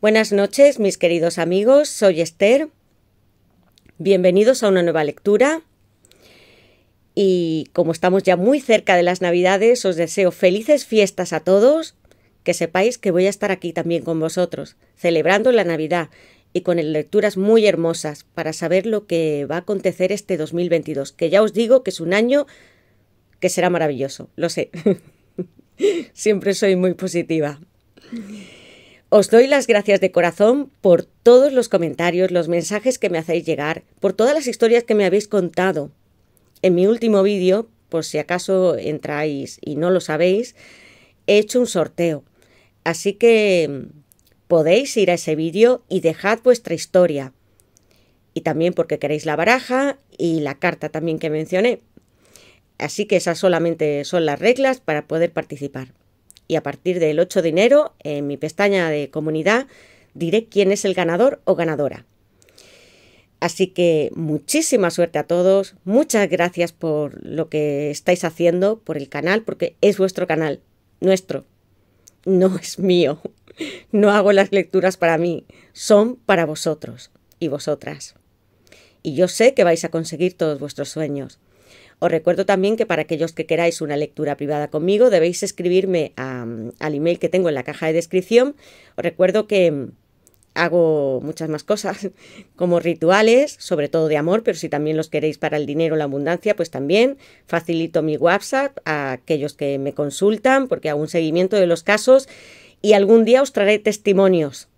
Buenas noches, mis queridos amigos. Soy Esther. Bienvenidos a una nueva lectura. Y como estamos ya muy cerca de las Navidades, os deseo felices fiestas a todos. Que sepáis que voy a estar aquí también con vosotros, celebrando la Navidad y con lecturas muy hermosas para saber lo que va a acontecer este 2022, que ya os digo que es un año que será maravilloso, lo sé. Siempre soy muy positiva. Os doy las gracias de corazón por todos los comentarios, los mensajes que me hacéis llegar, por todas las historias que me habéis contado. En mi último vídeo, por si acaso entráis y no lo sabéis, he hecho un sorteo. Así que mm, podéis ir a ese vídeo y dejad vuestra historia. Y también porque queréis la baraja y la carta también que mencioné. Así que esas solamente son las reglas para poder participar y a partir del 8 de enero, en mi pestaña de comunidad, diré quién es el ganador o ganadora. Así que muchísima suerte a todos, muchas gracias por lo que estáis haciendo, por el canal, porque es vuestro canal, nuestro, no es mío. No hago las lecturas para mí, son para vosotros y vosotras. Y yo sé que vais a conseguir todos vuestros sueños. Os recuerdo también que para aquellos que queráis una lectura privada conmigo debéis escribirme al email que tengo en la caja de descripción. Os recuerdo que mm, hago muchas más cosas, como rituales, sobre todo de amor, pero si también los queréis para el dinero o la abundancia, pues también facilito mi WhatsApp a aquellos que me consultan, porque hago un seguimiento de los casos y algún día os traeré testimonios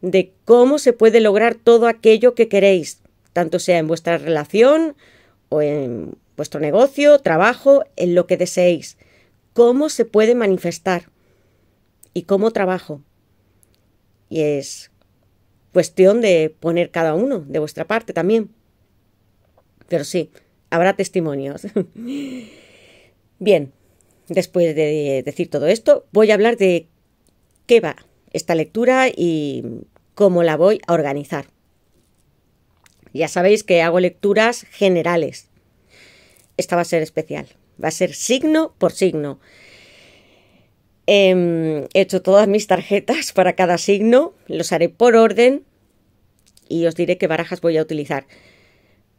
de cómo se puede lograr todo aquello que queréis, tanto sea en vuestra relación o en vuestro negocio, trabajo, en lo que deseéis. ¿Cómo se puede manifestar? ¿Y cómo trabajo? Y es cuestión de poner cada uno de vuestra parte también. Pero sí, habrá testimonios. Bien, después de decir todo esto, voy a hablar de qué va esta lectura y cómo la voy a organizar. Ya sabéis que hago lecturas generales, esta va a ser especial. Va a ser signo por signo. Em, he hecho todas mis tarjetas para cada signo, los haré por orden y os diré qué barajas voy a utilizar.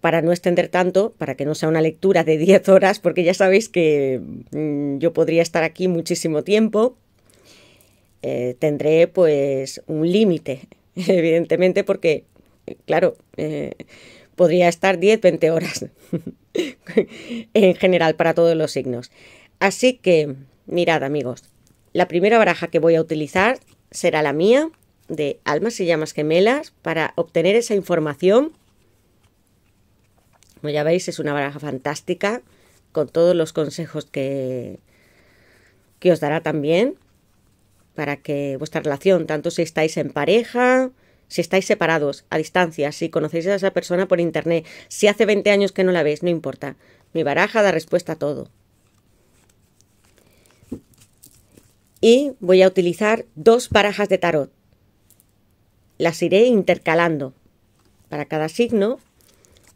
Para no extender tanto, para que no sea una lectura de 10 horas, porque ya sabéis que mm, yo podría estar aquí muchísimo tiempo. Eh, tendré pues un límite, evidentemente, porque, eh, claro, eh, podría estar 10, 20 horas en general para todos los signos. Así que, mirad amigos, la primera baraja que voy a utilizar será la mía de almas y llamas gemelas para obtener esa información. Como ya veis, es una baraja fantástica con todos los consejos que, que os dará también para que vuestra relación, tanto si estáis en pareja, si estáis separados, a distancia, si conocéis a esa persona por internet, si hace 20 años que no la veis, no importa. Mi baraja da respuesta a todo. Y voy a utilizar dos barajas de tarot. Las iré intercalando para cada signo.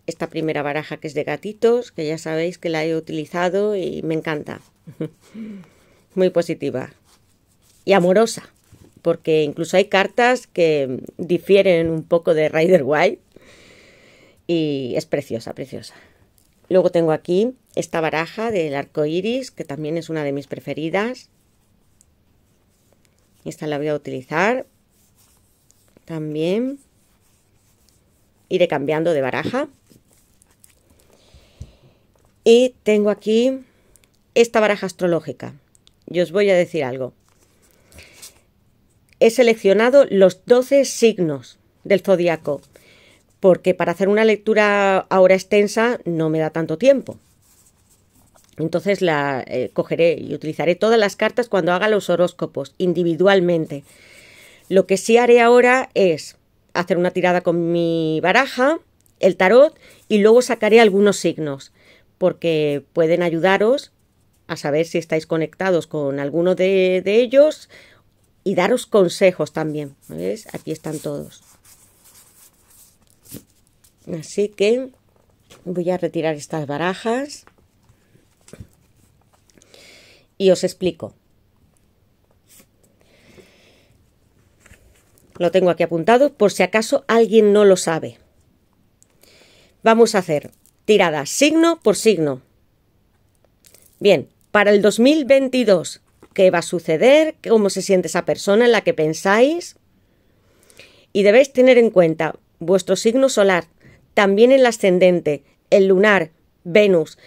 Esta primera baraja que es de gatitos, que ya sabéis que la he utilizado y me encanta. Muy positiva y amorosa porque incluso hay cartas que difieren un poco de Rider White y es preciosa, preciosa. Luego tengo aquí esta baraja del arco iris, que también es una de mis preferidas. Esta la voy a utilizar también. Iré cambiando de baraja. Y tengo aquí esta baraja astrológica. Y os voy a decir algo he seleccionado los 12 signos del zodiaco, porque para hacer una lectura ahora extensa no me da tanto tiempo. Entonces la eh, cogeré y utilizaré todas las cartas cuando haga los horóscopos individualmente. Lo que sí haré ahora es hacer una tirada con mi baraja, el tarot, y luego sacaré algunos signos, porque pueden ayudaros a saber si estáis conectados con alguno de ellos y daros consejos también. Aquí están todos. Así que voy a retirar estas barajas y os explico. Lo tengo aquí apuntado por si acaso alguien no lo sabe. Vamos a hacer tiradas signo por signo. Bien, para el 2022 qué va a suceder, cómo se siente esa persona en la que pensáis. Y debéis tener en cuenta vuestro signo solar, también el ascendente, el lunar, Venus.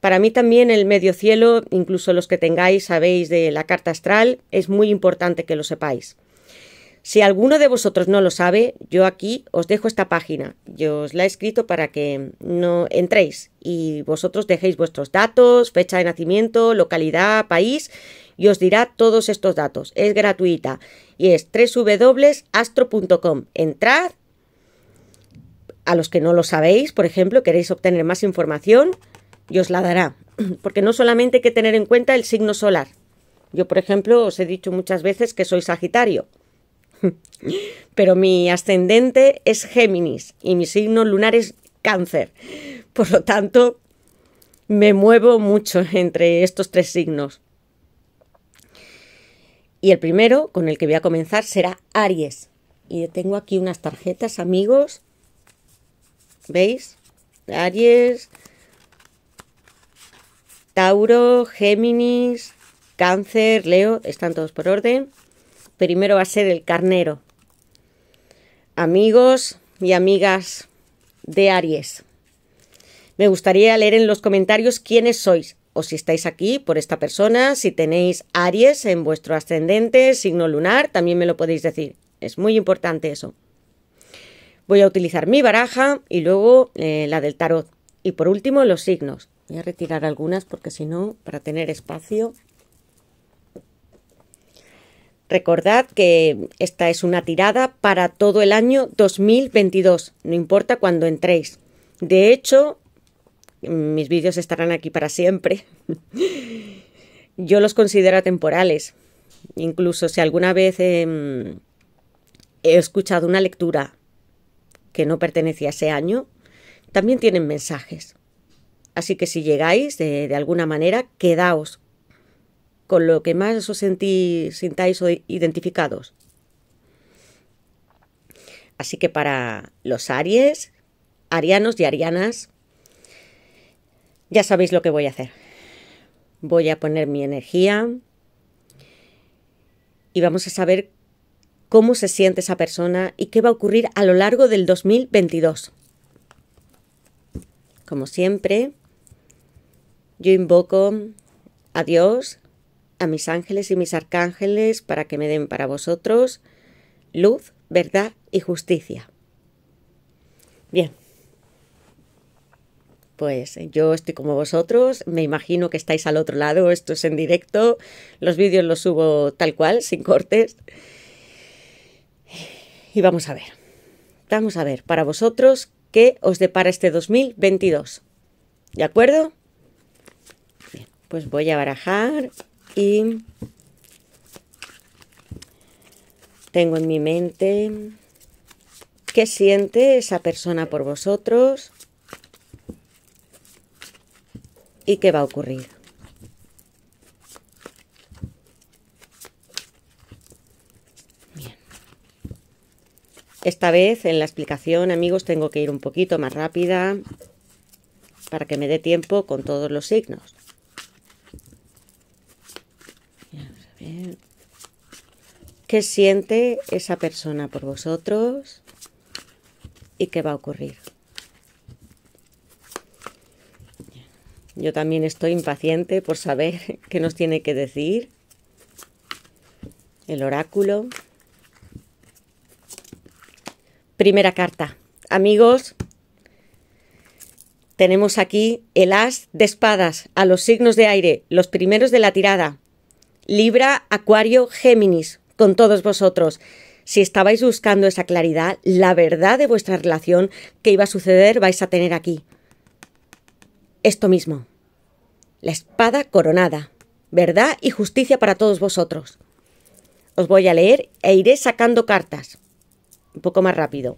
Para mí también el medio cielo, incluso los que tengáis, sabéis de la carta astral, es muy importante que lo sepáis. Si alguno de vosotros no lo sabe, yo aquí os dejo esta página. Yo os la he escrito para que no entréis y vosotros dejéis vuestros datos, fecha de nacimiento, localidad, país y os dirá todos estos datos. Es gratuita y es www.astro.com. Entrad. A los que no lo sabéis, por ejemplo, queréis obtener más información y os la dará. Porque no solamente hay que tener en cuenta el signo solar. Yo, por ejemplo, os he dicho muchas veces que soy Sagitario. Pero mi ascendente es Géminis y mi signo lunar es cáncer. Por lo tanto, me muevo mucho entre estos tres signos. Y el primero con el que voy a comenzar será Aries. Y tengo aquí unas tarjetas, amigos. ¿Veis? Aries, Tauro, Géminis, Cáncer, Leo, están todos por orden. Primero va a ser el carnero. Amigos y amigas de Aries. Me gustaría leer en los comentarios quiénes sois o si estáis aquí por esta persona, si tenéis Aries en vuestro ascendente, signo lunar, también me lo podéis decir. Es muy importante eso. Voy a utilizar mi baraja y luego eh, la del tarot. Y por último, los signos. Voy a retirar algunas porque si no, para tener espacio. Recordad que esta es una tirada para todo el año 2022, no importa cuándo entréis. De hecho, mis vídeos estarán aquí para siempre. Yo los considero temporales. Incluso si alguna vez em, he escuchado una lectura que no pertenecía a ese año, también tienen mensajes. Así que si llegáis de, alguna manera, quedaos con lo que más os sintáis identificados. Así que para los Aries, Arianos y Arianas, ya sabéis lo que voy a hacer. Voy a poner mi energía y vamos a saber cómo se siente esa persona y qué va a ocurrir a lo largo del 2022. Como siempre, yo invoco a Dios, a mis ángeles y mis arcángeles para que me den para vosotros luz, verdad y justicia. Bien, pues yo estoy como vosotros, me imagino que estáis al otro lado, esto es en directo, los vídeos los subo tal cual, sin cortes. Y vamos a ver, vamos a ver para vosotros qué os depara este 2022. ¿De acuerdo? Bien, pues voy a barajar y tengo en mi mente qué siente esa persona por vosotros y qué va a ocurrir. Bien. Esta vez en la explicación, amigos, tengo que ir un poquito más rápida para que me dé tiempo con todos los signos. ¿Qué siente esa persona por vosotros? ¿Y qué va a ocurrir? Yo también estoy impaciente por saber qué nos tiene que decir el oráculo. Primera carta. Amigos, tenemos aquí el as de espadas a los signos de aire, los primeros de la tirada. Libra, Acuario, Géminis, con todos vosotros. Si estabais buscando esa claridad, la verdad de vuestra relación, que iba a suceder, vais a tener aquí esto mismo. La espada coronada, verdad y justicia para todos vosotros. Os voy a leer e iré sacando cartas. Un poco más rápido.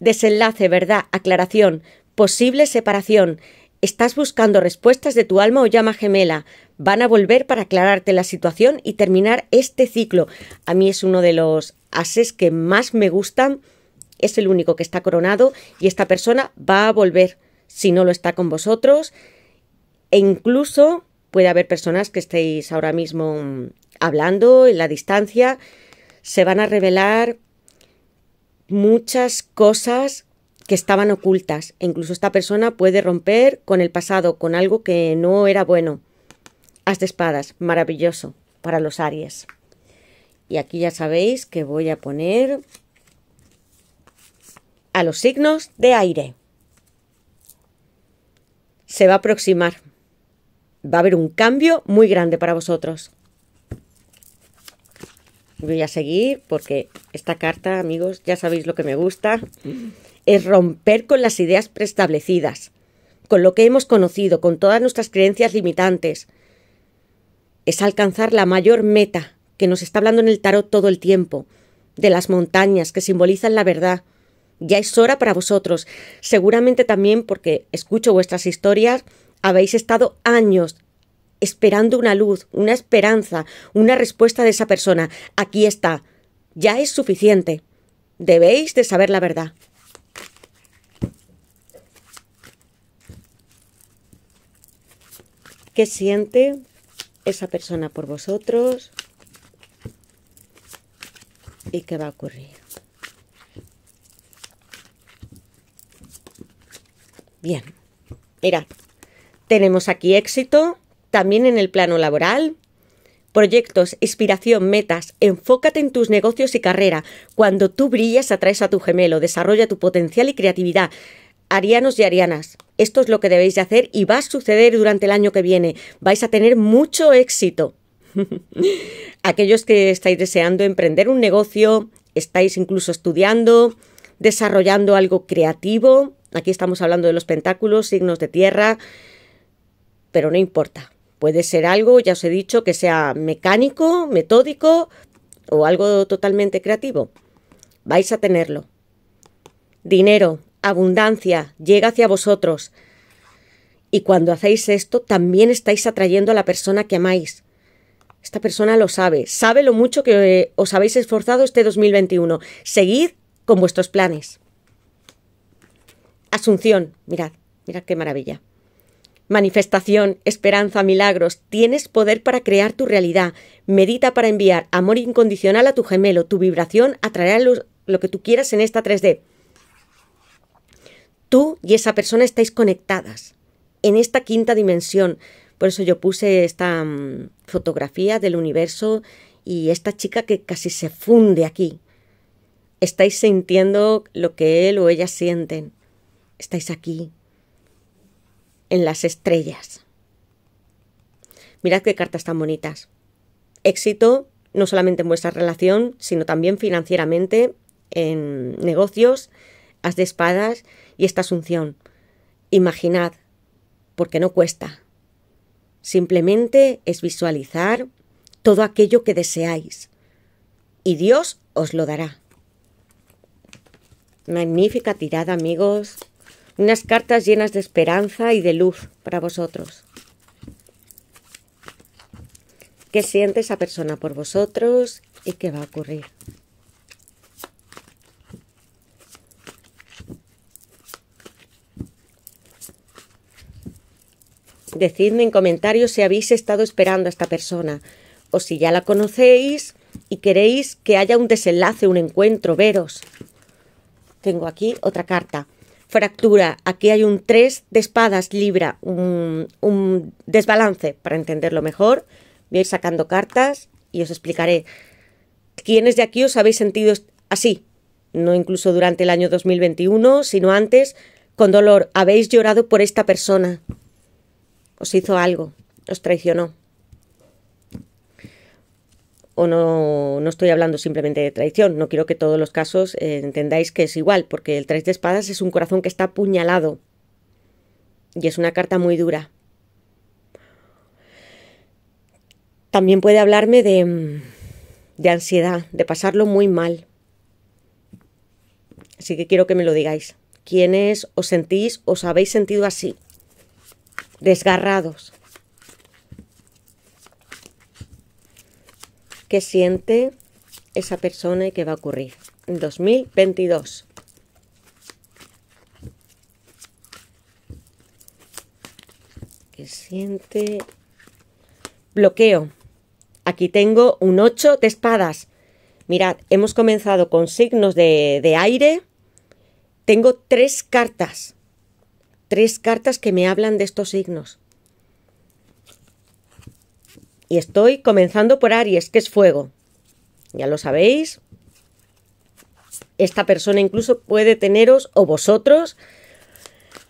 Desenlace, verdad, aclaración, posible separación. Estás buscando respuestas de tu alma o llama gemela. Van a volver para aclararte la situación y terminar este ciclo. A mí es uno de los ases que más me gustan. Es el único que está coronado y esta persona va a volver si no lo está con vosotros, e incluso puede haber personas que estéis ahora mismo mm, hablando en la distancia, se van a revelar muchas cosas que estaban ocultas. E incluso esta persona puede romper con el pasado, con algo que no era bueno. Haz de espadas, maravilloso para los Aries. Y aquí ya sabéis que voy a poner a los signos de aire se va a aproximar. Va a haber un cambio muy grande para vosotros. Voy a seguir porque esta carta, amigos, ya sabéis lo que me gusta, es romper con las ideas preestablecidas, con lo que hemos conocido, con todas nuestras creencias limitantes. Es alcanzar la mayor meta que nos está hablando en el tarot todo el tiempo, de las montañas que simbolizan la verdad, ya es hora para vosotros. Seguramente también porque escucho vuestras historias, habéis estado años esperando una luz, una esperanza, una respuesta de esa persona. Aquí está. Ya es suficiente. Debéis de saber la verdad. ¿Qué siente esa persona por vosotros? ¿Y qué va a ocurrir? Bien, mira, tenemos aquí éxito, también en el plano laboral. Proyectos, inspiración, metas, enfócate en tus negocios y carrera. Cuando tú brillas, atraes a tu gemelo, desarrolla tu potencial y creatividad. Arianos y Arianas, esto es lo que debéis de hacer y va a suceder durante el año que viene. Vais a tener mucho éxito. Aquellos que estáis deseando emprender un negocio, estáis incluso estudiando, desarrollando algo creativo, Aquí estamos hablando de los pentáculos, signos de tierra, pero no importa. Puede ser algo, ya os he dicho, que sea mecánico, metódico o algo totalmente creativo. Vais a tenerlo. Dinero, abundancia, llega hacia vosotros. Y cuando hacéis esto, también estáis atrayendo a la persona que amáis. Esta persona lo sabe, sabe lo mucho que os habéis esforzado este 2021. Seguid con vuestros planes. Asunción, mirad, mirad qué maravilla. Manifestación, esperanza, milagros. Tienes poder para crear tu realidad. Medita para enviar amor incondicional a tu gemelo. Tu vibración atraerá lo, que tú quieras en esta 3D. Tú y esa persona estáis conectadas en esta quinta dimensión. Por eso yo puse esta mm, fotografía del universo y esta chica que casi se funde aquí. Estáis sintiendo lo que él o ella sienten estáis aquí, en las estrellas. Mirad qué cartas tan bonitas. Éxito, no solamente en vuestra relación, sino también financieramente, en negocios, as de espadas y esta asunción. Imaginad, porque no cuesta. Simplemente es visualizar todo aquello que deseáis. Y Dios os lo dará. Magnífica tirada, amigos unas cartas llenas de esperanza y de luz para vosotros. ¿Qué siente esa persona por vosotros y qué va a ocurrir? Decidme en comentarios si habéis estado esperando a esta persona o si ya la conocéis y queréis que haya un desenlace, un encuentro, veros. Tengo aquí otra carta fractura, aquí hay un 3 de espadas, libra, un, un desbalance, para entenderlo mejor. Voy a ir sacando cartas y os explicaré quiénes de aquí os habéis sentido así, no incluso durante el año 2021, sino antes, con dolor. Habéis llorado por esta persona. Os hizo algo, os traicionó o no, no estoy hablando simplemente de traición. No quiero que todos los casos eh, entendáis que es igual, porque el tres de espadas es un corazón que está apuñalado y es una carta muy dura. También puede hablarme de, de ansiedad, de pasarlo muy mal. Así que quiero que me lo digáis. ¿Quiénes os sentís, os habéis sentido así? Desgarrados, qué siente esa persona y qué va a ocurrir. en 2022. ¿Qué siente? Bloqueo. Aquí tengo un 8 de espadas. Mirad, hemos comenzado con signos de aire. Tengo tres cartas. Tres cartas que me hablan de estos signos estoy comenzando por Aries, que es fuego. Ya lo sabéis. Esta persona incluso puede teneros o vosotros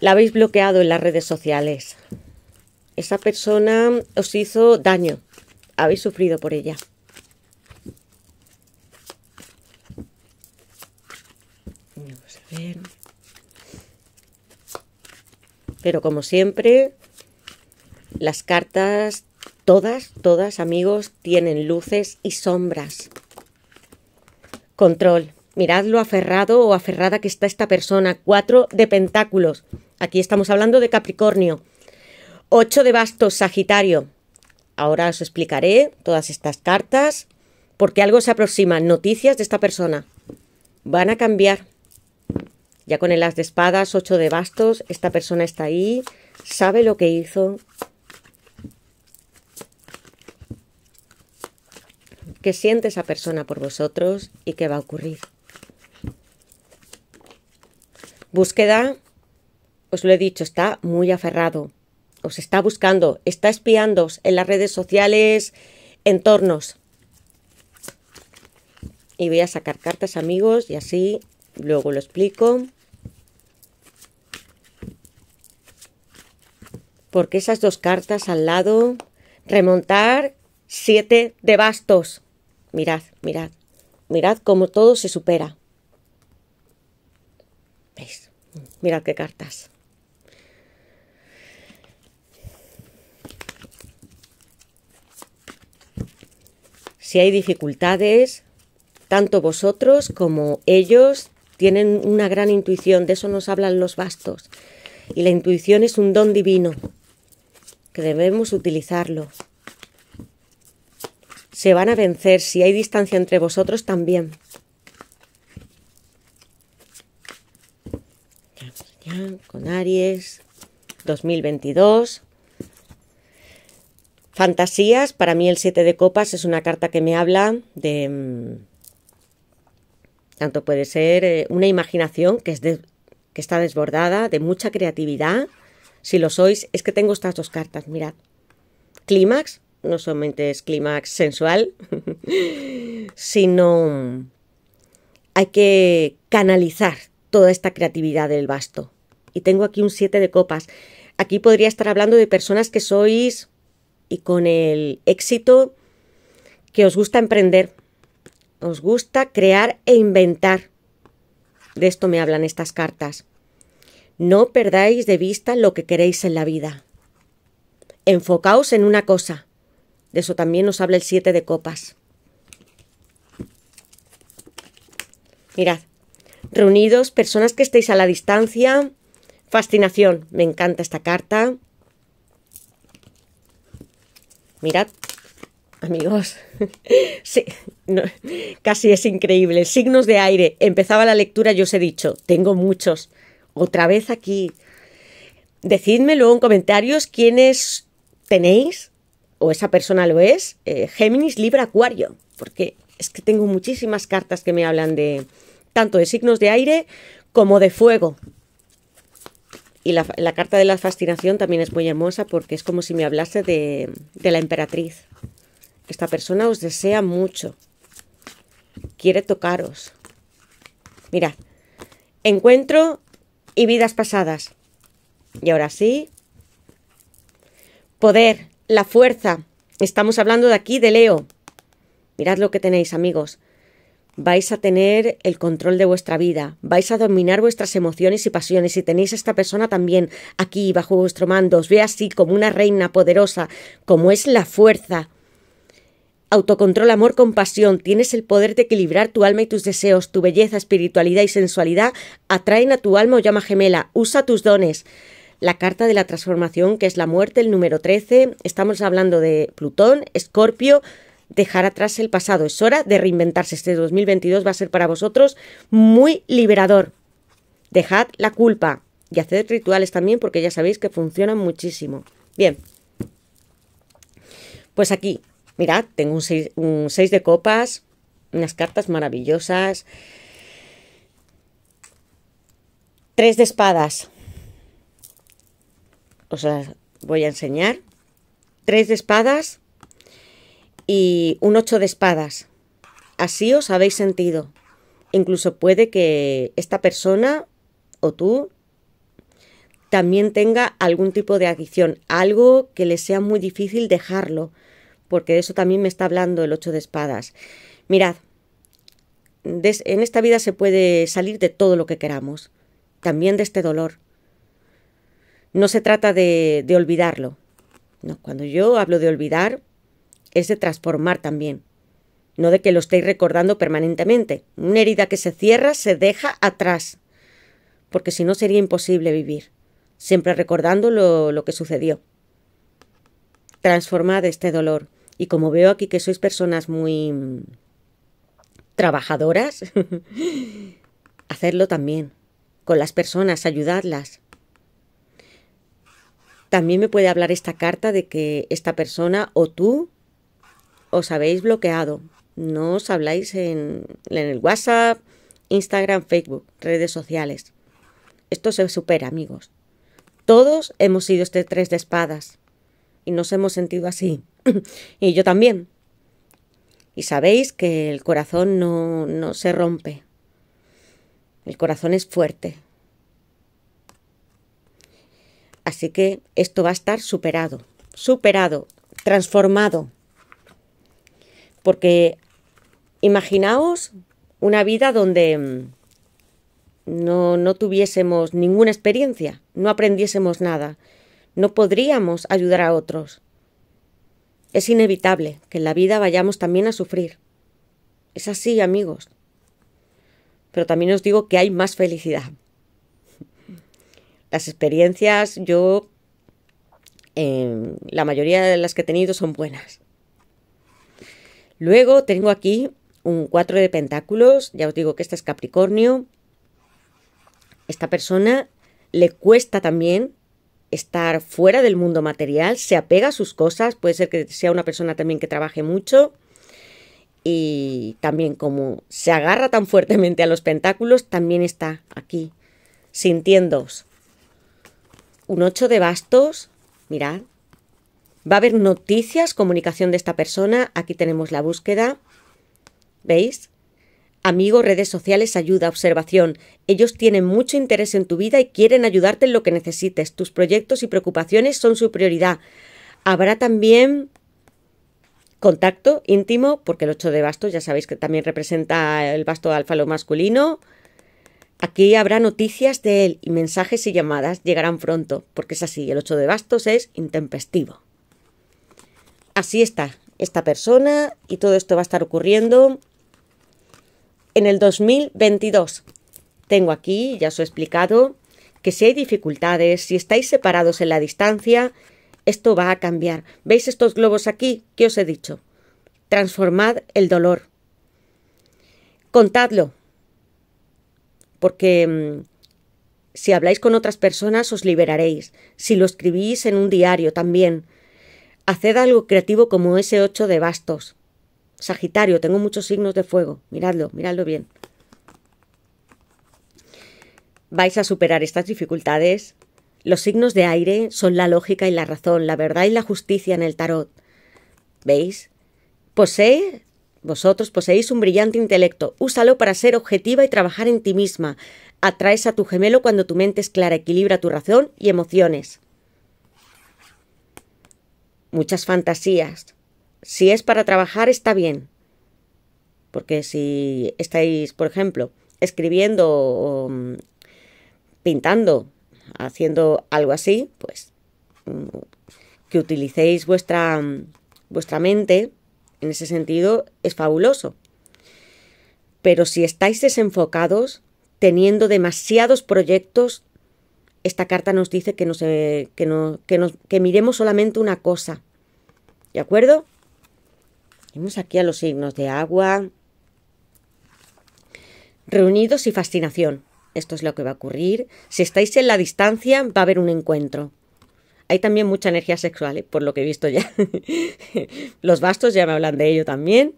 la habéis bloqueado en las redes sociales. Esa persona os hizo daño. Habéis sufrido por ella. Pero como siempre, las cartas Todas, todas, amigos, tienen luces y sombras. Control. Mirad lo aferrado o aferrada que está esta persona. Cuatro de pentáculos. Aquí estamos hablando de Capricornio. Ocho de bastos, Sagitario. Ahora os explicaré todas estas cartas porque algo se aproxima. Noticias de esta persona. Van a cambiar. Ya con el as de espadas, ocho de bastos, esta persona está ahí, sabe lo que hizo, que siente esa persona por vosotros y qué va a ocurrir. Búsqueda, os lo he dicho, está muy aferrado, os está buscando, está espiando en las redes sociales, entornos. Y voy a sacar cartas amigos y así luego lo explico. Porque esas dos cartas al lado, remontar siete de bastos. Mirad, mirad, mirad cómo todo se supera. ¿Veis? Mirad qué cartas. Si hay dificultades, tanto vosotros como ellos tienen una gran intuición, de eso nos hablan los bastos. Y la intuición es un don divino, que debemos utilizarlo se van a vencer. Si hay distancia entre vosotros, también. con Aries, 2022. Fantasías, para mí el 7 de copas es una carta que me habla de... Mm, tanto puede ser eh, una imaginación que, es que está desbordada, de mucha creatividad. Si lo sois, es que tengo estas dos cartas, mirad. Clímax, no solamente es clímax sensual, sino hay que canalizar toda esta creatividad del basto. Y tengo aquí un siete de copas. Aquí podría estar hablando de personas que sois y con el éxito que os gusta emprender, os gusta crear e inventar. De esto me hablan estas cartas. No perdáis de vista lo que queréis en la vida. Enfocaos en una cosa. De eso también nos habla el 7 de copas. Mirad, reunidos, personas que estéis a la distancia, fascinación, me encanta esta carta. Mirad, amigos, sí, casi es increíble. Signos de aire, empezaba la lectura, yo os he dicho, tengo muchos. Otra vez aquí. Decidme luego en comentarios quiénes tenéis o esa persona lo es, eh, Géminis, Libra, Acuario, porque es que tengo muchísimas cartas que me hablan de tanto de signos de aire como de fuego. Y la, carta de la fascinación también es muy hermosa porque es como si me hablase de, de la emperatriz. Esta persona os desea mucho, quiere tocaros. Mirad, encuentro y vidas pasadas. Y ahora sí, poder, la fuerza. Estamos hablando de aquí de Leo. Mirad lo que tenéis, amigos. Vais a tener el control de vuestra vida, vais a dominar vuestras emociones y pasiones. y tenéis a esta persona también aquí bajo vuestro mando, os ve así como una reina poderosa, como es la fuerza. Autocontrol, amor, compasión, tienes el poder de equilibrar tu alma y tus deseos, tu belleza, espiritualidad y sensualidad atraen a tu alma o llama gemela, usa tus dones la carta de la transformación, que es la muerte, el número 13. Estamos hablando de Plutón, Escorpio, dejar atrás el pasado. Es hora de reinventarse. Este 2022 va a ser para vosotros muy liberador. Dejad la culpa y haced rituales también porque ya sabéis que funcionan muchísimo. Bien. Pues aquí, mirad, tengo un 6 de copas, unas cartas maravillosas. Tres de espadas os voy a enseñar. Tres de espadas y un ocho de espadas. Así os habéis sentido. Incluso puede que esta persona o tú también tenga algún tipo de adicción, algo que le sea muy difícil dejarlo, porque de eso también me está hablando el ocho de espadas. Mirad, en esta vida se puede salir de todo lo que queramos, también de este dolor no se trata de, de olvidarlo. No, cuando yo hablo de olvidar, es de transformar también. No de que lo estéis recordando permanentemente. Una herida que se cierra se deja atrás. Porque si no sería imposible vivir. Siempre recordando lo, lo que sucedió. Transformad este dolor. Y como veo aquí que sois personas muy mm, trabajadoras, hacerlo también. Con las personas, ayudadlas. También me puede hablar esta carta de que esta persona o tú os habéis bloqueado. No os habláis en, el WhatsApp, Instagram, Facebook, redes sociales. Esto se supera, amigos. Todos hemos sido este tres de espadas y nos hemos sentido así. y yo también. Y sabéis que el corazón no se rompe. El corazón es fuerte. Así que esto va a estar superado, superado, transformado. Porque imaginaos una vida donde mm, no, no tuviésemos ninguna experiencia, no aprendiésemos nada, no podríamos ayudar a otros. Es inevitable que en la vida vayamos también a sufrir. Es así, amigos. Pero también os digo que hay más felicidad. Las experiencias, yo, em, la mayoría de las que he tenido son buenas. Luego tengo aquí un 4 de pentáculos, ya os digo que este es Capricornio. Esta persona le cuesta también estar fuera del mundo material, se apega a sus cosas, puede ser que sea una persona también que trabaje mucho y también como se agarra tan fuertemente a los pentáculos, también está aquí sintiéndoos un 8 de bastos, mirad. Va a haber noticias, comunicación de esta persona. Aquí tenemos la búsqueda. ¿Veis? Amigos, redes sociales, ayuda, observación. Ellos tienen mucho interés en tu vida y quieren ayudarte en lo que necesites. Tus proyectos y preocupaciones son su prioridad. Habrá también contacto íntimo, porque el 8 de bastos ya sabéis que también representa el basto alfa lo masculino. Aquí habrá noticias de él y mensajes y llamadas llegarán pronto, porque es así, el 8 de bastos es intempestivo. Así está esta persona y todo esto va a estar ocurriendo en el 2022. Tengo aquí, ya os he explicado, que si hay dificultades, si estáis separados en la distancia, esto va a cambiar. ¿Veis estos globos aquí? ¿Qué os he dicho? Transformad el dolor. Contadlo, porque mm, si habláis con otras personas os liberaréis, si lo escribís en un diario también. Haced algo creativo como ese ocho de bastos. Sagitario, tengo muchos signos de fuego. Miradlo, miradlo bien. Vais a superar estas dificultades. Los signos de aire son la lógica y la razón, la verdad y la justicia en el tarot. ¿Veis? Posee vosotros poseéis un brillante intelecto, úsalo para ser objetiva y trabajar en ti misma. Atraes a tu gemelo cuando tu mente es clara, equilibra tu razón y emociones. Muchas fantasías. Si es para trabajar, está bien. Porque si estáis, por ejemplo, escribiendo mm, pintando, haciendo algo así, pues mm, que utilicéis vuestra, mm, vuestra mente en ese sentido, es fabuloso. Pero si estáis desenfocados, teniendo demasiados proyectos, esta carta nos dice que, que, no, que, nos, que miremos solamente una cosa. ¿De acuerdo? Vemos aquí a los signos de agua. Reunidos y fascinación. Esto es lo que va a ocurrir. Si estáis en la distancia, va a haber un encuentro. Hay también mucha energía sexual, por lo que he visto ya. Los bastos ya me hablan de ello también.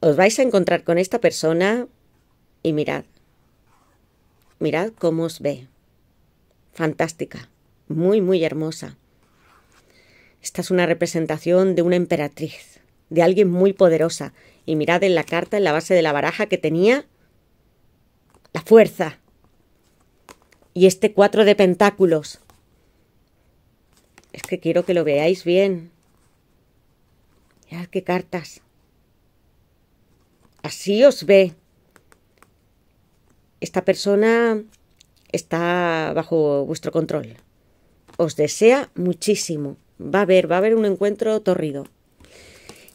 Os vais a encontrar con esta persona y mirad. Mirad cómo os ve. Fantástica. Muy, muy hermosa. Esta es una representación de una emperatriz, de alguien muy poderosa. Y mirad en la carta, en la base de la baraja que tenía, la fuerza. Y este cuatro de pentáculos, es que quiero que lo veáis bien. Mirad qué cartas. Así os ve. Esta persona está bajo vuestro control. Os desea muchísimo. Va a haber, va a haber un encuentro torrido.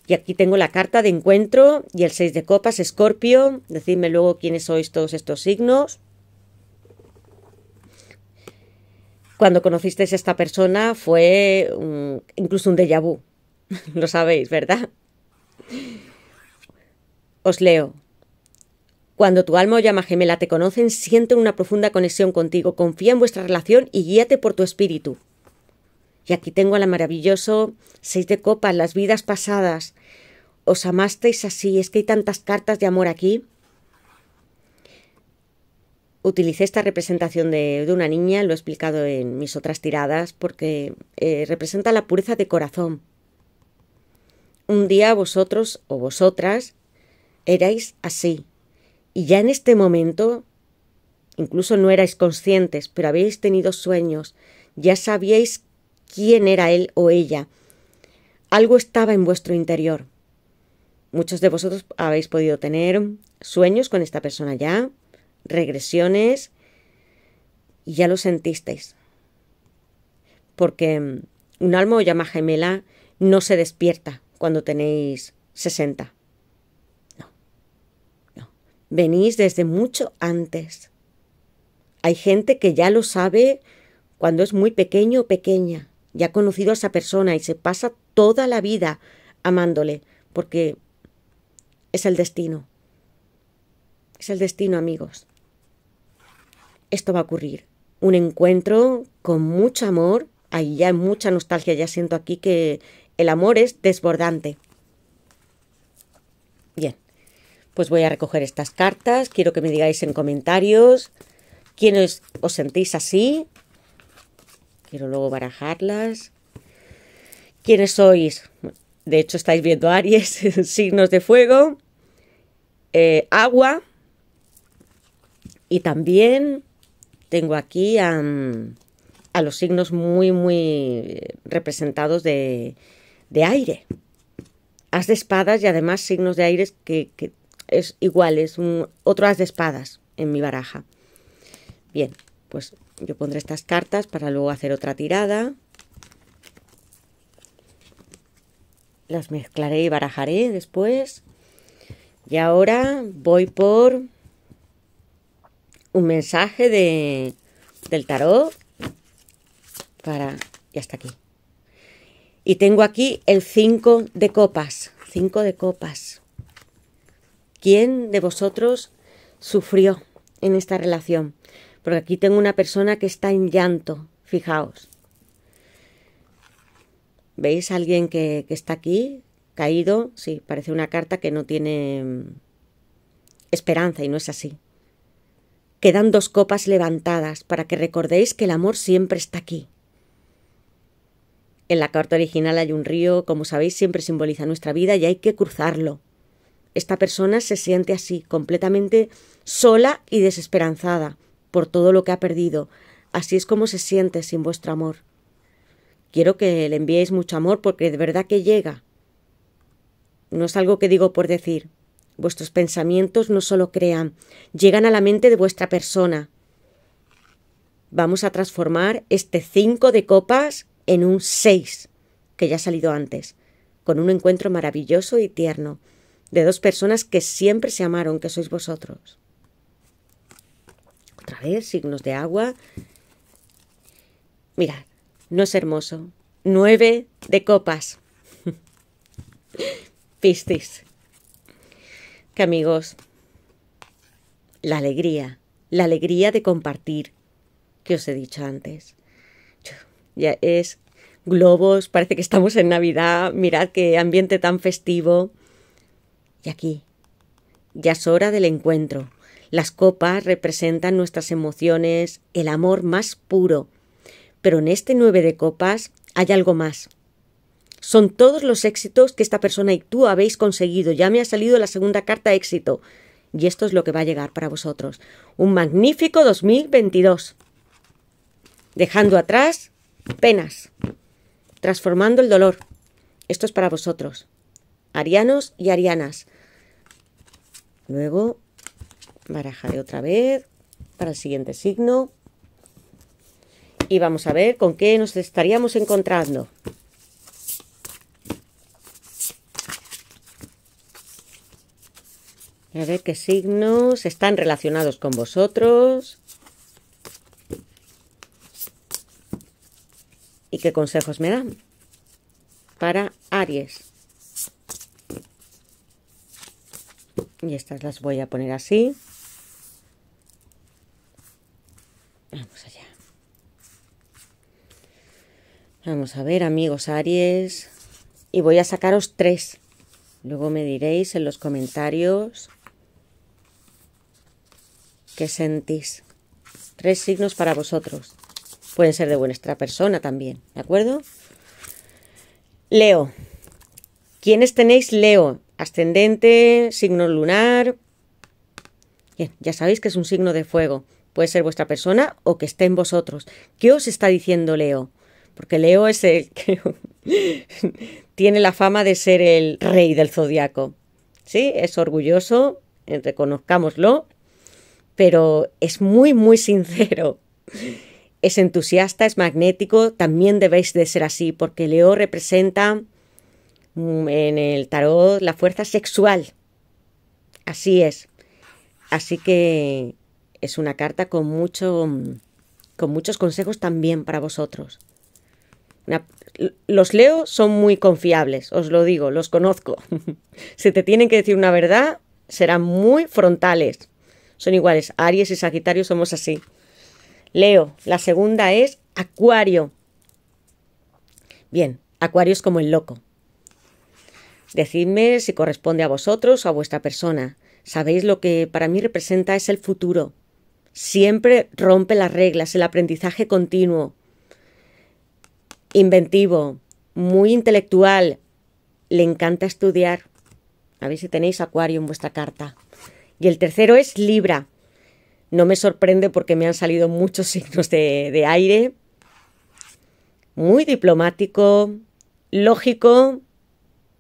Y aquí tengo la carta de encuentro y el 6 de copas, Escorpio. Decidme luego quiénes sois todos estos signos. Cuando conocisteis a esta persona fue mm, incluso un déjà vu. Lo sabéis, ¿verdad? Os leo. Cuando tu alma o llama gemela te conocen, sienten una profunda conexión contigo. Confía en vuestra relación y guíate por tu espíritu. Y aquí tengo a la maravilloso Seis de Copas, las vidas pasadas. Os amasteis así, es que hay tantas cartas de amor aquí utilicé esta representación de, una niña, lo he explicado en mis otras tiradas, porque eh, representa la pureza de corazón. Un día vosotros o vosotras erais así, y ya en este momento, incluso no erais conscientes, pero habéis tenido sueños, ya sabíais quién era él o ella. Algo estaba en vuestro interior. Muchos de vosotros habéis podido tener sueños con esta persona ya, regresiones y ya lo sentisteis. Porque mm, un alma o llama gemela no se despierta cuando tenéis 60. No. Venís desde mucho antes. Hay gente que ya lo sabe cuando es muy pequeño o pequeña. Ya ha conocido a esa persona y se pasa toda la vida amándole, porque es el destino. Es el destino, amigos esto va a ocurrir. Un encuentro con mucho amor, ahí ya hay mucha nostalgia, ya siento aquí que el amor es desbordante. Bien, pues voy a recoger estas cartas, quiero que me digáis en comentarios quiénes os sentís así. Quiero luego barajarlas. ¿Quiénes sois? De hecho, estáis viendo Aries, signos de fuego, eh, agua y también tengo aquí a, los signos muy, muy representados de, aire. As de espadas y además signos de aire que, es igual, es otro as de espadas en mi baraja. Bien, pues yo pondré estas cartas para luego hacer otra tirada. Las mezclaré y barajaré después. Y ahora voy por un mensaje de, del tarot para... Y hasta aquí. Y tengo aquí el 5 de copas. 5 de copas. ¿Quién de vosotros sufrió en esta relación? Porque aquí tengo una persona que está en llanto. Fijaos. ¿Veis alguien que, que está aquí? Caído. Sí, parece una carta que no tiene mm, esperanza y no es así. Quedan dos copas levantadas para que recordéis que el amor siempre está aquí. En la carta original hay un río, como sabéis, siempre simboliza nuestra vida y hay que cruzarlo. Esta persona se siente así, completamente sola y desesperanzada por todo lo que ha perdido. Así es como se siente sin vuestro amor. Quiero que le enviéis mucho amor porque de verdad que llega. No es algo que digo por decir, Vuestros pensamientos no solo crean, llegan a la mente de vuestra persona. Vamos a transformar este 5 de copas en un 6, que ya ha salido antes, con un encuentro maravilloso y tierno, de dos personas que siempre se amaron, que sois vosotros. Otra vez, signos de agua. Mirad, no es hermoso. Nueve de copas. Pistis que amigos, la alegría, la alegría de compartir, que os he dicho antes. Ya es globos, parece que estamos en Navidad, mirad qué ambiente tan festivo. Y aquí, ya es hora del encuentro. Las copas representan nuestras emociones, el amor más puro. Pero en este nueve de copas hay algo más. Son todos los éxitos que esta persona y tú habéis conseguido. Ya me ha salido la segunda carta éxito. Y esto es lo que va a llegar para vosotros. Un magnífico 2022. Dejando atrás penas. Transformando el dolor. Esto es para vosotros. Arianos y arianas. Luego baraja de otra vez para el siguiente signo. Y vamos a ver con qué nos estaríamos encontrando. A ver qué signos están relacionados con vosotros. ¿Y qué consejos me dan? Para Aries. Y estas las voy a poner así. Vamos allá. Vamos a ver, amigos Aries. Y voy a sacaros tres. Luego me diréis en los comentarios que sentís. Tres signos para vosotros. Pueden ser de vuestra persona también, ¿de acuerdo? Leo. ¿Quiénes tenéis Leo? Ascendente, signo lunar. ya sabéis que es un signo de fuego. Puede ser vuestra persona o que esté en vosotros. ¿Qué os está diciendo Leo? Porque Leo es el que tiene la fama de ser el rey del zodiaco. Sí, es orgulloso, reconozcámoslo, pero es muy, muy sincero. Es entusiasta, es magnético, también debéis de ser así, porque Leo representa mm, en el tarot la fuerza sexual. Así es. Así que es una carta con mucho mm, con muchos consejos también para vosotros. los Leo son muy confiables, os lo digo, los conozco. si te tienen que decir una verdad, serán muy frontales son iguales. Aries y Sagitario somos así. Leo, la segunda es Acuario. Bien, Acuario es como el loco. Decidme si corresponde a vosotros o a vuestra persona. Sabéis lo que para mí representa es el futuro. Siempre rompe las reglas, el aprendizaje continuo. Inventivo, muy intelectual. Le encanta estudiar. A ver si tenéis Acuario en vuestra carta. Y el tercero es Libra. No me sorprende porque me han salido muchos signos de, aire. Muy diplomático, lógico,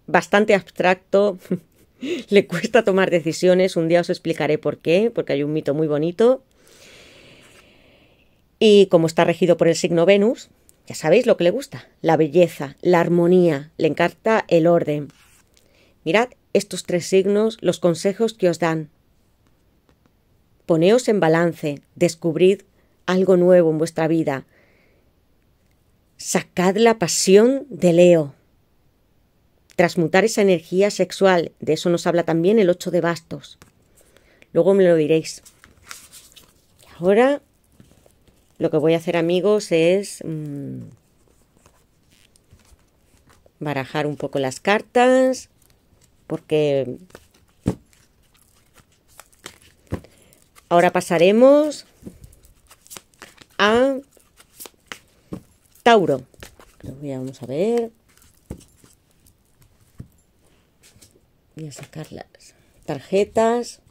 bastante abstracto. Le cuesta tomar decisiones. Un día os explicaré por qué, porque hay un mito muy bonito. Y como está regido por el signo Venus, ya sabéis lo que le gusta, la belleza, la armonía, le encanta el orden. Mirad estos tres signos, los consejos que os dan. Poneos en balance, descubrid algo nuevo en vuestra vida. Sacad la pasión de Leo. Transmutar esa energía sexual, de eso nos habla también el 8 de bastos. Luego me lo diréis. Ahora lo que voy a hacer amigos es mm, barajar un poco las cartas porque Ahora pasaremos a Tauro. Vamos a ver. Voy a sacar las tarjetas.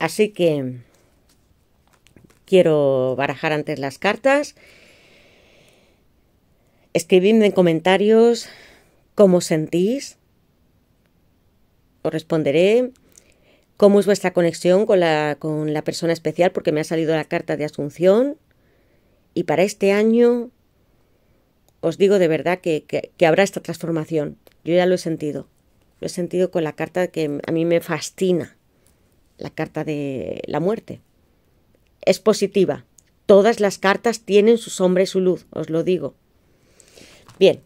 Así que quiero barajar antes las cartas. Escribidme en comentarios cómo sentís. Os responderé cómo es vuestra conexión con la, persona especial, porque me ha salido la carta de Asunción. Y para este año, os digo de verdad que habrá esta transformación. Yo ya lo he sentido. Lo he sentido con la carta que a mí me fascina, la carta de la muerte. Es positiva. Todas las cartas tienen su sombra y su luz, os lo digo. Bien,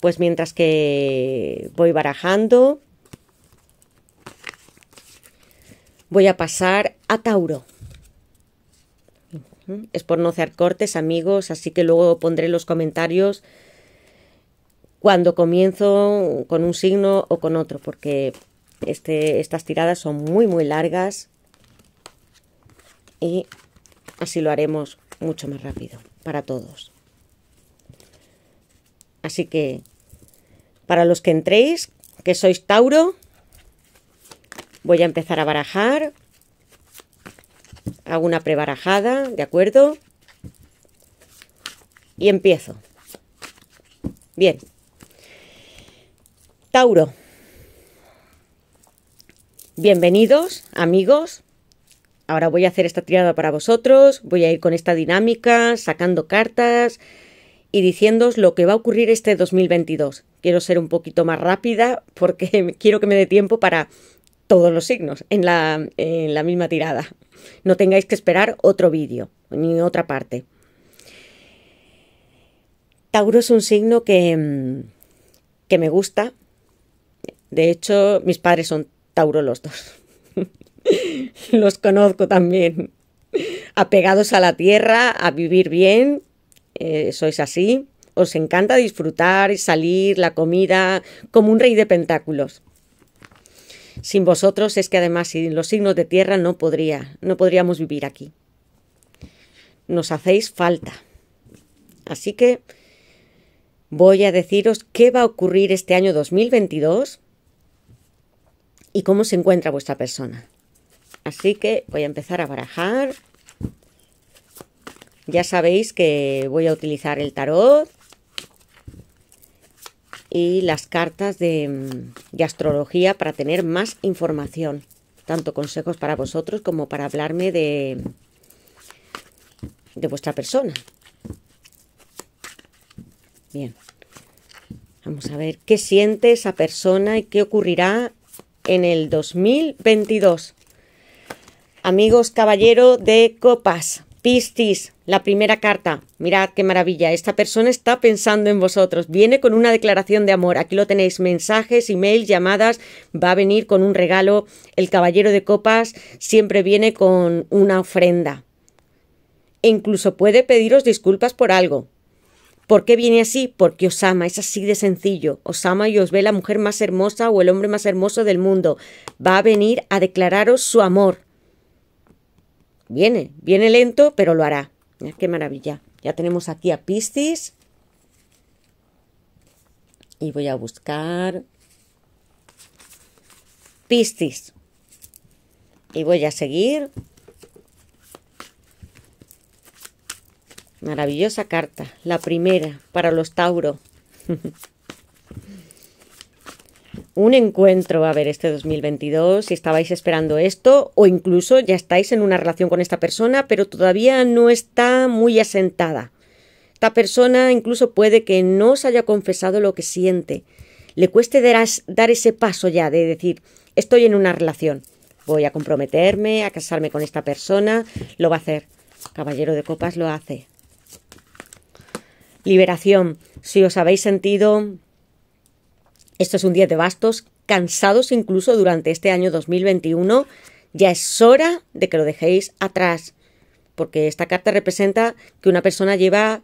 pues mientras que voy barajando, Voy a pasar a Tauro. Es por no hacer cortes, amigos, así que luego pondré los comentarios cuando comienzo con un signo o con otro, porque este, estas tiradas son muy, muy largas y así lo haremos mucho más rápido para todos. Así que, para los que entréis, que sois Tauro, Voy a empezar a barajar. Hago una prebarajada, ¿de acuerdo? Y empiezo. Bien. Tauro. Bienvenidos, amigos. Ahora voy a hacer esta tirada para vosotros, voy a ir con esta dinámica, sacando cartas y diciéndoos lo que va a ocurrir este 2022. Quiero ser un poquito más rápida porque quiero que me dé tiempo para todos los signos en la, misma tirada. No tengáis que esperar otro vídeo ni otra parte. Tauro es un signo que, mm, que me gusta. De hecho, mis padres son Tauro los dos. los conozco también. Apegados a la tierra, a vivir bien. Eh, sois así. Os encanta disfrutar y salir, la comida, como un rey de pentáculos. Sin vosotros es que además sin los signos de tierra no podría, no podríamos vivir aquí. Nos hacéis falta. Así que voy a deciros qué va a ocurrir este año 2022 y cómo se encuentra vuestra persona. Así que voy a empezar a barajar. Ya sabéis que voy a utilizar el tarot y las cartas mm, de, astrología para tener más información, tanto consejos para vosotros como para hablarme de, de vuestra persona. Bien. Vamos a ver qué siente esa persona y qué ocurrirá en el 2022. Amigos caballero de copas, Pistis, la primera carta. Mirad qué maravilla. Esta persona está pensando en vosotros. Viene con una declaración de amor. Aquí lo tenéis. Mensajes, emails, llamadas. Va a venir con un regalo. El caballero de copas siempre viene con una ofrenda. E incluso puede pediros disculpas por algo. ¿Por qué viene así? Porque os ama, es así de sencillo. Os ama y os ve la mujer más hermosa o el hombre más hermoso del mundo. Va a venir a declararos su amor. Viene, viene lento, pero lo hará. qué maravilla. Ya tenemos aquí a Piscis. Y voy a buscar Piscis. Y voy a seguir. Maravillosa carta, la primera para los Tauro. un encuentro a ver, este 2022, si estabais esperando esto o incluso ya estáis en una relación con esta persona, pero todavía no está muy asentada. Esta persona incluso puede que no os haya confesado lo que siente. Le cueste dar ese paso ya de decir, estoy en una relación, voy a comprometerme, a casarme con esta persona, lo va a hacer. Caballero de Copas lo hace. Liberación. Si os habéis sentido esto es un 10 de bastos, cansados incluso durante este año 2021. Ya es hora de que lo dejéis atrás, porque esta carta representa que una persona lleva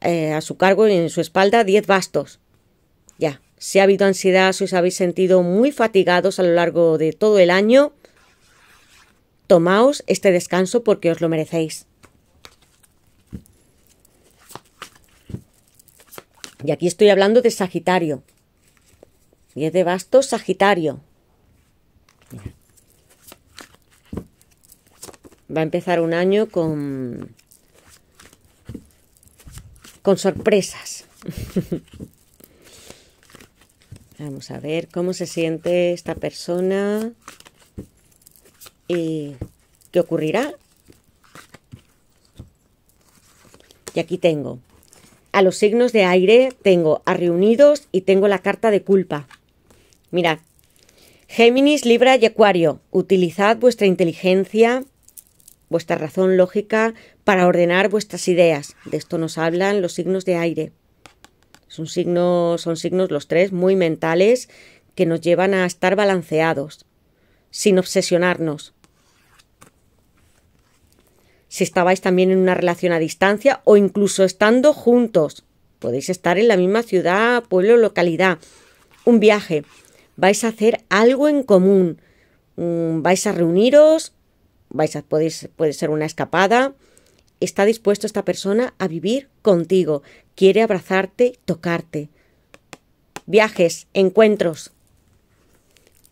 eh, a su cargo en su espalda 10 bastos. Ya, si ha habido ansiedad, si os habéis sentido muy fatigados a lo largo de todo el año, tomaos este descanso porque os lo merecéis. Y aquí estoy hablando de Sagitario, 10 de bastos, Sagitario. Va a empezar un año con, con sorpresas. Vamos a ver cómo se siente esta persona y qué ocurrirá. Y aquí tengo a los signos de aire, tengo a reunidos y tengo la carta de culpa. Mirad. Géminis, Libra y Acuario, utilizad vuestra inteligencia, vuestra razón lógica para ordenar vuestras ideas. De esto nos hablan los signos de aire. Son signos, son signos los tres muy mentales que nos llevan a estar balanceados, sin obsesionarnos. Si estabais también en una relación a distancia o incluso estando juntos, podéis estar en la misma ciudad, pueblo, localidad. Un viaje vais a hacer algo en común, mm, vais a reuniros, vais a, podéis, puede ser una escapada, está dispuesto esta persona a vivir contigo, quiere abrazarte, tocarte. Viajes, encuentros,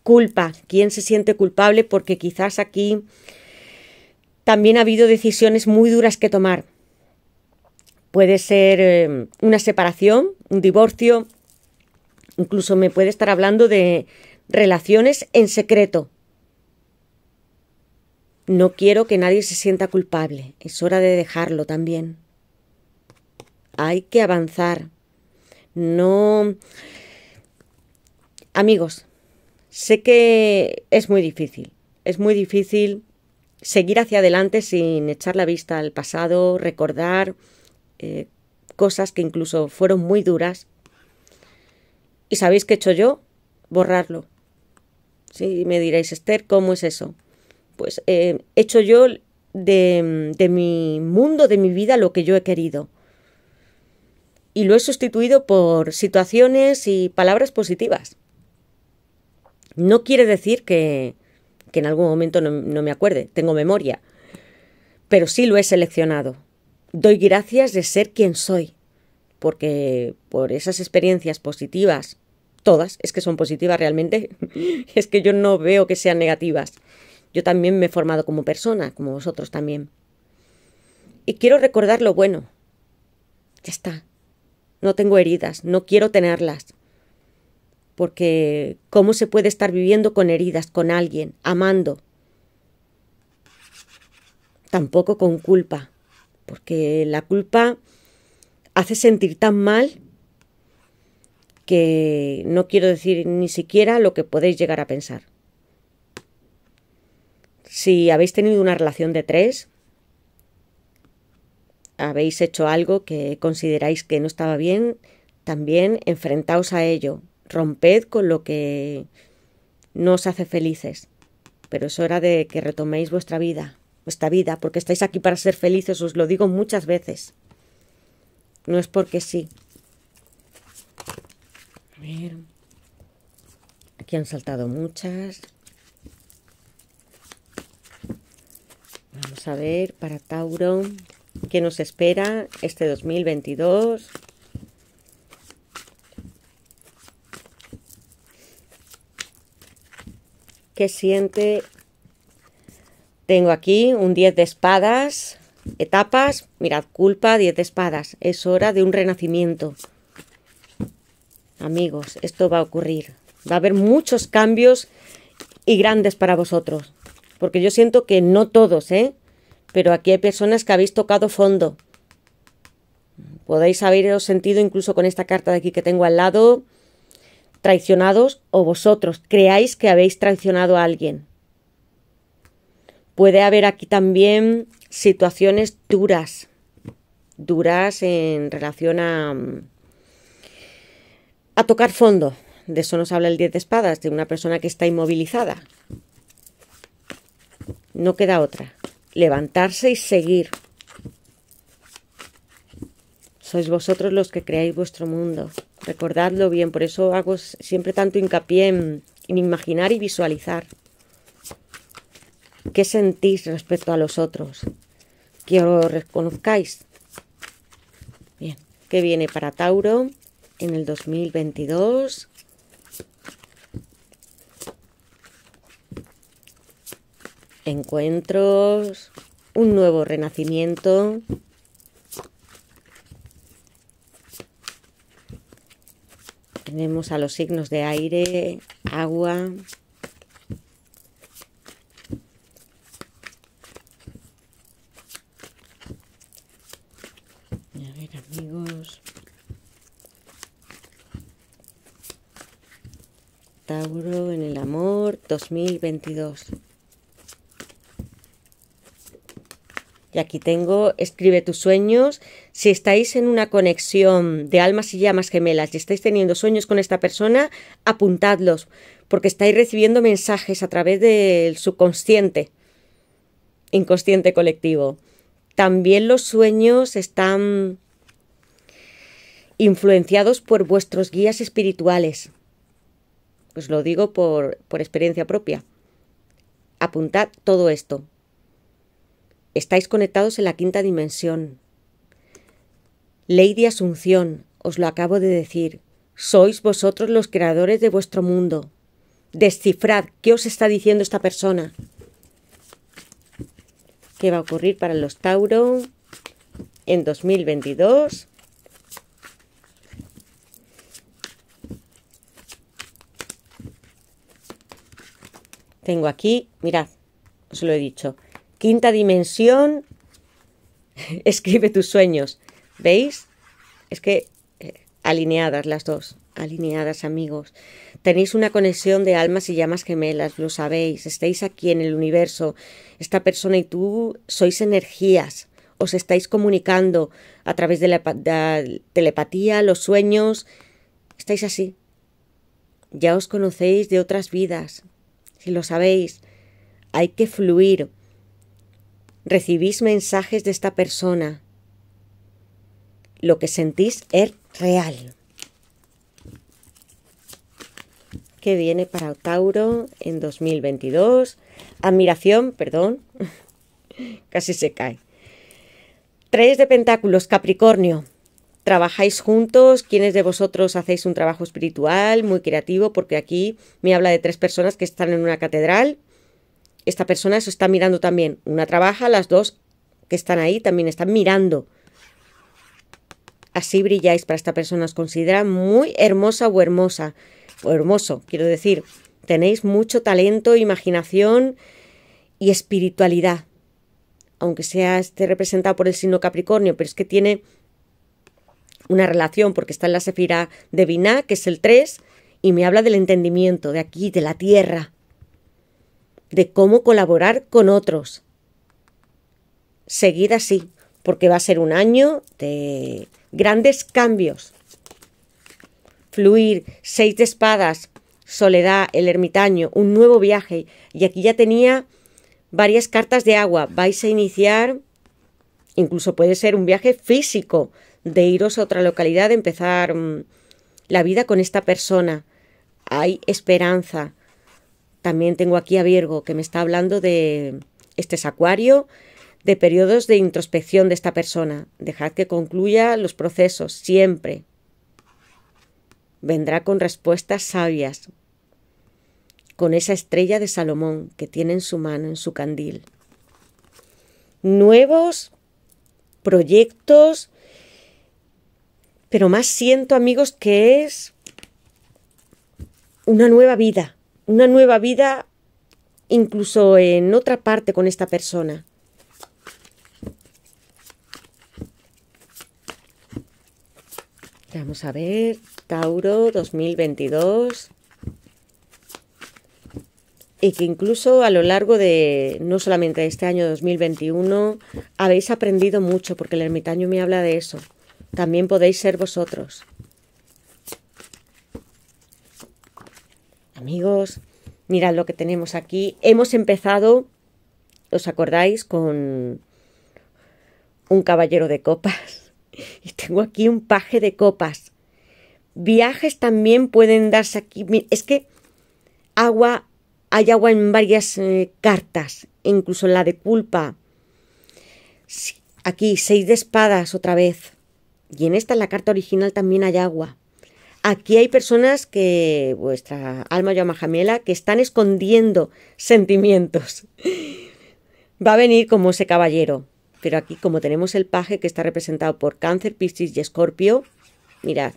culpa, quién se siente culpable porque quizás aquí también ha habido decisiones muy duras que tomar. Puede ser eh, una separación, un divorcio, Incluso me puede estar hablando de relaciones en secreto. No quiero que nadie se sienta culpable. Es hora de dejarlo también. Hay que avanzar. No... Amigos, sé que es muy difícil. Es muy difícil seguir hacia adelante sin echar la vista al pasado, recordar eh, cosas que incluso fueron muy duras ¿Y sabéis qué he hecho yo? Borrarlo. sí, me diréis, Esther, ¿cómo es eso? Pues eh, he hecho yo de, de mi mundo, de mi vida, lo que yo he querido. Y lo he sustituido por situaciones y palabras positivas. No quiere decir que, que en algún momento no, no, me acuerde, tengo memoria, pero sí lo he seleccionado. Doy gracias de ser quien soy porque por esas experiencias positivas, todas, es que son positivas realmente, es que yo no veo que sean negativas. Yo también me he formado como persona, como vosotros también. Y quiero recordar lo bueno. Ya está. No tengo heridas, no quiero tenerlas. Porque ¿cómo se puede estar viviendo con heridas, con alguien, amando? Tampoco con culpa. Porque la culpa hace sentir tan mal que no quiero decir ni siquiera lo que podéis llegar a pensar. Si habéis tenido una relación de tres, habéis hecho algo que consideráis que no estaba bien, también enfrentaos a ello, romped con lo que no os hace felices. Pero es hora de que retoméis vuestra vida, vuestra vida, porque estáis aquí para ser felices, os lo digo muchas veces. No es porque sí. A ver. Aquí han saltado muchas. Vamos a ver para Tauro. ¿Qué nos espera este 2022? ¿Qué siente? Tengo aquí un 10 de espadas. Etapas, mirad, culpa, diez espadas. Es hora de un renacimiento. Amigos, esto va a ocurrir. Va a haber muchos cambios y grandes para vosotros. Porque yo siento que no todos, ¿eh? Pero aquí hay personas que habéis tocado fondo. Podéis haberos sentido incluso con esta carta de aquí que tengo al lado traicionados o vosotros creáis que habéis traicionado a alguien. Puede haber aquí también situaciones duras, duras en relación a, a tocar fondo. De eso nos habla el 10 de espadas, de una persona que está inmovilizada. No queda otra. Levantarse y seguir. Sois vosotros los que creáis vuestro mundo. Recordadlo bien, por eso hago siempre tanto hincapié en imaginar y visualizar. ¿Qué sentís respecto a los otros? que os reconozcáis. Bien, ¿qué viene para Tauro en el 2022? Encuentros, un nuevo renacimiento. Tenemos a los signos de aire, agua, Tauro en el amor 2022. Y aquí tengo, escribe tus sueños. Si estáis en una conexión de almas y llamas gemelas y estáis teniendo sueños con esta persona, apuntadlos, porque estáis recibiendo mensajes a través del subconsciente, inconsciente colectivo. También los sueños están influenciados por vuestros guías espirituales. Os lo digo por, experiencia propia. Apuntad todo esto. Estáis conectados en la quinta dimensión. Ley de Asunción, os lo acabo de decir. Sois vosotros los creadores de vuestro mundo. Descifrad qué os está diciendo esta persona. ¿Qué va a ocurrir para los Tauro en 2022? Tengo aquí, mirad, os lo he dicho, quinta dimensión, escribe tus sueños. ¿Veis? Es que eh, alineadas las dos, alineadas amigos. Tenéis una conexión de almas y llamas gemelas, lo sabéis, estáis aquí en el universo. Esta persona y tú sois energías, os estáis comunicando a través de la telepatía, los sueños, estáis así. Ya os conocéis de otras vidas, lo sabéis, hay que fluir. Recibís mensajes de esta persona. Lo que sentís es real. qué viene para Tauro en 2022. Admiración, perdón. Casi se cae. Tres de Pentáculos, Capricornio trabajáis juntos, quienes de vosotros hacéis un trabajo espiritual muy creativo, porque aquí me habla de tres personas que están en una catedral. Esta persona se está mirando también. Una trabaja, las dos que están ahí también están mirando. Así brilláis para esta persona. Os considera muy hermosa o hermosa. O hermoso, quiero decir. Tenéis mucho talento, imaginación y espiritualidad. Aunque sea esté representado por el signo Capricornio, pero es que tiene una relación, porque está en la Sefira de Biná, que es el 3, y me habla del entendimiento, de aquí, de la tierra, de cómo colaborar con otros. seguida así, porque va a ser un año de grandes cambios. Fluir, seis de espadas, soledad, el ermitaño, un nuevo viaje. Y aquí ya tenía varias cartas de agua. Vais a iniciar, incluso puede ser un viaje físico, de iros a otra localidad, de empezar mm, la vida con esta persona. Hay esperanza. También tengo aquí a Virgo, que me está hablando de este sacuario, Acuario, de periodos de introspección de esta persona. Dejad que concluya los procesos, siempre. Vendrá con respuestas sabias, con esa estrella de Salomón que tiene en su mano, en su candil. Nuevos proyectos, pero más siento, amigos, que es una nueva vida, una nueva vida incluso en otra parte con esta persona. Vamos a ver, Tauro 2022. Y que incluso a lo largo de no solamente este año 2021 habéis aprendido mucho, porque el ermitaño me habla de eso también podéis ser vosotros. Amigos, mirad lo que tenemos aquí. Hemos empezado, ¿os acordáis? Con un caballero de copas. Y tengo aquí un paje de copas. Viajes también pueden darse aquí. Es que agua, hay agua en varias eh, cartas, incluso en la de culpa. aquí, seis de espadas otra vez y en esta, en la carta original, también hay agua. Aquí hay personas que, vuestra alma llama Jamiela, que están escondiendo sentimientos. Va a venir como ese caballero, pero aquí como tenemos el paje que está representado por cáncer, piscis y escorpio, mirad,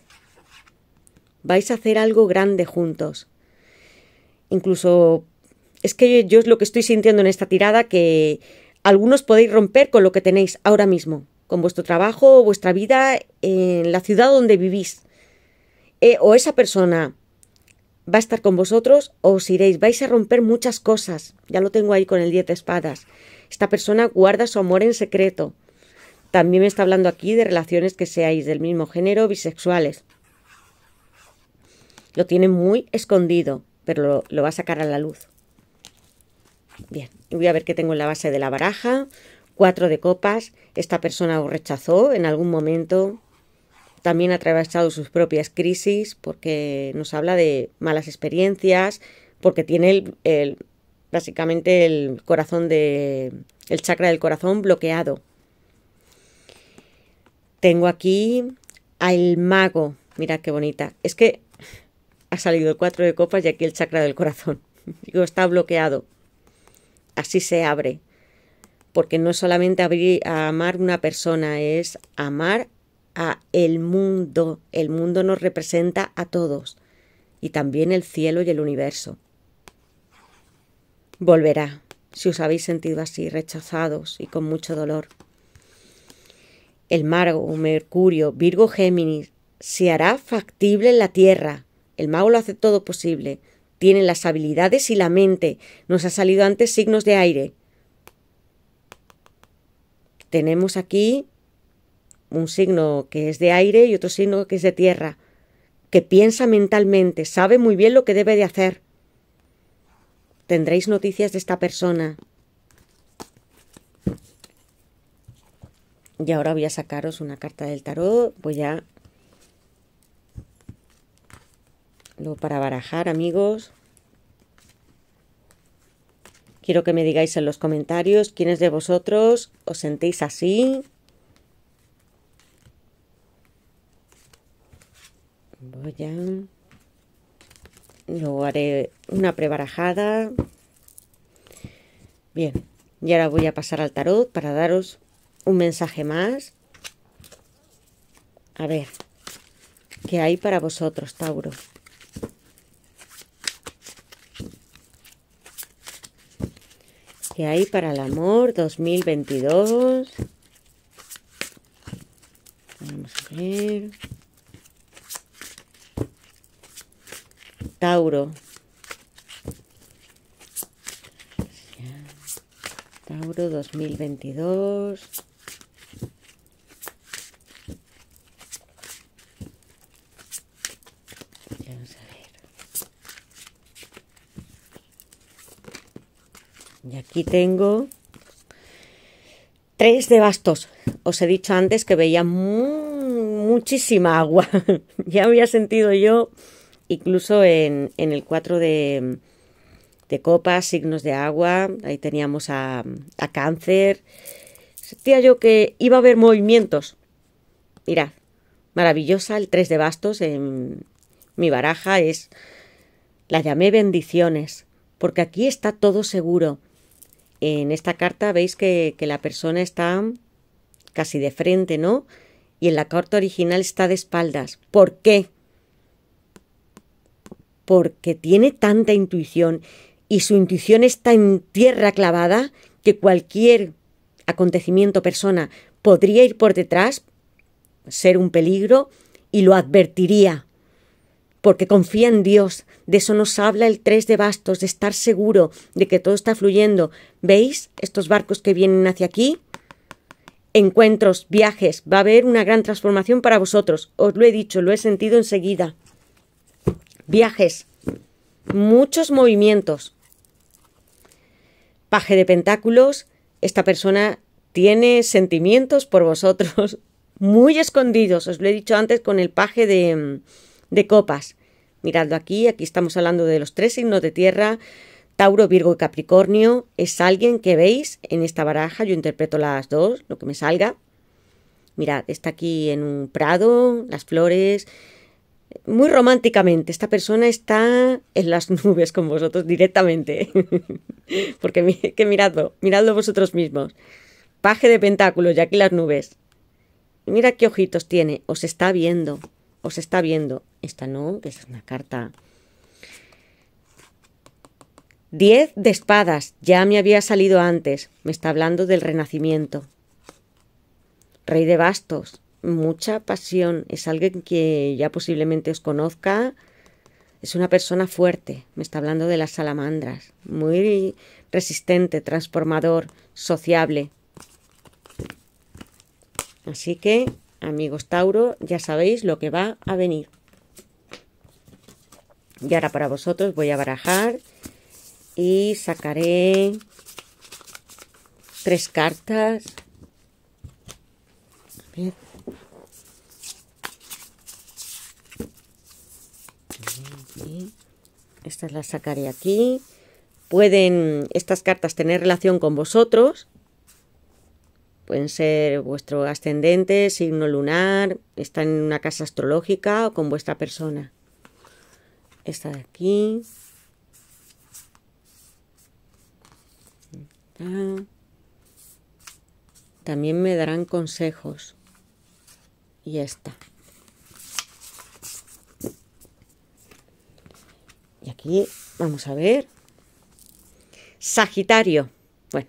vais a hacer algo grande juntos. Incluso, es que yo es lo que estoy sintiendo en esta tirada, que algunos podéis romper con lo que tenéis ahora mismo con vuestro trabajo o vuestra vida en la ciudad donde vivís. E, o esa persona va a estar con vosotros o os iréis. Vais a romper muchas cosas. Ya lo tengo ahí con el 10 de espadas. Esta persona guarda su amor en secreto. También me está hablando aquí de relaciones que seáis del mismo género, bisexuales. Lo tiene muy escondido, pero lo va a sacar a la luz. Bien, voy a ver qué tengo en la base de la baraja cuatro de copas. Esta persona lo rechazó en algún momento. También ha atravesado sus propias crisis porque nos habla de malas experiencias, porque tiene básicamente el corazón de el chakra del corazón bloqueado. Tengo aquí al mago. Mira qué bonita. Es que ha salido el cuatro de copas y aquí el chakra del corazón. Digo, está bloqueado. Así se abre porque no es solamente abrir a amar una persona, es amar a el mundo. El mundo nos representa a todos y también el cielo y el universo. Volverá si os habéis sentido así rechazados y con mucho dolor. El Mago, Mercurio, Virgo, Géminis, se hará factible en la Tierra. El mago lo hace todo posible. Tiene las habilidades y la mente. Nos ha salido antes signos de aire tenemos aquí un signo que es de aire y otro signo que es de tierra, que piensa mentalmente, sabe muy bien lo que debe de hacer. Tendréis noticias de esta persona. Y ahora voy a sacaros una carta del tarot. Voy a... Lo para barajar, amigos. Quiero que me digáis en los comentarios quiénes de vosotros os sentéis así. Voy a... Luego haré una prebarajada. Bien, y ahora voy a pasar al tarot para daros un mensaje más. A ver, ¿qué hay para vosotros, Tauro? que hay para el amor 2022. ver. Tauro. Tauro 2022. Y aquí tengo tres de bastos. Os he dicho antes que veía muchísima agua. ya había sentido yo, incluso en, el cuatro de, copas, signos de agua. Ahí teníamos a, cáncer. Sentía yo que iba a haber movimientos. Mirad, maravillosa el tres de bastos en mi baraja es la llamé bendiciones, porque aquí está todo seguro. En esta carta veis que, la persona está casi de frente, ¿no? Y en la carta original está de espaldas. ¿Por qué? Porque tiene tanta intuición y su intuición está en tierra clavada que cualquier acontecimiento, persona, podría ir por detrás, ser un peligro y lo advertiría porque confía en Dios. De eso nos habla el 3 de bastos, de estar seguro de que todo está fluyendo. ¿Veis estos barcos que vienen hacia aquí? Encuentros, viajes, va a haber una gran transformación para vosotros. Os lo he dicho, lo he sentido enseguida. Viajes, muchos movimientos. Paje de Pentáculos, esta persona tiene sentimientos por vosotros muy escondidos. Os lo he dicho antes con el paje de mm, de copas. Miradlo aquí, aquí estamos hablando de los tres signos de tierra, Tauro, Virgo y Capricornio. Es alguien que veis en esta baraja, yo interpreto las dos, lo que me salga. Mirad, está aquí en un prado, las flores. Muy románticamente, esta persona está en las nubes con vosotros directamente. Porque que miradlo, miradlo vosotros mismos. Paje de pentáculos y aquí las nubes. Mira qué ojitos tiene, os está viendo os está viendo. Esta no, que es una carta. Diez de espadas. Ya me había salido antes. Me está hablando del renacimiento. Rey de bastos. Mucha pasión. Es alguien que ya posiblemente os conozca. Es una persona fuerte. Me está hablando de las salamandras. Muy resistente, transformador, sociable. Así que amigos Tauro, ya sabéis lo que va a venir. Y ahora para vosotros voy a barajar y sacaré tres cartas. Estas las sacaré aquí. Pueden estas cartas tener relación con vosotros, Pueden ser vuestro ascendente, signo lunar, está en una casa astrológica o con vuestra persona. Esta de aquí. También me darán consejos. Y esta. Y aquí vamos a ver. Sagitario. Bueno,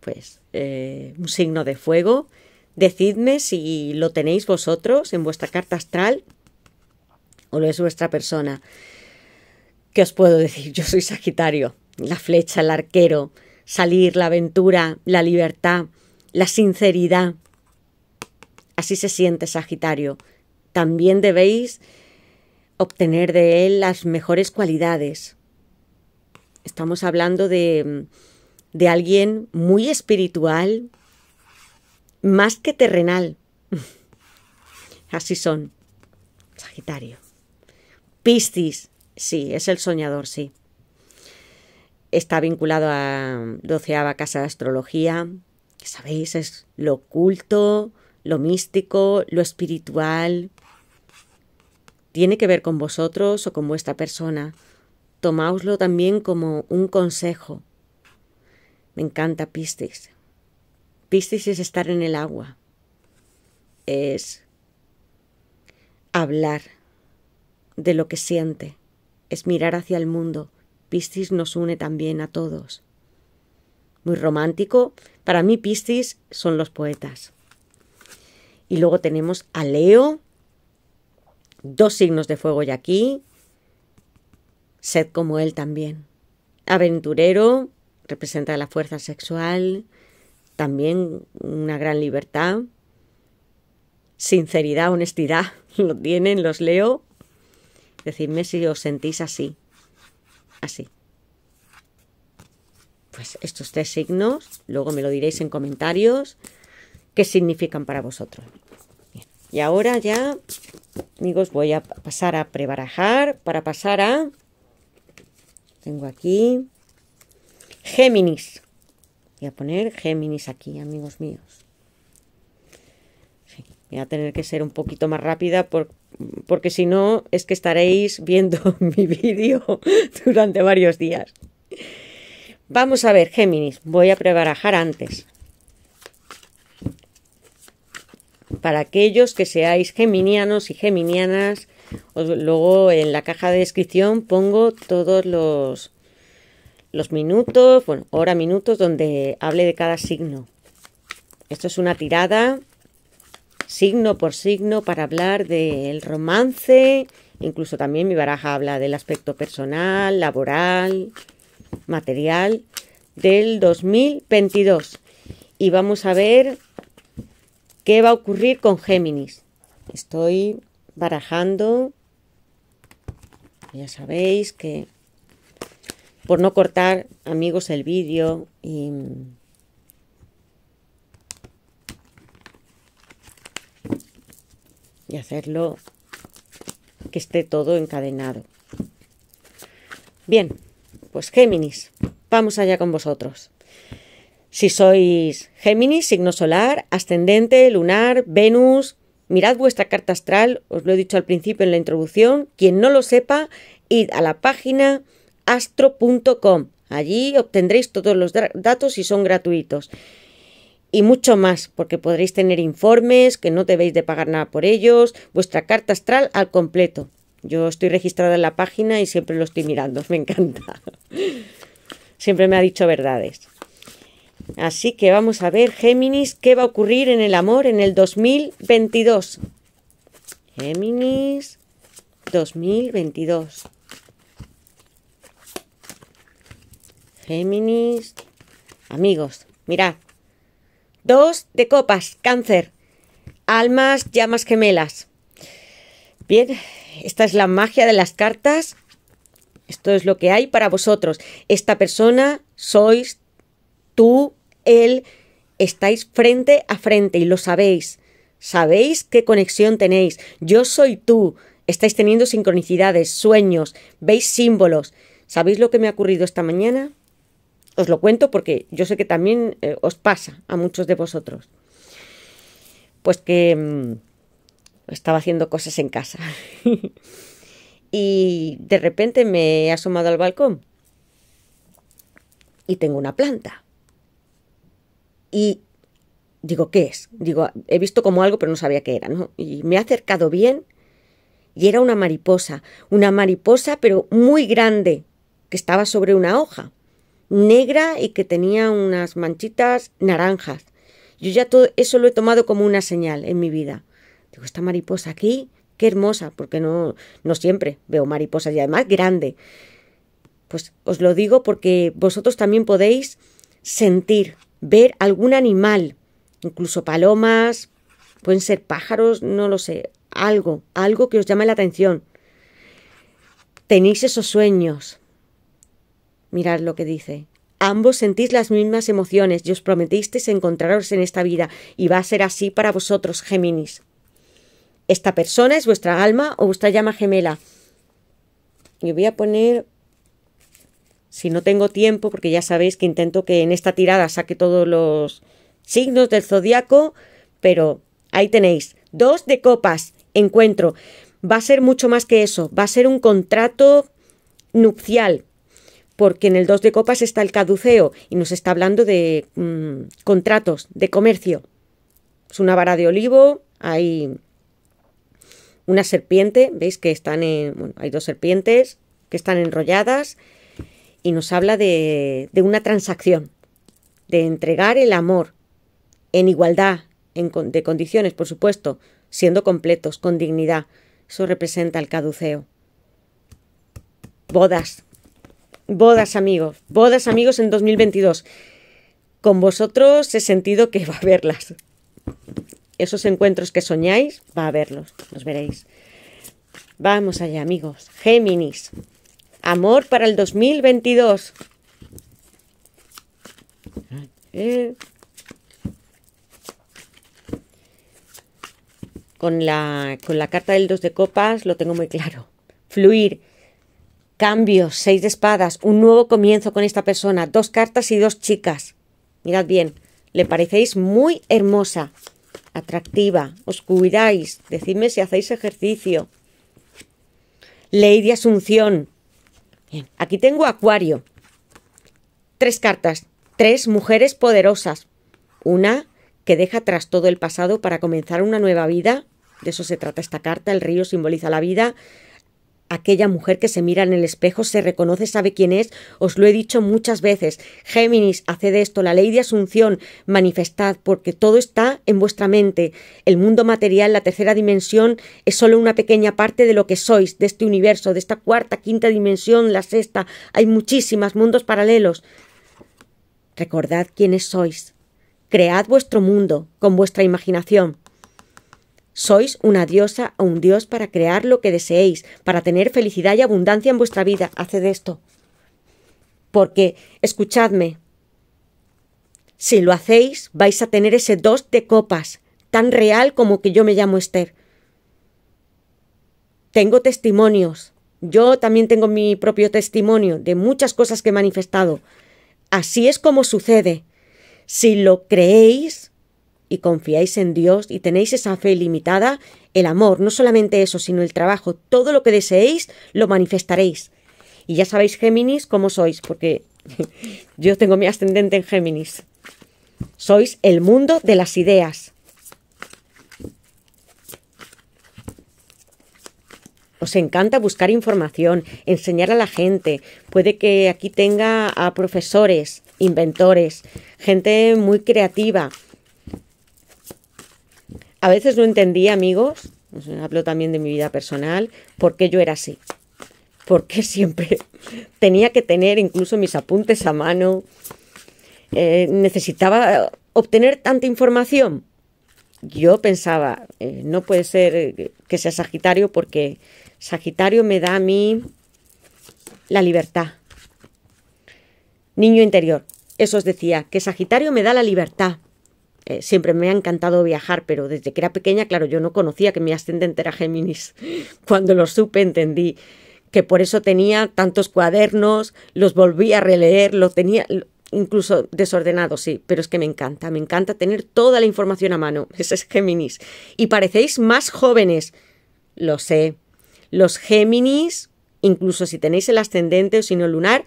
pues eh, un signo de fuego. Decidme si lo tenéis vosotros en vuestra carta astral o lo es vuestra persona. ¿Qué os puedo decir? Yo soy Sagitario. La flecha, el arquero, salir, la aventura, la libertad, la sinceridad. Así se siente Sagitario. También debéis obtener de él las mejores cualidades. Estamos hablando de de alguien muy espiritual, más que terrenal. Así son. Sagitario. Piscis, sí, es el soñador, sí. Está vinculado a doceava casa de astrología, que sabéis, es lo oculto, lo místico, lo espiritual. Tiene que ver con vosotros o con vuestra persona. Tomáoslo también como un consejo. Me encanta Piscis. Piscis es estar en el agua, es hablar de lo que siente, es mirar hacia el mundo. Piscis nos une también a todos. Muy romántico, para mí Piscis son los poetas. Y luego tenemos a Leo, dos signos de fuego y aquí, sed como él también. Aventurero, representa la fuerza sexual, también una gran libertad, sinceridad, honestidad, lo tienen, los leo. Decidme si os sentís así, así. Pues estos tres signos, luego me lo diréis en comentarios, qué significan para vosotros. Y ahora ya, amigos, voy a pasar a prebarajar para pasar a... Tengo aquí Géminis. Voy a poner Géminis aquí, amigos míos. voy a tener que ser un poquito más rápida porque si no es que estaréis viendo mi vídeo durante varios días. Vamos a ver, Géminis. Voy a prebarajar antes. Para aquellos que seáis geminianos y geminianas, luego en la caja de descripción pongo todos los los minutos, bueno, hora, minutos, donde hable de cada signo. Esto es una tirada signo por signo para hablar del romance, incluso también mi baraja habla del aspecto personal, laboral, material del 2022. Y vamos a ver qué va a ocurrir con Géminis. Estoy barajando, ya sabéis que por no cortar, amigos, el vídeo y... hacerlo que esté todo encadenado. Bien, pues Géminis, vamos allá con vosotros. Si sois Géminis, signo solar, ascendente, lunar, Venus, mirad vuestra carta astral, os lo he dicho al principio en la introducción, quien no lo sepa, id a la página astro.com. Allí obtendréis todos los datos y son gratuitos. Y mucho más, porque podréis tener informes, que no debéis de pagar nada por ellos, vuestra carta astral al completo. Yo estoy registrada en la página y siempre lo estoy mirando, me encanta. Siempre me ha dicho verdades. Así que vamos a ver, Géminis, qué va a ocurrir en el amor en el 2022. Géminis 2022. Géminis. Amigos, mirad. Dos de copas, cáncer. Almas, llamas gemelas. Bien, esta es la magia de las cartas. Esto es lo que hay para vosotros. Esta persona sois tú, él. Estáis frente a frente y lo sabéis. Sabéis qué conexión tenéis. Yo soy tú. Estáis teniendo sincronicidades, sueños, veis símbolos. ¿Sabéis lo que me ha ocurrido esta mañana? Os lo cuento porque yo sé que también eh, os pasa a muchos de vosotros. Pues que mm, estaba haciendo cosas en casa. y de repente me he asomado al balcón. Y tengo una planta. Y digo, ¿qué es? Digo, he visto como algo, pero no sabía qué era, ¿no? Y me he acercado bien y era una mariposa, una mariposa pero muy grande, que estaba sobre una hoja negra y que tenía unas manchitas naranjas. Yo ya todo eso lo he tomado como una señal en mi vida. Digo, esta mariposa aquí, qué hermosa, porque no, no siempre veo mariposas y además grande. Pues os lo digo porque vosotros también podéis sentir, ver algún animal, incluso palomas, pueden ser pájaros, no lo sé, algo, algo que os llame la atención. Tenéis esos sueños, Mirad lo que dice. Ambos sentís las mismas emociones y os prometisteis encontraros en esta vida, y va a ser así para vosotros, Géminis. Esta persona es vuestra alma o vuestra llama gemela. Y voy a poner, si no tengo tiempo, porque ya sabéis que intento que en esta tirada saque todos los signos del zodiaco, pero ahí tenéis, dos de copas, encuentro. Va a ser mucho más que eso, va a ser un contrato nupcial porque en el 2 de copas está el caduceo y nos está hablando de mm, contratos, de comercio. Es una vara de olivo, hay una serpiente, veis que están en, bueno, hay dos serpientes que están enrolladas y nos habla de, una transacción, de entregar el amor en igualdad en, de condiciones, por supuesto, siendo completos, con dignidad. Eso representa el caduceo. Bodas, bodas amigos, bodas amigos en 2022. Con vosotros he sentido que va a haberlas. Esos encuentros que soñáis, va a haberlos, los veréis. Vamos allá, amigos. Géminis. Amor para el 2022. Eh. Con, con la carta del 2 de copas lo tengo muy claro. Fluir Cambio, seis de espadas, un nuevo comienzo con esta persona, dos cartas y dos chicas. Mirad bien, le parecéis muy hermosa, atractiva, os cuidáis, decidme si hacéis ejercicio. Ley de Asunción. aquí tengo Acuario. Tres cartas, tres mujeres poderosas. Una que deja atrás todo el pasado para comenzar una nueva vida. De eso se trata esta carta, el río simboliza la vida. Aquella mujer que se mira en el espejo se reconoce, sabe quién es. Os lo he dicho muchas veces. Géminis, haced esto. La ley de asunción, manifestad, porque todo está en vuestra mente. El mundo material, la tercera dimensión, es solo una pequeña parte de lo que sois, de este universo, de esta cuarta, quinta dimensión, la sexta. Hay muchísimas mundos paralelos. Recordad quiénes sois. Cread vuestro mundo con vuestra imaginación. Sois una diosa o un dios para crear lo que deseéis, para tener felicidad y abundancia en vuestra vida. Haced esto. Porque, escuchadme, si lo hacéis, vais a tener ese dos de copas, tan real como que yo me llamo Esther. Tengo testimonios. Yo también tengo mi propio testimonio de muchas cosas que he manifestado. Así es como sucede. Si lo creéis, y confiáis en Dios y tenéis esa fe ilimitada, el amor, no solamente eso, sino el trabajo, todo lo que deseéis, lo manifestaréis. Y ya sabéis, Géminis, cómo sois, porque yo tengo mi ascendente en Géminis. Sois el mundo de las ideas. Os encanta buscar información, enseñar a la gente. Puede que aquí tenga a profesores, inventores, gente muy creativa, a veces no entendía, amigos, pues, hablo también de mi vida personal, por qué yo era así. Por qué siempre tenía que tener incluso mis apuntes a mano. Eh, necesitaba obtener tanta información. Yo pensaba, eh, no puede ser eh, que sea Sagitario porque Sagitario me da a mí la libertad. Niño interior, eso os decía, que Sagitario me da la libertad. Eh, siempre me ha encantado viajar, pero desde que era pequeña, claro, yo no conocía que mi ascendente era Géminis. Cuando lo supe entendí que por eso tenía tantos cuadernos, los volví a releer, los tenía incluso desordenados, sí, pero es que me encanta, me encanta tener toda la información a mano. Ese es Géminis. Y parecéis más jóvenes. Lo sé. Los Géminis, incluso si tenéis el ascendente o sino lunar,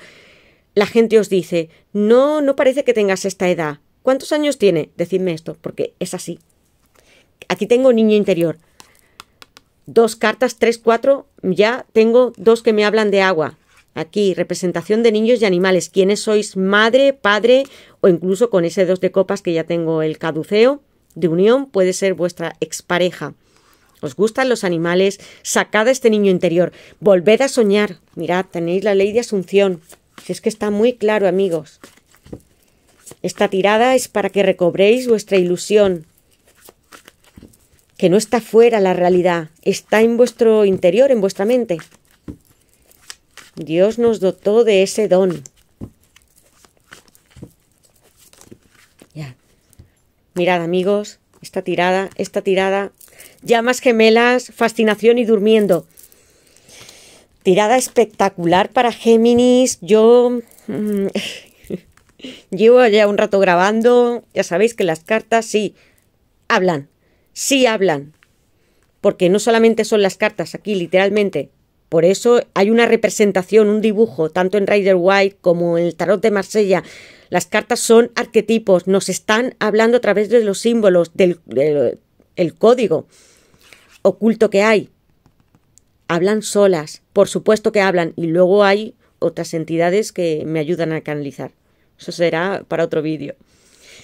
la gente os dice, no, no parece que tengas esta edad. ¿Cuántos años tiene? Decidme esto, porque es así. Aquí tengo niño interior. Dos cartas, tres, cuatro. Ya tengo dos que me hablan de agua. Aquí, representación de niños y animales. ¿Quiénes sois? Madre, padre o incluso con ese dos de copas que ya tengo el caduceo de unión puede ser vuestra expareja. ¿Os gustan los animales? Sacad a este niño interior. Volved a soñar. Mirad, tenéis la ley de asunción. Si es que está muy claro, amigos. Esta tirada es para que recobréis vuestra ilusión, que no está fuera la realidad, está en vuestro interior, en vuestra mente. Dios nos dotó de ese don. Ya. Mirad, amigos, esta tirada, esta tirada. Llamas gemelas, fascinación y durmiendo. Tirada espectacular para Géminis. Yo mm, Llevo ya un rato grabando, ya sabéis que las cartas sí hablan, sí hablan, porque no solamente son las cartas aquí literalmente, por eso hay una representación, un dibujo, tanto en Rider White como en el Tarot de Marsella. Las cartas son arquetipos, nos están hablando a través de los símbolos, del, del el código oculto que hay. Hablan solas, por supuesto que hablan, y luego hay otras entidades que me ayudan a canalizar. Eso será para otro vídeo.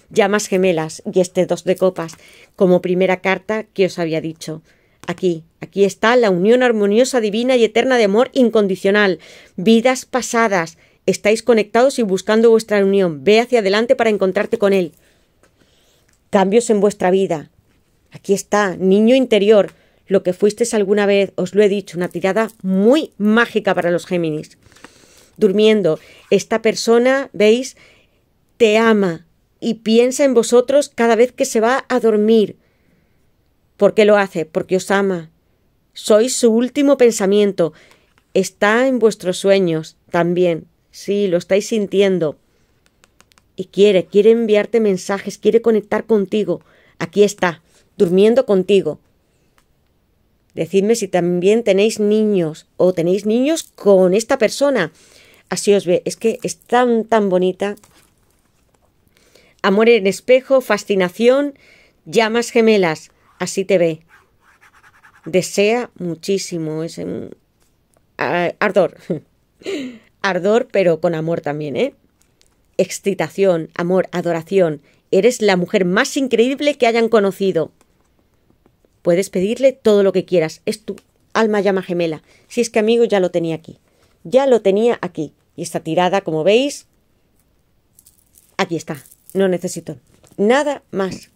Llamas gemelas y este dos de copas, como primera carta que os había dicho. Aquí, aquí está la unión armoniosa, divina y eterna de amor incondicional. Vidas pasadas. Estáis conectados y buscando vuestra unión. Ve hacia adelante para encontrarte con él. Cambios en vuestra vida. Aquí está, niño interior. Lo que fuisteis alguna vez, os lo he dicho, una tirada muy mágica para los Géminis durmiendo. Esta persona, veis, te ama y piensa en vosotros cada vez que se va a dormir. ¿Por qué lo hace? Porque os ama. Sois su último pensamiento. Está en vuestros sueños también. Sí, lo estáis sintiendo. Y quiere, quiere enviarte mensajes, quiere conectar contigo. Aquí está, durmiendo contigo. Decidme si también tenéis niños o tenéis niños con esta persona. Así os ve, es que es tan, tan bonita. Amor en espejo, fascinación, llamas gemelas, así te ve. Desea muchísimo, es ardor. Ardor, pero con amor también, ¿eh? Excitación, amor, adoración. Eres la mujer más increíble que hayan conocido. Puedes pedirle todo lo que quieras. Es tu alma llama gemela. Si es que amigo ya lo tenía aquí. Ya lo tenía aquí. Y esta tirada, como veis, aquí está. No necesito nada más.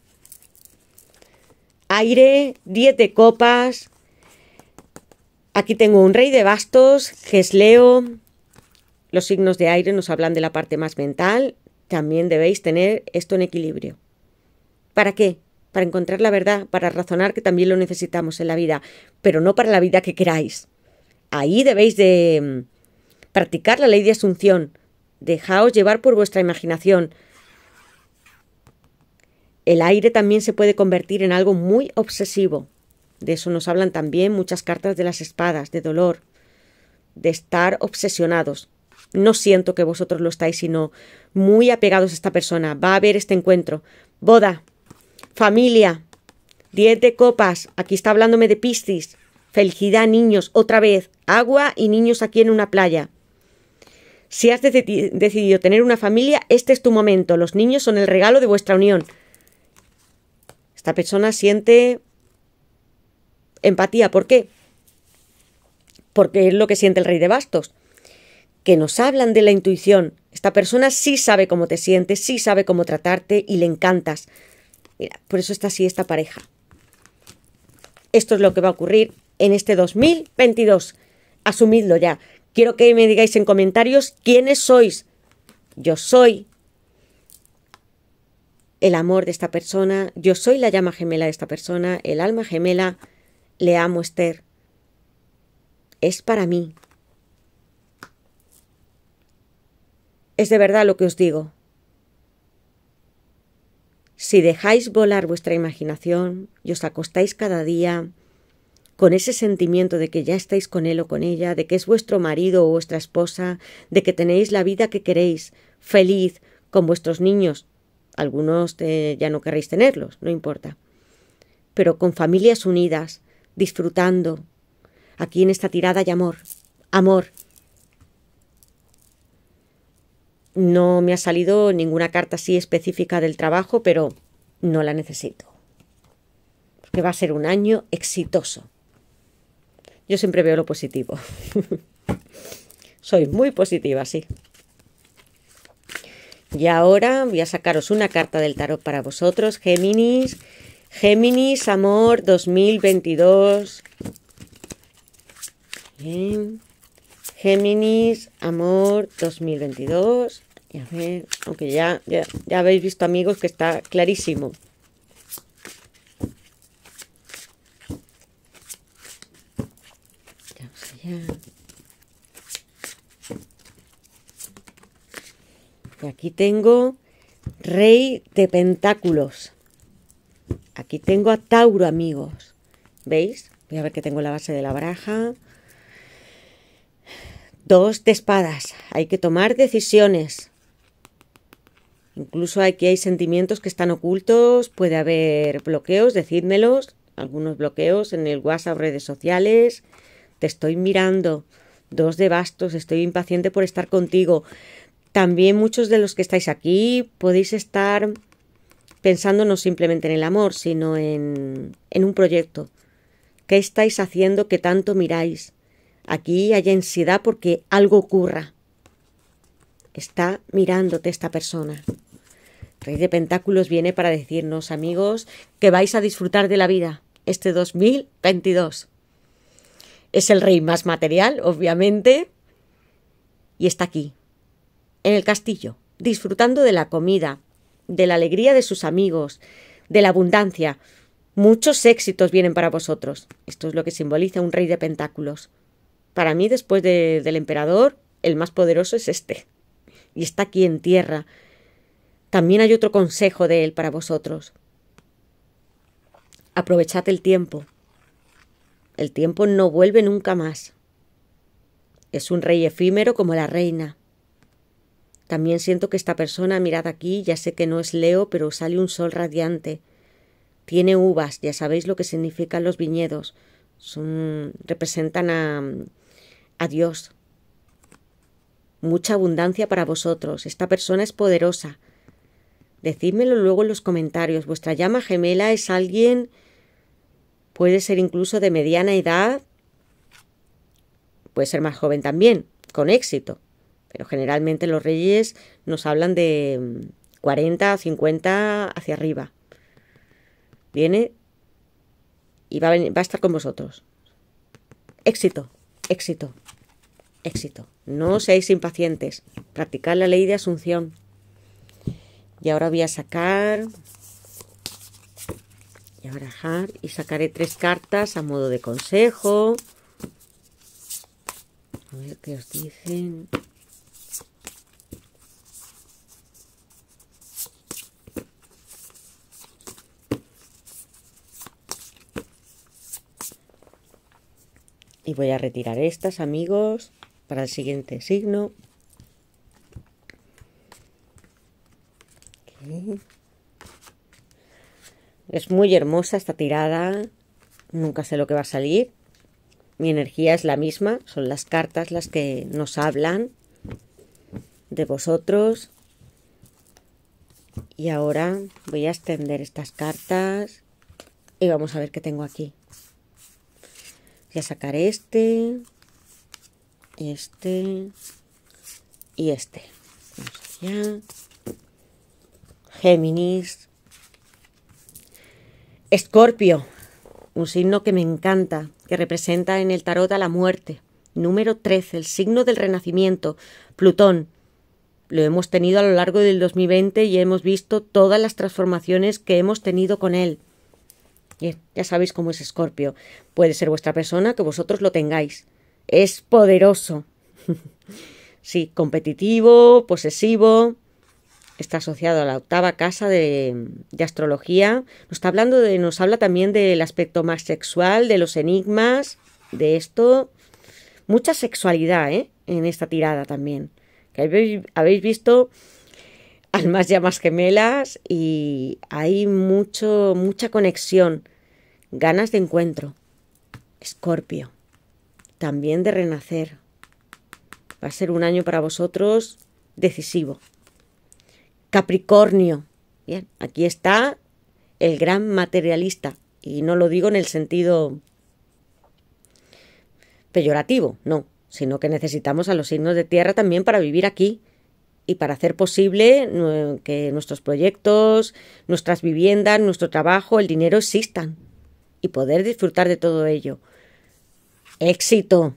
Aire, 10 de copas. Aquí tengo un rey de bastos, gesleo. Los signos de aire nos hablan de la parte más mental. También debéis tener esto en equilibrio. ¿Para qué? Para encontrar la verdad, para razonar que también lo necesitamos en la vida, pero no para la vida que queráis. Ahí debéis de, Practicar la ley de asunción. Dejaos llevar por vuestra imaginación. El aire también se puede convertir en algo muy obsesivo. De eso nos hablan también muchas cartas de las espadas, de dolor, de estar obsesionados. No siento que vosotros lo estáis, sino muy apegados a esta persona. Va a haber este encuentro. Boda, familia, diez de copas. Aquí está hablándome de Piscis. Felicidad, niños, otra vez. Agua y niños aquí en una playa. Si has decidido tener una familia, este es tu momento. Los niños son el regalo de vuestra unión. Esta persona siente empatía. ¿Por qué? Porque es lo que siente el rey de bastos. Que nos hablan de la intuición. Esta persona sí sabe cómo te sientes, sí sabe cómo tratarte y le encantas. Mira, por eso está así esta pareja. Esto es lo que va a ocurrir en este 2022. Asumidlo ya. Quiero que me digáis en comentarios quiénes sois. Yo soy el amor de esta persona, yo soy la llama gemela de esta persona, el alma gemela, le amo Esther. Es para mí. Es de verdad lo que os digo. Si dejáis volar vuestra imaginación y os acostáis cada día con ese sentimiento de que ya estáis con él o con ella, de que es vuestro marido o vuestra esposa, de que tenéis la vida que queréis, feliz, con vuestros niños. Algunos ya no querréis tenerlos, no importa. Pero con familias unidas, disfrutando. Aquí en esta tirada hay amor, amor. No me ha salido ninguna carta así específica del trabajo, pero no la necesito. Porque va a ser un año exitoso. Yo siempre veo lo positivo. Soy muy positiva, sí. Y ahora voy a sacaros una carta del tarot para vosotros, Géminis. Géminis, amor 2022. Géminis, amor 2022. a ver, aunque ya, ya habéis visto amigos que está clarísimo. Y aquí tengo Rey de Pentáculos. Aquí tengo a Tauro, amigos. ¿Veis? Voy a ver que tengo la base de la baraja. Dos de espadas. Hay que tomar decisiones. Incluso aquí hay sentimientos que están ocultos. Puede haber bloqueos, decídmelos. Algunos bloqueos en el WhatsApp, redes sociales te estoy mirando, dos de bastos, estoy impaciente por estar contigo. También muchos de los que estáis aquí podéis estar pensando no simplemente en el amor, sino en, en un proyecto. ¿Qué estáis haciendo que tanto miráis? Aquí hay ansiedad porque algo ocurra. Está mirándote esta persona. Rey de Pentáculos viene para decirnos, amigos, que vais a disfrutar de la vida este 2022. Es el rey más material, obviamente, y está aquí, en el castillo, disfrutando de la comida, de la alegría de sus amigos, de la abundancia. Muchos éxitos vienen para vosotros. Esto es lo que simboliza un rey de pentáculos. Para mí, después del emperador, el más poderoso es este. Y está aquí en tierra. También hay otro consejo de él para vosotros. Aprovechad el tiempo, el tiempo no vuelve nunca más. Es un rey efímero como la reina. También siento que esta persona, mirad aquí, ya sé que no es Leo, pero sale un sol radiante. Tiene uvas, ya sabéis lo que significan los viñedos. Son, representan a, a Dios. Mucha abundancia para vosotros. Esta persona es poderosa. Decídmelo luego en los comentarios. Vuestra llama gemela es alguien puede ser incluso de mediana edad, puede ser más joven también, con éxito. Pero generalmente los reyes nos hablan de 40, mm, 50 hacia arriba. Viene y va a, estar con vosotros. Éxito, éxito, éxito. No seáis impacientes. Practicad la ley de asunción. Y ahora voy a sacar y ahora barajar y sacaré tres cartas a modo de consejo. A ver qué os dicen. Y voy a retirar estas, amigos, para el siguiente signo. Es muy hermosa esta tirada. Nunca sé lo que va a salir. Mi energía es la misma. Son las cartas las que nos hablan de vosotros. Y ahora voy a extender estas cartas. Y vamos a ver qué tengo aquí. Voy a sacar este. Este. Y este. Vamos Géminis. Escorpio, un signo que me encanta, que representa en el tarot a la muerte. Número 13, el signo del renacimiento, Plutón. Lo hemos tenido a lo largo del 2020 y hemos visto todas las transformaciones que hemos tenido con él. Bien, ya sabéis cómo es Escorpio. Puede ser vuestra persona que vosotros lo tengáis. Es poderoso. sí, competitivo, posesivo, está asociado a la octava casa de, astrología. Nos está hablando de, nos habla también del aspecto más sexual, de los enigmas, de esto. Mucha sexualidad, ¿eh? En esta tirada también. Que habéis, visto almas llamas gemelas y hay mucho, mucha conexión, ganas de encuentro. Escorpio, también de renacer. Va a ser un año para vosotros decisivo. Capricornio. Bien, aquí está el gran materialista. Y no lo digo en el sentido peyorativo, no, sino que necesitamos a los signos de tierra también para vivir aquí y para hacer posible que nuestros proyectos, nuestras viviendas, nuestro trabajo, el dinero existan y poder disfrutar de todo ello. Éxito.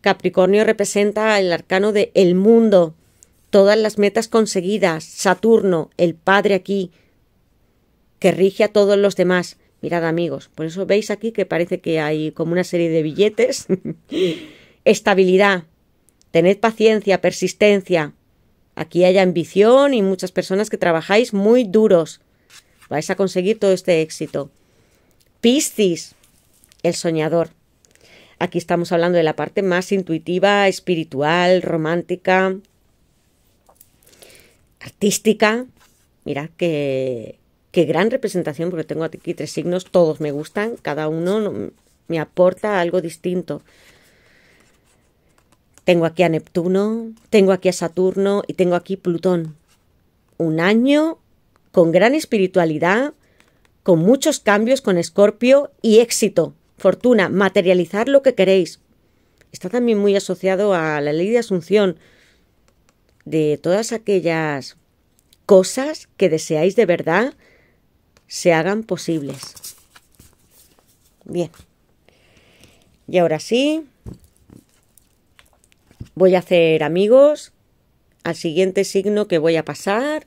Capricornio representa el arcano de el mundo, todas las metas conseguidas, Saturno, el Padre aquí, que rige a todos los demás. Mirad amigos, por eso veis aquí que parece que hay como una serie de billetes. Estabilidad, tened paciencia, persistencia. Aquí hay ambición y muchas personas que trabajáis muy duros. Vais a conseguir todo este éxito. Piscis, el soñador. Aquí estamos hablando de la parte más intuitiva, espiritual, romántica, artística. Mira, que, qué gran representación, porque tengo aquí tres signos, todos me gustan, cada uno me aporta algo distinto. Tengo aquí a Neptuno, tengo aquí a Saturno y tengo aquí Plutón. Un año con gran espiritualidad, con muchos cambios, con Escorpio y éxito, fortuna, materializar lo que queréis. Está también muy asociado a la ley de Asunción, de todas aquellas cosas que deseáis de verdad se hagan posibles. Bien. Y ahora sí, voy a hacer amigos al siguiente signo que voy a pasar.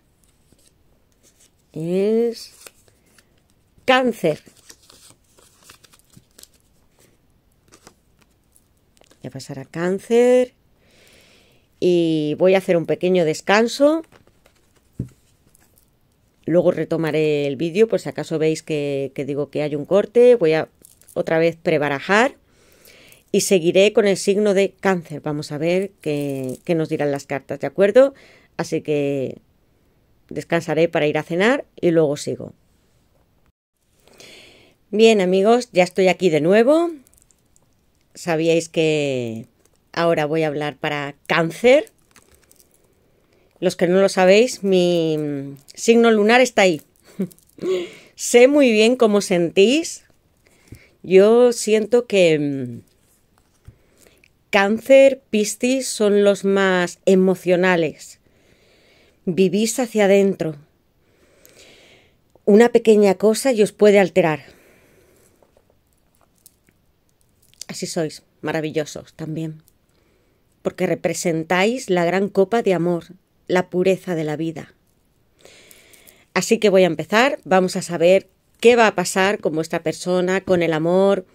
Es cáncer. Voy a pasar a cáncer y voy a hacer un pequeño descanso. Luego retomaré el vídeo, por si acaso veis que, digo que hay un corte, voy a otra vez prebarajar y seguiré con el signo de cáncer. Vamos a ver qué, nos dirán las cartas, ¿de acuerdo? Así que descansaré para ir a cenar y luego sigo. Bien amigos, ya estoy aquí de nuevo. Sabíais que, Ahora voy a hablar para cáncer. Los que no lo sabéis, mi signo lunar está ahí. sé muy bien cómo sentís. Yo siento que mm, cáncer, piscis son los más emocionales. Vivís hacia adentro. Una pequeña cosa y os puede alterar. Así sois, maravillosos también porque representáis la gran copa de amor, la pureza de la vida. Así que voy a empezar, vamos a saber qué va a pasar con vuestra persona, con el amor,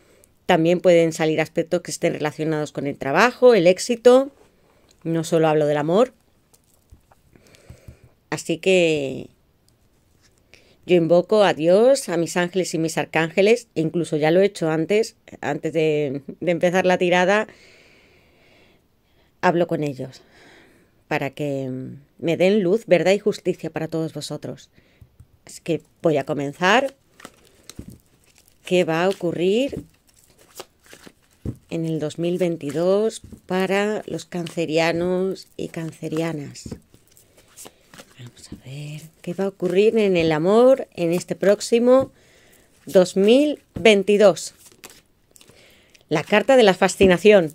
también pueden salir aspectos que estén relacionados con el trabajo, el éxito, no solo hablo del amor. Así que yo invoco a Dios, a mis ángeles y mis arcángeles, incluso ya lo he hecho antes, antes de, de empezar la tirada, hablo con ellos para que mm, me den luz, verdad y justicia para todos vosotros. Es que voy a comenzar. ¿Qué va a ocurrir en el 2022 para los cancerianos y cancerianas? Vamos a ver, ¿qué va a ocurrir en el amor en este próximo 2022? La carta de la fascinación.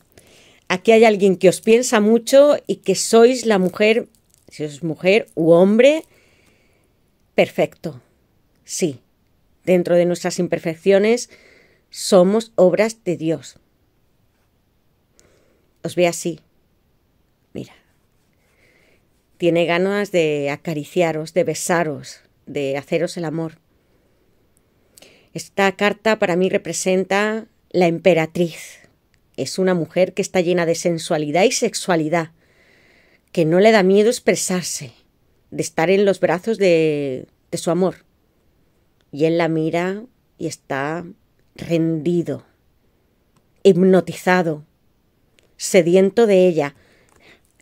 Aquí hay alguien que os piensa mucho y que sois la mujer, si es mujer u hombre, perfecto. Sí, dentro de nuestras imperfecciones somos obras de Dios. Os ve así. Mira. Tiene ganas de acariciaros, de besaros, de haceros el amor. Esta carta para mí representa la emperatriz es una mujer que está llena de sensualidad y sexualidad, que no le da miedo expresarse, de estar en los brazos de, su amor. Y él la mira y está rendido, hipnotizado, sediento de ella.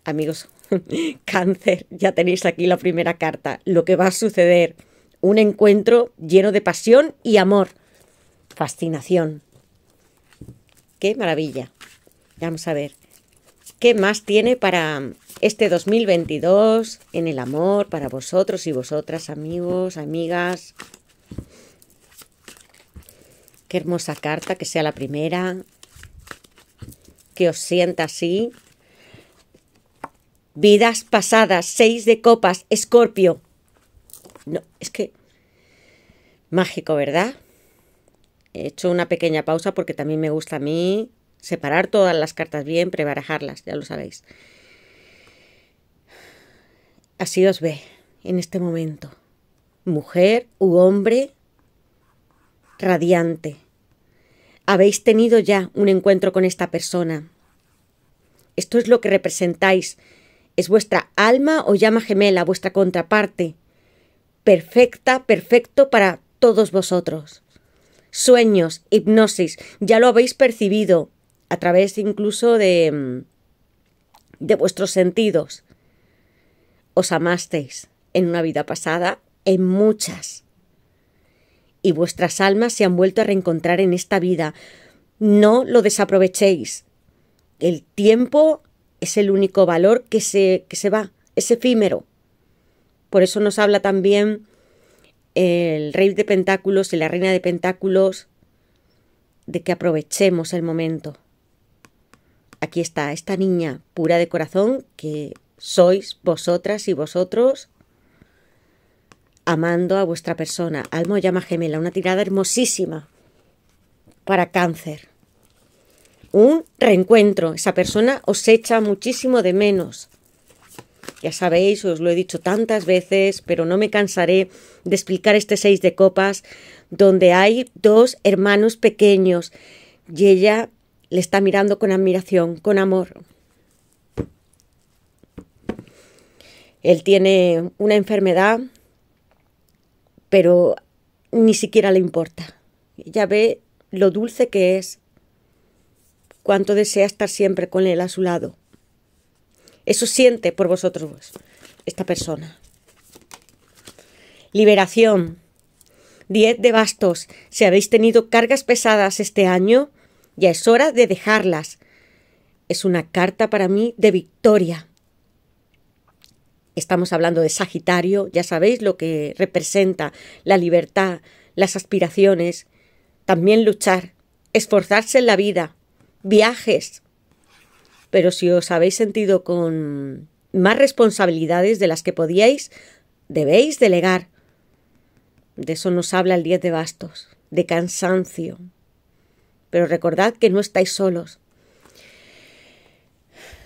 Amigos, cáncer, ya tenéis aquí la primera carta, lo que va a suceder, un encuentro lleno de pasión y amor, fascinación. Qué maravilla. Vamos a ver. ¿Qué más tiene para este 2022 en el amor, para vosotros y vosotras, amigos, amigas? Qué hermosa carta, que sea la primera, que os sienta así. Vidas pasadas, seis de copas, escorpio. No, es que... Mágico, ¿verdad? he hecho una pequeña pausa porque también me gusta a mí separar todas las cartas bien, prebarajarlas, ya lo sabéis. Así os ve en este momento. Mujer u hombre radiante. Habéis tenido ya un encuentro con esta persona. Esto es lo que representáis. Es vuestra alma o llama gemela, vuestra contraparte. Perfecta, perfecto para todos vosotros sueños, hipnosis, ya lo habéis percibido a través incluso de, de vuestros sentidos. Os amasteis en una vida pasada, en muchas. Y vuestras almas se han vuelto a reencontrar en esta vida. No lo desaprovechéis. El tiempo es el único valor que se, que se va, es efímero. Por eso nos habla también el rey de pentáculos y la reina de pentáculos de que aprovechemos el momento. Aquí está esta niña pura de corazón que sois vosotras y vosotros amando a vuestra persona. Alma llama gemela, una tirada hermosísima para cáncer. Un reencuentro. Esa persona os echa muchísimo de menos. Ya sabéis, os lo he dicho tantas veces, pero no me cansaré de explicar este seis de copas, donde hay dos hermanos pequeños y ella le está mirando con admiración, con amor. Él tiene una enfermedad, pero ni siquiera le importa. Ella ve lo dulce que es, cuánto desea estar siempre con él a su lado. Eso siente por vosotros esta persona. Liberación. Diez de bastos. Si habéis tenido cargas pesadas este año, ya es hora de dejarlas. Es una carta para mí de victoria. Estamos hablando de Sagitario, ya sabéis lo que representa la libertad, las aspiraciones, también luchar, esforzarse en la vida, viajes, pero si os habéis sentido con más responsabilidades de las que podíais, debéis delegar. De eso nos habla el 10 de bastos, de cansancio. Pero recordad que no estáis solos.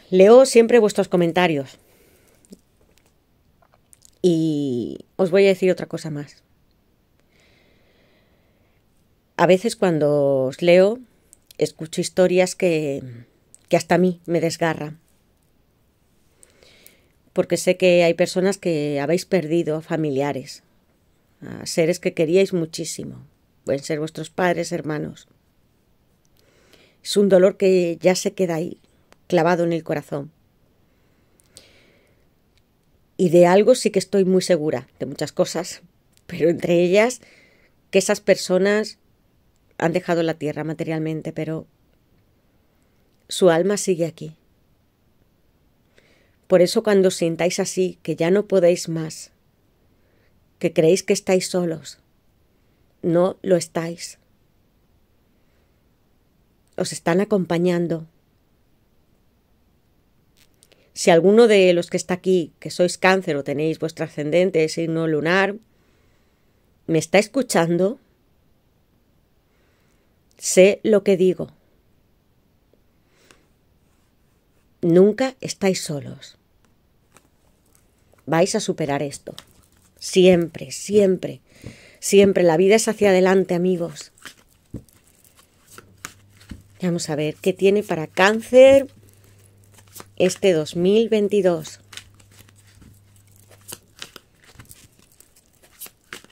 Leo siempre vuestros comentarios. Y os voy a decir otra cosa más. A veces cuando os leo, escucho historias que que hasta a mí me desgarra. Porque sé que hay personas que habéis perdido familiares, seres que queríais muchísimo. Pueden ser vuestros padres, hermanos. Es un dolor que ya se queda ahí, clavado en el corazón. Y de algo sí que estoy muy segura, de muchas cosas, pero entre ellas que esas personas han dejado la tierra materialmente, pero su alma sigue aquí. Por eso cuando os sintáis así, que ya no podéis más, que creéis que estáis solos, no lo estáis. Os están acompañando. Si alguno de los que está aquí, que sois cáncer o tenéis vuestro ascendente, signo lunar, me está escuchando, sé lo que digo. Nunca estáis solos. Vais a superar esto. Siempre, siempre, siempre. La vida es hacia adelante, amigos. Vamos a ver qué tiene para cáncer este 2022.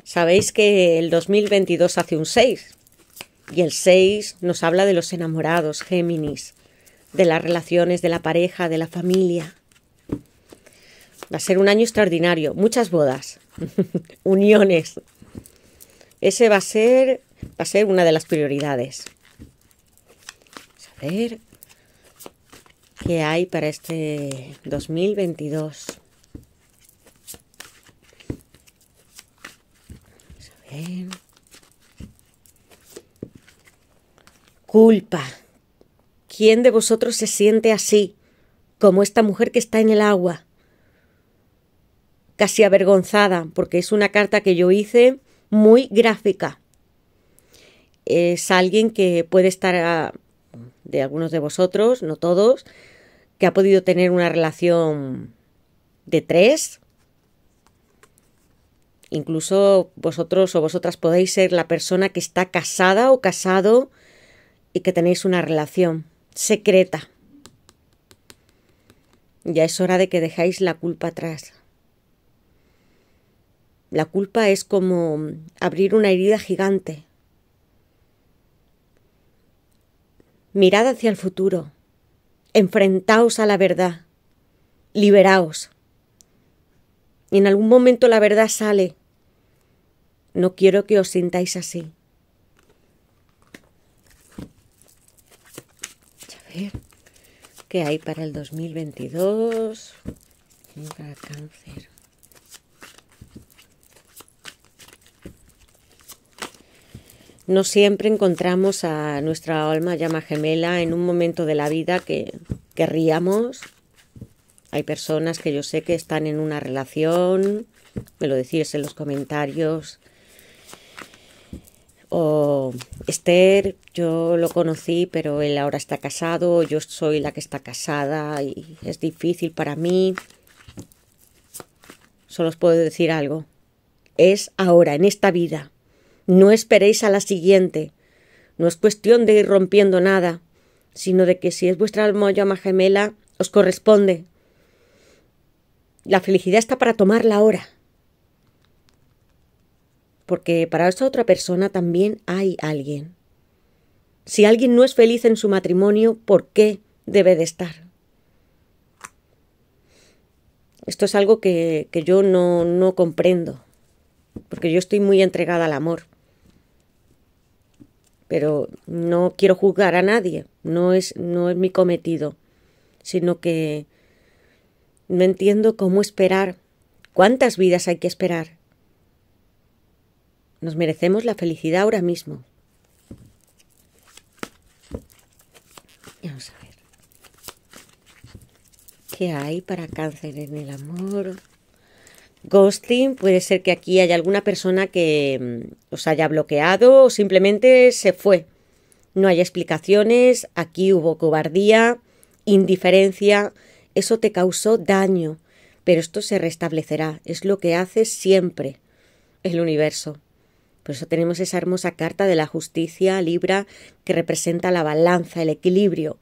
Sabéis que el 2022 hace un 6 y el 6 nos habla de los enamorados, Géminis de las relaciones, de la pareja, de la familia. Va a ser un año extraordinario, muchas bodas, uniones. Ese va a ser va a ser una de las prioridades. Vamos a ver qué hay para este 2022. Vamos a ver. Culpa. ¿Quién de vosotros se siente así, como esta mujer que está en el agua? Casi avergonzada, porque es una carta que yo hice muy gráfica. Es alguien que puede estar, ah, de algunos de vosotros, no todos, que ha podido tener una relación de tres. Incluso vosotros o vosotras podéis ser la persona que está casada o casado y que tenéis una relación secreta. Ya es hora de que dejáis la culpa atrás. La culpa es como abrir una herida gigante. Mirad hacia el futuro. Enfrentaos a la verdad. Liberaos. Y en algún momento la verdad sale. No quiero que os sintáis así. ver qué hay para el 2022 No siempre encontramos a nuestra alma llama gemela en un momento de la vida que querríamos. Hay personas que yo sé que están en una relación, me lo decís en los comentarios, o Esther, yo lo conocí, pero él ahora está casado, yo soy la que está casada y es difícil para mí. Solo os puedo decir algo. Es ahora, en esta vida. No esperéis a la siguiente. No es cuestión de ir rompiendo nada, sino de que si es vuestra alma llama gemela, os corresponde. La felicidad está para tomarla ahora porque para esa otra persona también hay alguien. Si alguien no es feliz en su matrimonio, ¿por qué debe de estar? Esto es algo que, yo no, no comprendo, porque yo estoy muy entregada al amor. Pero no quiero juzgar a nadie, no es, no es mi cometido, sino que no entiendo cómo esperar, cuántas vidas hay que esperar nos merecemos la felicidad ahora mismo. Vamos a ver. ¿Qué hay para cáncer en el amor? Ghosting, puede ser que aquí haya alguna persona que mm, os haya bloqueado o simplemente se fue. No hay explicaciones, aquí hubo cobardía, indiferencia, eso te causó daño, pero esto se restablecerá, es lo que hace siempre el universo. Por eso tenemos esa hermosa carta de la justicia libra que representa la balanza, el equilibrio.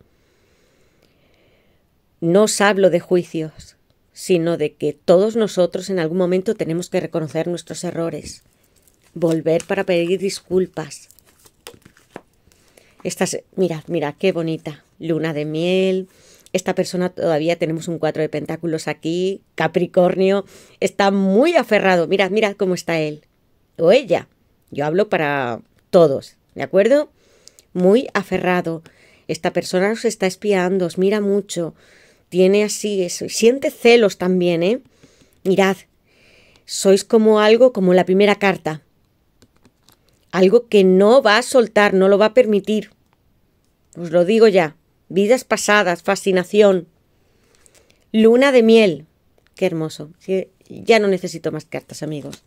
No os hablo de juicios, sino de que todos nosotros en algún momento tenemos que reconocer nuestros errores, volver para pedir disculpas. Estas, mirad, mirad, qué bonita. Luna de miel, esta persona todavía tenemos un cuatro de pentáculos aquí, Capricornio, está muy aferrado. Mirad, mirad cómo está él o ella. Yo hablo para todos, ¿de acuerdo? Muy aferrado. Esta persona os está espiando, os mira mucho, tiene así, eso. siente celos también, ¿eh? Mirad, sois como algo, como la primera carta. Algo que no va a soltar, no lo va a permitir. Os lo digo ya. Vidas pasadas, fascinación. Luna de miel. Qué hermoso. Ya no necesito más cartas, amigos.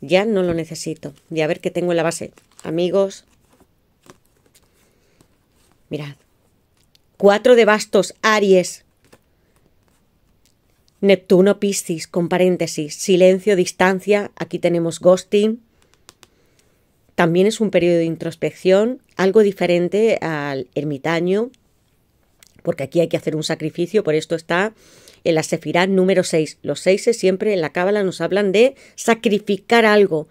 Ya no lo necesito. Y a ver qué tengo en la base. Amigos. Mirad. Cuatro de bastos, Aries. Neptuno, Piscis, con paréntesis. Silencio, distancia. Aquí tenemos ghosting. También es un periodo de introspección, algo diferente al ermitaño, porque aquí hay que hacer un sacrificio, por esto está en la Sefirá número 6. Los seises siempre en la Cábala nos hablan de sacrificar algo.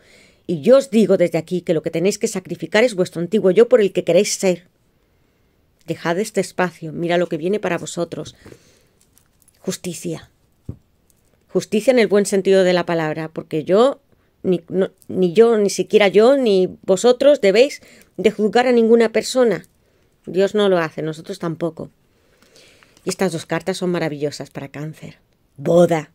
Y yo os digo desde aquí que lo que tenéis que sacrificar es vuestro antiguo yo por el que queréis ser. Dejad este espacio, mira lo que viene para vosotros. Justicia. Justicia en el buen sentido de la palabra, porque yo, ni yo, ni siquiera yo, ni vosotros debéis de juzgar a ninguna persona. Dios no lo hace, nosotros tampoco. Y estas dos cartas son maravillosas para cáncer. Boda.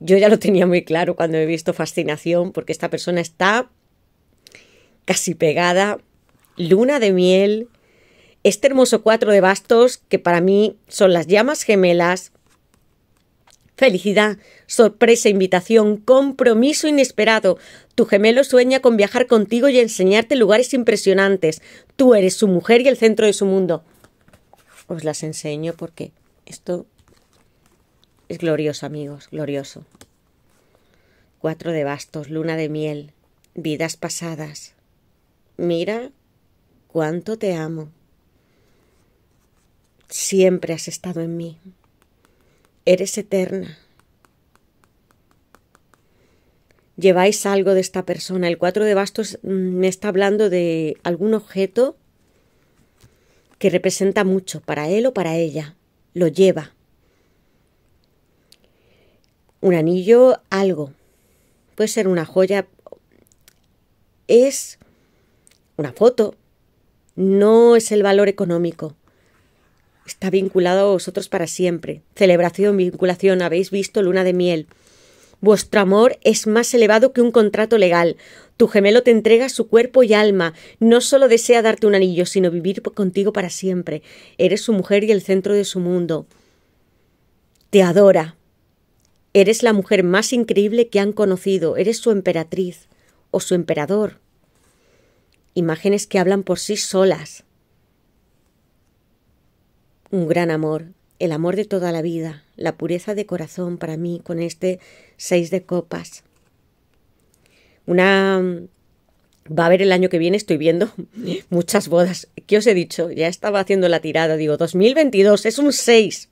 Yo ya lo tenía muy claro cuando he visto Fascinación, porque esta persona está casi pegada. Luna de miel. Este hermoso cuatro de bastos, que para mí son las llamas gemelas. Felicidad, sorpresa, invitación, compromiso inesperado. Tu gemelo sueña con viajar contigo y enseñarte lugares impresionantes. Tú eres su mujer y el centro de su mundo os pues las enseño porque esto es glorioso, amigos, glorioso. Cuatro de bastos, luna de miel, vidas pasadas. Mira cuánto te amo. Siempre has estado en mí. Eres eterna. Lleváis algo de esta persona. El cuatro de bastos mm, me está hablando de algún objeto que representa mucho para él o para ella. Lo lleva. Un anillo, algo. Puede ser una joya. Es una foto. No es el valor económico. Está vinculado a vosotros para siempre. Celebración, vinculación. Habéis visto luna de miel. Vuestro amor es más elevado que un contrato legal. Tu gemelo te entrega su cuerpo y alma. No solo desea darte un anillo, sino vivir contigo para siempre. Eres su mujer y el centro de su mundo. Te adora. Eres la mujer más increíble que han conocido. Eres su emperatriz o su emperador. Imágenes que hablan por sí solas. Un gran amor el amor de toda la vida, la pureza de corazón para mí con este 6 de copas. Una... Va a haber el año que viene, estoy viendo muchas bodas. ¿Qué os he dicho? Ya estaba haciendo la tirada, digo, 2022 es un 6.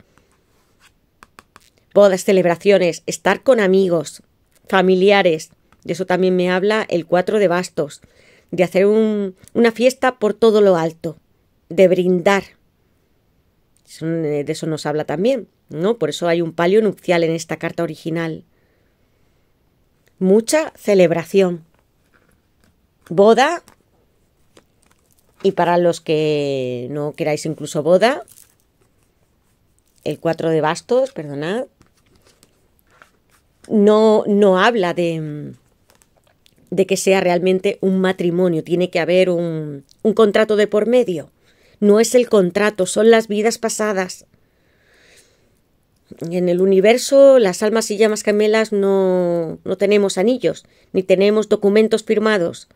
Bodas, celebraciones, estar con amigos, familiares. De eso también me habla el 4 de bastos. De hacer una fiesta por todo lo alto. De brindar eh, de eso nos habla también, ¿no? Por eso hay un palio nupcial en esta carta original. Mucha celebración. Boda. Y para los que no queráis incluso boda, el 4 de bastos, perdonad, no, no habla de, de que sea realmente un matrimonio. Tiene que haber un contrato de por medio no es el contrato, son las vidas pasadas. En el universo las almas y llamas gemelas no, no tenemos anillos, ni tenemos documentos firmados.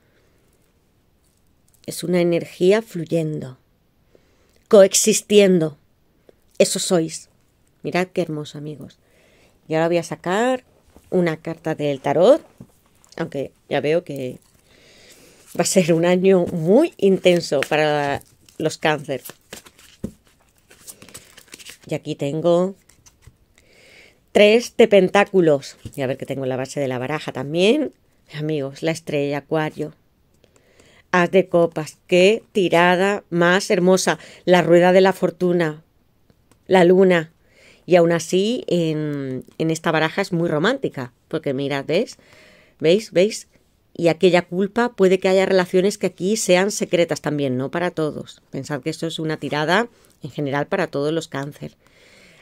Es una energía fluyendo, coexistiendo. Eso sois. Mirad qué hermoso, amigos. Y ahora voy a sacar una carta del tarot, aunque ya veo que va a ser un año muy intenso para los cáncer. Y aquí tengo tres de pentáculos. Y a ver que tengo en la base de la baraja también. Amigos, la estrella acuario. haz de copas. Qué tirada más hermosa. La rueda de la fortuna. La luna. Y aún así, en, en esta baraja es muy romántica. Porque mirad, ¿ves? ¿Veis? ¿Veis? y aquella culpa puede que haya relaciones que aquí sean secretas también, no para todos. Pensad que esto es una tirada en general para todos los cáncer.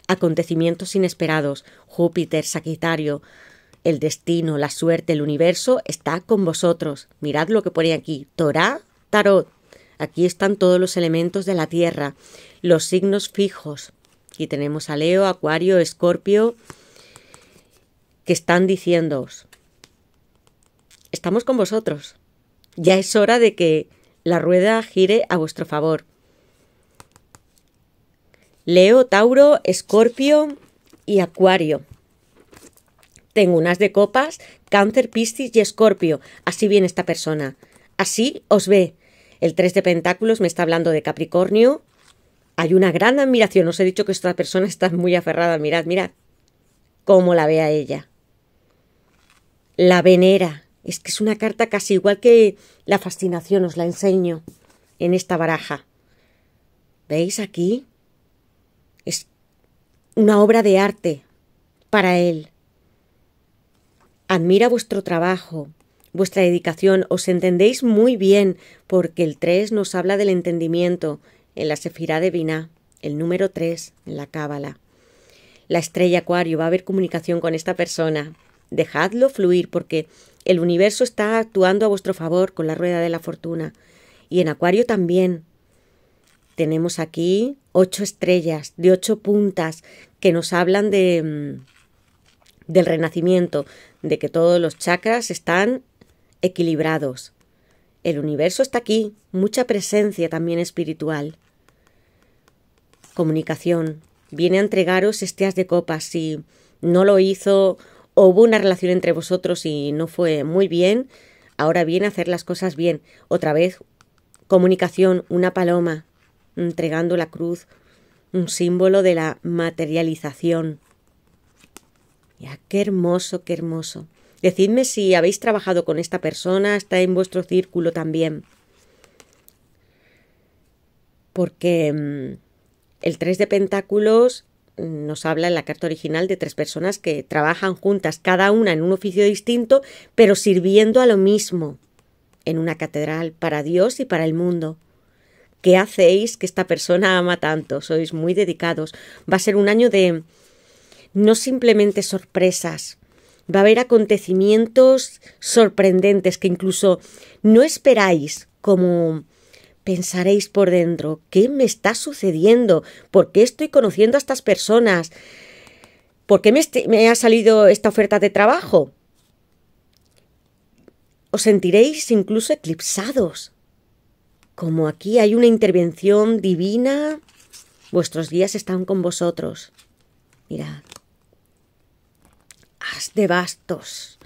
Acontecimientos inesperados, Júpiter, Sagitario, el destino, la suerte, el universo está con vosotros. Mirad lo que pone aquí, Torah, Tarot. Aquí están todos los elementos de la Tierra, los signos fijos. Aquí tenemos a Leo, Acuario, Escorpio, que están diciéndoos, estamos con vosotros. Ya es hora de que la rueda gire a vuestro favor. Leo, Tauro, Escorpio y Acuario. Tengo unas de copas, Cáncer, Piscis y Escorpio. Así viene esta persona. Así os ve. El 3 de Pentáculos me está hablando de Capricornio. Hay una gran admiración. Os he dicho que esta persona está muy aferrada. Mirad, mirad. Cómo la ve a ella. La venera. Es que es una carta casi igual que la fascinación, os la enseño en esta baraja. ¿Veis aquí? Es una obra de arte para él. Admira vuestro trabajo, vuestra dedicación, os entendéis muy bien, porque el 3 nos habla del entendimiento en la Sefirá de Binah, el número 3 en la Cábala. La estrella Acuario va a haber comunicación con esta persona. Dejadlo fluir porque el universo está actuando a vuestro favor con la rueda de la fortuna. Y en Acuario también. Tenemos aquí ocho estrellas de ocho puntas que nos hablan de, mm, del renacimiento, de que todos los chakras están equilibrados. El universo está aquí, mucha presencia también espiritual. Comunicación. Viene a entregaros este as de copas. Si no lo hizo hubo una relación entre vosotros y no fue muy bien, ahora viene a hacer las cosas bien. Otra vez, comunicación, una paloma, entregando la cruz, un símbolo de la materialización. Ya, qué hermoso, qué hermoso. Decidme si habéis trabajado con esta persona, está en vuestro círculo también. Porque mm, el 3 de Pentáculos nos habla en la carta original de tres personas que trabajan juntas, cada una en un oficio distinto, pero sirviendo a lo mismo, en una catedral, para Dios y para el mundo. ¿Qué hacéis que esta persona ama tanto? Sois muy dedicados. Va a ser un año de no simplemente sorpresas, va a haber acontecimientos sorprendentes que incluso no esperáis como pensaréis por dentro, ¿qué me está sucediendo? ¿Por qué estoy conociendo a estas personas? ¿Por qué este, me, ha salido esta oferta de trabajo? Os sentiréis incluso eclipsados. Como aquí hay una intervención divina, vuestros días están con vosotros. Mirad. Haz de bastos.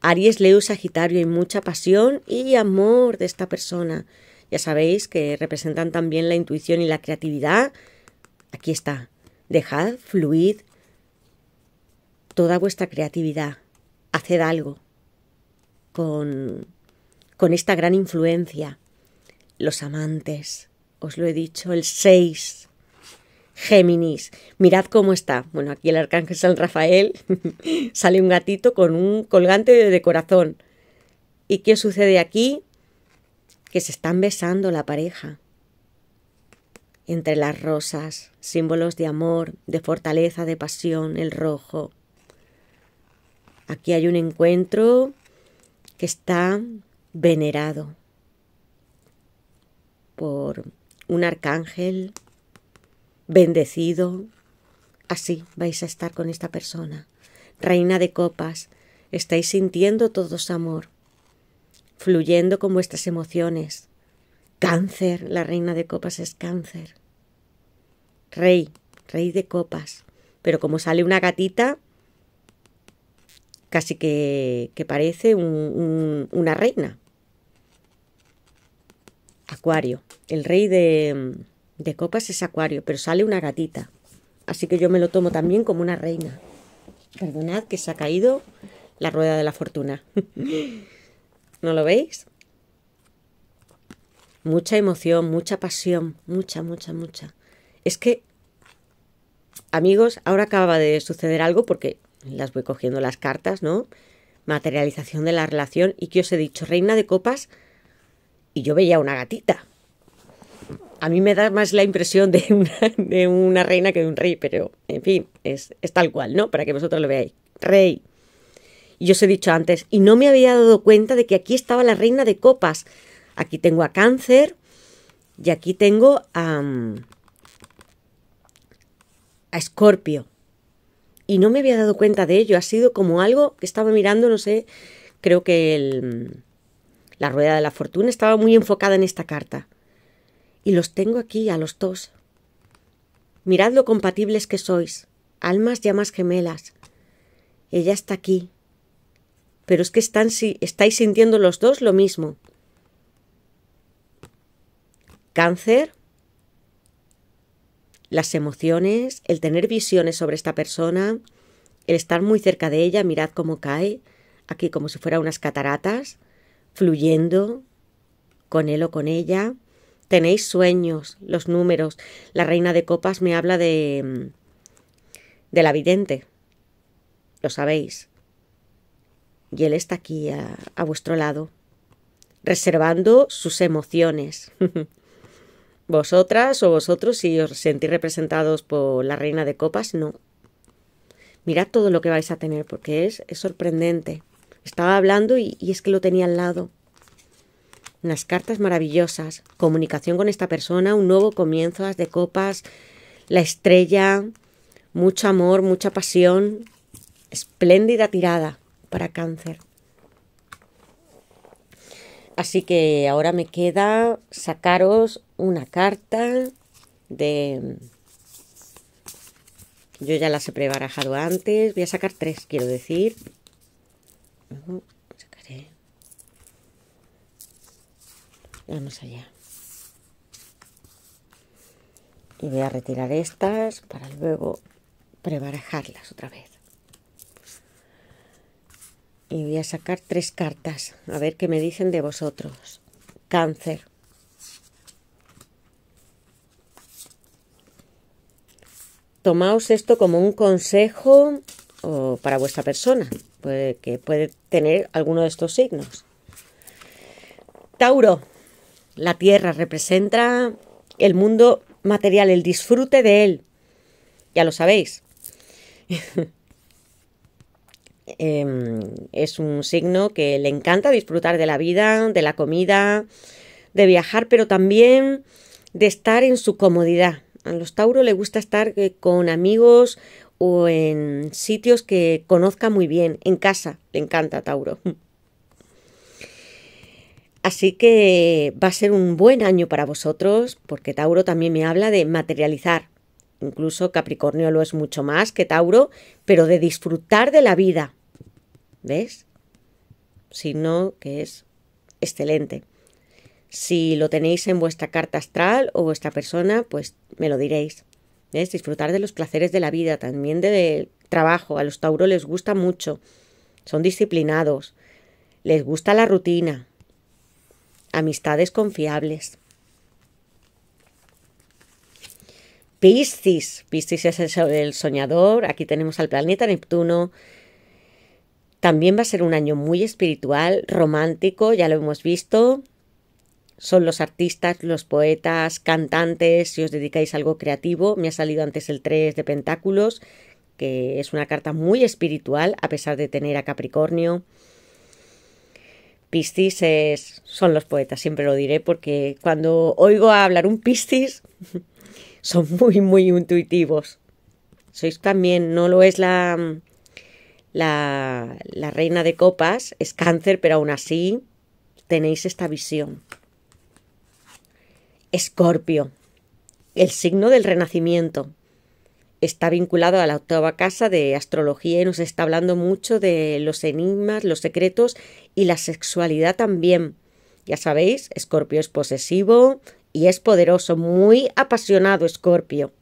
Aries, Leo, Sagitario, y mucha pasión y amor de esta persona ya sabéis que representan también la intuición y la creatividad. Aquí está. Dejad fluir toda vuestra creatividad. Haced algo con, con esta gran influencia. Los amantes, os lo he dicho, el 6. Géminis, mirad cómo está. Bueno, aquí el arcángel San Rafael sale un gatito con un colgante de corazón. ¿Y qué sucede aquí? que se están besando la pareja. Entre las rosas, símbolos de amor, de fortaleza, de pasión, el rojo. Aquí hay un encuentro que está venerado por un arcángel bendecido. Así vais a estar con esta persona. Reina de copas, estáis sintiendo todos amor fluyendo con vuestras emociones. Cáncer, la reina de copas es cáncer. Rey, rey de copas. Pero como sale una gatita, casi que, que parece una reina. Acuario. El rey de, de copas es Acuario, pero sale una gatita. Así que yo me lo tomo también como una reina. Perdonad que se ha caído la rueda de la fortuna. ¿No lo veis? Mucha emoción, mucha pasión, mucha, mucha, mucha. Es que, amigos, ahora acaba de suceder algo porque las voy cogiendo las cartas, ¿no? Materialización de la relación y que os he dicho, reina de copas y yo veía una gatita. A mí me da más la impresión de una, de una reina que de un rey, pero en fin, es, es tal cual, ¿no? Para que vosotros lo veáis. Rey. Y yo os he dicho antes, y no me había dado cuenta de que aquí estaba la reina de copas. Aquí tengo a Cáncer y aquí tengo a, mm, a Escorpio. Y no me había dado cuenta de ello. Ha sido como algo que estaba mirando, no sé, creo que el, mm, la rueda de la fortuna estaba muy enfocada en esta carta. Y los tengo aquí a los dos. Mirad lo compatibles que sois, almas llamas gemelas. Ella está aquí, pero es que están, si, estáis sintiendo los dos lo mismo. Cáncer, las emociones, el tener visiones sobre esta persona, el estar muy cerca de ella, mirad cómo cae, aquí como si fuera unas cataratas, fluyendo con él o con ella. Tenéis sueños, los números. La reina de copas me habla de... Mm, de la vidente. Lo sabéis y Él está aquí a, vuestro lado, reservando sus emociones. Vosotras o vosotros, si os sentís representados por la reina de copas, no. Mirad todo lo que vais a tener, porque es, sorprendente. Estaba hablando y, y es que lo tenía al lado. Unas cartas maravillosas, comunicación con esta persona, un nuevo comienzo de copas, la estrella, mucho amor, mucha pasión, espléndida tirada para cáncer. Así que ahora me queda sacaros una carta de... Yo ya las he prebarajado antes. Voy a sacar tres, quiero decir. Vamos allá. Y voy a retirar estas para luego prebarajarlas otra vez y voy a sacar tres cartas, a ver qué me dicen de vosotros. Cáncer. Tomaos esto como un consejo para vuestra persona, que puede tener alguno de estos signos. Tauro. La tierra representa el mundo material, el disfrute de él. Ya lo sabéis. Em, es un signo que le encanta disfrutar de la vida, de la comida, de viajar, pero también de estar en su comodidad. A los Tauro le gusta estar eh, con amigos o en sitios que conozca muy bien, en casa. Le encanta Tauro. Así que va a ser un buen año para vosotros, porque Tauro también me habla de materializar. Incluso Capricornio lo es mucho más que Tauro, pero de disfrutar de la vida, ¿Ves? no que es excelente. Si lo tenéis en vuestra carta astral o vuestra persona, pues me lo diréis. ¿Ves? Disfrutar de los placeres de la vida, también del trabajo. A los tauros les gusta mucho. Son disciplinados. Les gusta la rutina. Amistades confiables. Piscis. Piscis es el soñador. Aquí tenemos al planeta Neptuno. También va a ser un año muy espiritual, romántico, ya lo hemos visto. Son los artistas, los poetas, cantantes, si os dedicáis algo creativo. Me ha salido antes el 3 de Pentáculos, que es una carta muy espiritual, a pesar de tener a Capricornio. Piscis es, son los poetas, siempre lo diré, porque cuando oigo hablar un Piscis, son muy, muy intuitivos. Sois también, no lo es la la, reina de copas es cáncer, pero aún así tenéis esta visión. Escorpio, el signo del renacimiento. Está vinculado a la octava casa de astrología y nos está hablando mucho de los enigmas, los secretos y la sexualidad también. Ya sabéis, Escorpio es posesivo y es poderoso, muy apasionado Escorpio.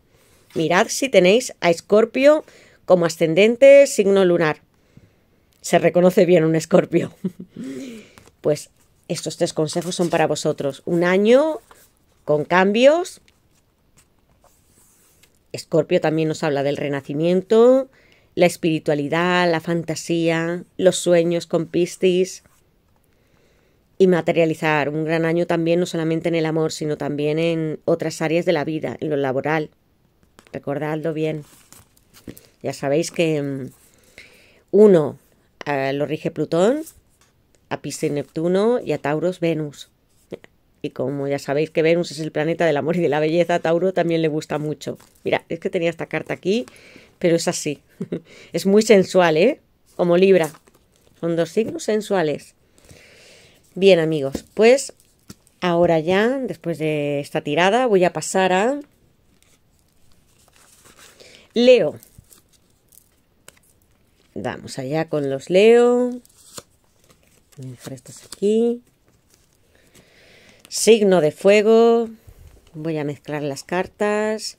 Mirad si tenéis a Escorpio como ascendente, signo lunar. Se reconoce bien un escorpio. Pues estos tres consejos son para vosotros. Un año con cambios. Escorpio también nos habla del renacimiento, la espiritualidad, la fantasía, los sueños con pistis y materializar un gran año también no solamente en el amor, sino también en otras áreas de la vida, en lo laboral. Recordadlo bien. Ya sabéis que mm, uno eh, lo rige Plutón, a Pisces Neptuno y a Tauros Venus. Y como ya sabéis que Venus es el planeta del amor y de la belleza, a Tauro también le gusta mucho. Mira, es que tenía esta carta aquí, pero es así. es muy sensual, ¿eh? Como Libra. Son dos signos sensuales. Bien, amigos, pues ahora ya, después de esta tirada, voy a pasar a Leo. Vamos allá con los Leo. Voy a dejar estos aquí. Signo de fuego. Voy a mezclar las cartas.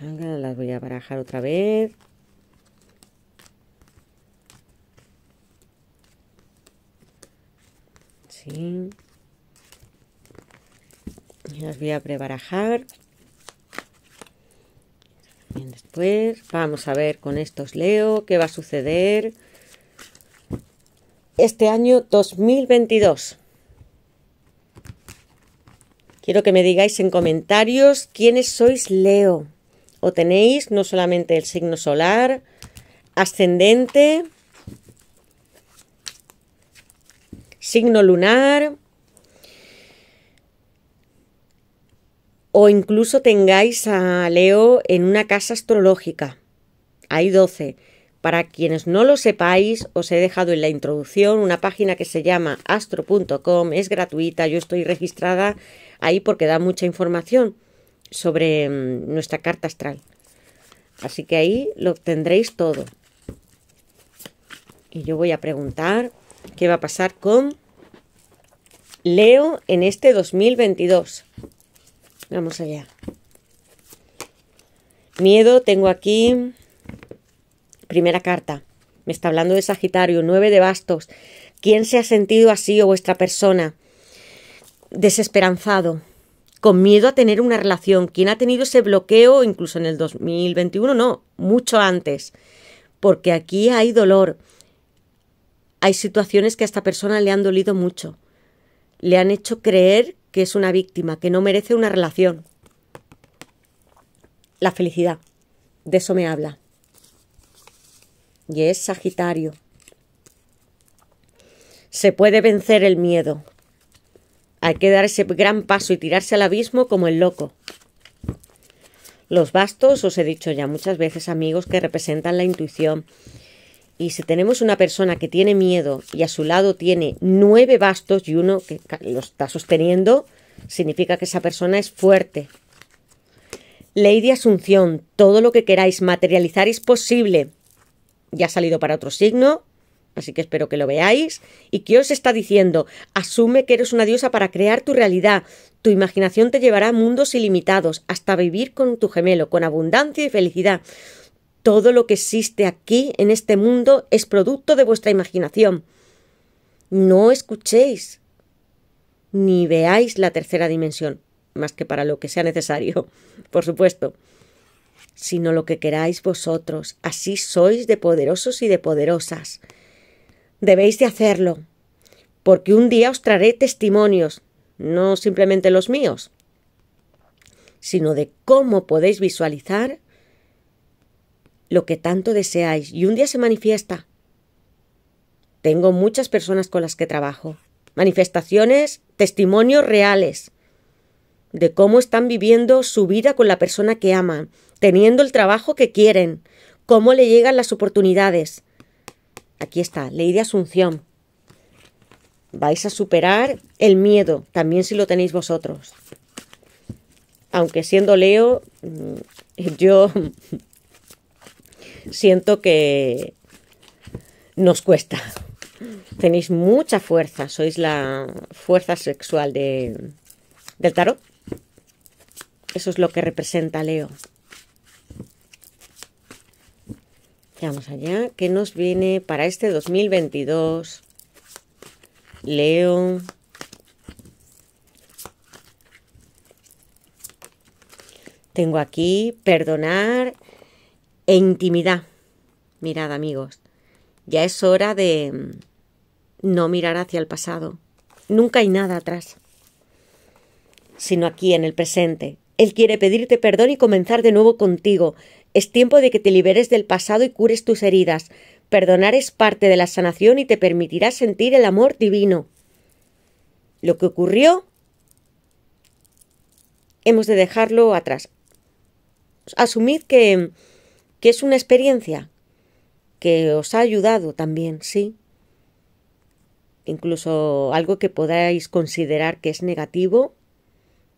las voy a barajar otra vez. Sí. Las voy a prebarajar después vamos a ver con estos Leo qué va a suceder este año 2022. Quiero que me digáis en comentarios quiénes sois Leo. O tenéis no solamente el signo solar, ascendente, signo lunar, o incluso tengáis a Leo en una casa astrológica. Hay 12. Para quienes no lo sepáis, os he dejado en la introducción una página que se llama astro.com, es gratuita, yo estoy registrada ahí porque da mucha información sobre mm, nuestra carta astral. Así que ahí lo tendréis todo. Y yo voy a preguntar qué va a pasar con Leo en este 2022. Vamos allá. Miedo, tengo aquí. Primera carta. Me está hablando de Sagitario, nueve de bastos. ¿Quién se ha sentido así o vuestra persona? Desesperanzado, con miedo a tener una relación. ¿Quién ha tenido ese bloqueo incluso en el 2021? No, mucho antes. Porque aquí hay dolor. Hay situaciones que a esta persona le han dolido mucho. Le han hecho creer que es una víctima, que no merece una relación. La felicidad, de eso me habla. Y es Sagitario. Se puede vencer el miedo. Hay que dar ese gran paso y tirarse al abismo como el loco. Los bastos, os he dicho ya muchas veces, amigos, que representan la intuición, y si tenemos una persona que tiene miedo y a su lado tiene nueve bastos y uno que lo está sosteniendo, significa que esa persona es fuerte. Ley de Asunción, todo lo que queráis materializar es posible. Ya ha salido para otro signo, así que espero que lo veáis. ¿Y qué os está diciendo? Asume que eres una diosa para crear tu realidad. Tu imaginación te llevará a mundos ilimitados, hasta vivir con tu gemelo, con abundancia y felicidad. Todo lo que existe aquí, en este mundo, es producto de vuestra imaginación. No escuchéis ni veáis la tercera dimensión, más que para lo que sea necesario, por supuesto, sino lo que queráis vosotros. Así sois de poderosos y de poderosas. Debéis de hacerlo, porque un día os traeré testimonios, no simplemente los míos, sino de cómo podéis visualizar lo que tanto deseáis y un día se manifiesta. Tengo muchas personas con las que trabajo. Manifestaciones, testimonios reales de cómo están viviendo su vida con la persona que aman, teniendo el trabajo que quieren, cómo le llegan las oportunidades. Aquí está, ley de asunción. Vais a superar el miedo, también si lo tenéis vosotros. Aunque siendo Leo, mm, yo siento que nos cuesta. Tenéis mucha fuerza, sois la fuerza sexual del tarot. Eso es lo que representa Leo. Vamos allá. ¿Qué nos viene para este 2022? Leo. Tengo aquí perdonar e intimidad. Mirad amigos, ya es hora de mm, no mirar hacia el pasado. Nunca hay nada atrás, sino aquí en el presente. Él quiere pedirte perdón y comenzar de nuevo contigo. Es tiempo de que te liberes del pasado y cures tus heridas. Perdonar es parte de la sanación y te permitirá sentir el amor divino. Lo que ocurrió, hemos de dejarlo atrás. Asumid que que es una experiencia que os ha ayudado también, sí. Incluso algo que podáis considerar que es negativo,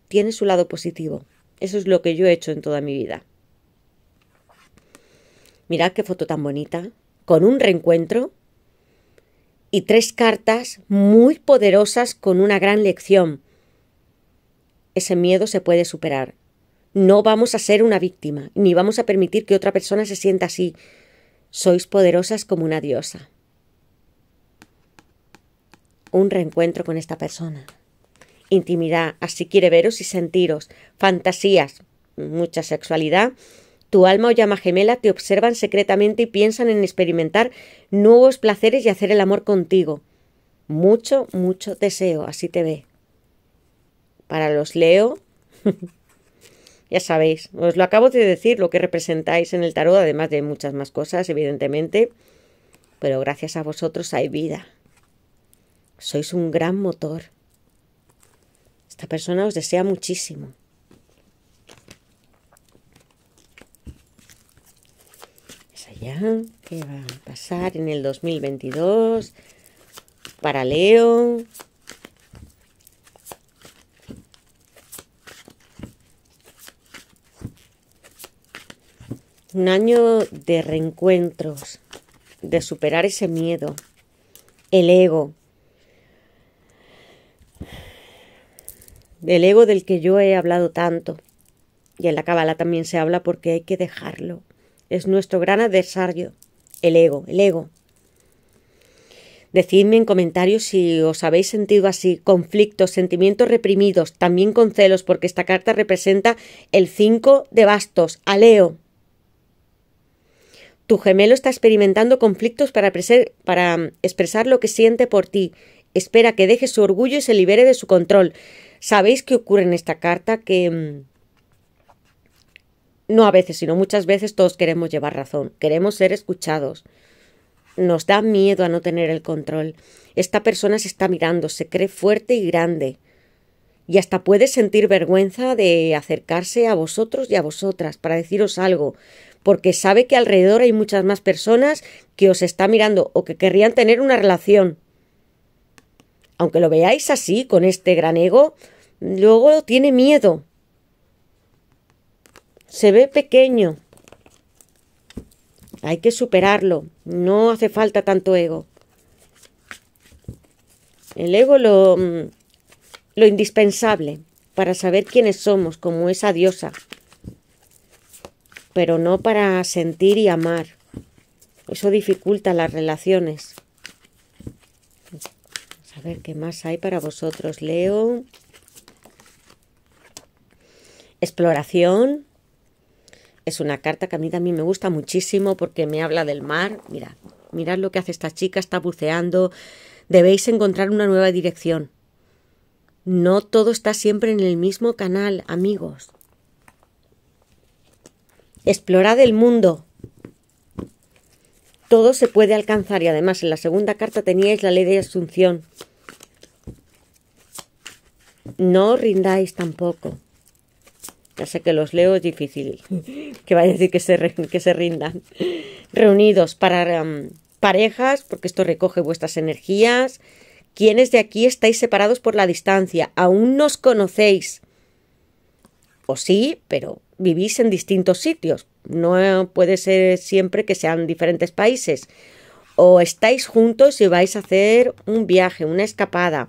tiene su lado positivo. Eso es lo que yo he hecho en toda mi vida. Mirad qué foto tan bonita, con un reencuentro y tres cartas muy poderosas con una gran lección. Ese miedo se puede superar. No vamos a ser una víctima, ni vamos a permitir que otra persona se sienta así. Sois poderosas como una diosa. Un reencuentro con esta persona. Intimidad, así quiere veros y sentiros. Fantasías, mucha sexualidad. Tu alma o llama gemela te observan secretamente y piensan en experimentar nuevos placeres y hacer el amor contigo. Mucho, mucho deseo, así te ve. Para los Leo, Ya sabéis, os lo acabo de decir, lo que representáis en el tarot, además de muchas más cosas, evidentemente. Pero gracias a vosotros hay vida. Sois un gran motor. Esta persona os desea muchísimo. ¿Qué va a pasar en el 2022? Para Leo. un año de reencuentros, de superar ese miedo, el ego, el ego del que yo he hablado tanto, y en la Kabbalah también se habla porque hay que dejarlo, es nuestro gran adversario, el ego, el ego. Decidme en comentarios si os habéis sentido así, conflictos, sentimientos reprimidos, también con celos, porque esta carta representa el 5 de bastos, aleo. Tu gemelo está experimentando conflictos para, mm, expresar lo que siente por ti. Espera que deje su orgullo y se libere de su control. ¿Sabéis qué ocurre en esta carta? Que mm, no a veces, sino muchas veces todos queremos llevar razón, queremos ser escuchados. Nos da miedo a no tener el control. Esta persona se está mirando, se cree fuerte y grande. Y hasta puede sentir vergüenza de acercarse a vosotros y a vosotras para deciros algo, porque sabe que alrededor hay muchas más personas que os está mirando o que querrían tener una relación. Aunque lo veáis así, con este gran ego, luego tiene miedo. Se ve pequeño. Hay que superarlo. No hace falta tanto ego. El ego lo, mm, lo indispensable para saber quiénes somos, como esa diosa pero no para sentir y amar. Eso dificulta las relaciones. a ver qué más hay para vosotros, Leo. Exploración. Es una carta que a mí también me gusta muchísimo porque me habla del mar. Mirad, mirad lo que hace esta chica, está buceando. Debéis encontrar una nueva dirección. No todo está siempre en el mismo canal, amigos. Explorad el mundo. Todo se puede alcanzar y además en la segunda carta teníais la ley de asunción. No rindáis tampoco. Ya sé que los leo es difícil que vaya a decir que se, que se rindan. Reunidos para um, parejas, porque esto recoge vuestras energías. Quienes de aquí estáis separados por la distancia, aún nos conocéis. O sí, pero vivís en distintos sitios. No puede ser siempre que sean diferentes países. O estáis juntos y vais a hacer un viaje, una escapada.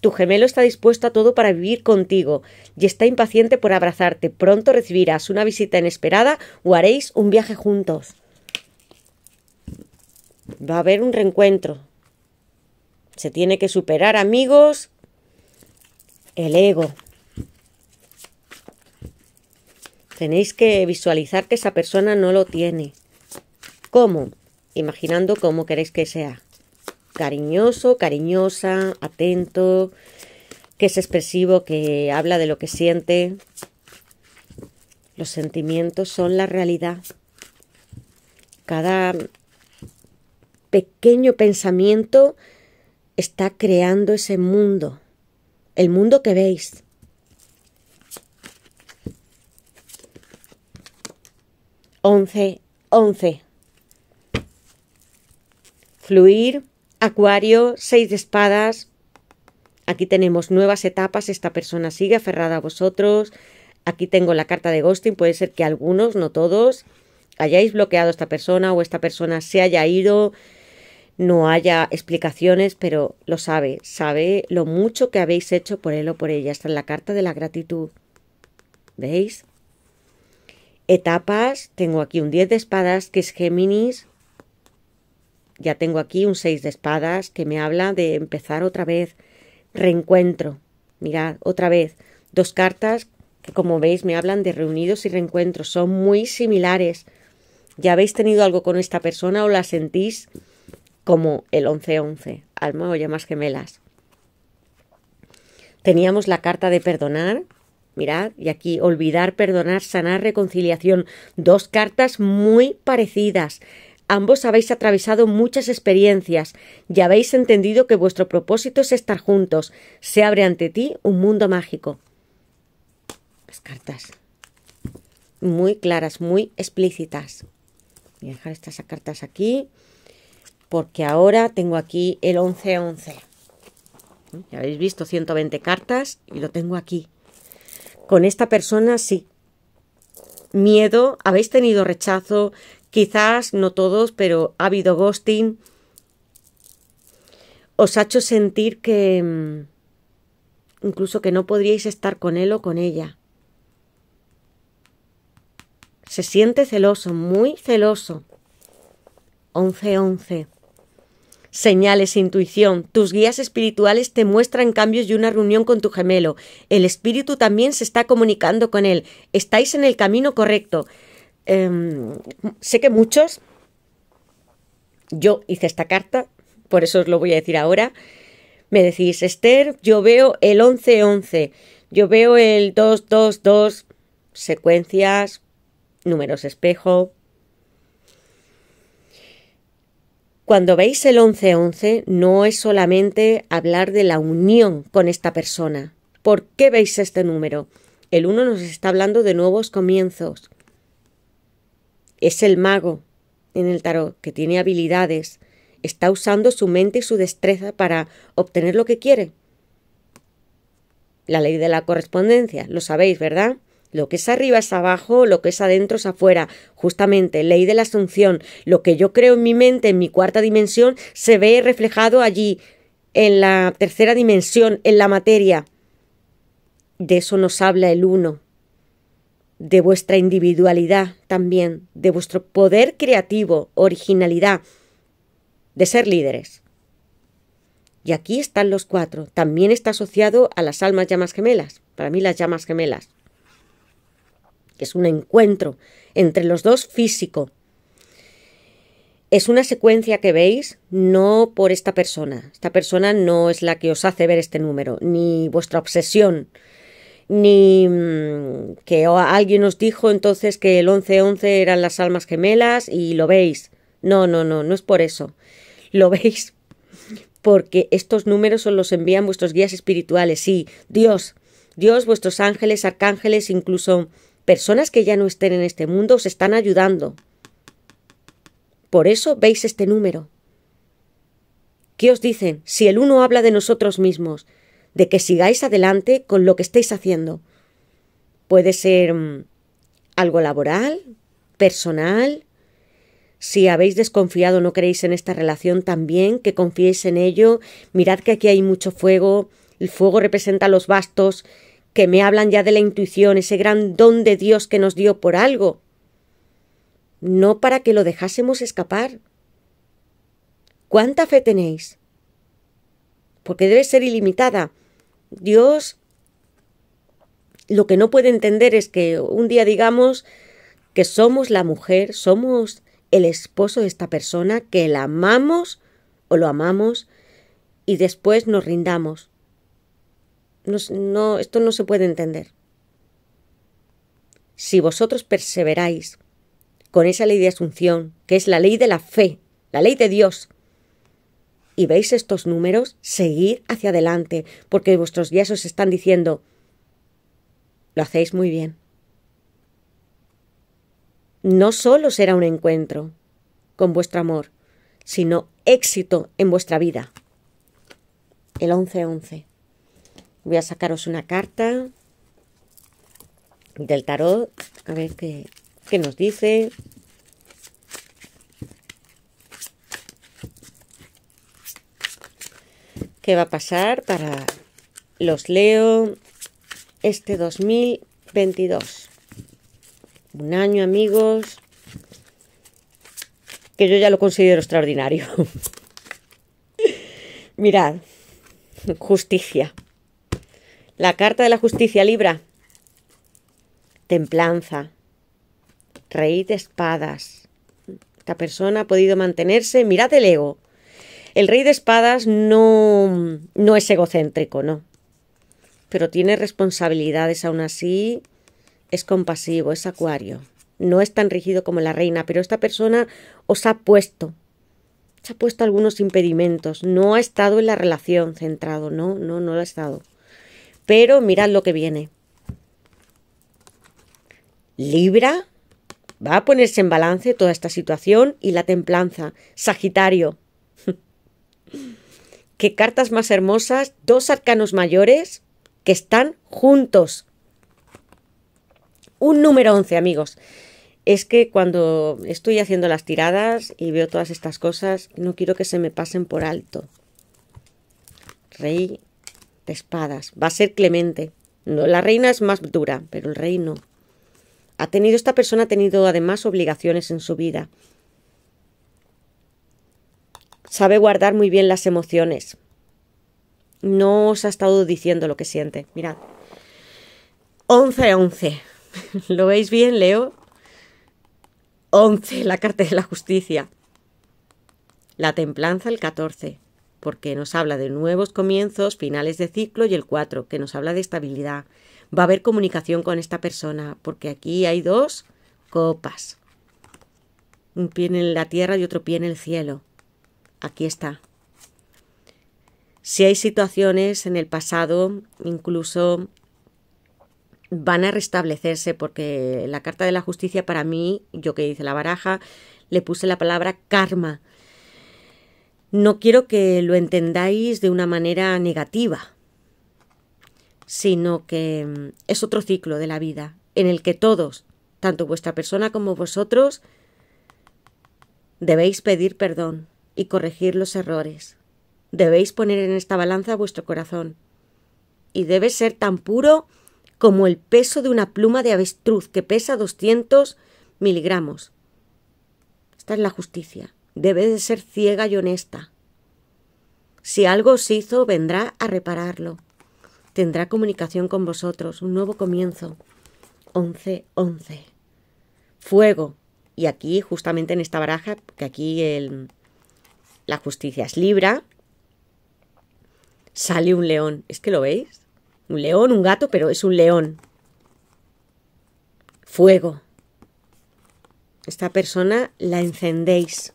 Tu gemelo está dispuesto a todo para vivir contigo y está impaciente por abrazarte. Pronto recibirás una visita inesperada o haréis un viaje juntos. Va a haber un reencuentro. Se tiene que superar, amigos, el ego. Tenéis que visualizar que esa persona no lo tiene. ¿Cómo? Imaginando cómo queréis que sea. Cariñoso, cariñosa, atento, que es expresivo, que habla de lo que siente. Los sentimientos son la realidad. Cada pequeño pensamiento está creando ese mundo, el mundo que veis. 11, 11. Fluir, Acuario, 6 de espadas. Aquí tenemos nuevas etapas, esta persona sigue aferrada a vosotros. Aquí tengo la carta de ghosting, puede ser que algunos, no todos, hayáis bloqueado a esta persona o esta persona se haya ido, no haya explicaciones, pero lo sabe, sabe lo mucho que habéis hecho por él o por ella. está es la carta de la gratitud. ¿Veis? Etapas, tengo aquí un 10 de espadas, que es Géminis. Ya tengo aquí un 6 de espadas, que me habla de empezar otra vez. Reencuentro. Mirad, otra vez. Dos cartas que, como veis, me hablan de reunidos y reencuentros. Son muy similares. Ya habéis tenido algo con esta persona o la sentís como el 11-11, alma o llamas gemelas. Teníamos la carta de perdonar, Mirad, y aquí olvidar, perdonar, sanar, reconciliación, dos cartas muy parecidas. Ambos habéis atravesado muchas experiencias y habéis entendido que vuestro propósito es estar juntos. Se abre ante ti un mundo mágico. Las cartas muy claras, muy explícitas. Voy a dejar estas cartas aquí porque ahora tengo aquí el 11-11. ¿Mm? Ya habéis visto 120 cartas y lo tengo aquí con esta persona sí. Miedo, habéis tenido rechazo, quizás no todos, pero ha habido ghosting. Os ha hecho sentir que mm, incluso que no podríais estar con él o con ella. Se siente celoso, muy celoso. 11-11. Señales, intuición, tus guías espirituales te muestran cambios y una reunión con tu gemelo. El espíritu también se está comunicando con él. Estáis en el camino correcto. Em, sé que muchos, yo hice esta carta, por eso os lo voy a decir ahora. Me decís, Esther, yo veo el 1111, yo veo el 222, secuencias, números espejo, Cuando veis el 1111 no es solamente hablar de la unión con esta persona. ¿Por qué veis este número? El uno nos está hablando de nuevos comienzos. Es el mago en el tarot que tiene habilidades. Está usando su mente y su destreza para obtener lo que quiere. La ley de la correspondencia, lo sabéis, ¿verdad? Lo que es arriba es abajo, lo que es adentro es afuera. Justamente, ley de la asunción. Lo que yo creo en mi mente, en mi cuarta dimensión, se ve reflejado allí, en la tercera dimensión, en la materia. De eso nos habla el uno. De vuestra individualidad también, de vuestro poder creativo, originalidad, de ser líderes. Y aquí están los cuatro. También está asociado a las almas llamas gemelas. Para mí las llamas gemelas que es un encuentro entre los dos físico. Es una secuencia que veis no por esta persona. Esta persona no es la que os hace ver este número, ni vuestra obsesión, ni mm, que alguien os dijo entonces que el 1111 eran las almas gemelas y lo veis. No, no, no, no es por eso. Lo veis porque estos números os los envían vuestros guías espirituales, sí, Dios, Dios, vuestros ángeles, arcángeles, incluso personas que ya no estén en este mundo os están ayudando. Por eso veis este número. ¿Qué os dicen si el uno habla de nosotros mismos, de que sigáis adelante con lo que estáis haciendo? Puede ser mm, algo laboral, personal. Si habéis desconfiado, no creéis en esta relación también, que confiéis en ello. Mirad que aquí hay mucho fuego. El fuego representa los bastos que me hablan ya de la intuición, ese gran don de Dios que nos dio por algo, no para que lo dejásemos escapar. ¿Cuánta fe tenéis? Porque debe ser ilimitada. Dios lo que no puede entender es que un día digamos que somos la mujer, somos el esposo de esta persona, que la amamos o lo amamos y después nos rindamos no, esto no se puede entender. Si vosotros perseveráis con esa ley de asunción, que es la ley de la fe, la ley de Dios, y veis estos números, seguir hacia adelante, porque vuestros guías os están diciendo, lo hacéis muy bien. No solo será un encuentro con vuestro amor, sino éxito en vuestra vida. El 11-11. Voy a sacaros una carta del tarot, a ver qué, nos dice. ¿Qué va a pasar para los Leo este 2022? Un año, amigos, que yo ya lo considero extraordinario. Mirad, justicia. La carta de la justicia libra. Templanza. Rey de espadas. Esta persona ha podido mantenerse. Mirad el ego. El rey de espadas no, no es egocéntrico, no. Pero tiene responsabilidades aún así. Es compasivo, es acuario. No es tan rígido como la reina, pero esta persona os ha puesto ha puesto algunos impedimentos, no ha estado en la relación centrado, no, no, no lo ha estado. Pero mirad lo que viene. Libra va a ponerse en balance toda esta situación y la templanza. Sagitario. Qué cartas más hermosas, dos arcanos mayores que están juntos. Un número 11, amigos. Es que cuando estoy haciendo las tiradas y veo todas estas cosas, no quiero que se me pasen por alto. Rey espadas. Va a ser Clemente. No, la reina es más dura, pero el rey no. Ha tenido esta persona ha tenido además obligaciones en su vida. Sabe guardar muy bien las emociones. No os ha estado diciendo lo que siente. Mirad. 11 11. ¿Lo veis bien, Leo? 11, la carta de la justicia. La templanza el 14 porque nos habla de nuevos comienzos, finales de ciclo y el 4, que nos habla de estabilidad. Va a haber comunicación con esta persona, porque aquí hay dos copas. Un pie en la tierra y otro pie en el cielo. Aquí está. Si hay situaciones en el pasado, incluso van a restablecerse porque la carta de la justicia para mí, yo que hice la baraja, le puse la palabra karma, no quiero que lo entendáis de una manera negativa, sino que mm, es otro ciclo de la vida en el que todos, tanto vuestra persona como vosotros, debéis pedir perdón y corregir los errores. Debéis poner en esta balanza vuestro corazón. Y debe ser tan puro como el peso de una pluma de avestruz que pesa 200 miligramos. Esta es la justicia debe de ser ciega y honesta. Si algo os hizo, vendrá a repararlo. Tendrá comunicación con vosotros, un nuevo comienzo. 11, 11. Fuego. Y aquí, justamente en esta baraja, que aquí el, la justicia es libra, sale un león. ¿Es que lo veis? Un león, un gato, pero es un león. Fuego. Esta persona la encendéis.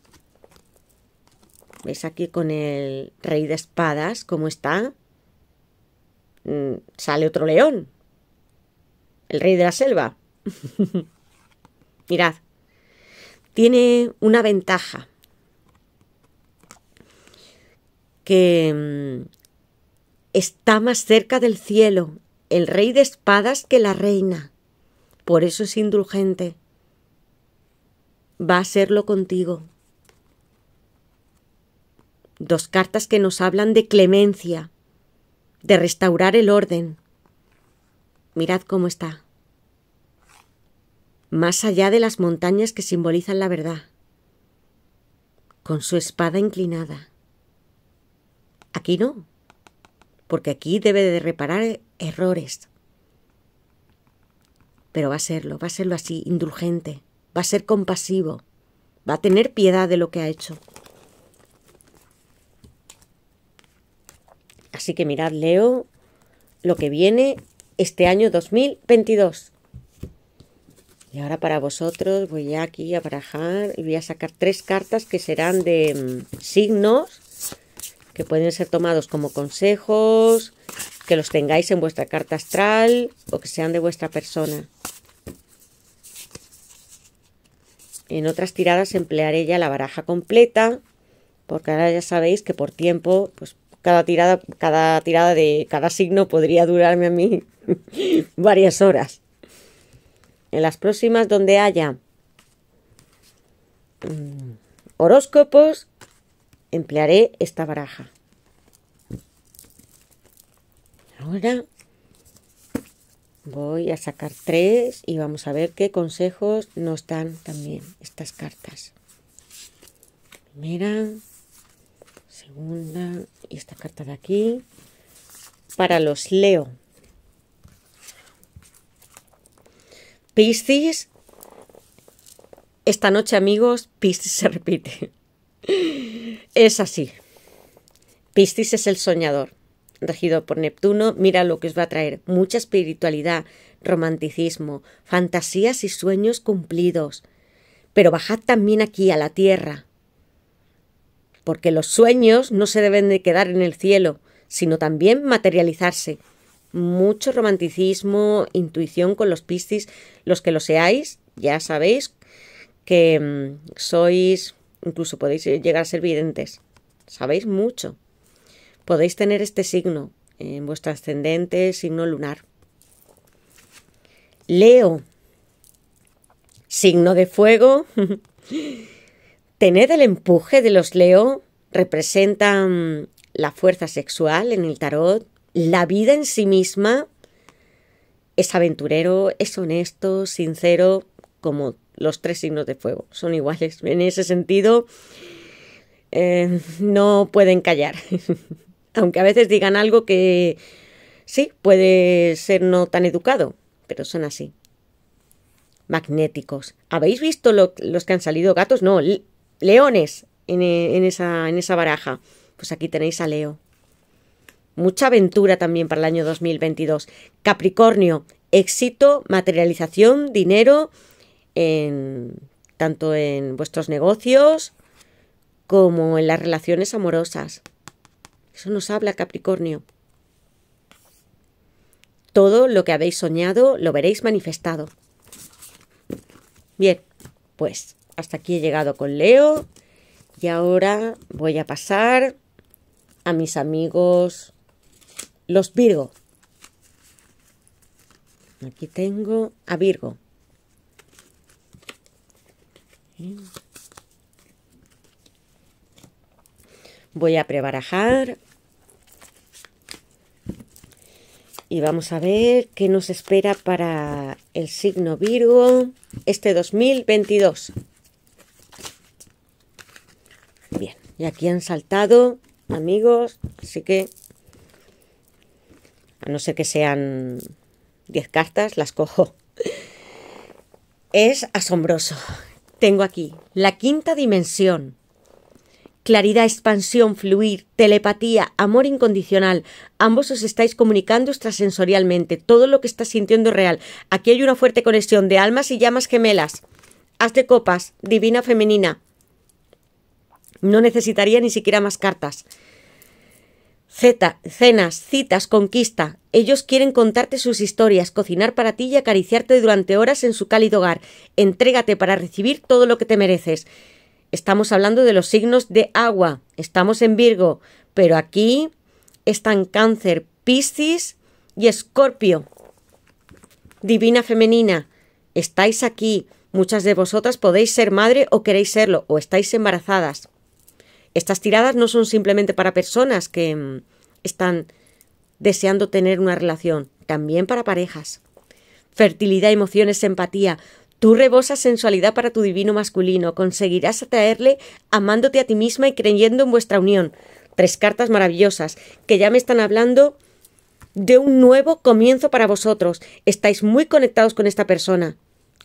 ¿Veis aquí con el rey de espadas cómo está? Mm, sale otro león. El rey de la selva. Mirad. Tiene una ventaja. Que mm, está más cerca del cielo el rey de espadas que la reina. Por eso es indulgente. Va a serlo contigo dos cartas que nos hablan de clemencia, de restaurar el orden. Mirad cómo está. Más allá de las montañas que simbolizan la verdad, con su espada inclinada. Aquí no, porque aquí debe de reparar errores. Pero va a serlo, va a serlo así, indulgente, va a ser compasivo, va a tener piedad de lo que ha hecho. Así que mirad, Leo, lo que viene este año 2022. Y ahora para vosotros voy aquí a barajar y voy a sacar tres cartas que serán de mm, signos que pueden ser tomados como consejos, que los tengáis en vuestra carta astral o que sean de vuestra persona. En otras tiradas emplearé ya la baraja completa, porque ahora ya sabéis que por tiempo pues, cada tirada, cada tirada de cada signo podría durarme a mí varias horas. En las próximas donde haya mm, horóscopos, emplearé esta baraja. Ahora voy a sacar tres y vamos a ver qué consejos nos dan también estas cartas. Primera y esta carta de aquí para los Leo. Piscis, esta noche amigos, Piscis se repite. Es así. Piscis es el soñador, regido por Neptuno, mira lo que os va a traer, mucha espiritualidad, romanticismo, fantasías y sueños cumplidos. Pero bajad también aquí a la tierra, porque los sueños no se deben de quedar en el cielo, sino también materializarse. Mucho romanticismo, intuición con los piscis, los que lo seáis, ya sabéis que mm, sois, incluso podéis eh, llegar a ser videntes, sabéis mucho. Podéis tener este signo en vuestro ascendente, signo lunar. Leo, signo de fuego. Tener el empuje de los Leo representan la fuerza sexual en el tarot, la vida en sí misma. Es aventurero, es honesto, sincero, como los tres signos de fuego. Son iguales. En ese sentido, eh, no pueden callar. Aunque a veces digan algo que sí, puede ser no tan educado, pero son así. Magnéticos. ¿Habéis visto los que han salido gatos? No, leones e, en, esa, baraja. Pues aquí tenéis a Leo. Mucha aventura también para el año 2022. Capricornio, éxito, materialización, dinero, tanto en vuestros negocios como en las relaciones amorosas. Eso nos habla Capricornio. Todo lo que habéis soñado lo veréis manifestado. Bien, pues hasta aquí he llegado con Leo y ahora voy a pasar a mis amigos los Virgo. Aquí tengo a Virgo. Voy a prebarajar. Y vamos a ver qué nos espera para el signo Virgo este 2022. Bien, y aquí han saltado amigos, así que a no ser que sean 10 cartas, las cojo. Es asombroso. Tengo aquí la quinta dimensión. Claridad, expansión, fluir, telepatía, amor incondicional. Ambos os estáis comunicando extrasensorialmente. Todo lo que estás sintiendo es real. Aquí hay una fuerte conexión de almas y llamas gemelas. Haz de copas, divina femenina. No necesitaría ni siquiera más cartas. Z, cenas, citas, conquista. Ellos quieren contarte sus historias, cocinar para ti y acariciarte durante horas en su cálido hogar. Entrégate para recibir todo lo que te mereces. Estamos hablando de los signos de agua. Estamos en Virgo. Pero aquí están Cáncer, Piscis y Escorpio. Divina femenina, estáis aquí. Muchas de vosotras podéis ser madre o queréis serlo, o estáis embarazadas. Estas tiradas no son simplemente para personas que mm, están deseando tener una relación, también para parejas. Fertilidad, emociones, empatía. Tú rebosas sensualidad para tu divino masculino. Conseguirás atraerle amándote a ti misma y creyendo en vuestra unión. Tres cartas maravillosas que ya me están hablando de un nuevo comienzo para vosotros. Estáis muy conectados con esta persona,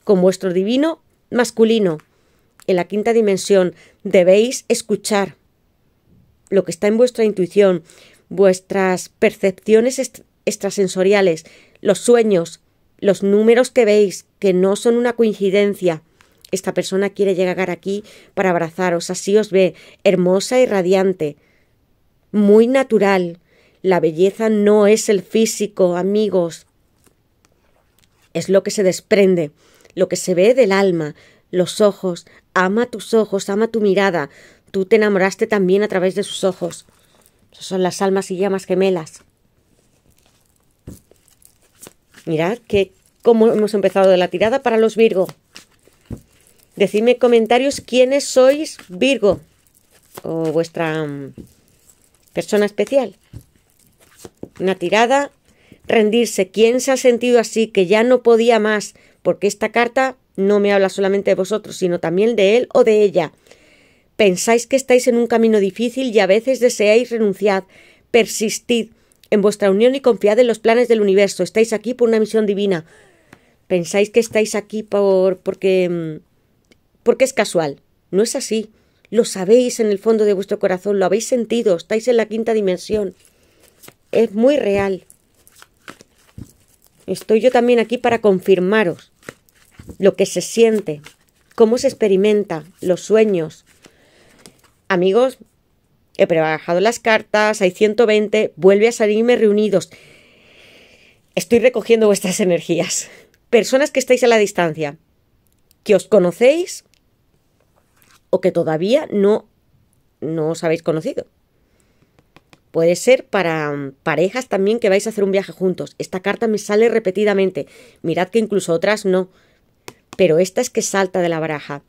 con vuestro divino masculino en la quinta dimensión, debéis escuchar lo que está en vuestra intuición, vuestras percepciones extrasensoriales, los sueños, los números que veis, que no son una coincidencia. Esta persona quiere llegar aquí para abrazaros, así os ve, hermosa y radiante, muy natural. La belleza no es el físico, amigos, es lo que se desprende, lo que se ve del alma, los ojos, ama tus ojos, ama tu mirada. Tú te enamoraste también a través de sus ojos. Esas son las almas y llamas gemelas. Mirad que cómo hemos empezado de la tirada para los Virgo. Decidme en comentarios quiénes sois Virgo o vuestra mm, persona especial. Una tirada, rendirse. ¿Quién se ha sentido así que ya no podía más? Porque esta carta no me habla solamente de vosotros, sino también de él o de ella. Pensáis que estáis en un camino difícil y a veces deseáis renunciar, persistid en vuestra unión y confiad en los planes del universo. Estáis aquí por una misión divina. Pensáis que estáis aquí por porque mm, porque es casual. No es así. Lo sabéis en el fondo de vuestro corazón, lo habéis sentido, estáis en la quinta dimensión. Es muy real. Estoy yo también aquí para confirmaros lo que se siente, cómo se experimenta, los sueños. Amigos, he trabajado las cartas, hay 120, vuelve a salirme reunidos. Estoy recogiendo vuestras energías. Personas que estáis a la distancia, que os conocéis o que todavía no, no os habéis conocido. Puede ser para mm, parejas también que vais a hacer un viaje juntos. Esta carta me sale repetidamente. Mirad que incluso otras no pero esta es que salta de la baraja.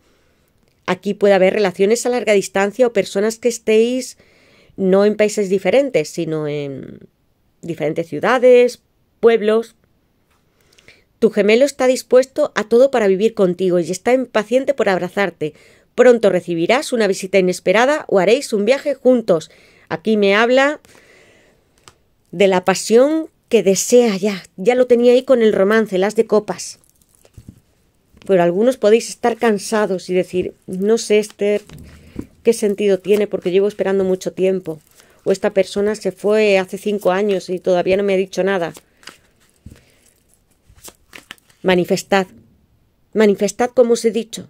Aquí puede haber relaciones a larga distancia o personas que estéis no en países diferentes, sino en diferentes ciudades, pueblos. Tu gemelo está dispuesto a todo para vivir contigo y está impaciente por abrazarte. Pronto recibirás una visita inesperada o haréis un viaje juntos. Aquí me habla de la pasión que desea ya. Ya lo tenía ahí con el romance, las de copas pero algunos podéis estar cansados y decir, no sé, Esther, qué sentido tiene porque llevo esperando mucho tiempo. O esta persona se fue hace cinco años y todavía no me ha dicho nada. Manifestad, manifestad como os he dicho,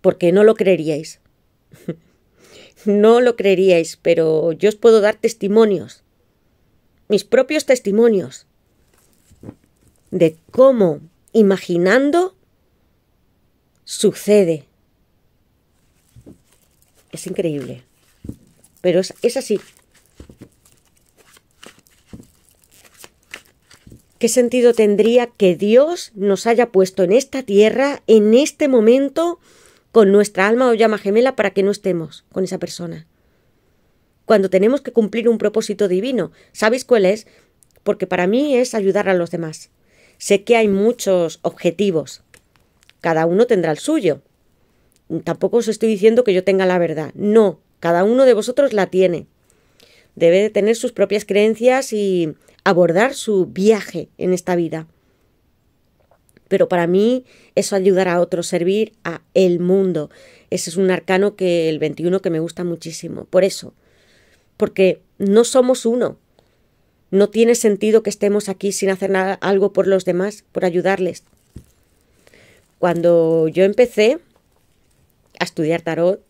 porque no lo creeríais. no lo creeríais, pero yo os puedo dar testimonios, mis propios testimonios, de cómo imaginando, sucede. Es increíble. Pero es, así. ¿Qué sentido tendría que Dios nos haya puesto en esta tierra, en este momento, con nuestra alma o llama gemela para que no estemos con esa persona? Cuando tenemos que cumplir un propósito divino, ¿sabéis cuál es? Porque para mí es ayudar a los demás. Sé que hay muchos objetivos. Cada uno tendrá el suyo. Tampoco os estoy diciendo que yo tenga la verdad. No, cada uno de vosotros la tiene. Debe de tener sus propias creencias y abordar su viaje en esta vida. Pero para mí eso ayudar a otros, servir a el mundo. Ese es un arcano que el 21 que me gusta muchísimo. Por eso, porque no somos uno, no tiene sentido que estemos aquí sin hacer algo por los demás, por ayudarles. Cuando yo empecé a estudiar tarot,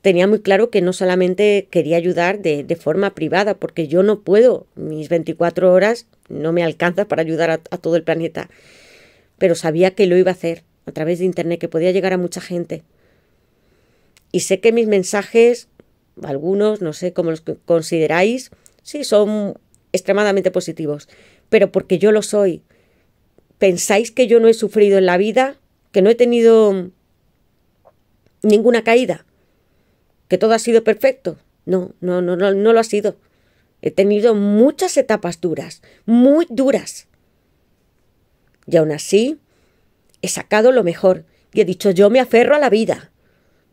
tenía muy claro que no solamente quería ayudar de, forma privada, porque yo no puedo, mis 24 horas no me alcanzan para ayudar a, a todo el planeta, pero sabía que lo iba a hacer a través de Internet, que podía llegar a mucha gente. Y sé que mis mensajes, algunos, no sé cómo los consideráis, Sí, son extremadamente positivos, pero porque yo lo soy. ¿Pensáis que yo no he sufrido en la vida? ¿Que no he tenido ninguna caída? ¿Que todo ha sido perfecto? No, no, no, no, no lo ha sido. He tenido muchas etapas duras, muy duras. Y aún así, he sacado lo mejor y he dicho, yo me aferro a la vida.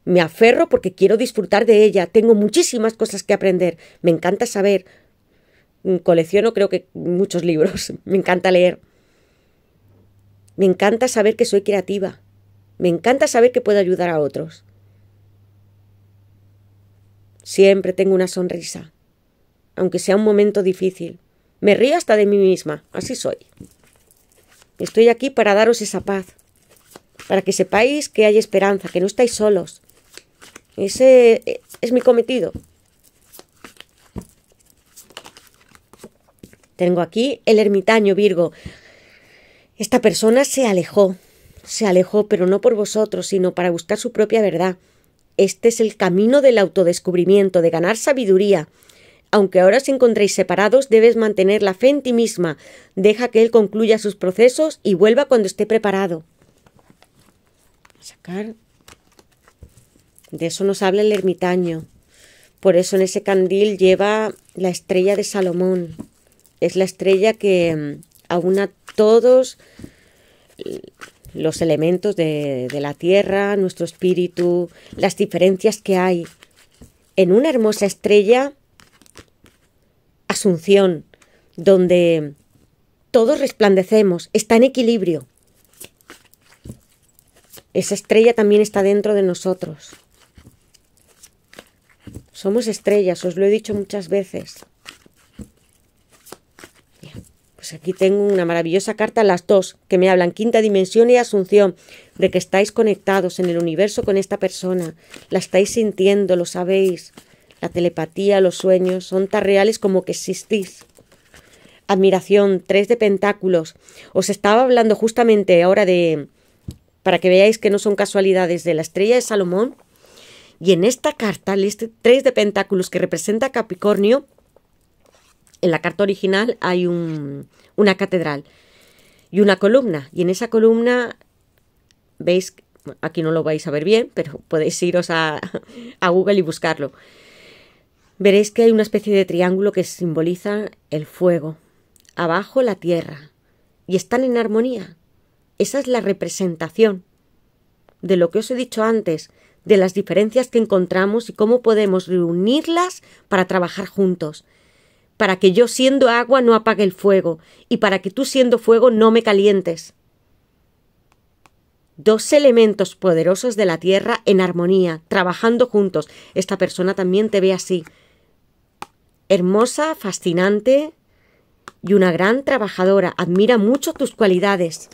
Me aferro porque quiero disfrutar de ella. Tengo muchísimas cosas que aprender. Me encanta saber. Mm, colecciono creo que muchos libros, me encanta leer. Me encanta saber que soy creativa. Me encanta saber que puedo ayudar a otros. Siempre tengo una sonrisa, aunque sea un momento difícil. Me río hasta de mí misma, así soy. Estoy aquí para daros esa paz, para que sepáis que hay esperanza, que no estáis solos. Ese eh, es mi cometido, Tengo aquí el ermitaño Virgo. Esta persona se alejó, se alejó, pero no por vosotros, sino para buscar su propia verdad. Este es el camino del autodescubrimiento, de ganar sabiduría. Aunque ahora os encontréis separados, debes mantener la fe en ti misma. Deja que él concluya sus procesos y vuelva cuando esté preparado. Sacar. De eso nos habla el ermitaño. Por eso en ese candil lleva la estrella de Salomón es la estrella que mm, aúna todos los elementos de, de, la tierra, nuestro espíritu, las diferencias que hay. En una hermosa estrella, Asunción, donde todos resplandecemos, está en equilibrio. Esa estrella también está dentro de nosotros. Somos estrellas, os lo he dicho muchas veces. Pues aquí tengo una maravillosa carta, las dos, que me hablan quinta dimensión y asunción, de que estáis conectados en el universo con esta persona, la estáis sintiendo, lo sabéis. La telepatía, los sueños, son tan reales como que existís. Admiración, tres de pentáculos. Os estaba hablando justamente ahora de, para que veáis que no son casualidades, de la estrella de Salomón. Y en esta carta, el este tres de pentáculos que representa Capricornio, en la carta original hay un, una catedral y una columna. Y en esa columna veis, aquí no lo vais a ver bien, pero podéis iros a, a Google y buscarlo. Veréis que hay una especie de triángulo que simboliza el fuego, abajo la tierra, y están en armonía. Esa es la representación de lo que os he dicho antes, de las diferencias que encontramos y cómo podemos reunirlas para trabajar juntos para que yo siendo agua no apague el fuego, y para que tú siendo fuego no me calientes. Dos elementos poderosos de la tierra en armonía, trabajando juntos. Esta persona también te ve así. Hermosa, fascinante y una gran trabajadora. Admira mucho tus cualidades.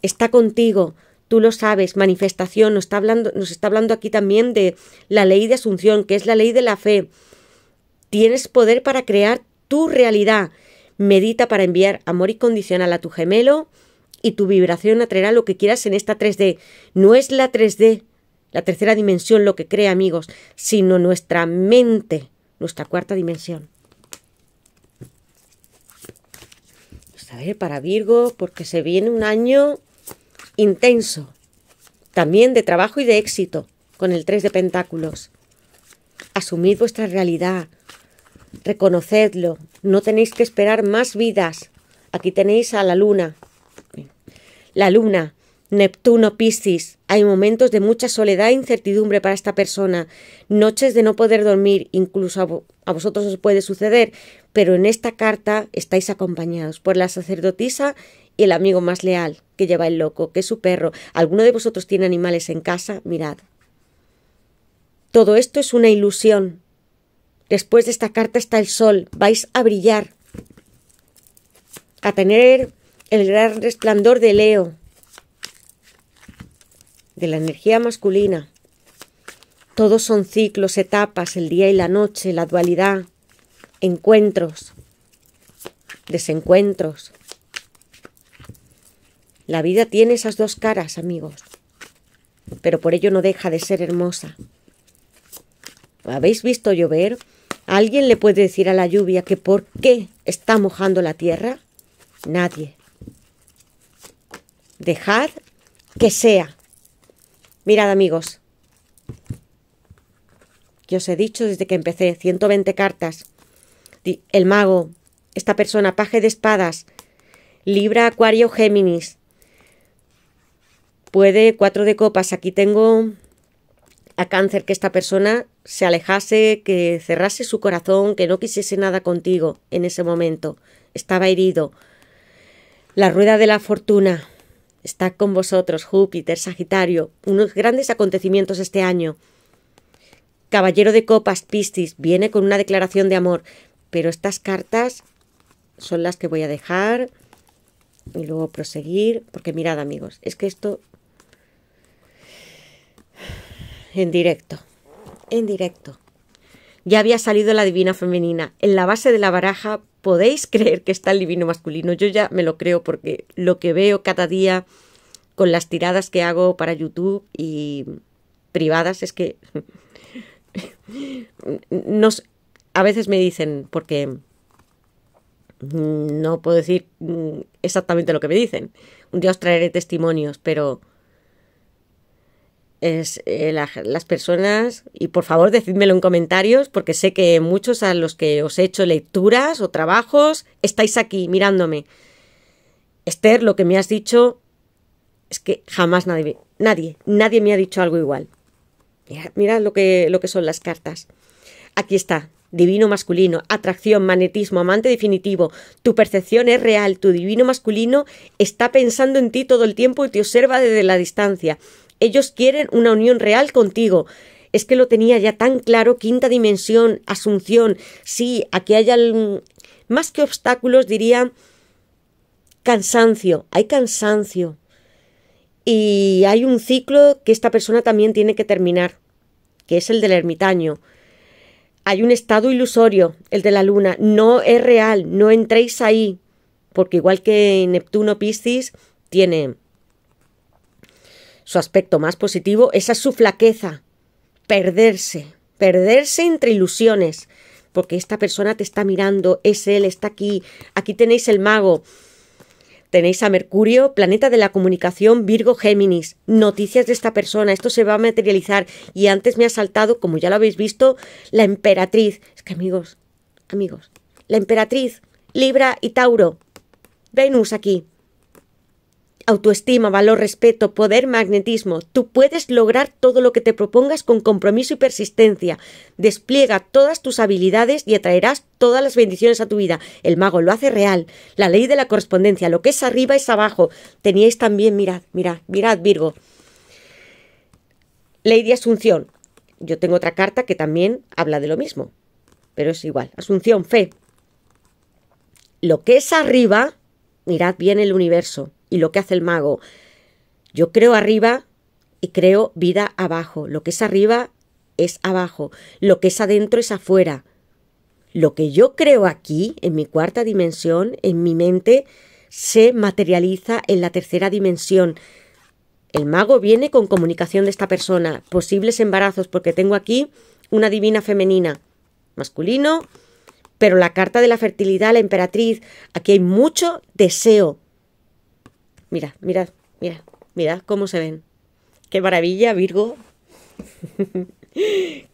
Está contigo, tú lo sabes, manifestación, nos está hablando, nos está hablando aquí también de la ley de asunción, que es la ley de la fe. Tienes poder para crear tu realidad. Medita para enviar amor incondicional a tu gemelo y tu vibración atraerá lo que quieras en esta 3D. No es la 3D, la tercera dimensión lo que crea, amigos, sino nuestra mente, nuestra cuarta dimensión. Pues a ver, para Virgo, porque se viene un año intenso, también de trabajo y de éxito, con el 3 de Pentáculos. Asumid vuestra realidad, Reconocedlo, no tenéis que esperar más vidas. Aquí tenéis a la luna. La luna, Neptuno, Piscis. Hay momentos de mucha soledad e incertidumbre para esta persona, noches de no poder dormir, incluso a, a vosotros os puede suceder, pero en esta carta estáis acompañados por la sacerdotisa y el amigo más leal que lleva el loco, que es su perro. ¿Alguno de vosotros tiene animales en casa? Mirad. Todo esto es una ilusión, Después de esta carta está el sol. Vais a brillar, a tener el gran resplandor de Leo, de la energía masculina. Todos son ciclos, etapas, el día y la noche, la dualidad, encuentros, desencuentros. La vida tiene esas dos caras, amigos, pero por ello no deja de ser hermosa. ¿Habéis visto llover? ¿Alguien le puede decir a la lluvia que por qué está mojando la tierra? Nadie. Dejad que sea. Mirad amigos, que os he dicho desde que empecé, 120 cartas. El mago, esta persona, paje de espadas, Libra, Acuario, Géminis. Puede cuatro de copas. Aquí tengo a cáncer, que esta persona se alejase, que cerrase su corazón, que no quisiese nada contigo en ese momento. Estaba herido. La rueda de la fortuna está con vosotros, Júpiter, Sagitario, unos grandes acontecimientos este año. Caballero de Copas, Piscis, viene con una declaración de amor, pero estas cartas son las que voy a dejar y luego proseguir, porque mirad amigos, es que esto en directo. En directo. Ya había salido la divina femenina. En la base de la baraja podéis creer que está el divino masculino. Yo ya me lo creo porque lo que veo cada día con las tiradas que hago para YouTube y privadas es que nos, a veces me dicen porque no puedo decir mm, exactamente lo que me dicen. Un día os traeré testimonios, pero es, eh, las personas, y por favor decídmelo en comentarios, porque sé que muchos a los que os he hecho lecturas o trabajos estáis aquí mirándome. Esther, lo que me has dicho es que jamás nadie, nadie, nadie me ha dicho algo igual. Mira, lo, lo que son las cartas. Aquí está, divino masculino, atracción, magnetismo, amante definitivo. Tu percepción es real, tu divino masculino está pensando en ti todo el tiempo y te observa desde la distancia. Ellos quieren una unión real contigo. Es que lo tenía ya tan claro, quinta dimensión, asunción, sí, aquí hay más que obstáculos, diría cansancio, hay cansancio. Y hay un ciclo que esta persona también tiene que terminar, que es el del ermitaño. Hay un estado ilusorio, el de la luna, no es real, no entréis ahí, porque igual que Neptuno Piscis tiene su aspecto más positivo, esa es su flaqueza, perderse, perderse entre ilusiones, porque esta persona te está mirando, es él, está aquí, aquí tenéis el mago. Tenéis a Mercurio, planeta de la comunicación, Virgo Géminis. Noticias de esta persona, esto se va a materializar. Y antes me ha saltado, como ya lo habéis visto, la emperatriz. Es que amigos, amigos, la emperatriz, Libra y Tauro. Venus aquí. Autoestima, valor, respeto, poder, magnetismo. Tú puedes lograr todo lo que te propongas con compromiso y persistencia. Despliega todas tus habilidades y atraerás todas las bendiciones a tu vida. El mago lo hace real. La ley de la correspondencia, lo que es arriba es abajo. Teníais también, mirad, mirad, mirad, Virgo. Ley de Asunción. Yo tengo otra carta que también habla de lo mismo, pero es igual. Asunción, fe. Lo que es arriba, mirad bien el universo y lo que hace el mago. Yo creo arriba y creo vida abajo. Lo que es arriba es abajo. Lo que es adentro es afuera. Lo que yo creo aquí, en mi cuarta dimensión, en mi mente, se materializa en la tercera dimensión. El mago viene con comunicación de esta persona, posibles embarazos, porque tengo aquí una divina femenina, masculino, pero la carta de la fertilidad, la emperatriz, aquí hay mucho deseo, Mirad, mirad, mirad, mirad cómo se ven. Qué maravilla, Virgo.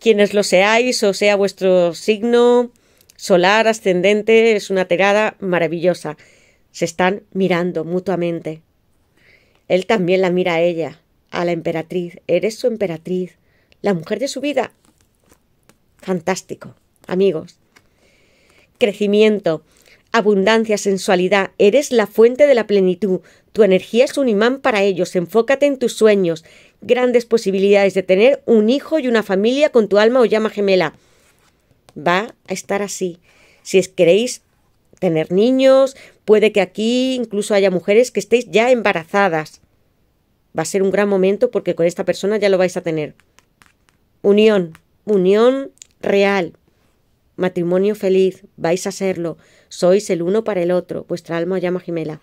Quienes lo seáis, o sea vuestro signo solar, ascendente, es una terada maravillosa. Se están mirando mutuamente. Él también la mira a ella, a la emperatriz. Eres su emperatriz, la mujer de su vida. Fantástico, amigos. Crecimiento abundancia, sensualidad. Eres la fuente de la plenitud. Tu energía es un imán para ellos. Enfócate en tus sueños. Grandes posibilidades de tener un hijo y una familia con tu alma o llama gemela. Va a estar así. Si es queréis tener niños, puede que aquí incluso haya mujeres que estéis ya embarazadas. Va a ser un gran momento porque con esta persona ya lo vais a tener. Unión, unión real, Matrimonio feliz, vais a serlo, sois el uno para el otro, vuestra alma llama jimela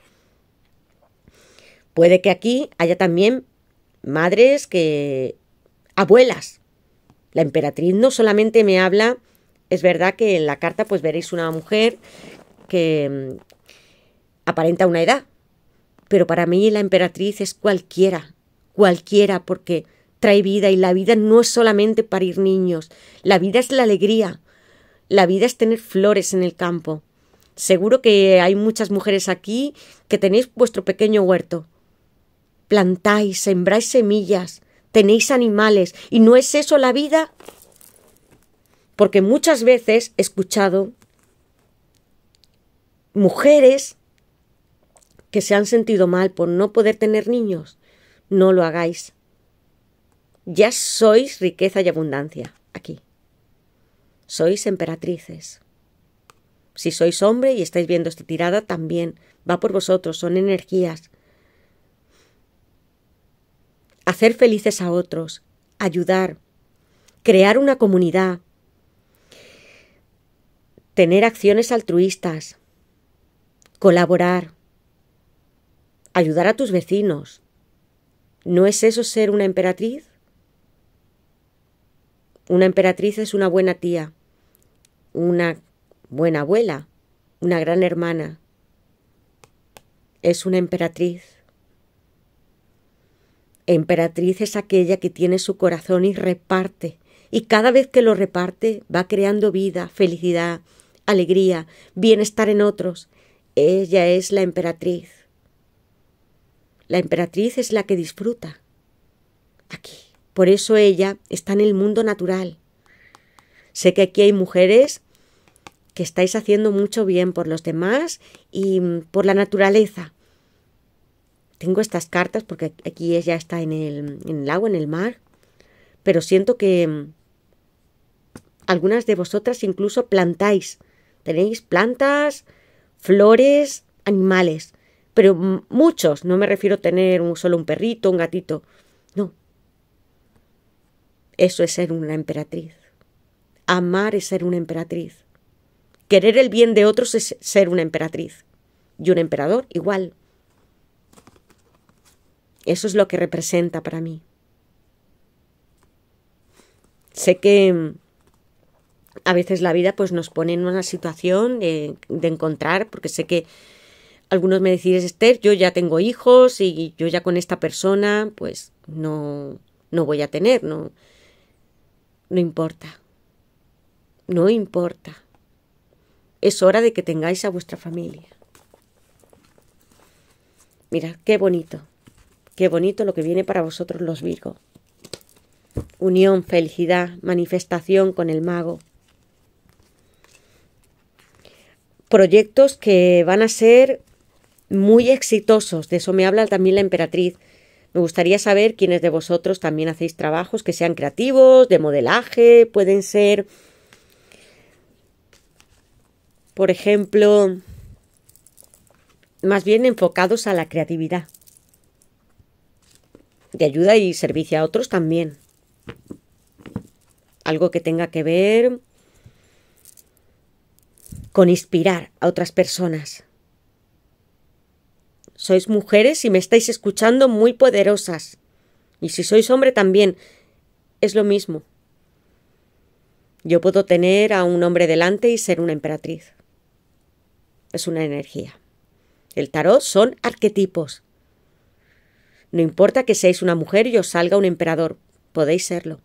Puede que aquí haya también madres que... abuelas. La emperatriz no solamente me habla, es verdad que en la carta pues veréis una mujer que mm, aparenta una edad, pero para mí la emperatriz es cualquiera, cualquiera, porque trae vida y la vida no es solamente para ir niños, la vida es la alegría, la vida es tener flores en el campo. Seguro que hay muchas mujeres aquí que tenéis vuestro pequeño huerto. Plantáis, sembráis semillas, tenéis animales, y no es eso la vida. Porque muchas veces he escuchado mujeres que se han sentido mal por no poder tener niños. No lo hagáis. Ya sois riqueza y abundancia aquí sois emperatrices. Si sois hombre y estáis viendo esta tirada, también va por vosotros, son energías. Hacer felices a otros, ayudar, crear una comunidad, tener acciones altruistas, colaborar, ayudar a tus vecinos. ¿No es eso ser una emperatriz? Una emperatriz es una buena tía, una buena abuela, una gran hermana, es una emperatriz. Emperatriz es aquella que tiene su corazón y reparte, y cada vez que lo reparte va creando vida, felicidad, alegría, bienestar en otros. Ella es la emperatriz. La emperatriz es la que disfruta. Aquí. Por eso ella está en el mundo natural. Sé que aquí hay mujeres que estáis haciendo mucho bien por los demás y mm, por la naturaleza. Tengo estas cartas porque aquí ella está en el, agua, en el mar, pero siento que mm, algunas de vosotras incluso plantáis. Tenéis plantas, flores, animales, pero muchos. No me refiero a tener solo un perrito, un gatito. No. Eso es ser una emperatriz. Amar es ser una emperatriz. Querer el bien de otros es ser una emperatriz. Y un emperador igual. Eso es lo que representa para mí. Sé que mm, a veces la vida pues nos pone en una situación de, encontrar, porque sé que algunos me decís, Esther, yo ya tengo hijos y yo ya con esta persona pues no, no voy a tener, no, no importa, no importa es hora de que tengáis a vuestra familia. Mira, qué bonito, qué bonito lo que viene para vosotros los Virgo. Unión, felicidad, manifestación con el mago. Proyectos que van a ser muy exitosos, de eso me habla también la emperatriz. Me gustaría saber quiénes de vosotros también hacéis trabajos que sean creativos, de modelaje, pueden ser por ejemplo, más bien enfocados a la creatividad, de ayuda y servicio a otros también. Algo que tenga que ver con inspirar a otras personas. Sois mujeres y me estáis escuchando muy poderosas. Y si sois hombre también, es lo mismo. Yo puedo tener a un hombre delante y ser una emperatriz es una energía. El tarot son arquetipos. No importa que seáis una mujer y os salga un emperador, podéis serlo.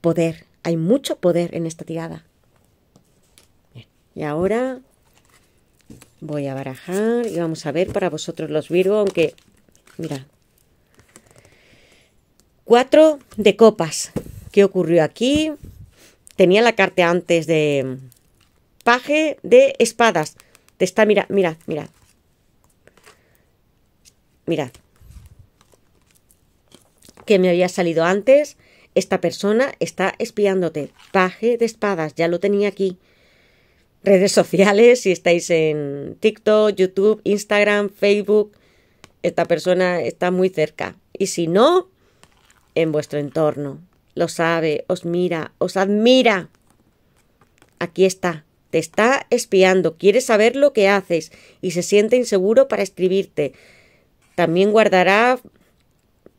Poder, hay mucho poder en esta tirada. Y ahora voy a barajar y vamos a ver para vosotros los Virgo, aunque, mira, cuatro de copas. ¿Qué ocurrió aquí? Tenía la carta antes de, paje de espadas. Te Está, mira, mirad, mirad. Mirad. Que me había salido antes. Esta persona está espiándote. Paje de espadas, ya lo tenía aquí. Redes sociales, si estáis en TikTok, YouTube, Instagram, Facebook. Esta persona está muy cerca. Y si no, en vuestro entorno. Lo sabe, os mira, os admira. Aquí está está espiando, quiere saber lo que haces y se siente inseguro para escribirte. También guardará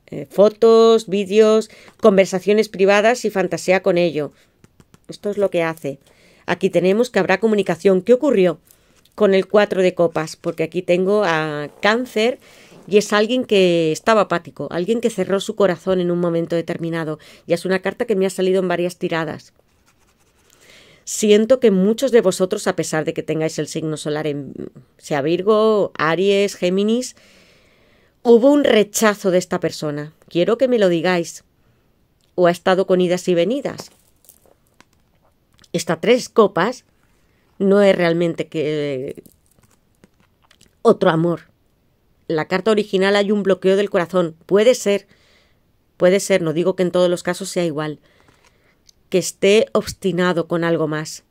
eh, fotos, vídeos, conversaciones privadas y fantasea con ello. Esto es lo que hace. Aquí tenemos que habrá comunicación. ¿Qué ocurrió con el 4 de copas? Porque aquí tengo a cáncer y es alguien que estaba apático, alguien que cerró su corazón en un momento determinado. Y es una carta que me ha salido en varias tiradas. Siento que muchos de vosotros, a pesar de que tengáis el signo solar en sea Virgo, Aries, Géminis, hubo un rechazo de esta persona. Quiero que me lo digáis. O ha estado con idas y venidas. Estas tres copas no es realmente que otro amor. La carta original hay un bloqueo del corazón. Puede ser, puede ser, no digo que en todos los casos sea igual que esté obstinado con algo más.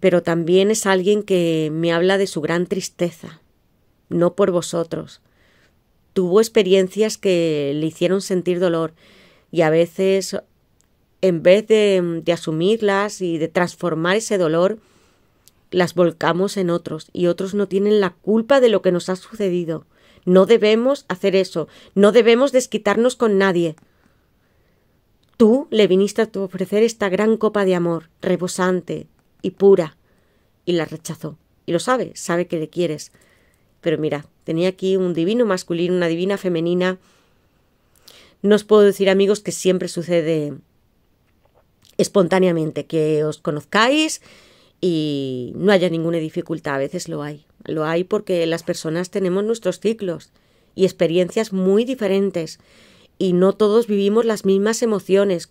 Pero también es alguien que me habla de su gran tristeza, no por vosotros. Tuvo experiencias que le hicieron sentir dolor y a veces, en vez de, asumirlas y de transformar ese dolor, las volcamos en otros y otros no tienen la culpa de lo que nos ha sucedido. No debemos hacer eso, no debemos desquitarnos con nadie. Tú le viniste a ofrecer esta gran copa de amor, rebosante y pura, y la rechazó. Y lo sabe, sabe que le quieres. Pero mira, tenía aquí un divino masculino, una divina femenina. No os puedo decir, amigos, que siempre sucede espontáneamente, que os conozcáis y no haya ninguna dificultad. A veces lo hay. Lo hay porque las personas tenemos nuestros ciclos y experiencias muy diferentes y no todos vivimos las mismas emociones.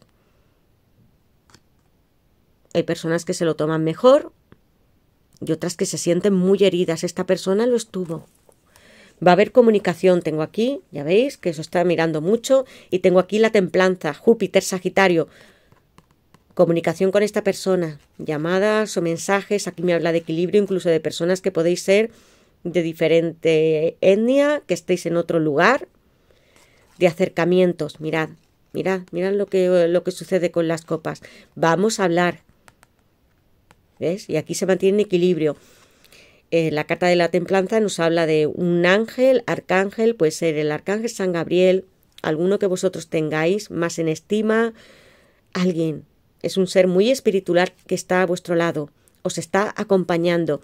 Hay personas que se lo toman mejor y otras que se sienten muy heridas. Esta persona lo estuvo. Va a haber comunicación. Tengo aquí, ya veis, que eso está mirando mucho. Y tengo aquí la templanza, Júpiter, Sagitario. Comunicación con esta persona. Llamadas o mensajes. Aquí me habla de equilibrio, incluso de personas que podéis ser de diferente etnia, que estéis en otro lugar, de acercamientos. Mirad, mirad, mirad lo que, lo que sucede con las copas. Vamos a hablar. ¿Ves? Y aquí se mantiene equilibrio. Eh, la carta de la templanza nos habla de un ángel, arcángel, puede ser el arcángel San Gabriel, alguno que vosotros tengáis más en estima, alguien. Es un ser muy espiritual que está a vuestro lado, os está acompañando.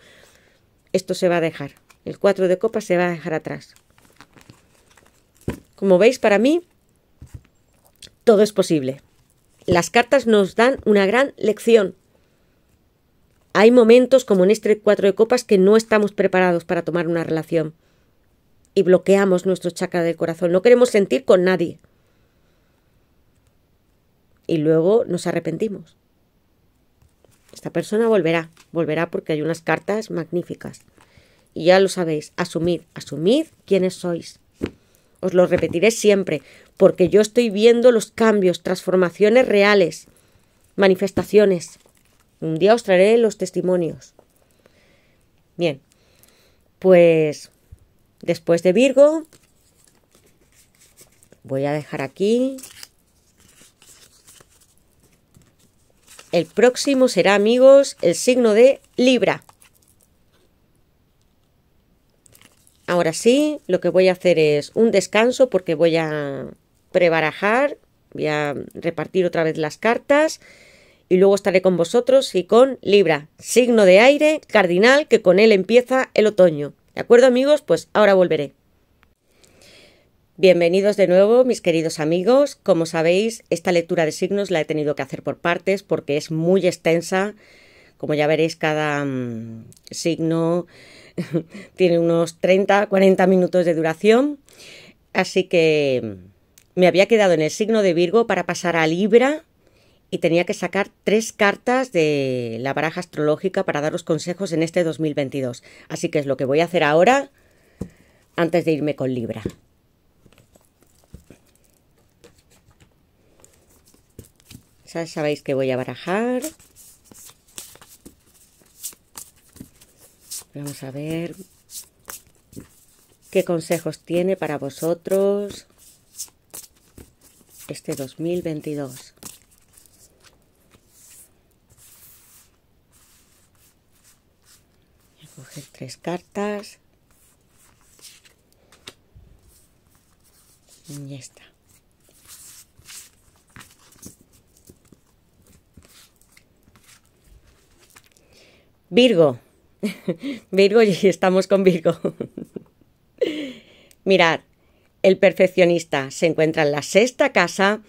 Esto se va a dejar. El cuatro de copas se va a dejar atrás. Como veis, para mí todo es posible. Las cartas nos dan una gran lección. Hay momentos como en este cuatro de copas que no estamos preparados para tomar una relación y bloqueamos nuestro chakra del corazón. No queremos sentir con nadie. Y luego nos arrepentimos. Esta persona volverá, volverá porque hay unas cartas magníficas. Y ya lo sabéis, asumid, asumid quiénes sois os lo repetiré siempre, porque yo estoy viendo los cambios, transformaciones reales, manifestaciones. Un día os traeré los testimonios. Bien, pues después de Virgo, voy a dejar aquí. El próximo será, amigos, el signo de Libra. Ahora sí, lo que voy a hacer es un descanso porque voy a prebarajar, voy a repartir otra vez las cartas y luego estaré con vosotros y con Libra, signo de aire, cardinal, que con él empieza el otoño. ¿De acuerdo amigos? Pues ahora volveré. Bienvenidos de nuevo mis queridos amigos. Como sabéis, esta lectura de signos la he tenido que hacer por partes porque es muy extensa. Como ya veréis, cada mm, signo tiene unos 30, 40 minutos de duración, así que me había quedado en el signo de Virgo para pasar a Libra y tenía que sacar tres cartas de la baraja astrológica para daros consejos en este 2022. Así que es lo que voy a hacer ahora antes de irme con Libra. Ya sabéis que voy a barajar Vamos a ver qué consejos tiene para vosotros este 2022. Voy a coger tres cartas. Y está. Virgo. Virgo y estamos con Virgo. Mirad, el perfeccionista se encuentra en la sexta casa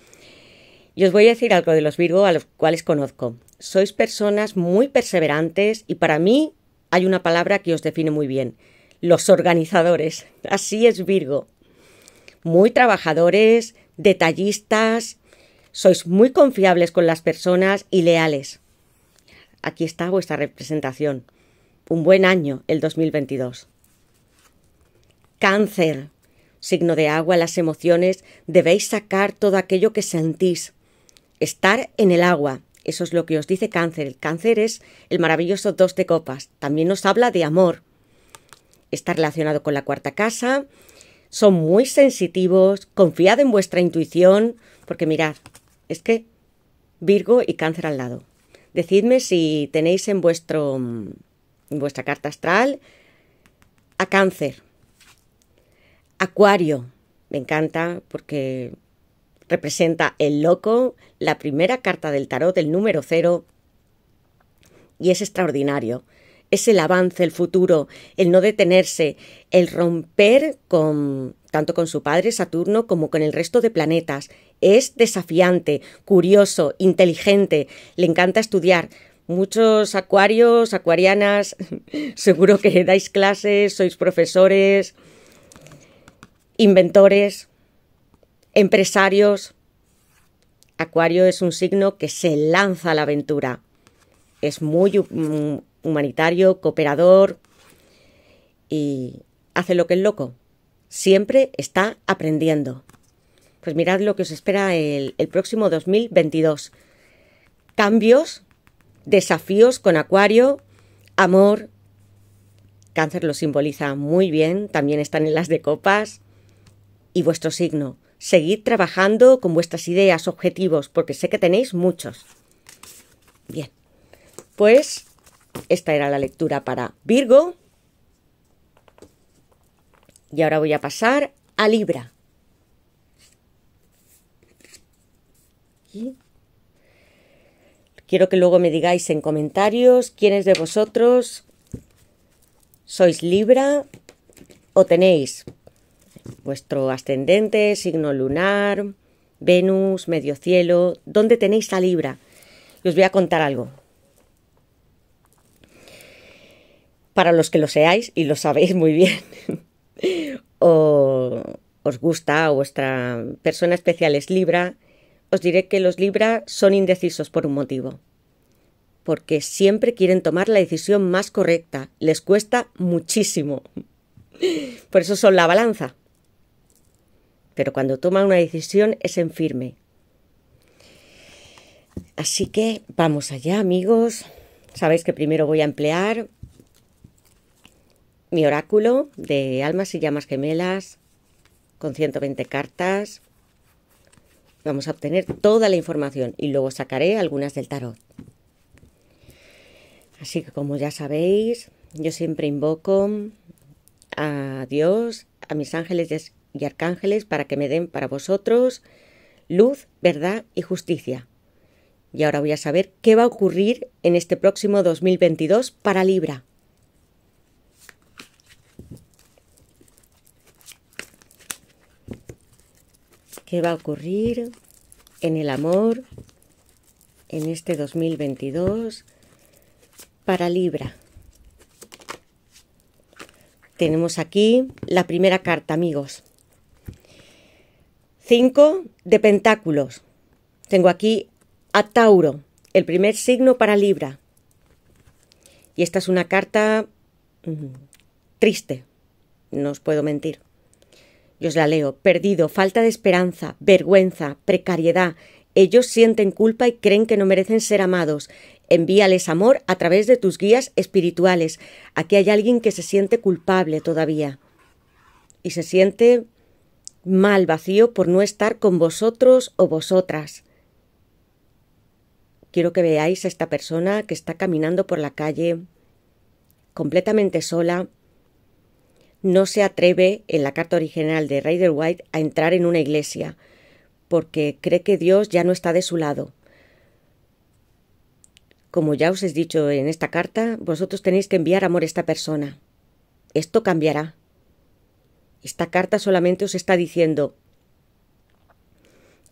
y os voy a decir algo de los Virgo a los cuales conozco. Sois personas muy perseverantes y para mí hay una palabra que os define muy bien, los organizadores. Así es Virgo. Muy trabajadores, detallistas, sois muy confiables con las personas y leales. Aquí está vuestra representación un buen año el 2022. Cáncer. Signo de agua, las emociones, debéis sacar todo aquello que sentís. Estar en el agua. Eso es lo que os dice cáncer. El cáncer es el maravilloso dos de copas. También nos habla de amor. Está relacionado con la cuarta casa. Son muy sensitivos. Confiad en vuestra intuición. Porque mirad, es que Virgo y cáncer al lado. Decidme si tenéis en vuestro mm, vuestra carta astral a cáncer. Acuario, me encanta porque representa el loco, la primera carta del tarot, el número cero, y es extraordinario. Es el avance, el futuro, el no detenerse, el romper con tanto con su padre Saturno como con el resto de planetas. Es desafiante, curioso, inteligente, le encanta estudiar, Muchos acuarios, acuarianas, seguro que dais clases, sois profesores, inventores, empresarios. Acuario es un signo que se lanza a la aventura. Es muy mm, humanitario, cooperador y hace lo que es loco. Siempre está aprendiendo. Pues mirad lo que os espera el, el próximo 2022. Cambios desafíos con Acuario, amor, Cáncer lo simboliza muy bien, también están en las de copas, y vuestro signo. Seguid trabajando con vuestras ideas, objetivos, porque sé que tenéis muchos. Bien, pues esta era la lectura para Virgo. Y ahora voy a pasar a Libra. Quiero que luego me digáis en comentarios quiénes de vosotros sois Libra o tenéis vuestro ascendente, signo lunar, Venus, medio cielo, ¿dónde tenéis a Libra? os voy a contar algo. Para los que lo seáis y lo sabéis muy bien, o os gusta o vuestra persona especial es Libra, os diré que los Libra son indecisos por un motivo. Porque siempre quieren tomar la decisión más correcta. Les cuesta muchísimo. Por eso son la balanza. Pero cuando toman una decisión es en firme. Así que vamos allá, amigos. Sabéis que primero voy a emplear mi oráculo de almas y llamas gemelas con 120 cartas Vamos a obtener toda la información y luego sacaré algunas del tarot. Así que como ya sabéis, yo siempre invoco a Dios, a mis ángeles y arcángeles para que me den para vosotros luz, verdad y justicia. Y ahora voy a saber qué va a ocurrir en este próximo 2022 para Libra. qué va a ocurrir en el amor en este 2022 para Libra. Tenemos aquí la primera carta, amigos. Cinco de pentáculos. Tengo aquí a Tauro, el primer signo para Libra. Y esta es una carta mm, triste, no os puedo mentir. Y os la leo. Perdido, falta de esperanza, vergüenza, precariedad. Ellos sienten culpa y creen que no merecen ser amados. Envíales amor a través de tus guías espirituales. Aquí hay alguien que se siente culpable todavía. Y se siente mal vacío por no estar con vosotros o vosotras. Quiero que veáis a esta persona que está caminando por la calle completamente sola, no se atreve en la carta original de Rider White a entrar en una iglesia, porque cree que Dios ya no está de su lado. Como ya os he dicho en esta carta, vosotros tenéis que enviar amor a esta persona. Esto cambiará. Esta carta solamente os está diciendo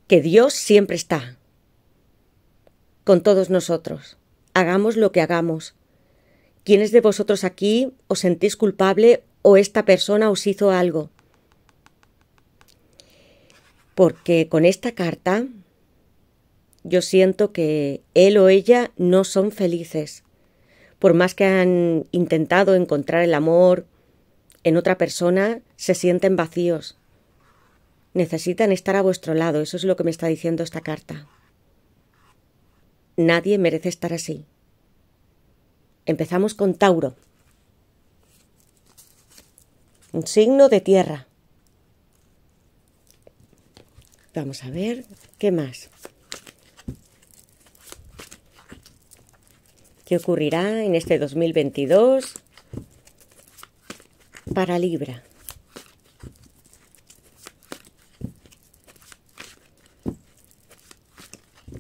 que Dios siempre está con todos nosotros. Hagamos lo que hagamos. ¿Quiénes de vosotros aquí os sentís culpable o esta persona os hizo algo. Porque con esta carta yo siento que él o ella no son felices. Por más que han intentado encontrar el amor en otra persona, se sienten vacíos. Necesitan estar a vuestro lado, eso es lo que me está diciendo esta carta. Nadie merece estar así. Empezamos con Tauro un signo de tierra. Vamos a ver, ¿qué más? ¿Qué ocurrirá en este 2022 para Libra?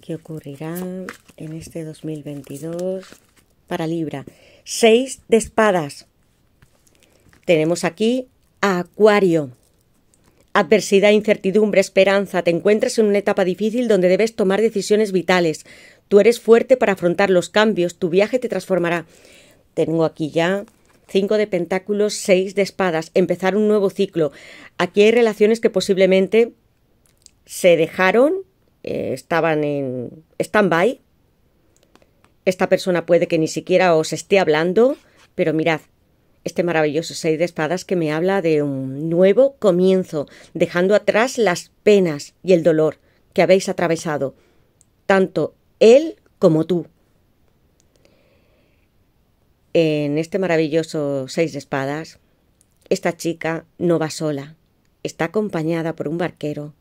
¿Qué ocurrirá en este 2022 para Libra? Seis de espadas. Tenemos aquí a Acuario. Adversidad, incertidumbre, esperanza. Te encuentras en una etapa difícil donde debes tomar decisiones vitales. Tú eres fuerte para afrontar los cambios. Tu viaje te transformará. Tengo aquí ya cinco de pentáculos, seis de espadas. Empezar un nuevo ciclo. Aquí hay relaciones que posiblemente se dejaron, eh, estaban en stand-by. Esta persona puede que ni siquiera os esté hablando, pero mirad, este maravilloso seis de espadas que me habla de un nuevo comienzo, dejando atrás las penas y el dolor que habéis atravesado, tanto él como tú. En este maravilloso seis de espadas, esta chica no va sola, está acompañada por un barquero.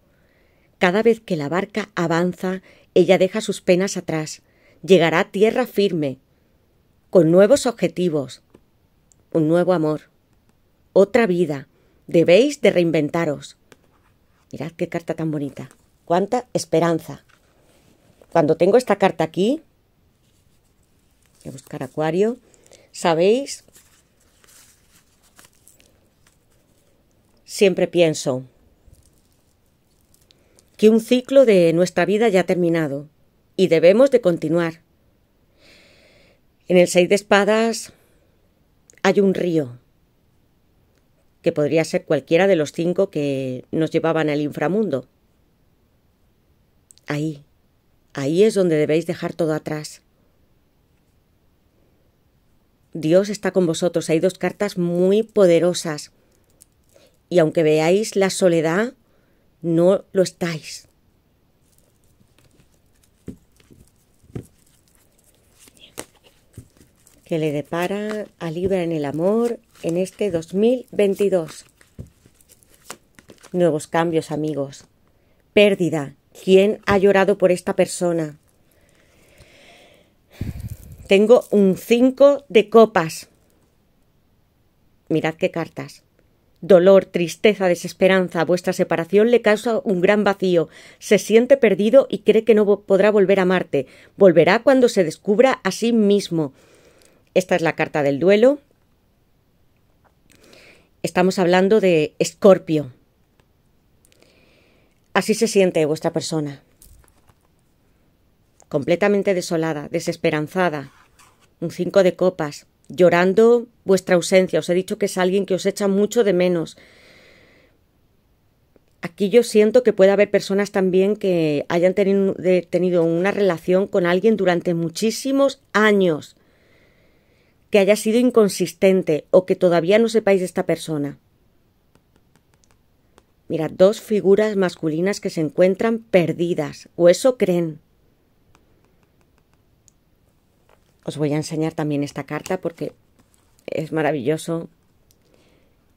Cada vez que la barca avanza, ella deja sus penas atrás, llegará a tierra firme, con nuevos objetivos, un nuevo amor, otra vida. Debéis de reinventaros. Mirad qué carta tan bonita. Cuánta esperanza. Cuando tengo esta carta aquí, voy a buscar Acuario, sabéis, siempre pienso que un ciclo de nuestra vida ya ha terminado y debemos de continuar. En el seis de espadas hay un río, que podría ser cualquiera de los cinco que nos llevaban al inframundo. Ahí, ahí es donde debéis dejar todo atrás. Dios está con vosotros. Hay dos cartas muy poderosas. Y aunque veáis la soledad, no lo estáis. que le depara a Libra en el amor en este 2022. Nuevos cambios, amigos. Pérdida. ¿Quién ha llorado por esta persona? Tengo un 5 de copas. Mirad qué cartas. Dolor, tristeza, desesperanza. Vuestra separación le causa un gran vacío. Se siente perdido y cree que no podrá volver a amarte. Volverá cuando se descubra a sí mismo. Esta es la carta del duelo. Estamos hablando de Escorpio. Así se siente vuestra persona. Completamente desolada, desesperanzada. Un cinco de copas, llorando vuestra ausencia. Os he dicho que es alguien que os echa mucho de menos. Aquí yo siento que puede haber personas también que hayan tenido una relación con alguien durante muchísimos años que haya sido inconsistente o que todavía no sepáis de esta persona. Mira, dos figuras masculinas que se encuentran perdidas, o eso creen. Os voy a enseñar también esta carta porque es maravilloso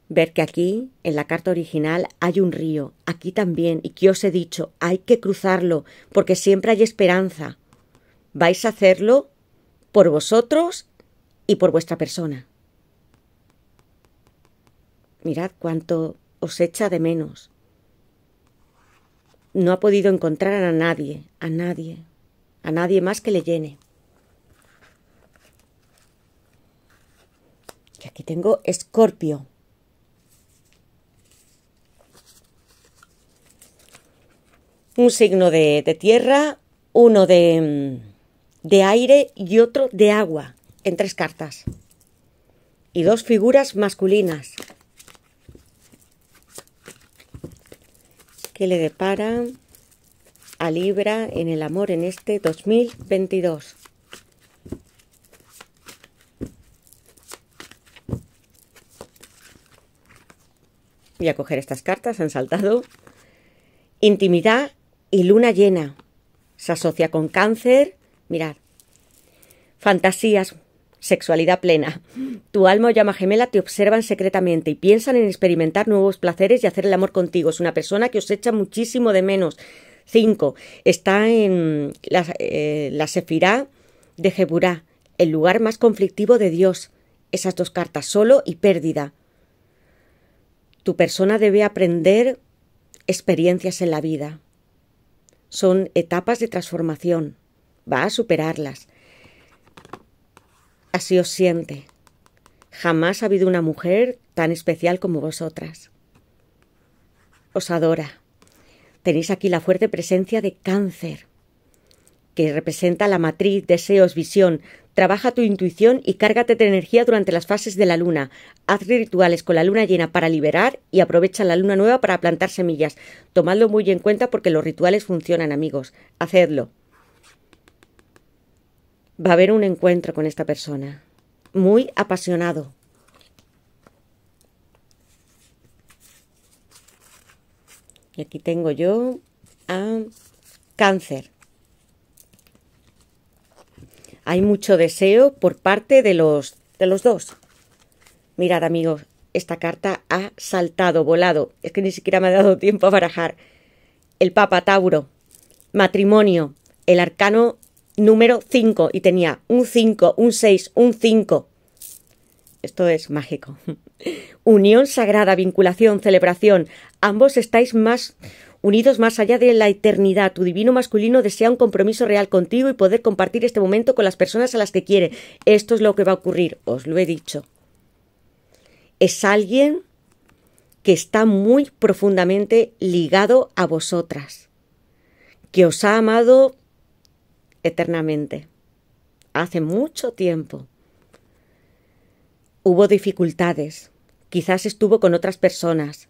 ver que aquí, en la carta original, hay un río, aquí también, y que os he dicho, hay que cruzarlo, porque siempre hay esperanza. Vais a hacerlo por vosotros y por vuestra persona. Mirad cuánto os echa de menos. No ha podido encontrar a nadie, a nadie, a nadie más que le llene. Y aquí tengo Escorpio. Un signo de, tierra, uno de, mm, de aire y otro de agua en tres cartas y dos figuras masculinas que le deparan a Libra en el amor en este 2022. Voy a coger estas cartas, han saltado. Intimidad y luna llena. Se asocia con cáncer. Mirad. Fantasías Sexualidad plena. Tu alma o llama gemela te observan secretamente y piensan en experimentar nuevos placeres y hacer el amor contigo. Es una persona que os echa muchísimo de menos. Cinco. Está en la, eh, Sefirá de Geburá el lugar más conflictivo de Dios. Esas dos cartas, solo y pérdida. Tu persona debe aprender experiencias en la vida. Son etapas de transformación. Va a superarlas. Así os siente. Jamás ha habido una mujer tan especial como vosotras. Os adora. Tenéis aquí la fuerte presencia de cáncer, que representa la matriz, deseos, visión. Trabaja tu intuición y cárgate de energía durante las fases de la luna. Haz rituales con la luna llena para liberar y aprovecha la luna nueva para plantar semillas. Tomadlo muy en cuenta porque los rituales funcionan, amigos. Hacedlo va a haber un encuentro con esta persona, muy apasionado. Y aquí tengo yo a cáncer. Hay mucho deseo por parte de los, de los dos. Mirad amigos, esta carta ha saltado, volado. Es que ni siquiera me ha dado tiempo a barajar. El Papa Tauro, matrimonio, el arcano número 5 y tenía un 5, un 6, un 5. Esto es mágico. Unión sagrada, vinculación, celebración. Ambos estáis más unidos más allá de la eternidad. Tu divino masculino desea un compromiso real contigo y poder compartir este momento con las personas a las que quiere. Esto es lo que va a ocurrir, os lo he dicho. Es alguien que está muy profundamente ligado a vosotras, que os ha amado eternamente. Hace mucho tiempo. Hubo dificultades. Quizás estuvo con otras personas.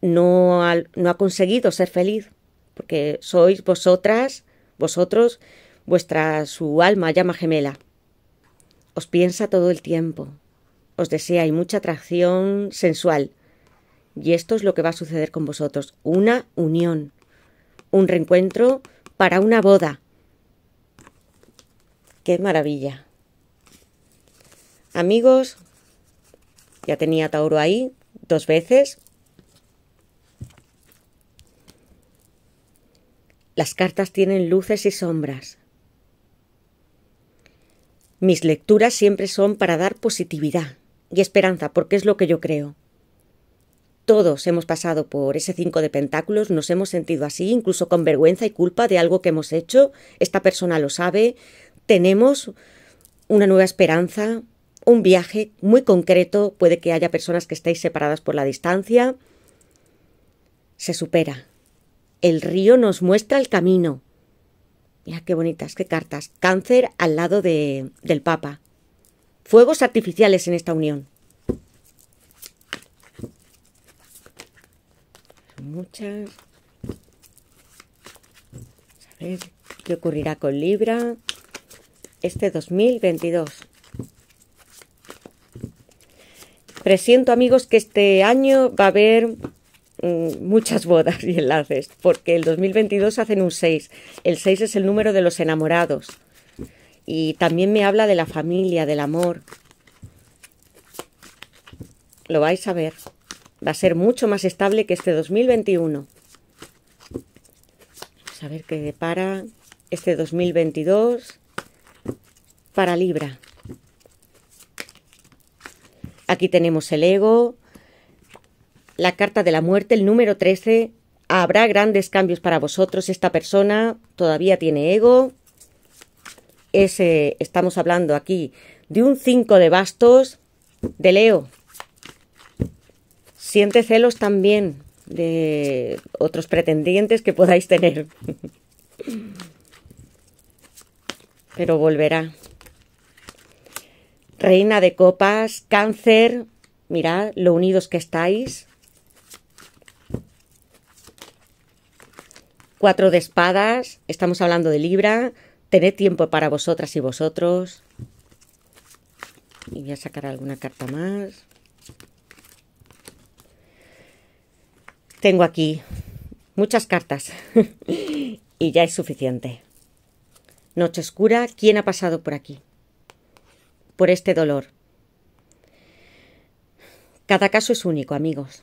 No ha, no ha conseguido ser feliz, porque sois vosotras, vosotros, vuestra su alma llama gemela. Os piensa todo el tiempo. Os desea y mucha atracción sensual. Y esto es lo que va a suceder con vosotros. Una unión. Un reencuentro para una boda. ¡Qué maravilla! Amigos, ya tenía Tauro ahí dos veces. Las cartas tienen luces y sombras. Mis lecturas siempre son para dar positividad y esperanza, porque es lo que yo creo. Todos hemos pasado por ese cinco de pentáculos, nos hemos sentido así, incluso con vergüenza y culpa de algo que hemos hecho. Esta persona lo sabe, tenemos una nueva esperanza, un viaje muy concreto, puede que haya personas que estéis separadas por la distancia, se supera. El río nos muestra el camino. Mira qué bonitas, qué cartas. Cáncer al lado del Papa. Fuegos artificiales en esta unión. muchas. A ver qué ocurrirá con Libra este 2022. Presiento amigos que este año va a haber mm, muchas bodas y enlaces, porque el 2022 hacen un 6. El 6 es el número de los enamorados. Y también me habla de la familia, del amor. Lo vais a ver. Va a ser mucho más estable que este 2021. Vamos a ver qué depara este 2022 para Libra. Aquí tenemos el ego, la carta de la muerte, el número 13. Habrá grandes cambios para vosotros. Esta persona todavía tiene ego. Ese, estamos hablando aquí de un 5 de bastos de Leo. Siente celos también de otros pretendientes que podáis tener. Pero volverá. Reina de copas, cáncer, mirad lo unidos que estáis. Cuatro de espadas, estamos hablando de Libra, tened tiempo para vosotras y vosotros. Y voy a sacar alguna carta más. Tengo aquí muchas cartas y ya es suficiente. Noche oscura, ¿quién ha pasado por aquí? por este dolor. Cada caso es único, amigos,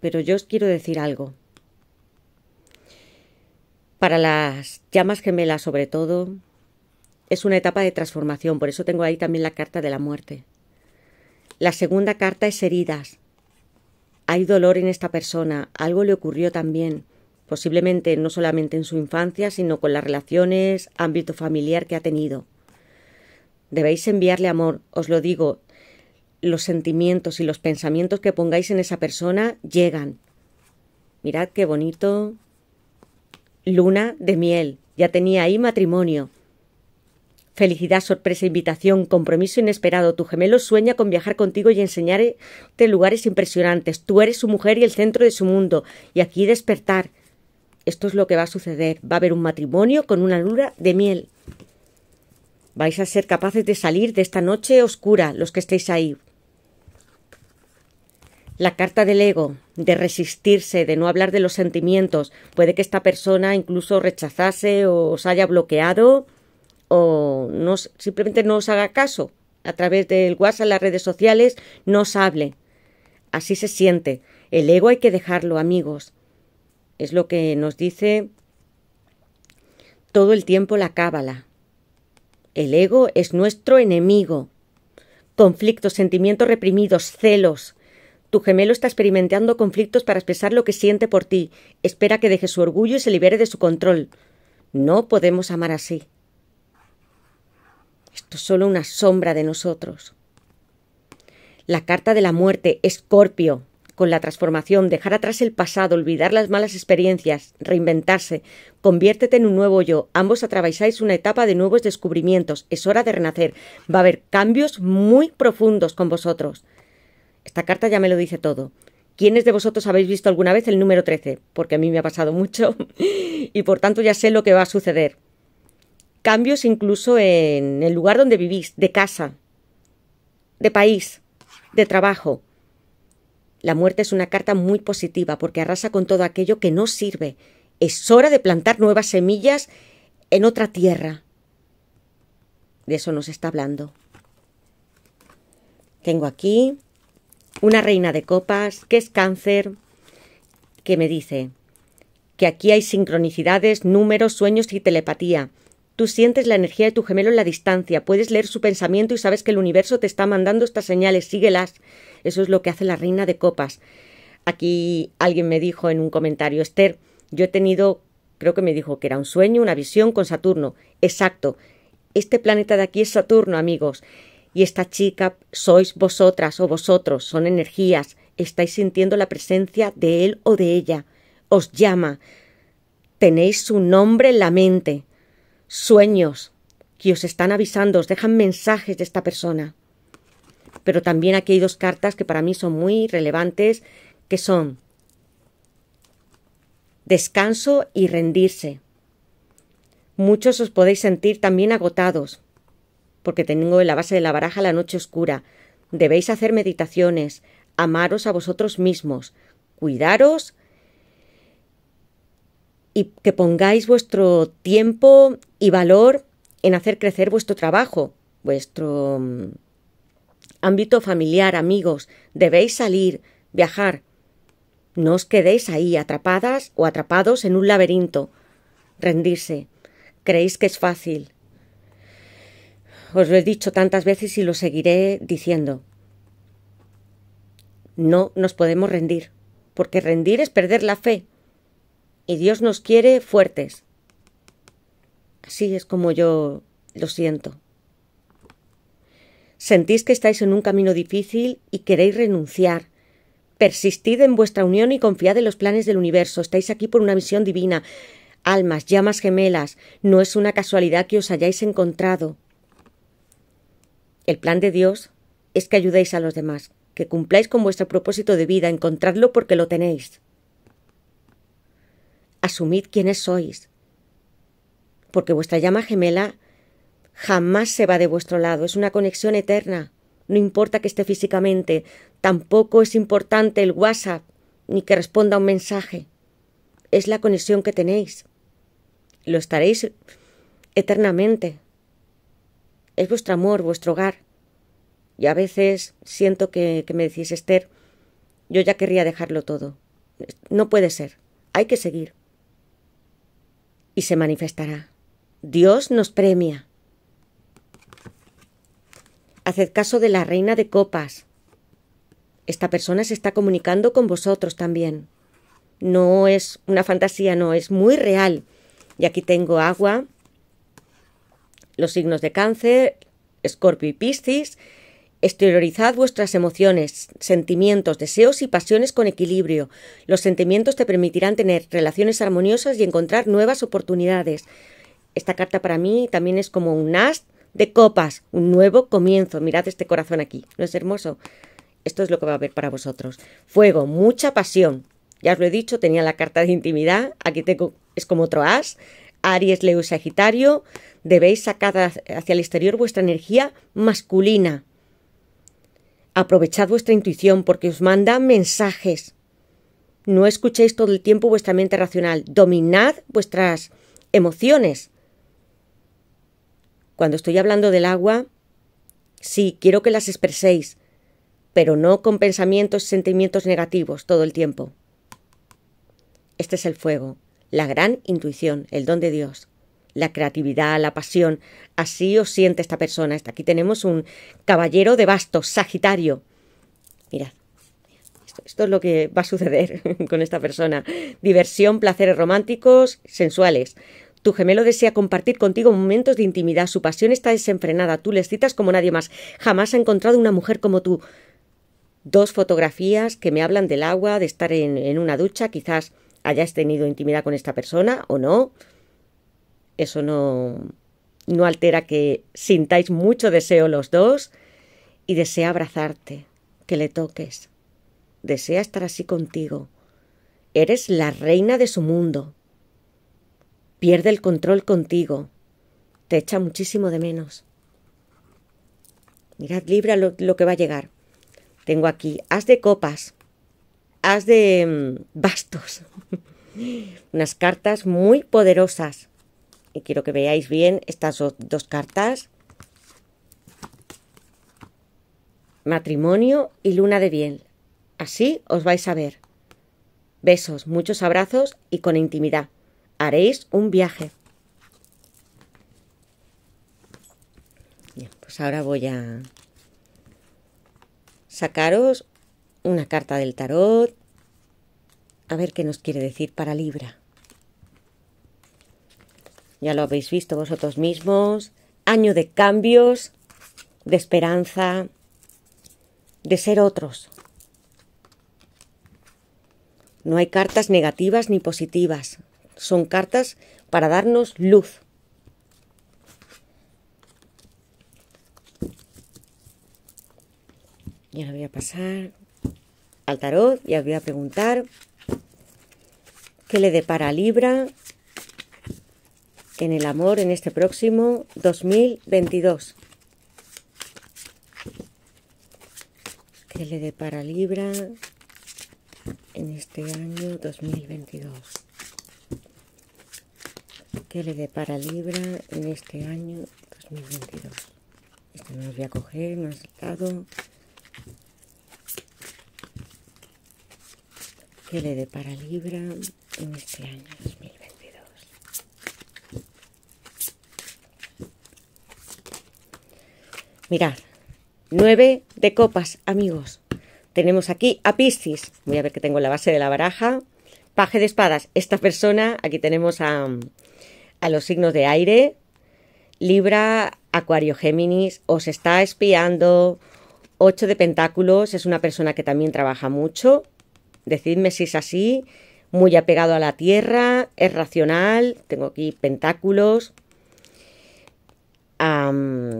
pero yo os quiero decir algo. Para las llamas gemelas, sobre todo, es una etapa de transformación, por eso tengo ahí también la carta de la muerte. La segunda carta es heridas. Hay dolor en esta persona, algo le ocurrió también, posiblemente no solamente en su infancia, sino con las relaciones, ámbito familiar que ha tenido. Debéis enviarle amor, os lo digo. Los sentimientos y los pensamientos que pongáis en esa persona llegan. Mirad qué bonito. Luna de miel. Ya tenía ahí matrimonio. Felicidad, sorpresa, invitación, compromiso inesperado. Tu gemelo sueña con viajar contigo y enseñarte lugares impresionantes. Tú eres su mujer y el centro de su mundo. Y aquí despertar. Esto es lo que va a suceder. Va a haber un matrimonio con una luna de miel. Vais a ser capaces de salir de esta noche oscura, los que estéis ahí. La carta del ego, de resistirse, de no hablar de los sentimientos. Puede que esta persona incluso rechazase o os haya bloqueado o simplemente no os haga caso. A través del WhatsApp, las redes sociales, no os hable. Así se siente. El ego hay que dejarlo, amigos. Es lo que nos dice todo el tiempo la cábala. El ego es nuestro enemigo. Conflictos, sentimientos reprimidos, celos. Tu gemelo está experimentando conflictos para expresar lo que siente por ti. Espera que deje su orgullo y se libere de su control. No podemos amar así. Esto es solo una sombra de nosotros. La carta de la muerte, Escorpio con la transformación, dejar atrás el pasado, olvidar las malas experiencias, reinventarse, conviértete en un nuevo yo. Ambos atravesáis una etapa de nuevos descubrimientos. Es hora de renacer. Va a haber cambios muy profundos con vosotros. Esta carta ya me lo dice todo. ¿Quiénes de vosotros habéis visto alguna vez el número 13? Porque a mí me ha pasado mucho y por tanto ya sé lo que va a suceder. Cambios incluso en el lugar donde vivís, de casa, de país, de trabajo. La muerte es una carta muy positiva porque arrasa con todo aquello que no sirve. Es hora de plantar nuevas semillas en otra tierra. De eso nos está hablando. Tengo aquí una reina de copas que es cáncer, que me dice que aquí hay sincronicidades, números, sueños y telepatía. Tú sientes la energía de tu gemelo en la distancia, puedes leer su pensamiento y sabes que el universo te está mandando estas señales, síguelas. Eso es lo que hace la reina de copas. Aquí alguien me dijo en un comentario, Esther, yo he tenido, creo que me dijo que era un sueño, una visión con Saturno. Exacto. Este planeta de aquí es Saturno, amigos. Y esta chica sois vosotras o vosotros, son energías. Estáis sintiendo la presencia de él o de ella. Os llama. Tenéis su nombre en la mente. Sueños que os están avisando, os dejan mensajes de esta persona. Pero también aquí hay dos cartas que para mí son muy relevantes, que son descanso y rendirse. Muchos os podéis sentir también agotados, porque tengo en la base de la baraja la noche oscura. Debéis hacer meditaciones, amaros a vosotros mismos, cuidaros y que pongáis vuestro tiempo y valor en hacer crecer vuestro trabajo, vuestro mm, ámbito familiar, amigos, debéis salir, viajar. No os quedéis ahí atrapadas o atrapados en un laberinto. Rendirse. Creéis que es fácil. Os lo he dicho tantas veces y lo seguiré diciendo. No nos podemos rendir, porque rendir es perder la fe. Y Dios nos quiere fuertes. Así es como yo lo siento. Sentís que estáis en un camino difícil y queréis renunciar. Persistid en vuestra unión y confiad en los planes del universo. Estáis aquí por una misión divina. Almas, llamas gemelas, no es una casualidad que os hayáis encontrado. El plan de Dios es que ayudéis a los demás, que cumpláis con vuestro propósito de vida, encontradlo porque lo tenéis. Asumid quiénes sois, porque vuestra llama gemela jamás se va de vuestro lado, es una conexión eterna. No importa que esté físicamente, tampoco es importante el WhatsApp ni que responda un mensaje. Es la conexión que tenéis. Lo estaréis eternamente. Es vuestro amor, vuestro hogar. Y a veces siento que, que me decís, Esther, yo ya querría dejarlo todo. No puede ser. Hay que seguir. Y se manifestará. Dios nos premia. Haced caso de la reina de copas. Esta persona se está comunicando con vosotros también. No es una fantasía, no, es muy real. Y aquí tengo agua, los signos de cáncer, escorpio y piscis. Exteriorizad vuestras emociones, sentimientos, deseos y pasiones con equilibrio. Los sentimientos te permitirán tener relaciones armoniosas y encontrar nuevas oportunidades. Esta carta para mí también es como un as de copas, un nuevo comienzo. Mirad este corazón aquí, ¿no es hermoso? Esto es lo que va a haber para vosotros. Fuego, mucha pasión. Ya os lo he dicho, tenía la carta de intimidad, aquí tengo, es como otro as. Aries, Leo, Sagitario, debéis sacar hacia el exterior vuestra energía masculina. Aprovechad vuestra intuición porque os manda mensajes. No escuchéis todo el tiempo vuestra mente racional. Dominad vuestras emociones cuando estoy hablando del agua, sí, quiero que las expreséis, pero no con pensamientos y sentimientos negativos todo el tiempo. Este es el fuego, la gran intuición, el don de Dios, la creatividad, la pasión. Así os siente esta persona. Hasta aquí tenemos un caballero de bastos, Sagitario. Mirad. esto es lo que va a suceder con esta persona. Diversión, placeres románticos, sensuales. Tu gemelo desea compartir contigo momentos de intimidad, su pasión está desenfrenada, tú le citas como nadie más. Jamás ha encontrado una mujer como tú. Dos fotografías que me hablan del agua, de estar en, una ducha, quizás hayas tenido intimidad con esta persona o no. Eso no, no altera que sintáis mucho deseo los dos y desea abrazarte, que le toques. Desea estar así contigo. Eres la reina de su mundo pierde el control contigo, te echa muchísimo de menos. Mirad, Libra, lo, que va a llegar. Tengo aquí haz de copas, Haz de mm, bastos, unas cartas muy poderosas. Y quiero que veáis bien estas dos cartas. Matrimonio y luna de bien. Así os vais a ver. Besos, muchos abrazos y con intimidad haréis un viaje. Bien, pues ahora voy a sacaros una carta del tarot. A ver qué nos quiere decir para Libra. Ya lo habéis visto vosotros mismos. Año de cambios, de esperanza, de ser otros. No hay cartas negativas ni positivas. Son cartas para darnos luz. Y ahora voy a pasar al tarot y os voy a preguntar qué le depara para Libra en el amor en este próximo 2022. ¿Qué le depara Libra en este año 2022? que le para Libra en este año 2022. Este no lo voy a coger, no ha saltado. Que le para Libra en este año 2022. Mirad, nueve de copas, amigos. Tenemos aquí a Piscis. Voy a ver que tengo en la base de la baraja. Paje de espadas. Esta persona, aquí tenemos a, a los signos de aire, Libra, Acuario, Géminis, os está espiando. 8 de Pentáculos es una persona que también trabaja mucho. Decidme si es así. Muy apegado a la tierra, es racional. Tengo aquí Pentáculos. al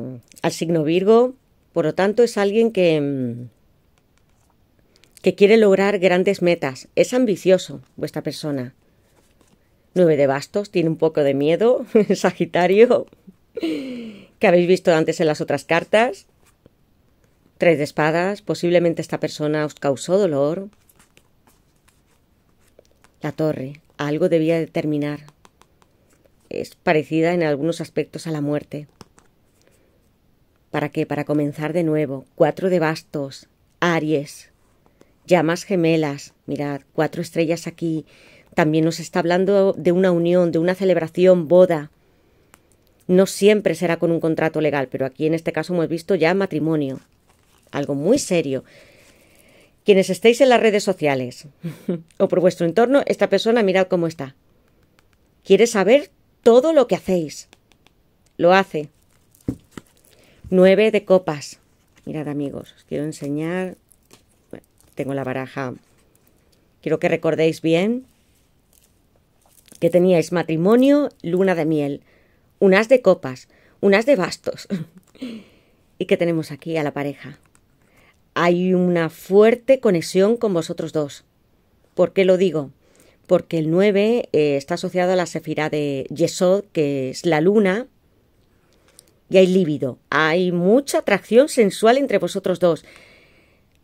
signo Virgo. Por lo tanto, es alguien que, mm, que quiere lograr grandes metas. Es ambicioso vuestra persona. Nueve de bastos, tiene un poco de miedo, Sagitario, que habéis visto antes en las otras cartas. Tres de espadas, posiblemente esta persona os causó dolor. La torre, algo debía terminar Es parecida en algunos aspectos a la muerte. ¿Para qué? Para comenzar de nuevo. Cuatro de bastos, Aries, llamas gemelas, mirad, cuatro estrellas aquí, también nos está hablando de una unión, de una celebración, boda. No siempre será con un contrato legal, pero aquí en este caso hemos visto ya matrimonio. Algo muy serio. Quienes estéis en las redes sociales o por vuestro entorno, esta persona mirad cómo está. Quiere saber todo lo que hacéis. Lo hace. Nueve de copas. Mirad amigos, os quiero enseñar... tengo la baraja. Quiero que recordéis bien que teníais matrimonio, luna de miel, unas de copas, unas de bastos. y qué tenemos aquí a la pareja. Hay una fuerte conexión con vosotros dos. ¿Por qué lo digo? Porque el 9 eh, está asociado a la sefira de Yesod, que es la luna, y hay líbido. Hay mucha atracción sensual entre vosotros dos.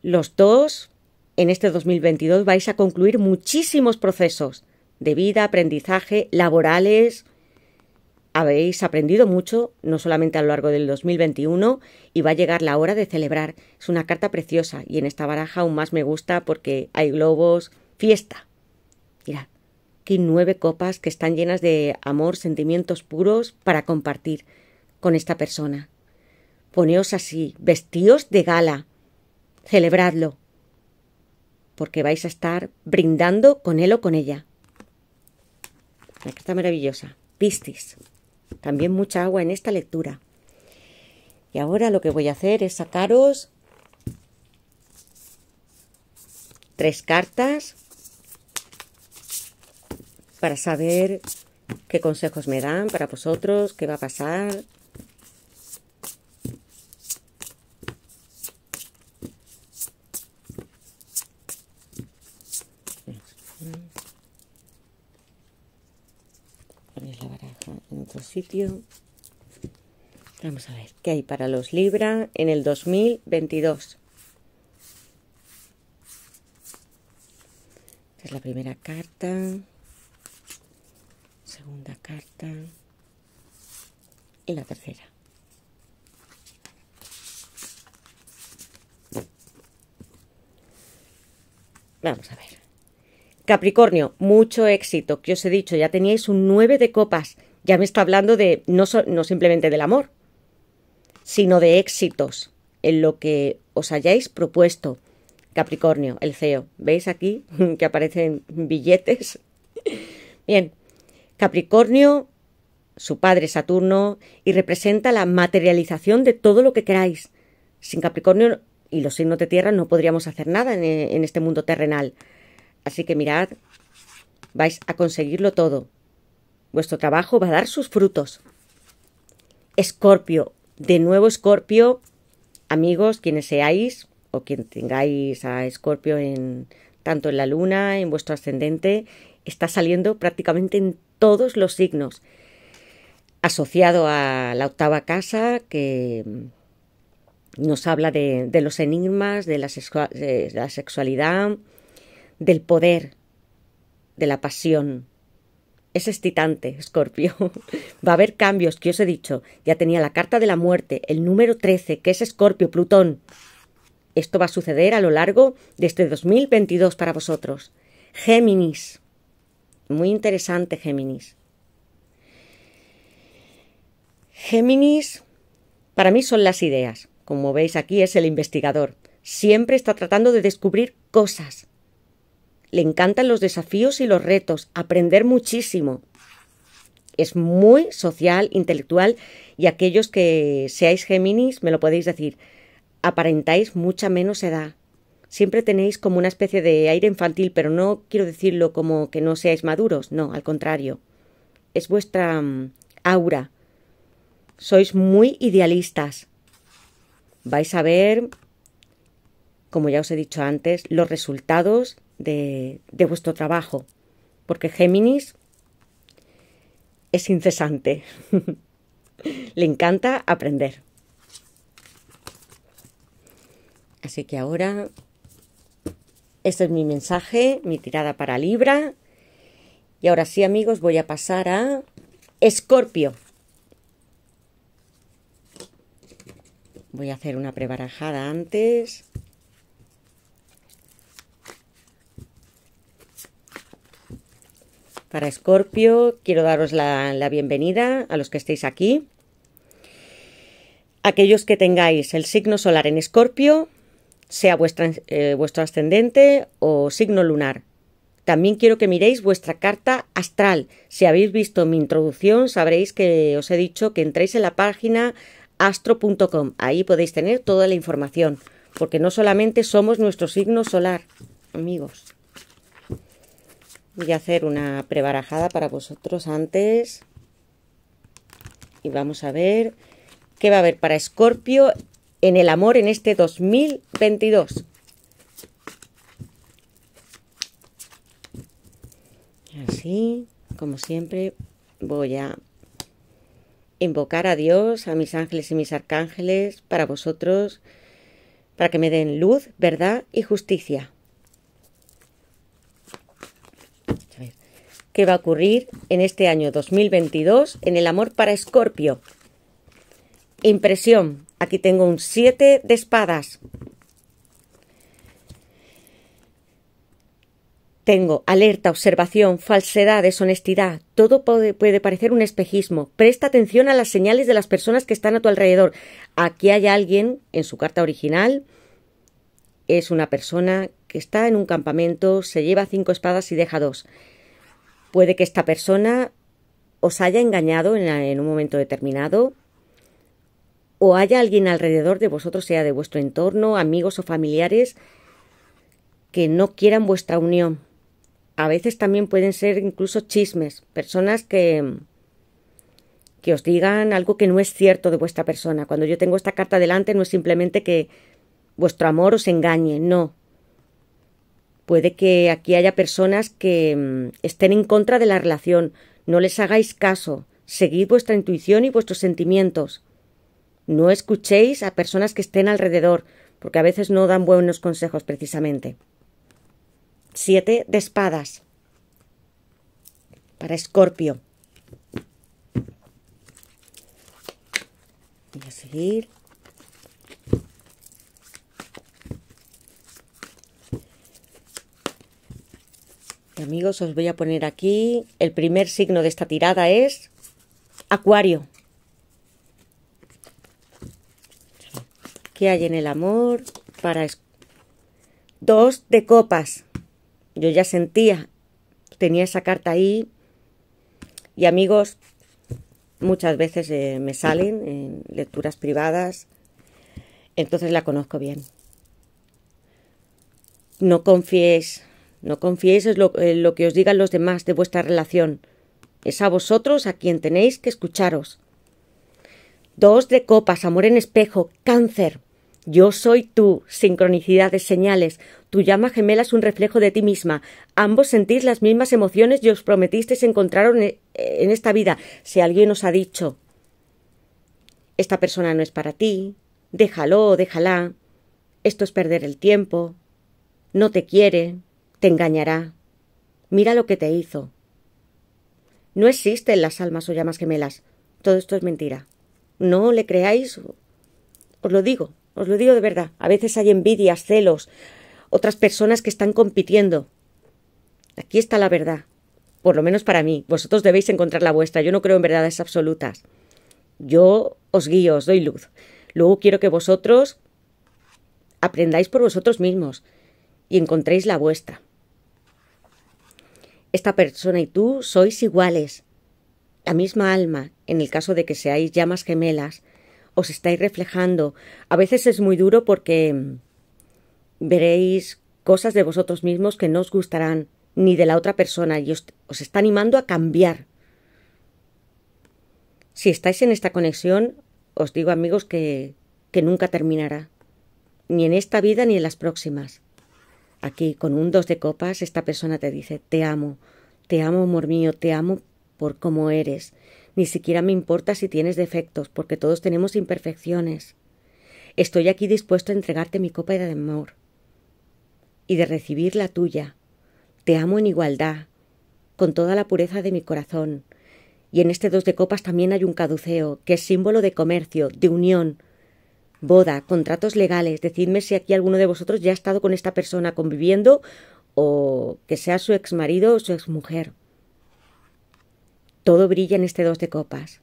Los dos, en este 2022, vais a concluir muchísimos procesos de vida, aprendizaje, laborales. Habéis aprendido mucho, no solamente a lo largo del 2021, y va a llegar la hora de celebrar. Es una carta preciosa y en esta baraja aún más me gusta porque hay globos, fiesta. Mirad, hay nueve copas que están llenas de amor, sentimientos puros para compartir con esta persona. Poneos así, vestíos de gala, celebradlo, porque vais a estar brindando con él o con ella. Está maravillosa. Pistis. También mucha agua en esta lectura. Y ahora lo que voy a hacer es sacaros tres cartas para saber qué consejos me dan para vosotros, qué va a pasar, sitio. Vamos a ver, ¿qué hay para los Libra en el 2022? es la primera carta. Segunda carta. Y la tercera. Vamos a ver. Capricornio, mucho éxito, que os he dicho, ya teníais un 9 de copas. Ya me está hablando de no, simplemente del amor, sino de éxitos en lo que os hayáis propuesto. Capricornio, el CEO. ¿Veis aquí que aparecen billetes? Bien, Capricornio, su padre Saturno, y representa la materialización de todo lo que queráis. Sin Capricornio y los signos de tierra no podríamos hacer nada en este mundo terrenal. Así que mirad, vais a conseguirlo todo. Vuestro trabajo va a dar sus frutos. Escorpio, de nuevo Escorpio, amigos, quienes seáis o quien tengáis a Escorpio en tanto en la luna, en vuestro ascendente, está saliendo prácticamente en todos los signos. Asociado a la octava casa que nos habla de, los enigmas, de la sexualidad, del poder, de la pasión, es excitante, Scorpio. Va a haber cambios, que os he dicho. Ya tenía la carta de la muerte, el número 13, que es Scorpio, Plutón. Esto va a suceder a lo largo de este 2022 para vosotros. Géminis. Muy interesante, Géminis. Géminis, para mí son las ideas. Como veis aquí es el investigador. Siempre está tratando de descubrir cosas. Le encantan los desafíos y los retos, aprender muchísimo. Es muy social, intelectual y aquellos que seáis Géminis me lo podéis decir. Aparentáis mucha menos edad. Siempre tenéis como una especie de aire infantil, pero no quiero decirlo como que no seáis maduros, no, al contrario. Es vuestra mm, aura. Sois muy idealistas. Vais a ver como ya os he dicho antes, los resultados de, vuestro trabajo, porque Géminis es incesante. Le encanta aprender. Así que ahora, este es mi mensaje, mi tirada para Libra. Y ahora sí, amigos, voy a pasar a Escorpio. Voy a hacer una prebarajada antes. para Escorpio. Quiero daros la, bienvenida a los que estéis aquí. Aquellos que tengáis el signo solar en Escorpio, sea eh, vuestro ascendente o signo lunar. También quiero que miréis vuestra carta astral. Si habéis visto mi introducción, sabréis que os he dicho que entréis en la página astro.com. Ahí podéis tener toda la información, porque no solamente somos nuestro signo solar, amigos. Voy a hacer una prebarajada para vosotros antes. Y vamos a ver qué va a haber para Escorpio en el amor en este 2022. Así, como siempre, voy a invocar a Dios, a mis ángeles y mis arcángeles, para vosotros, para que me den luz, verdad y justicia. Qué va a ocurrir en este año 2022 en el amor para Escorpio. Impresión. Aquí tengo un 7 de espadas. Tengo alerta, observación, falsedad, deshonestidad. Todo puede, puede, parecer un espejismo. Presta atención a las señales de las personas que están a tu alrededor. Aquí hay alguien, en su carta original, es una persona que está en un campamento, se lleva cinco espadas y deja dos. Puede que esta persona os haya engañado en, un momento determinado o haya alguien alrededor de vosotros, sea de vuestro entorno, amigos o familiares, que no quieran vuestra unión. A veces también pueden ser incluso chismes, personas que que os digan algo que no es cierto de vuestra persona. Cuando yo tengo esta carta delante no es simplemente que vuestro amor os engañe, no. Puede que aquí haya personas que mm, estén en contra de la relación. No les hagáis caso. Seguid vuestra intuición y vuestros sentimientos. No escuchéis a personas que estén alrededor, porque a veces no dan buenos consejos precisamente. Siete de espadas. Para Escorpio. Voy a seguir. Amigos, os voy a poner aquí. El primer signo de esta tirada es Acuario. ¿Qué hay en el amor? Para dos de copas. Yo ya sentía, tenía esa carta ahí. Y amigos, muchas veces eh, me salen en lecturas privadas. Entonces la conozco bien. No confíes. No confiéis en lo, que os digan los demás de vuestra relación. Es a vosotros a quien tenéis que escucharos. Dos de copas, amor en espejo, cáncer. Yo soy tú, sincronicidad de señales. Tu llama gemela es un reflejo de ti misma. Ambos sentís las mismas emociones y os prometisteis encontraros en esta vida. Si alguien os ha dicho, esta persona no es para ti, déjalo, déjala, esto es perder el tiempo, no te quiere, te engañará. Mira lo que te hizo. No existen las almas o llamas gemelas. Todo esto es mentira. No le creáis. Os lo digo, os lo digo de verdad. A veces hay envidias, celos, otras personas que están compitiendo. Aquí está la verdad. Por lo menos para mí. Vosotros debéis encontrar la vuestra. Yo no creo en verdades absolutas. Yo os guío, os doy luz. Luego quiero que vosotros aprendáis por vosotros mismos y encontréis la vuestra. Esta persona y tú sois iguales, la misma alma, en el caso de que seáis llamas gemelas, os estáis reflejando. A veces es muy duro porque mm, veréis cosas de vosotros mismos que no os gustarán ni de la otra persona y os, está animando a cambiar. Si estáis en esta conexión, os digo amigos que, que nunca terminará, ni en esta vida ni en las próximas. Aquí con un dos de copas esta persona te dice, te amo, te amo, amor mío, te amo por cómo eres. Ni siquiera me importa si tienes defectos, porque todos tenemos imperfecciones. Estoy aquí dispuesto a entregarte mi copa de amor y de recibir la tuya. Te amo en igualdad, con toda la pureza de mi corazón. Y en este dos de copas también hay un caduceo, que es símbolo de comercio, de unión, boda, contratos legales, decidme si aquí alguno de vosotros ya ha estado con esta persona conviviendo o que sea su ex marido o su ex mujer. Todo brilla en este dos de copas.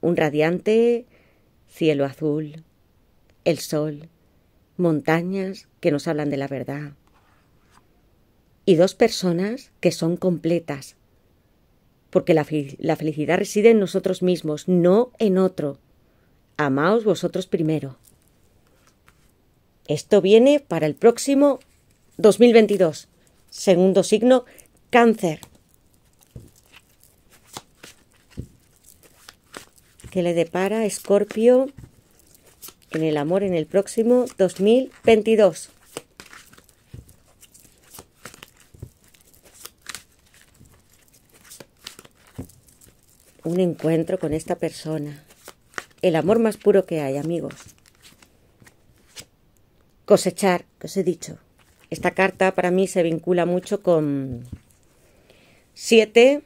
Un radiante cielo azul, el sol, montañas que nos hablan de la verdad. Y dos personas que son completas, porque la, la felicidad reside en nosotros mismos, no en otro amaos vosotros primero. Esto viene para el próximo 2022. Segundo signo, cáncer. que le depara Escorpio en el amor en el próximo 2022. Un encuentro con esta persona el amor más puro que hay, amigos. Cosechar, que os he dicho. Esta carta para mí se vincula mucho con siete,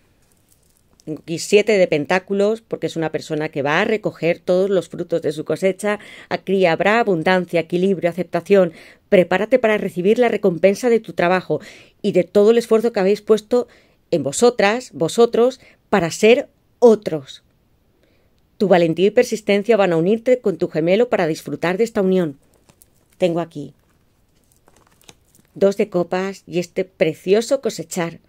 siete de pentáculos, porque es una persona que va a recoger todos los frutos de su cosecha. Aquí habrá abundancia, equilibrio, aceptación. Prepárate para recibir la recompensa de tu trabajo y de todo el esfuerzo que habéis puesto en vosotras, vosotros, para ser otros. Tu valentía y persistencia van a unirte con tu gemelo para disfrutar de esta unión. Tengo aquí dos de copas y este precioso cosechar,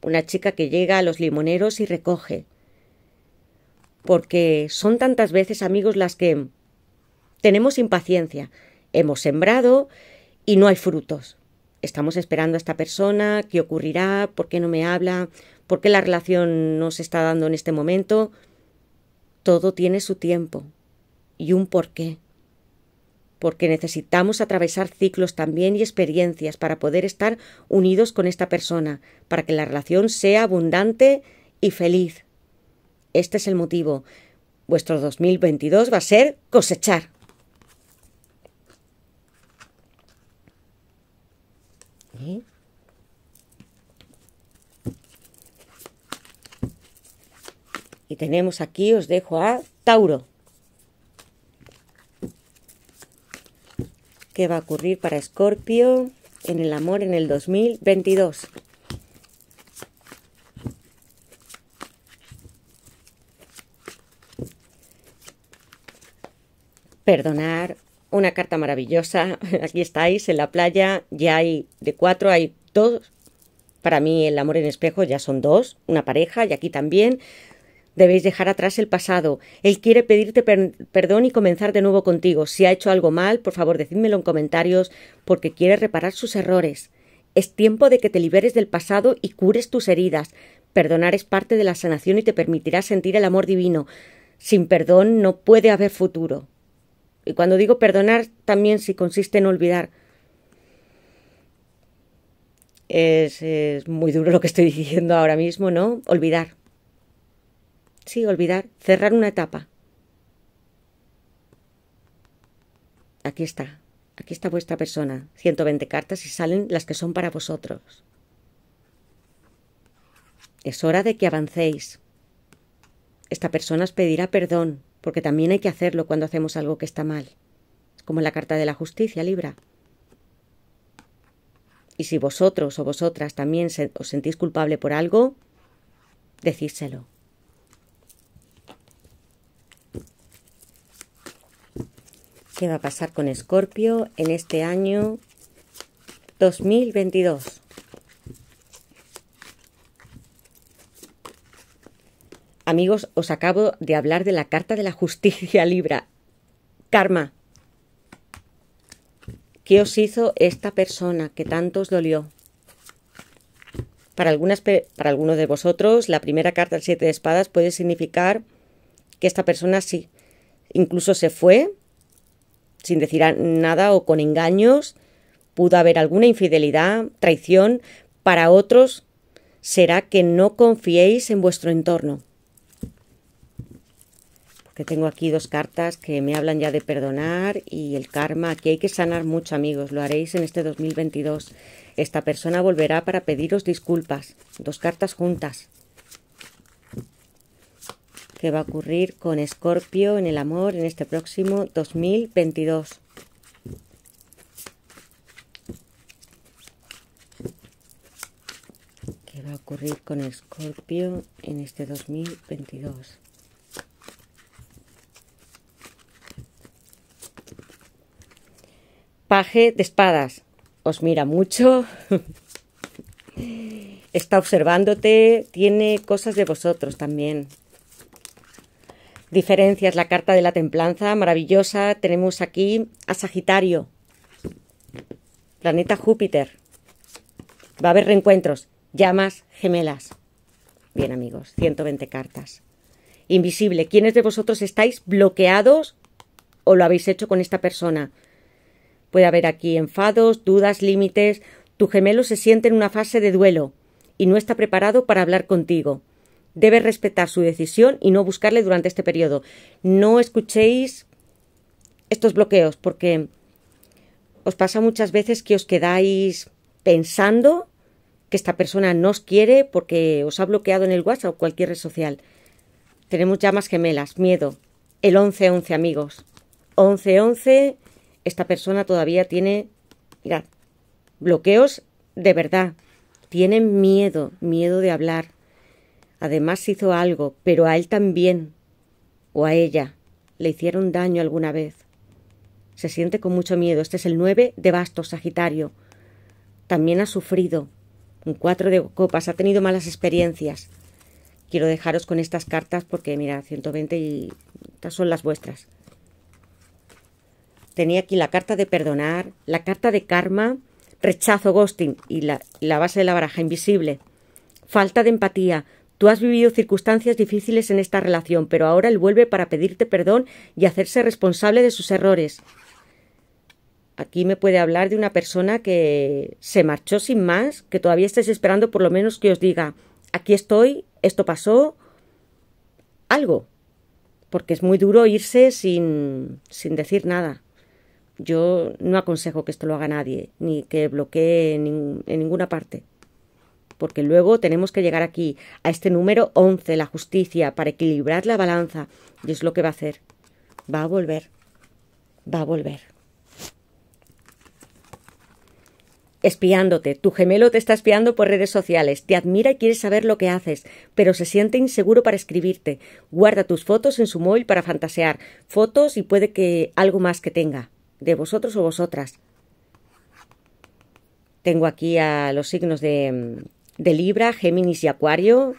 una chica que llega a los limoneros y recoge. Porque son tantas veces, amigos, las que tenemos impaciencia. Hemos sembrado y no hay frutos. Estamos esperando a esta persona, qué ocurrirá, por qué no me habla, por qué la relación no se está dando en este momento. Todo tiene su tiempo y un porqué. Porque necesitamos atravesar ciclos también y experiencias para poder estar unidos con esta persona, para que la relación sea abundante y feliz. Este es el motivo. Vuestro 2022 va a ser cosechar. ¿Eh? Y tenemos aquí, os dejo a Tauro. ¿Qué va a ocurrir para Escorpio en el amor en el 2022? Perdonar, una carta maravillosa. Aquí estáis en la playa, ya hay de cuatro, hay dos. Para mí el amor en espejo ya son dos, una pareja y aquí también Debéis dejar atrás el pasado. Él quiere pedirte perdón y comenzar de nuevo contigo. Si ha hecho algo mal, por favor, decídmelo en comentarios, porque quiere reparar sus errores. Es tiempo de que te liberes del pasado y cures tus heridas. Perdonar es parte de la sanación y te permitirá sentir el amor divino. Sin perdón no puede haber futuro. Y cuando digo perdonar, también si consiste en olvidar. es muy duro lo que estoy diciendo ahora mismo, ¿no? Olvidar. Sí, olvidar, cerrar una etapa. Aquí está, aquí está vuestra persona. 120 cartas y salen las que son para vosotros. Es hora de que avancéis. Esta persona os pedirá perdón, porque también hay que hacerlo cuando hacemos algo que está mal. Es como la carta de la justicia, Libra. Y si vosotros o vosotras también os sentís culpable por algo, decídselo. qué va a pasar con Escorpio en este año 2022. Amigos, os acabo de hablar de la carta de la justicia libra. Karma. ¿Qué os hizo esta persona que tanto os dolió? Para, algunas, para algunos de vosotros, la primera carta del siete de espadas puede significar que esta persona sí, incluso se fue sin decir nada o con engaños, pudo haber alguna infidelidad, traición, para otros será que no confiéis en vuestro entorno. Porque tengo aquí dos cartas que me hablan ya de perdonar y el karma. Aquí hay que sanar mucho, amigos. Lo haréis en este 2022. Esta persona volverá para pediros disculpas. Dos cartas juntas. ¿Qué va a ocurrir con Escorpio en el amor en este próximo 2022. ¿Qué va a ocurrir con Escorpio en este 2022? Paje de espadas. Os mira mucho. Está observándote. Tiene cosas de vosotros también diferencias. La carta de la templanza, maravillosa. Tenemos aquí a Sagitario, planeta Júpiter. Va a haber reencuentros, llamas gemelas. Bien amigos, 120 cartas. Invisible, ¿quiénes de vosotros estáis bloqueados o lo habéis hecho con esta persona? Puede haber aquí enfados, dudas, límites. Tu gemelo se siente en una fase de duelo y no está preparado para hablar contigo debe respetar su decisión y no buscarle durante este periodo. No escuchéis estos bloqueos porque os pasa muchas veces que os quedáis pensando que esta persona no os quiere porque os ha bloqueado en el WhatsApp o cualquier red social. Tenemos llamas gemelas, miedo. El 11-11, amigos. 11-11, esta persona todavía tiene, bloqueos de verdad. Tienen miedo, miedo de hablar, Además hizo algo, pero a él también, o a ella, le hicieron daño alguna vez. Se siente con mucho miedo. Este es el 9 de bastos, Sagitario. También ha sufrido. Un 4 de copas, ha tenido malas experiencias. Quiero dejaros con estas cartas porque, mira, 120 y estas son las vuestras. Tenía aquí la carta de perdonar, la carta de karma, rechazo, ghosting y la, la base de la baraja invisible. Falta de empatía, Tú has vivido circunstancias difíciles en esta relación, pero ahora él vuelve para pedirte perdón y hacerse responsable de sus errores. Aquí me puede hablar de una persona que se marchó sin más, que todavía estáis esperando por lo menos que os diga, aquí estoy, esto pasó, algo. Porque es muy duro irse sin, sin decir nada. Yo no aconsejo que esto lo haga nadie, ni que bloquee en ninguna parte porque luego tenemos que llegar aquí, a este número 11, la justicia, para equilibrar la balanza. Y es lo que va a hacer. Va a volver. Va a volver. Espiándote. Tu gemelo te está espiando por redes sociales. Te admira y quiere saber lo que haces, pero se siente inseguro para escribirte. Guarda tus fotos en su móvil para fantasear. Fotos y puede que algo más que tenga. De vosotros o vosotras tengo aquí a los signos de mm, de Libra, Géminis y Acuario.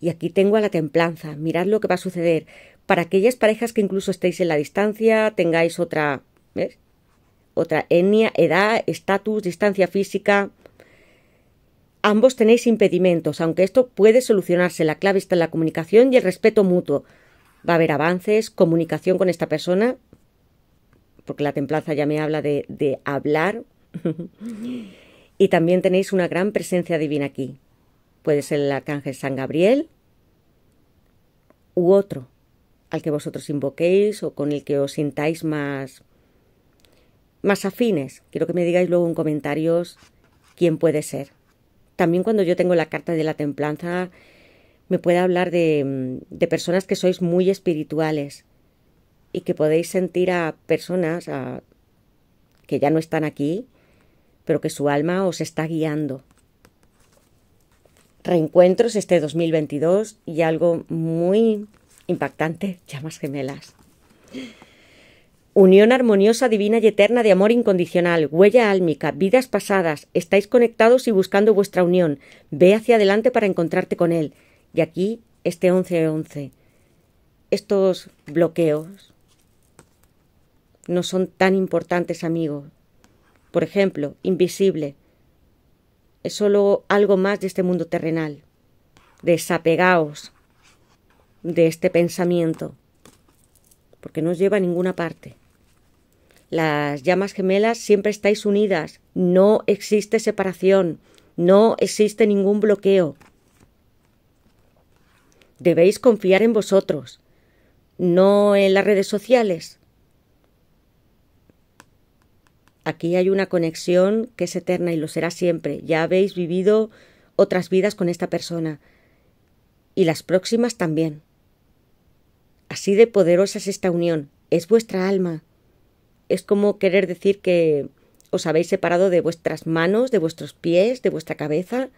Y aquí tengo a la templanza. Mirad lo que va a suceder. Para aquellas parejas que incluso estéis en la distancia, tengáis otra, ¿ves? Otra etnia, edad, estatus, distancia física. Ambos tenéis impedimentos, aunque esto puede solucionarse. La clave está en la comunicación y el respeto mutuo. Va a haber avances, comunicación con esta persona, porque la templanza ya me habla de, de hablar. Y también tenéis una gran presencia divina aquí. Puede ser el arcángel San Gabriel u otro al que vosotros invoquéis o con el que os sintáis más más afines. Quiero que me digáis luego en comentarios quién puede ser. También cuando yo tengo la carta de la templanza me puede hablar de, de personas que sois muy espirituales y que podéis sentir a personas a, que ya no están aquí pero que su alma os está guiando. Reencuentros este 2022 y algo muy impactante, llamas gemelas. Unión armoniosa, divina y eterna de amor incondicional, huella álmica, vidas pasadas, estáis conectados y buscando vuestra unión. Ve hacia adelante para encontrarte con él. Y aquí, este 11-11. Estos bloqueos no son tan importantes, amigos por ejemplo, invisible. Es solo algo más de este mundo terrenal. Desapegaos de este pensamiento, porque no os lleva a ninguna parte. Las llamas gemelas siempre estáis unidas, no existe separación, no existe ningún bloqueo. Debéis confiar en vosotros, no en las redes sociales, Aquí hay una conexión que es eterna y lo será siempre. Ya habéis vivido otras vidas con esta persona y las próximas también. Así de poderosa es esta unión. Es vuestra alma. Es como querer decir que os habéis separado de vuestras manos, de vuestros pies, de vuestra cabeza.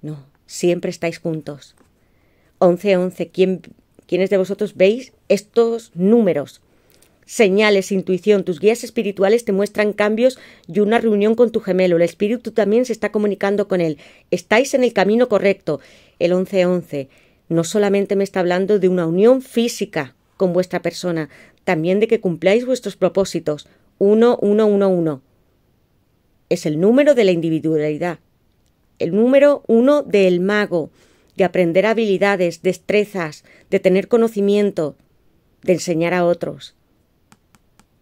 No, siempre estáis juntos. 11, 11. ¿Quién, ¿Quiénes de vosotros veis estos números? señales, intuición, tus guías espirituales te muestran cambios y una reunión con tu gemelo. El espíritu también se está comunicando con él. Estáis en el camino correcto. El 1111 no solamente me está hablando de una unión física con vuestra persona, también de que cumpláis vuestros propósitos. 1111 es el número de la individualidad. El número uno del mago, de aprender habilidades, destrezas, de tener conocimiento, de enseñar a otros.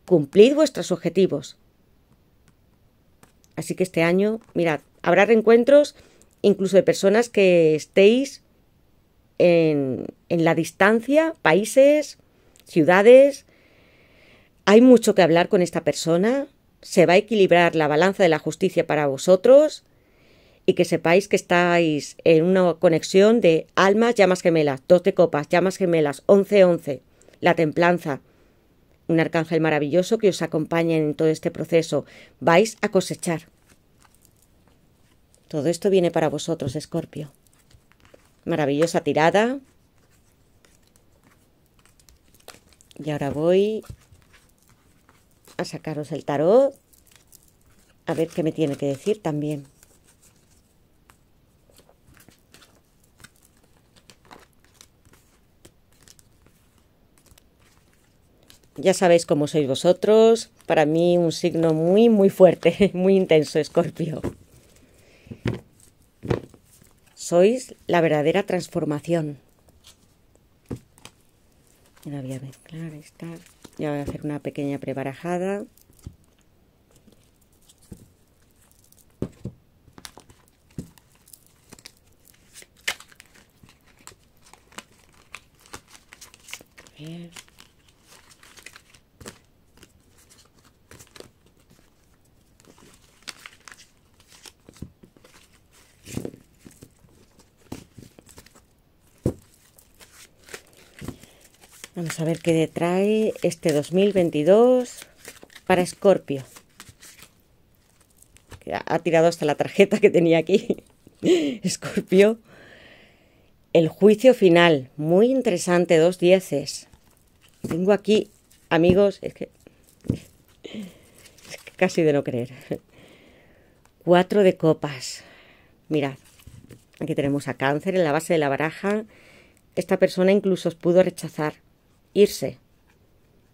Cumplid vuestros objetivos. Así que este año, mirad, habrá reencuentros incluso de personas que estéis en, la distancia, países, ciudades. Hay mucho que hablar con esta persona. Se va a equilibrar la balanza de la justicia para vosotros y que sepáis que estáis en una conexión de almas, llamas gemelas, dos de copas, llamas gemelas, once, once, la templanza, un arcángel maravilloso que os acompaña en todo este proceso. Vais a cosechar. Todo esto viene para vosotros, Escorpio. Maravillosa tirada. Y ahora voy a sacaros el tarot. A ver qué me tiene que decir también. Ya sabéis cómo sois vosotros. Para mí un signo muy, muy fuerte, muy intenso, Escorpio. Sois la verdadera transformación. Ya voy a Ya voy a hacer una pequeña prebarajada. Vamos a ver qué trae este 2022 para Scorpio. Ha tirado hasta la tarjeta que tenía aquí. Scorpio. El juicio final. Muy interesante, dos dieces. Tengo aquí, amigos, es es que casi de no creer. Cuatro de copas. Mirad, aquí tenemos a cáncer en la base de la baraja. Esta persona incluso os pudo rechazar irse.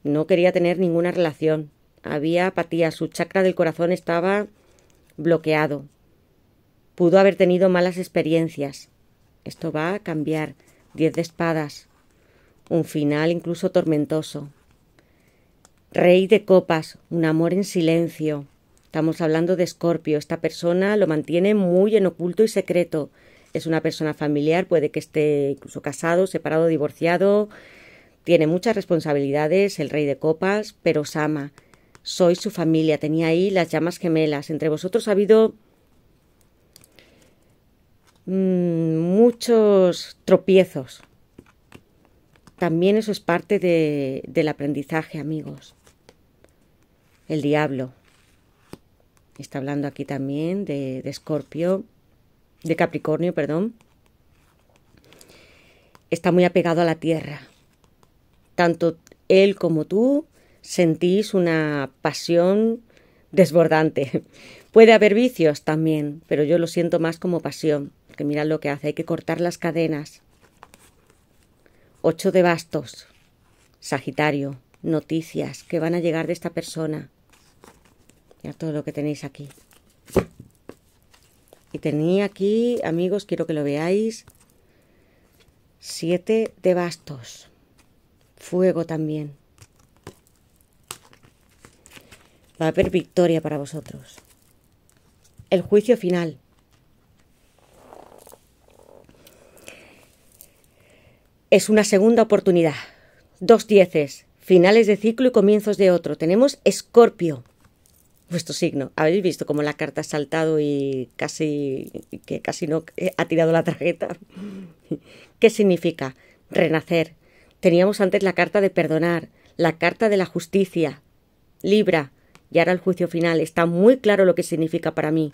No quería tener ninguna relación. Había apatía, su chakra del corazón estaba bloqueado. Pudo haber tenido malas experiencias. Esto va a cambiar. Diez de espadas. Un final incluso tormentoso. Rey de copas, un amor en silencio. Estamos hablando de Escorpio. Esta persona lo mantiene muy en oculto y secreto. Es una persona familiar, puede que esté incluso casado, separado, divorciado, tiene muchas responsabilidades el rey de copas, pero os ama. Sois su familia, tenía ahí las llamas gemelas. Entre vosotros ha habido mm, muchos tropiezos. También eso es parte de, del aprendizaje, amigos. El diablo. Está hablando aquí también de, de Escorpio, de Capricornio, perdón. Está muy apegado a la tierra tanto él como tú sentís una pasión desbordante. Puede haber vicios también, pero yo lo siento más como pasión, Porque mirad lo que hace, hay que cortar las cadenas. Ocho de bastos, Sagitario, noticias que van a llegar de esta persona. ya todo lo que tenéis aquí. Y tenía aquí, amigos, quiero que lo veáis, siete de bastos fuego también. Va a haber victoria para vosotros. El juicio final. Es una segunda oportunidad. Dos dieces, finales de ciclo y comienzos de otro. Tenemos Escorpio, vuestro signo. Habéis visto cómo la carta ha saltado y casi que casi no ha tirado la tarjeta. ¿Qué significa? Renacer, Teníamos antes la carta de perdonar, la carta de la justicia. Libra, y ahora el juicio final. Está muy claro lo que significa para mí.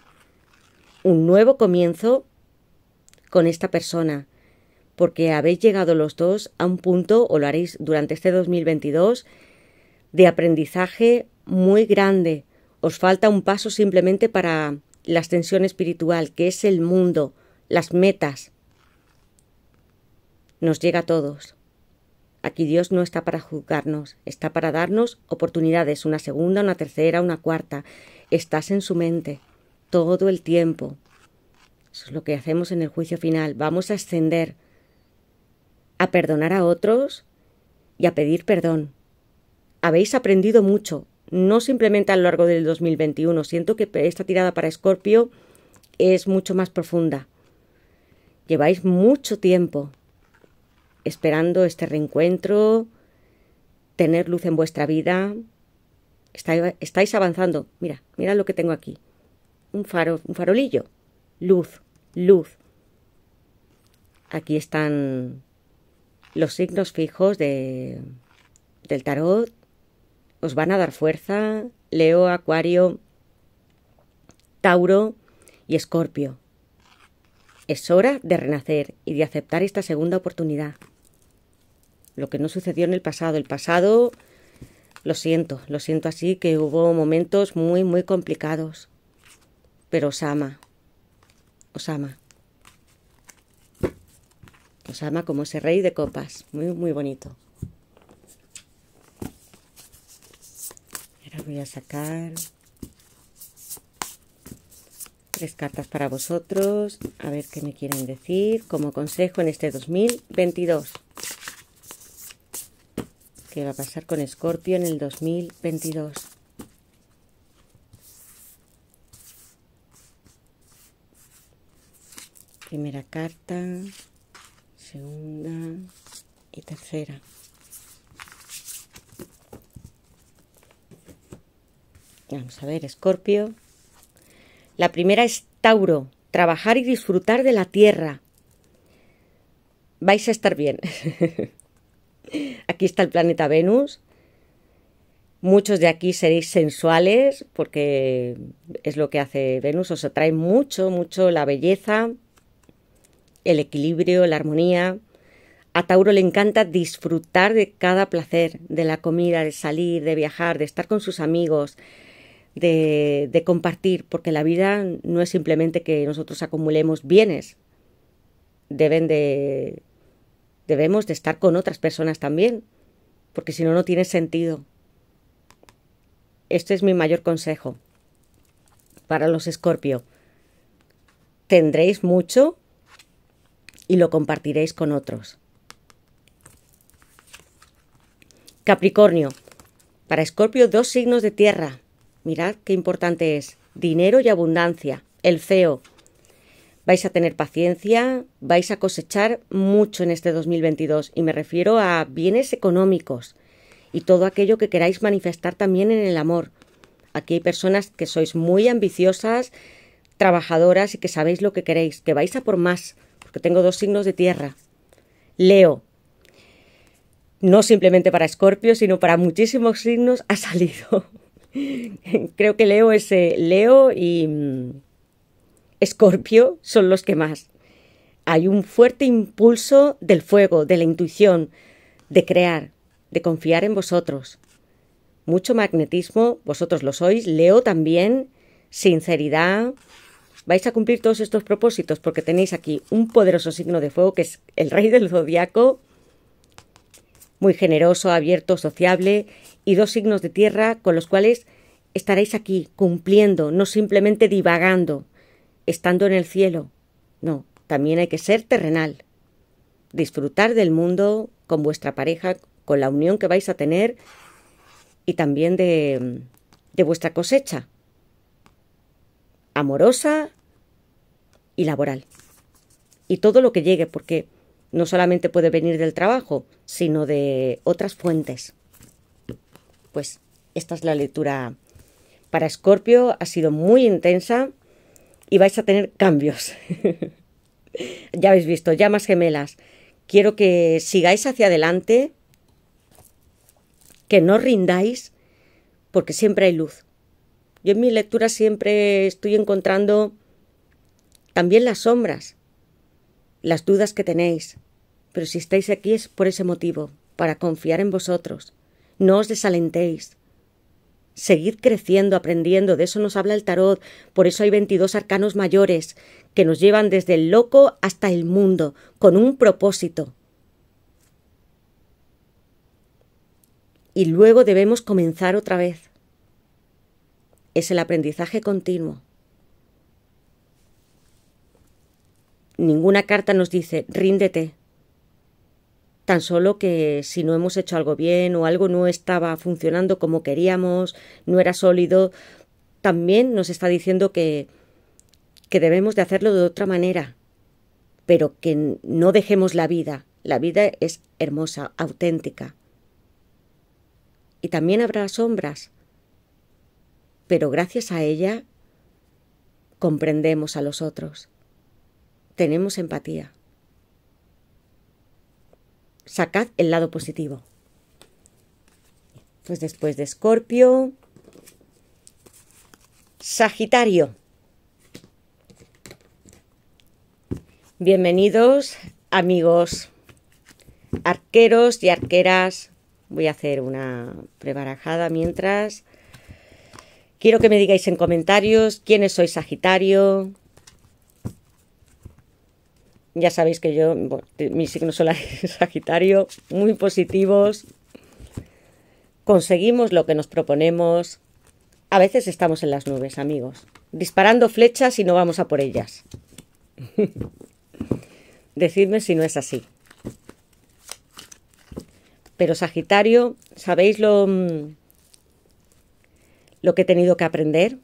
Un nuevo comienzo con esta persona, porque habéis llegado los dos a un punto, o lo haréis durante este 2022, de aprendizaje muy grande. Os falta un paso simplemente para la ascensión espiritual, que es el mundo, las metas. Nos llega a todos. Aquí Dios no está para juzgarnos, está para darnos oportunidades, una segunda, una tercera, una cuarta. Estás en su mente todo el tiempo. Eso es lo que hacemos en el juicio final. Vamos a ascender, a perdonar a otros y a pedir perdón. Habéis aprendido mucho, no simplemente a lo largo del 2021. Siento que esta tirada para Escorpio es mucho más profunda. Lleváis mucho tiempo esperando este reencuentro, tener luz en vuestra vida. estáis avanzando. Mira, mira lo que tengo aquí. Un faro, un farolillo. Luz, luz. Aquí están los signos fijos de, del tarot. Os van a dar fuerza. Leo, Acuario, Tauro y Escorpio. Es hora de renacer y de aceptar esta segunda oportunidad lo que no sucedió en el pasado. El pasado, lo siento, lo siento así, que hubo momentos muy, muy complicados. Pero os ama, os ama. Os ama como ese rey de copas, muy, muy bonito. Ahora voy a sacar tres cartas para vosotros, a ver qué me quieren decir como consejo en este 2022 qué va a pasar con Scorpio en el 2022. Primera carta, segunda y tercera. Vamos a ver, Escorpio. La primera es Tauro, trabajar y disfrutar de la tierra. Vais a estar bien. Aquí está el planeta Venus. Muchos de aquí seréis sensuales porque es lo que hace Venus, os atrae mucho, mucho la belleza, el equilibrio, la armonía. A Tauro le encanta disfrutar de cada placer, de la comida, de salir, de viajar, de estar con sus amigos, de, compartir, porque la vida no es simplemente que nosotros acumulemos bienes, deben de debemos de estar con otras personas también, porque si no, no tiene sentido. Este es mi mayor consejo para los escorpio. Tendréis mucho y lo compartiréis con otros. Capricornio. Para Escorpio, dos signos de tierra. Mirad qué importante es. Dinero y abundancia. El CEO vais a tener paciencia, vais a cosechar mucho en este 2022 y me refiero a bienes económicos y todo aquello que queráis manifestar también en el amor. Aquí hay personas que sois muy ambiciosas, trabajadoras y que sabéis lo que queréis, que vais a por más, porque tengo dos signos de tierra. Leo, no simplemente para Escorpio, sino para muchísimos signos ha salido. Creo que Leo es eh, Leo y Escorpio son los que más. Hay un fuerte impulso del fuego, de la intuición, de crear, de confiar en vosotros. Mucho magnetismo, vosotros lo sois. Leo también, sinceridad. Vais a cumplir todos estos propósitos porque tenéis aquí un poderoso signo de fuego que es el rey del zodiaco, muy generoso, abierto, sociable y dos signos de tierra con los cuales estaréis aquí cumpliendo, no simplemente divagando estando en el cielo. No, también hay que ser terrenal. Disfrutar del mundo con vuestra pareja, con la unión que vais a tener y también de, vuestra cosecha amorosa y laboral. Y todo lo que llegue, porque no solamente puede venir del trabajo, sino de otras fuentes. Pues esta es la lectura para Escorpio, ha sido muy intensa y vais a tener cambios. ya habéis visto, llamas gemelas. Quiero que sigáis hacia adelante, que no rindáis, porque siempre hay luz. Yo en mi lectura siempre estoy encontrando también las sombras, las dudas que tenéis. Pero si estáis aquí es por ese motivo, para confiar en vosotros. No os desalentéis. Seguid creciendo, aprendiendo, de eso nos habla el tarot, por eso hay 22 arcanos mayores que nos llevan desde el loco hasta el mundo, con un propósito. Y luego debemos comenzar otra vez. Es el aprendizaje continuo. Ninguna carta nos dice, ríndete, Tan solo que si no hemos hecho algo bien o algo no estaba funcionando como queríamos, no era sólido, también nos está diciendo que, que debemos de hacerlo de otra manera, pero que no dejemos la vida. La vida es hermosa, auténtica. Y también habrá sombras, pero gracias a ella comprendemos a los otros. Tenemos empatía sacad el lado positivo. Pues después de Escorpio, Sagitario. Bienvenidos amigos arqueros y arqueras. Voy a hacer una prebarajada mientras. Quiero que me digáis en comentarios quiénes sois Sagitario, ya sabéis que yo, mi signo solar es Sagitario, muy positivos. Conseguimos lo que nos proponemos. A veces estamos en las nubes, amigos, disparando flechas y no vamos a por ellas. Decidme si no es así. Pero Sagitario, ¿sabéis lo, mm, lo que he tenido que aprender?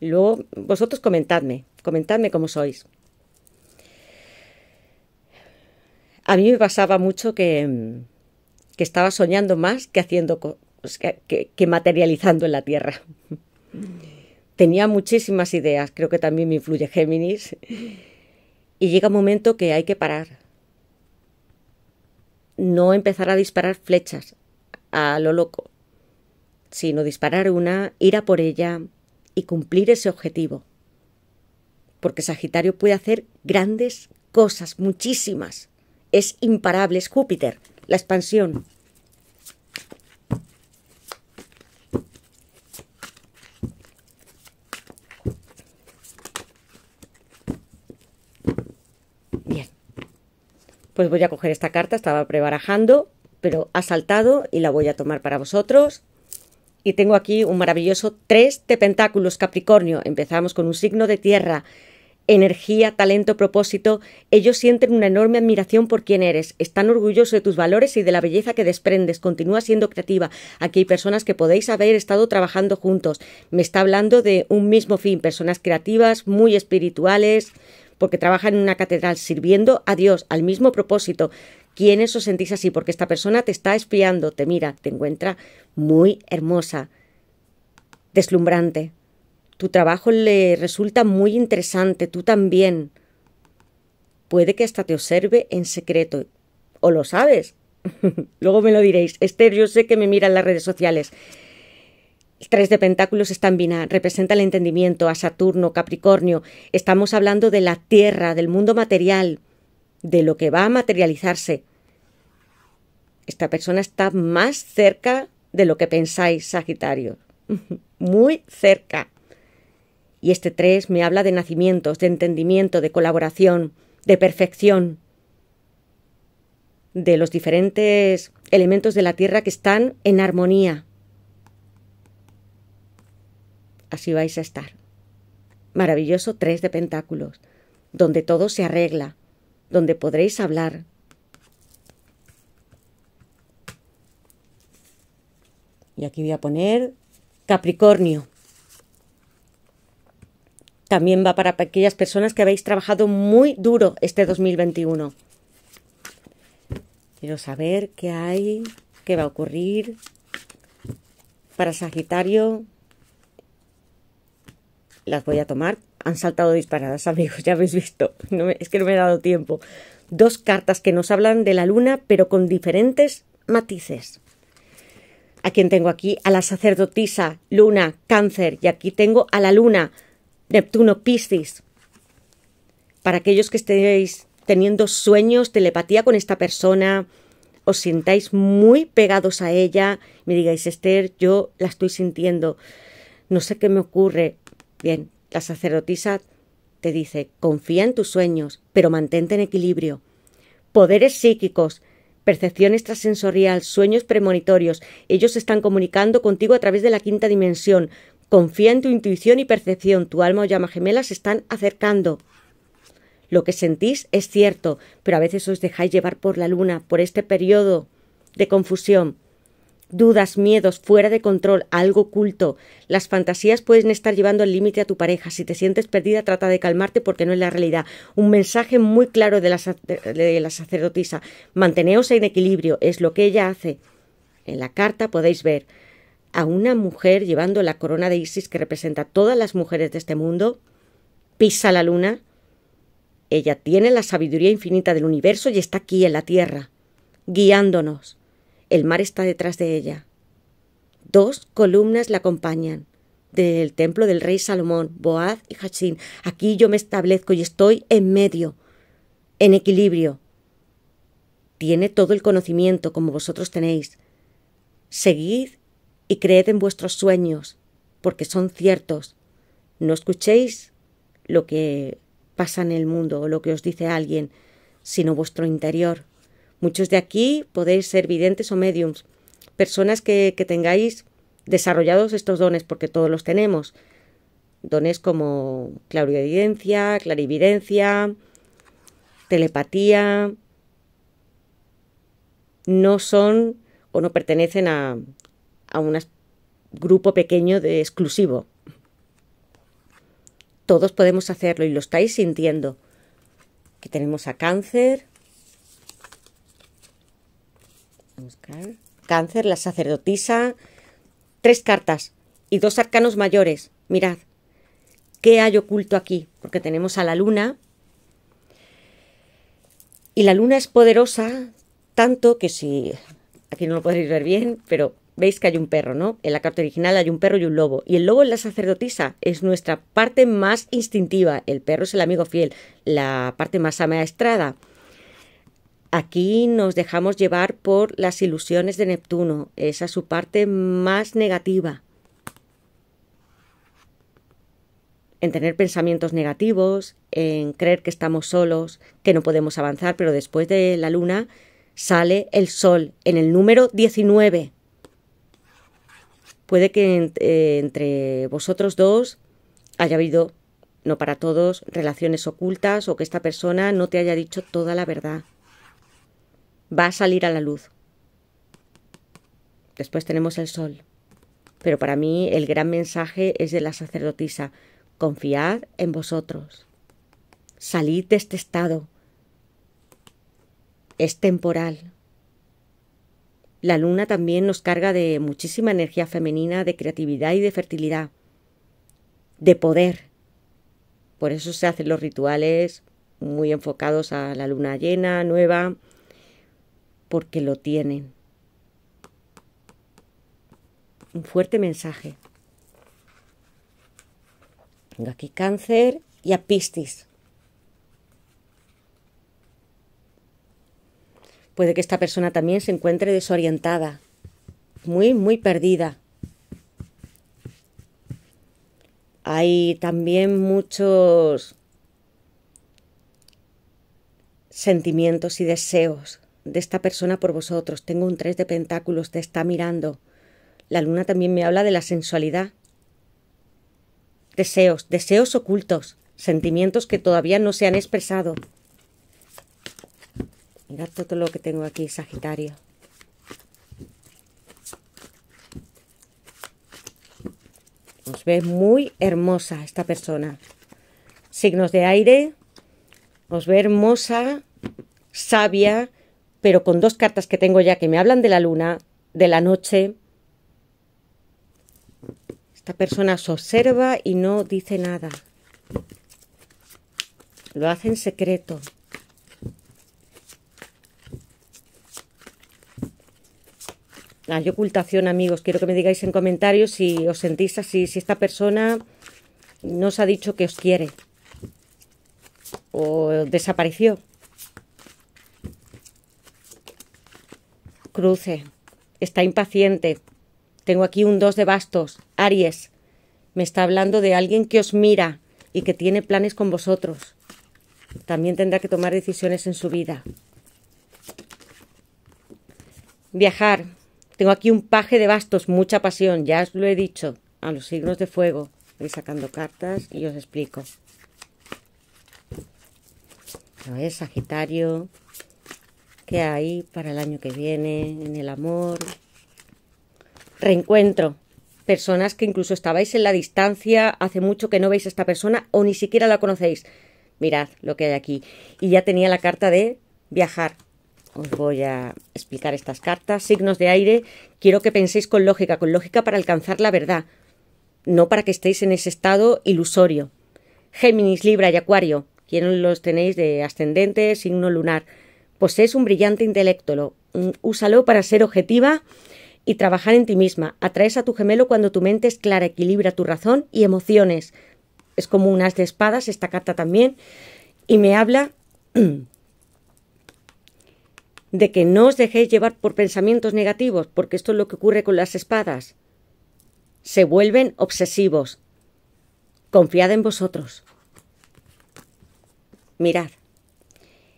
Luego vosotros comentadme, comentadme cómo sois. A mí me pasaba mucho que, mm, estaba soñando más que haciendo que, que materializando en la tierra. Mm. Tenía muchísimas ideas, creo que también me influye Géminis. Y llega un momento que hay que parar. No empezar a disparar flechas a lo loco, sino disparar una, ir a por ella y cumplir ese objetivo. Porque Sagitario puede hacer grandes cosas, muchísimas es imparable, es Júpiter, la expansión. Bien, pues voy a coger esta carta, estaba prebarajando, pero ha saltado y la voy a tomar para vosotros. Y tengo aquí un maravilloso 3 de pentáculos Capricornio. Empezamos con un signo de tierra energía, talento, propósito, ellos sienten una enorme admiración por quien eres, están orgullosos de tus valores y de la belleza que desprendes, continúa siendo creativa. Aquí hay personas que podéis haber estado trabajando juntos. Me está hablando de un mismo fin, personas creativas, muy espirituales, porque trabajan en una catedral sirviendo a Dios, al mismo propósito. ¿Quiénes os sentís así? Porque esta persona te está espiando, te mira, te encuentra muy hermosa, deslumbrante. Tu trabajo le resulta muy interesante, tú también. Puede que hasta te observe en secreto. ¿O lo sabes? Luego me lo diréis. Esther, yo sé que me miran las redes sociales. El tres de Pentáculos está en Vina, representa el entendimiento, a Saturno, Capricornio. Estamos hablando de la tierra, del mundo material, de lo que va a materializarse. Esta persona está más cerca de lo que pensáis, Sagitario. Muy cerca. Y este tres me habla de nacimientos, de entendimiento, de colaboración, de perfección, de los diferentes elementos de la Tierra que están en armonía. Así vais a estar. Maravilloso tres de pentáculos, donde todo se arregla, donde podréis hablar, Y aquí voy a poner Capricornio también va para aquellas personas que habéis trabajado muy duro este 2021. Quiero saber qué hay, qué va a ocurrir para Sagitario. Las voy a tomar. Han saltado disparadas, amigos, ya habéis visto. No es que no me he dado tiempo. Dos cartas que nos hablan de la luna, pero con diferentes matices. A quien tengo aquí, a la sacerdotisa, luna, cáncer, y aquí tengo a la luna, Neptuno Piscis. Para aquellos que estéis teniendo sueños, telepatía con esta persona, os sintáis muy pegados a ella, me digáis, Esther, yo la estoy sintiendo, no sé qué me ocurre. Bien, la sacerdotisa te dice, confía en tus sueños, pero mantente en equilibrio. Poderes psíquicos, percepción extrasensorial, sueños premonitorios, ellos están comunicando contigo a través de la quinta dimensión, Confía en tu intuición y percepción, tu alma o llama gemela se están acercando. Lo que sentís es cierto, pero a veces os dejáis llevar por la luna, por este periodo de confusión. Dudas, miedos, fuera de control, algo oculto. Las fantasías pueden estar llevando al límite a tu pareja. Si te sientes perdida, trata de calmarte porque no es la realidad. Un mensaje muy claro de la, de la sacerdotisa. Manteneos en equilibrio, es lo que ella hace. En la carta podéis ver a una mujer llevando la corona de Isis que representa a todas las mujeres de este mundo, pisa la luna, ella tiene la sabiduría infinita del universo y está aquí en la Tierra, guiándonos. El mar está detrás de ella. Dos columnas la acompañan, del templo del rey Salomón, Boaz y Hachín. Aquí yo me establezco y estoy en medio, en equilibrio. Tiene todo el conocimiento como vosotros tenéis. Seguid y creed en vuestros sueños, porque son ciertos. No escuchéis lo que pasa en el mundo o lo que os dice alguien, sino vuestro interior. Muchos de aquí podéis ser videntes o mediums, personas que, que tengáis desarrollados estos dones, porque todos los tenemos. Dones como clarividencia, clarividencia, telepatía, no son o no pertenecen a, a un grupo pequeño de exclusivo. Todos podemos hacerlo y lo estáis sintiendo. Que tenemos a cáncer. Cáncer, la sacerdotisa. Tres cartas y dos arcanos mayores. Mirad, ¿qué hay oculto aquí? Porque tenemos a la luna. Y la luna es poderosa tanto que si... Aquí no lo podréis ver bien, pero veis que hay un perro, ¿no? En la carta original hay un perro y un lobo. Y el lobo es la sacerdotisa, es nuestra parte más instintiva. El perro es el amigo fiel, la parte más amaestrada. Aquí nos dejamos llevar por las ilusiones de Neptuno. Esa es su parte más negativa. En tener pensamientos negativos, en creer que estamos solos, que no podemos avanzar, pero después de la luna sale el sol en el número 19. Puede que eh, entre vosotros dos haya habido, no para todos, relaciones ocultas o que esta persona no te haya dicho toda la verdad. Va a salir a la luz. Después tenemos el sol. Pero para mí el gran mensaje es de la sacerdotisa. Confiad en vosotros. Salid de este estado. Es temporal. La luna también nos carga de muchísima energía femenina, de creatividad y de fertilidad, de poder. Por eso se hacen los rituales muy enfocados a la luna llena, nueva, porque lo tienen. Un fuerte mensaje. Tengo aquí cáncer y apistis. Puede que esta persona también se encuentre desorientada, muy, muy perdida. Hay también muchos sentimientos y deseos de esta persona por vosotros. Tengo un tres de pentáculos, te está mirando. La luna también me habla de la sensualidad. Deseos, deseos ocultos, sentimientos que todavía no se han expresado. Mirad todo lo que tengo aquí, Sagitario. Os ve muy hermosa esta persona. Signos de aire. Os ve hermosa, sabia, pero con dos cartas que tengo ya que me hablan de la luna, de la noche. Esta persona se observa y no dice nada. Lo hace en secreto. Hay ah, ocultación, amigos. Quiero que me digáis en comentarios si os sentís así, si esta persona no os ha dicho que os quiere o desapareció. Cruce, está impaciente. Tengo aquí un 2 de bastos, Aries. Me está hablando de alguien que os mira y que tiene planes con vosotros. También tendrá que tomar decisiones en su vida. Viajar, tengo aquí un paje de bastos, mucha pasión, ya os lo he dicho, a los signos de fuego. Voy sacando cartas y os explico. A ver, Sagitario, ¿qué hay para el año que viene en el amor? Reencuentro. Personas que incluso estabais en la distancia, hace mucho que no veis a esta persona o ni siquiera la conocéis. Mirad lo que hay aquí. Y ya tenía la carta de viajar os voy a explicar estas cartas. Signos de aire, quiero que penséis con lógica, con lógica para alcanzar la verdad, no para que estéis en ese estado ilusorio. Géminis, Libra y Acuario, quién los tenéis de ascendente, signo lunar. Posees un brillante intelecto, mm, úsalo para ser objetiva y trabajar en ti misma. Atraes a tu gemelo cuando tu mente es clara, equilibra tu razón y emociones. Es como un as de espadas, esta carta también, y me habla de que no os dejéis llevar por pensamientos negativos, porque esto es lo que ocurre con las espadas. Se vuelven obsesivos. Confiad en vosotros. Mirad,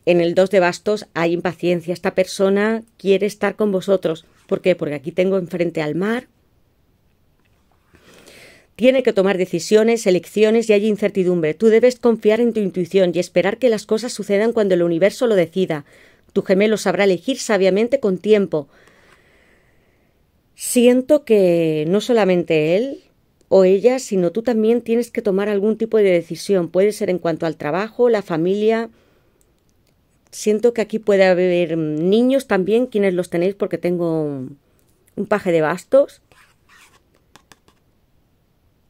en el 2 de bastos hay impaciencia. Esta persona quiere estar con vosotros. ¿Por qué? Porque aquí tengo enfrente al mar. Tiene que tomar decisiones, elecciones y hay incertidumbre. Tú debes confiar en tu intuición y esperar que las cosas sucedan cuando el universo lo decida. Tu gemelo sabrá elegir sabiamente con tiempo. Siento que no solamente él o ella, sino tú también tienes que tomar algún tipo de decisión. Puede ser en cuanto al trabajo, la familia. Siento que aquí puede haber niños también, quienes los tenéis, porque tengo un paje de bastos.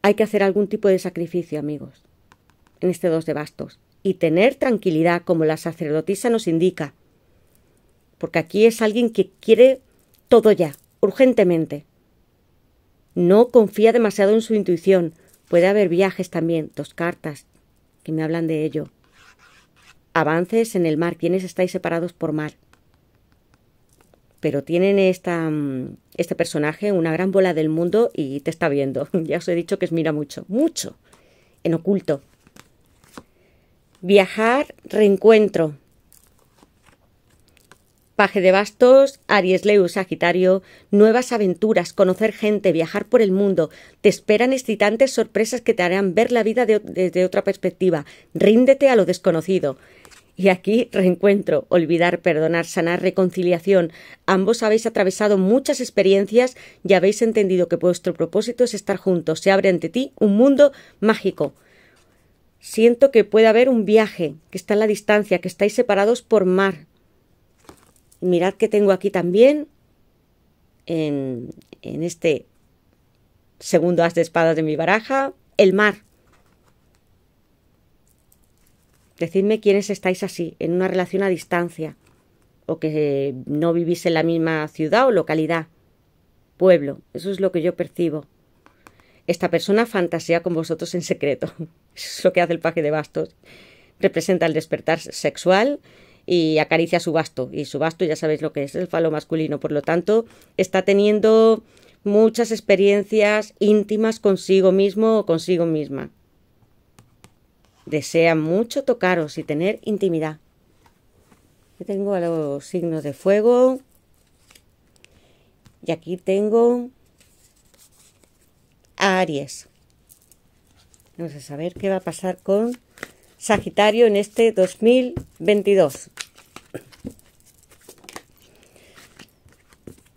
Hay que hacer algún tipo de sacrificio, amigos, en este dos de bastos. Y tener tranquilidad, como la sacerdotisa nos indica porque aquí es alguien que quiere todo ya, urgentemente. No confía demasiado en su intuición. Puede haber viajes también, dos cartas que me hablan de ello. Avances en el mar, quienes estáis separados por mar. Pero tienen esta, mm, este personaje una gran bola del mundo y te está viendo. Ya os he dicho que es mira mucho, mucho, en oculto. Viajar, reencuentro. Paje de bastos, Aries, Leo, Sagitario, nuevas aventuras, conocer gente, viajar por el mundo, te esperan excitantes sorpresas que te harán ver la vida desde otra perspectiva. Ríndete a lo desconocido. Y aquí reencuentro, olvidar, perdonar, sanar, reconciliación. Ambos habéis atravesado muchas experiencias y habéis entendido que vuestro propósito es estar juntos. Se abre ante ti un mundo mágico. Siento que puede haber un viaje, que está en la distancia, que estáis separados por mar, Mirad que tengo aquí también, en, en este segundo as de espadas de mi baraja, el mar. Decidme quiénes estáis así, en una relación a distancia, o que no vivís en la misma ciudad o localidad, pueblo, eso es lo que yo percibo. Esta persona fantasea con vosotros en secreto, eso es lo que hace el paje de bastos. Representa el despertar sexual y acaricia su basto. Y su basto ya sabéis lo que es el falo masculino. Por lo tanto, está teniendo muchas experiencias íntimas consigo mismo o consigo misma. Desea mucho tocaros y tener intimidad. tengo a los signos de fuego. Y aquí tengo Aries. Vamos a saber qué va a pasar con Sagitario en este 2022.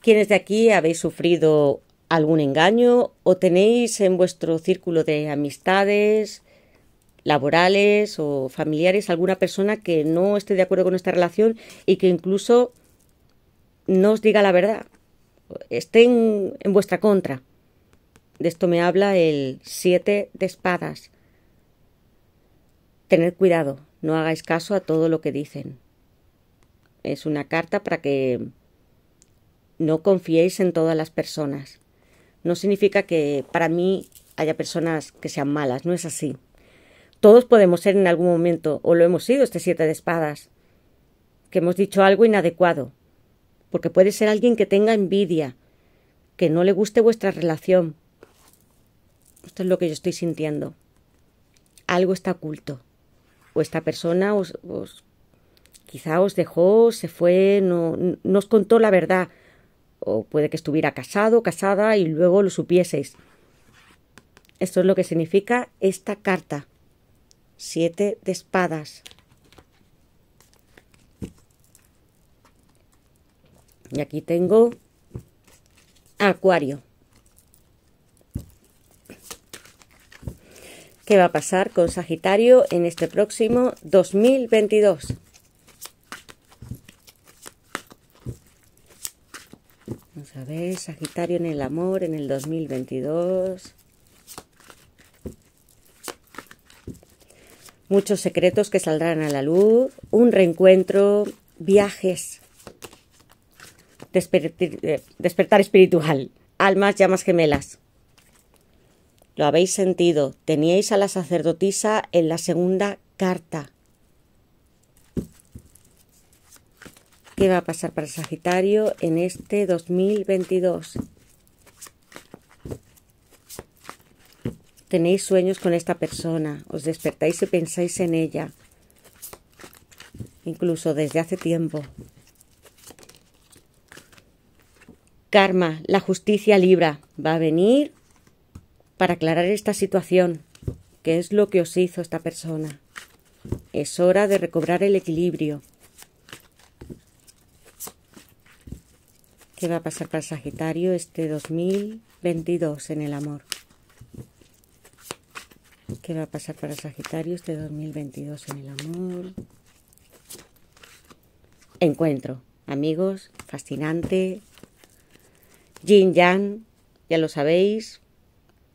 ¿Quiénes de aquí habéis sufrido algún engaño o tenéis en vuestro círculo de amistades laborales o familiares alguna persona que no esté de acuerdo con esta relación y que incluso no os diga la verdad, estén en vuestra contra. De esto me habla el Siete de espadas. Tened cuidado, no hagáis caso a todo lo que dicen. Es una carta para que no confiéis en todas las personas. No significa que para mí haya personas que sean malas, no es así. Todos podemos ser en algún momento, o lo hemos sido este siete de espadas, que hemos dicho algo inadecuado, porque puede ser alguien que tenga envidia, que no le guste vuestra relación. Esto es lo que yo estoy sintiendo. Algo está oculto. O esta persona os, os quizá os dejó, se fue, no, no os contó la verdad, o puede que estuviera casado, casada y luego lo supieseis. Esto es lo que significa esta carta. Siete de espadas. Y aquí tengo Acuario. ¿Qué va a pasar con Sagitario en este próximo 2022? a ver, Sagitario en el amor en el 2022. Muchos secretos que saldrán a la luz, un reencuentro, viajes, eh, despertar espiritual, almas, llamas gemelas. Lo habéis sentido, teníais a la sacerdotisa en la segunda carta. ¿Qué va a pasar para Sagitario en este 2022? Tenéis sueños con esta persona, os despertáis y pensáis en ella, incluso desde hace tiempo. Karma, la justicia libra, va a venir para aclarar esta situación, ¿Qué es lo que os hizo esta persona. Es hora de recobrar el equilibrio. ¿Qué va a pasar para Sagitario este 2022 en el amor? ¿Qué va a pasar para Sagitario este 2022 en el amor? Encuentro, amigos, fascinante. Yin Yang, ya lo sabéis.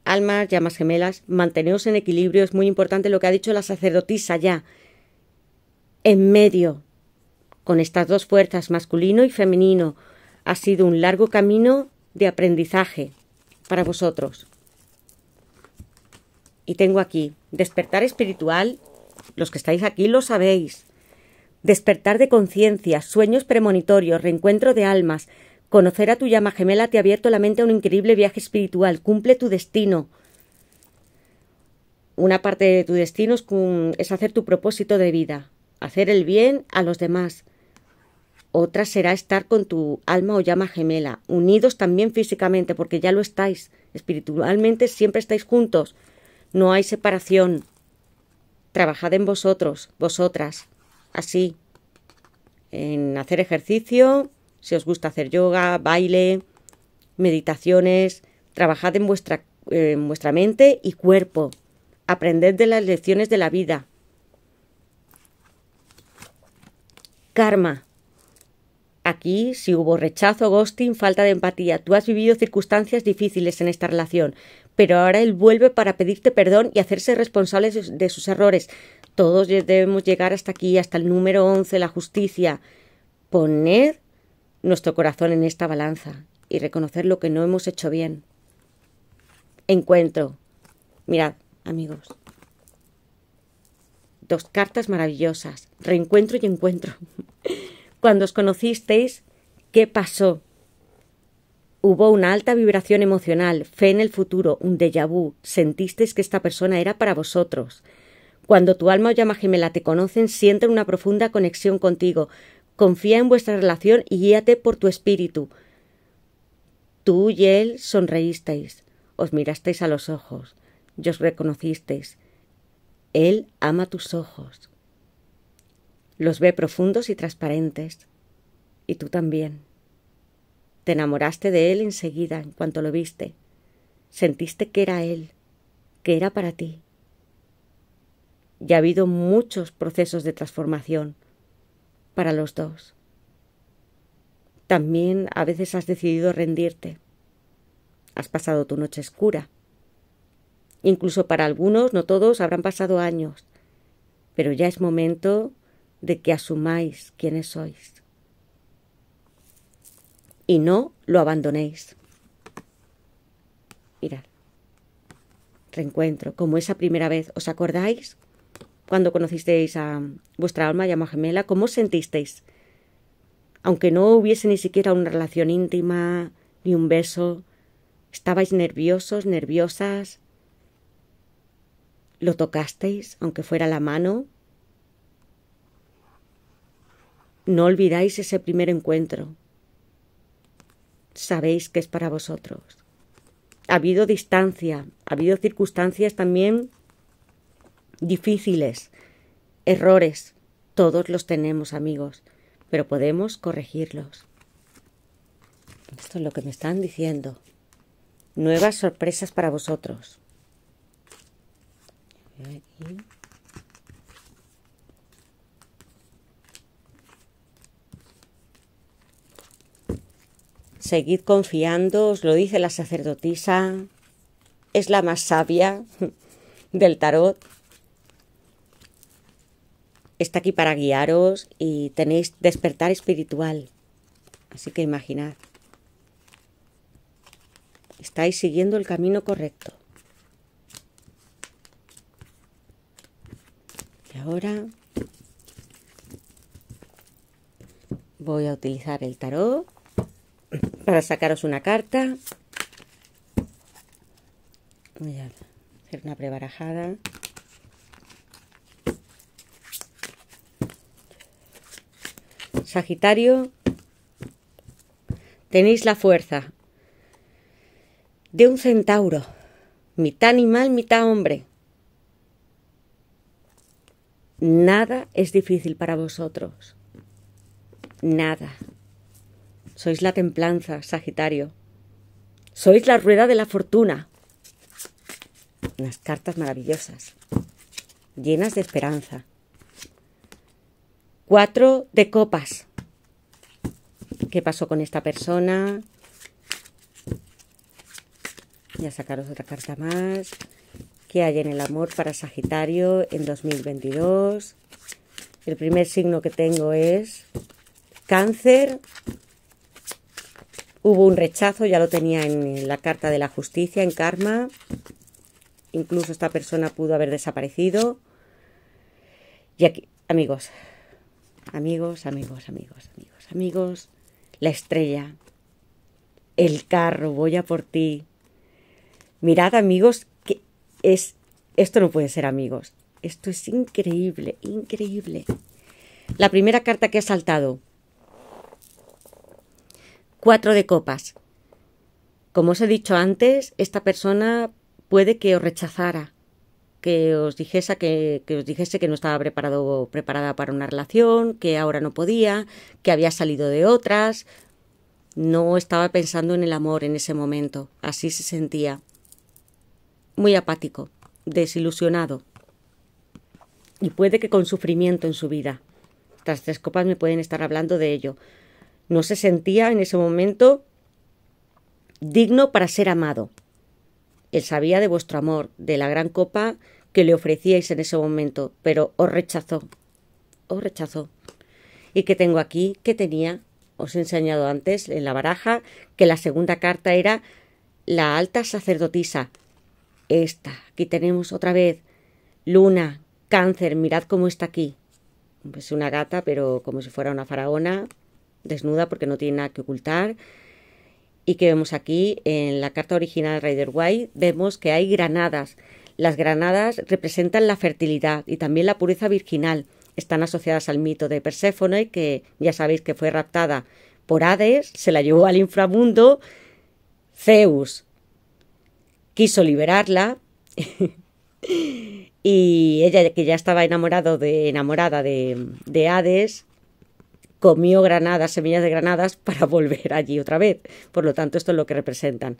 Almas, llamas gemelas, manteneos en equilibrio. Es muy importante lo que ha dicho la sacerdotisa ya. En medio, con estas dos fuerzas, masculino y femenino ha sido un largo camino de aprendizaje para vosotros. Y tengo aquí, despertar espiritual, los que estáis aquí lo sabéis. Despertar de conciencia, sueños premonitorios, reencuentro de almas, conocer a tu llama gemela te ha abierto la mente a un increíble viaje espiritual, cumple tu destino. Una parte de tu destino es, hacer tu propósito de vida, hacer el bien a los demás, otra será estar con tu alma o llama gemela, unidos también físicamente, porque ya lo estáis. Espiritualmente siempre estáis juntos. No hay separación. Trabajad en vosotros, vosotras. Así. En hacer ejercicio, si os gusta hacer yoga, baile, meditaciones. Trabajad en vuestra, en vuestra mente y cuerpo. Aprended de las lecciones de la vida. Karma Aquí, si hubo rechazo, ghosting, falta de empatía, tú has vivido circunstancias difíciles en esta relación, pero ahora él vuelve para pedirte perdón y hacerse responsable de sus errores. Todos debemos llegar hasta aquí, hasta el número 11, la justicia. poner nuestro corazón en esta balanza y reconocer lo que no hemos hecho bien. Encuentro. Mirad, amigos. Dos cartas maravillosas. Reencuentro y encuentro. Cuando os conocisteis, ¿qué pasó? Hubo una alta vibración emocional, fe en el futuro, un déjà vu. Sentisteis que esta persona era para vosotros. Cuando tu alma o llama gemela te conocen, sienten una profunda conexión contigo. Confía en vuestra relación y guíate por tu espíritu. Tú y él sonreísteis, os mirasteis a los ojos, y os reconocisteis. Él ama tus ojos. Los ve profundos y transparentes. Y tú también. Te enamoraste de él enseguida en cuanto lo viste. Sentiste que era él, que era para ti. Y ha habido muchos procesos de transformación para los dos. También a veces has decidido rendirte. Has pasado tu noche oscura. Incluso para algunos, no todos, habrán pasado años. Pero ya es momento de que asumáis quiénes sois y no lo abandonéis. Mirad, reencuentro, como esa primera vez, ¿os acordáis? Cuando conocisteis a vuestra alma llamada gemela, ¿cómo sentisteis? Aunque no hubiese ni siquiera una relación íntima, ni un beso, ¿estabais nerviosos, nerviosas? ¿Lo tocasteis, aunque fuera la mano? No olvidáis ese primer encuentro. Sabéis que es para vosotros. Ha habido distancia, ha habido circunstancias también difíciles, errores. Todos los tenemos, amigos, pero podemos corregirlos. Esto es lo que me están diciendo. Nuevas sorpresas para vosotros. Seguid confiando, os lo dice la sacerdotisa, es la más sabia del tarot. Está aquí para guiaros y tenéis despertar espiritual. Así que imaginad. Estáis siguiendo el camino correcto. Y ahora voy a utilizar el tarot para sacaros una carta. Voy a hacer una prebarajada. Sagitario, tenéis la fuerza de un centauro, mitad animal, mitad hombre. Nada es difícil para vosotros. Nada. Sois la templanza, Sagitario. Sois la rueda de la fortuna. Unas cartas maravillosas, llenas de esperanza. Cuatro de copas. ¿Qué pasó con esta persona? Ya sacaros otra carta más. ¿Qué hay en el amor para Sagitario en 2022? El primer signo que tengo es cáncer Hubo un rechazo, ya lo tenía en la Carta de la Justicia, en Karma. Incluso esta persona pudo haber desaparecido. Y aquí, amigos, amigos, amigos, amigos, amigos, amigos, la estrella, el carro, voy a por ti. Mirad, amigos, que es esto no puede ser, amigos. Esto es increíble, increíble. La primera carta que ha saltado, cuatro de copas. Como os he dicho antes, esta persona puede que os rechazara, que os dijese que, os dijese que no estaba preparado, preparada para una relación, que ahora no podía, que había salido de otras, no estaba pensando en el amor en ese momento, así se sentía. Muy apático, desilusionado. Y puede que con sufrimiento en su vida. Estas tres copas me pueden estar hablando de ello no se sentía en ese momento digno para ser amado. Él sabía de vuestro amor, de la gran copa que le ofrecíais en ese momento, pero os rechazó. Os rechazó. ¿Y que tengo aquí? que tenía? Os he enseñado antes en la baraja que la segunda carta era la alta sacerdotisa. Esta, aquí tenemos otra vez. Luna, cáncer, mirad cómo está aquí. Es pues una gata, pero como si fuera una faraona, desnuda porque no tiene nada que ocultar. Y que vemos aquí en la carta original de Rider White, vemos que hay granadas. Las granadas representan la fertilidad y también la pureza virginal. Están asociadas al mito de Perséfone, que ya sabéis que fue raptada por Hades, se la llevó al inframundo. Zeus quiso liberarla y ella, que ya estaba enamorado de, enamorada de, de Hades, comió granadas, semillas de granadas, para volver allí otra vez. Por lo tanto, esto es lo que representan.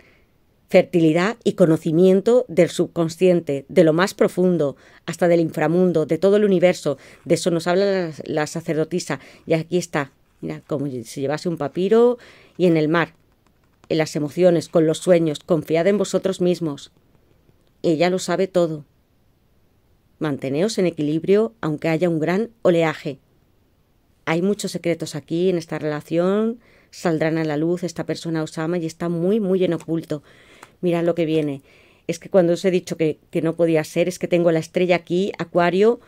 Fertilidad y conocimiento del subconsciente, de lo más profundo, hasta del inframundo, de todo el universo. De eso nos habla la, sacerdotisa. Y aquí está, mira, como si llevase un papiro y en el mar, en las emociones, con los sueños, confiad en vosotros mismos. Ella lo sabe todo. Manteneos en equilibrio aunque haya un gran oleaje hay muchos secretos aquí en esta relación, saldrán a la luz, esta persona os ama y está muy, muy en oculto. Mirad lo que viene. Es que cuando os he dicho que, no podía ser, es que tengo la estrella aquí, Acuario,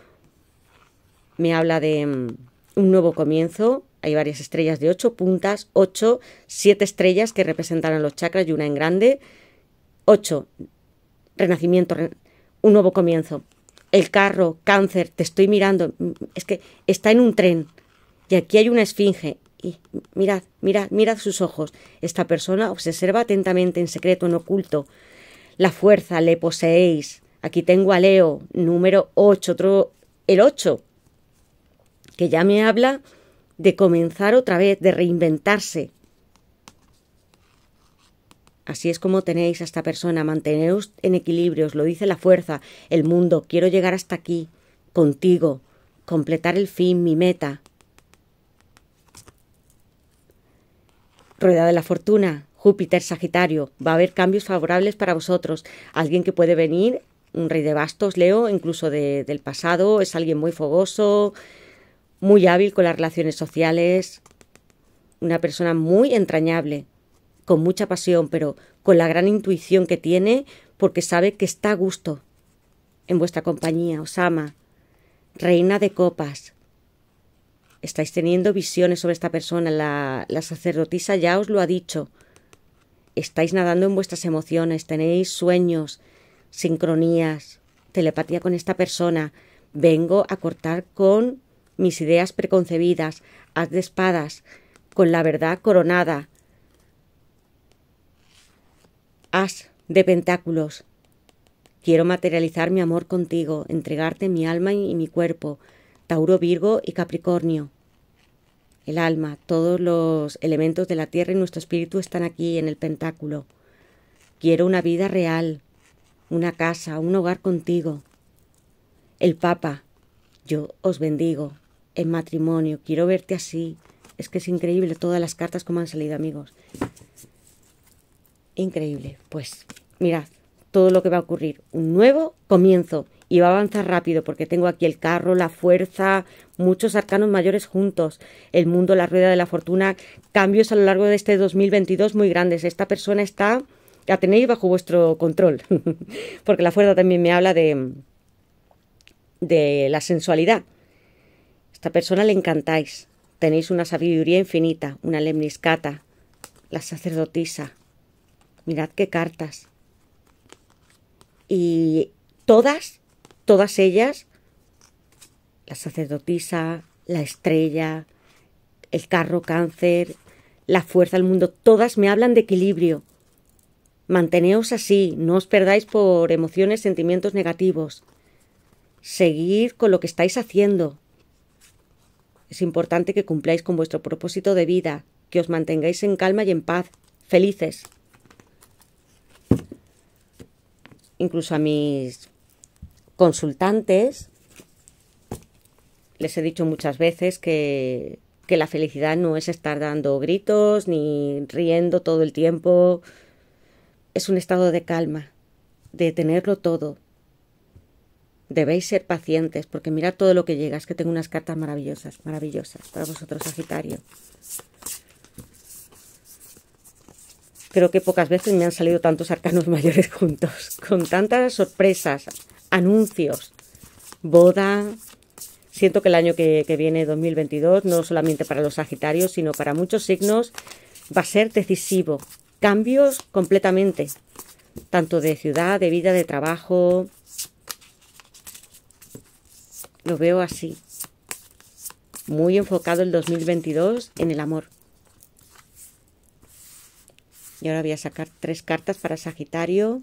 me habla de mm, un nuevo comienzo, hay varias estrellas de ocho puntas, ocho, siete estrellas que a los chakras y una en grande, ocho, renacimiento, un nuevo comienzo. El carro, cáncer, te estoy mirando, mm, es que está en un tren, aquí hay una esfinge. Y mirad, mirad, mirad sus ojos. Esta persona observa atentamente, en secreto, en oculto. La fuerza le poseéis. Aquí tengo a Leo, número 8, el 8, que ya me habla de comenzar otra vez, de reinventarse. Así es como tenéis a esta persona, manteneros en equilibrio, os lo dice la fuerza, el mundo, quiero llegar hasta aquí, contigo, completar el fin, mi meta. Rueda de la Fortuna, Júpiter, Sagitario, va a haber cambios favorables para vosotros. Alguien que puede venir, un rey de bastos, Leo, incluso de, del pasado, es alguien muy fogoso, muy hábil con las relaciones sociales, una persona muy entrañable, con mucha pasión, pero con la gran intuición que tiene porque sabe que está a gusto en vuestra compañía, os ama. Reina de copas, estáis teniendo visiones sobre esta persona, la, sacerdotisa ya os lo ha dicho, estáis nadando en vuestras emociones, tenéis sueños, sincronías, telepatía con esta persona, vengo a cortar con mis ideas preconcebidas, haz de espadas, con la verdad coronada, haz de pentáculos, quiero materializar mi amor contigo, entregarte mi alma y mi cuerpo, Tauro, Virgo y Capricornio. El alma, todos los elementos de la tierra y nuestro espíritu están aquí en el pentáculo. Quiero una vida real, una casa, un hogar contigo. El Papa, yo os bendigo, en matrimonio, quiero verte así. Es que es increíble todas las cartas como han salido, amigos. Increíble. Pues mirad todo lo que va a ocurrir. Un nuevo comienzo y va a avanzar rápido porque tengo aquí el carro, la fuerza, muchos arcanos mayores juntos, el mundo, la rueda de la fortuna, cambios a lo largo de este 2022 muy grandes. Esta persona está, la tenéis bajo vuestro control, porque la fuerza también me habla de, de la sensualidad. Esta persona le encantáis, tenéis una sabiduría infinita, una lemniscata, la sacerdotisa. Mirad qué cartas. Y todas todas ellas, la sacerdotisa, la estrella, el carro cáncer, la fuerza del mundo, todas me hablan de equilibrio. Manteneos así, no os perdáis por emociones, sentimientos negativos. Seguid con lo que estáis haciendo. Es importante que cumpláis con vuestro propósito de vida, que os mantengáis en calma y en paz, felices. Incluso a mis consultantes, les he dicho muchas veces que, que la felicidad no es estar dando gritos ni riendo todo el tiempo, es un estado de calma, de tenerlo todo. Debéis ser pacientes, porque mirad todo lo que llega. Es que tengo unas cartas maravillosas, maravillosas para vosotros, Sagitario. Creo que pocas veces me han salido tantos arcanos mayores juntos, con tantas sorpresas anuncios, boda. Siento que el año que, viene, 2022, no solamente para los Sagitarios, sino para muchos signos, va a ser decisivo. Cambios completamente, tanto de ciudad, de vida, de trabajo. Lo veo así. Muy enfocado el 2022 en el amor. Y ahora voy a sacar tres cartas para Sagitario.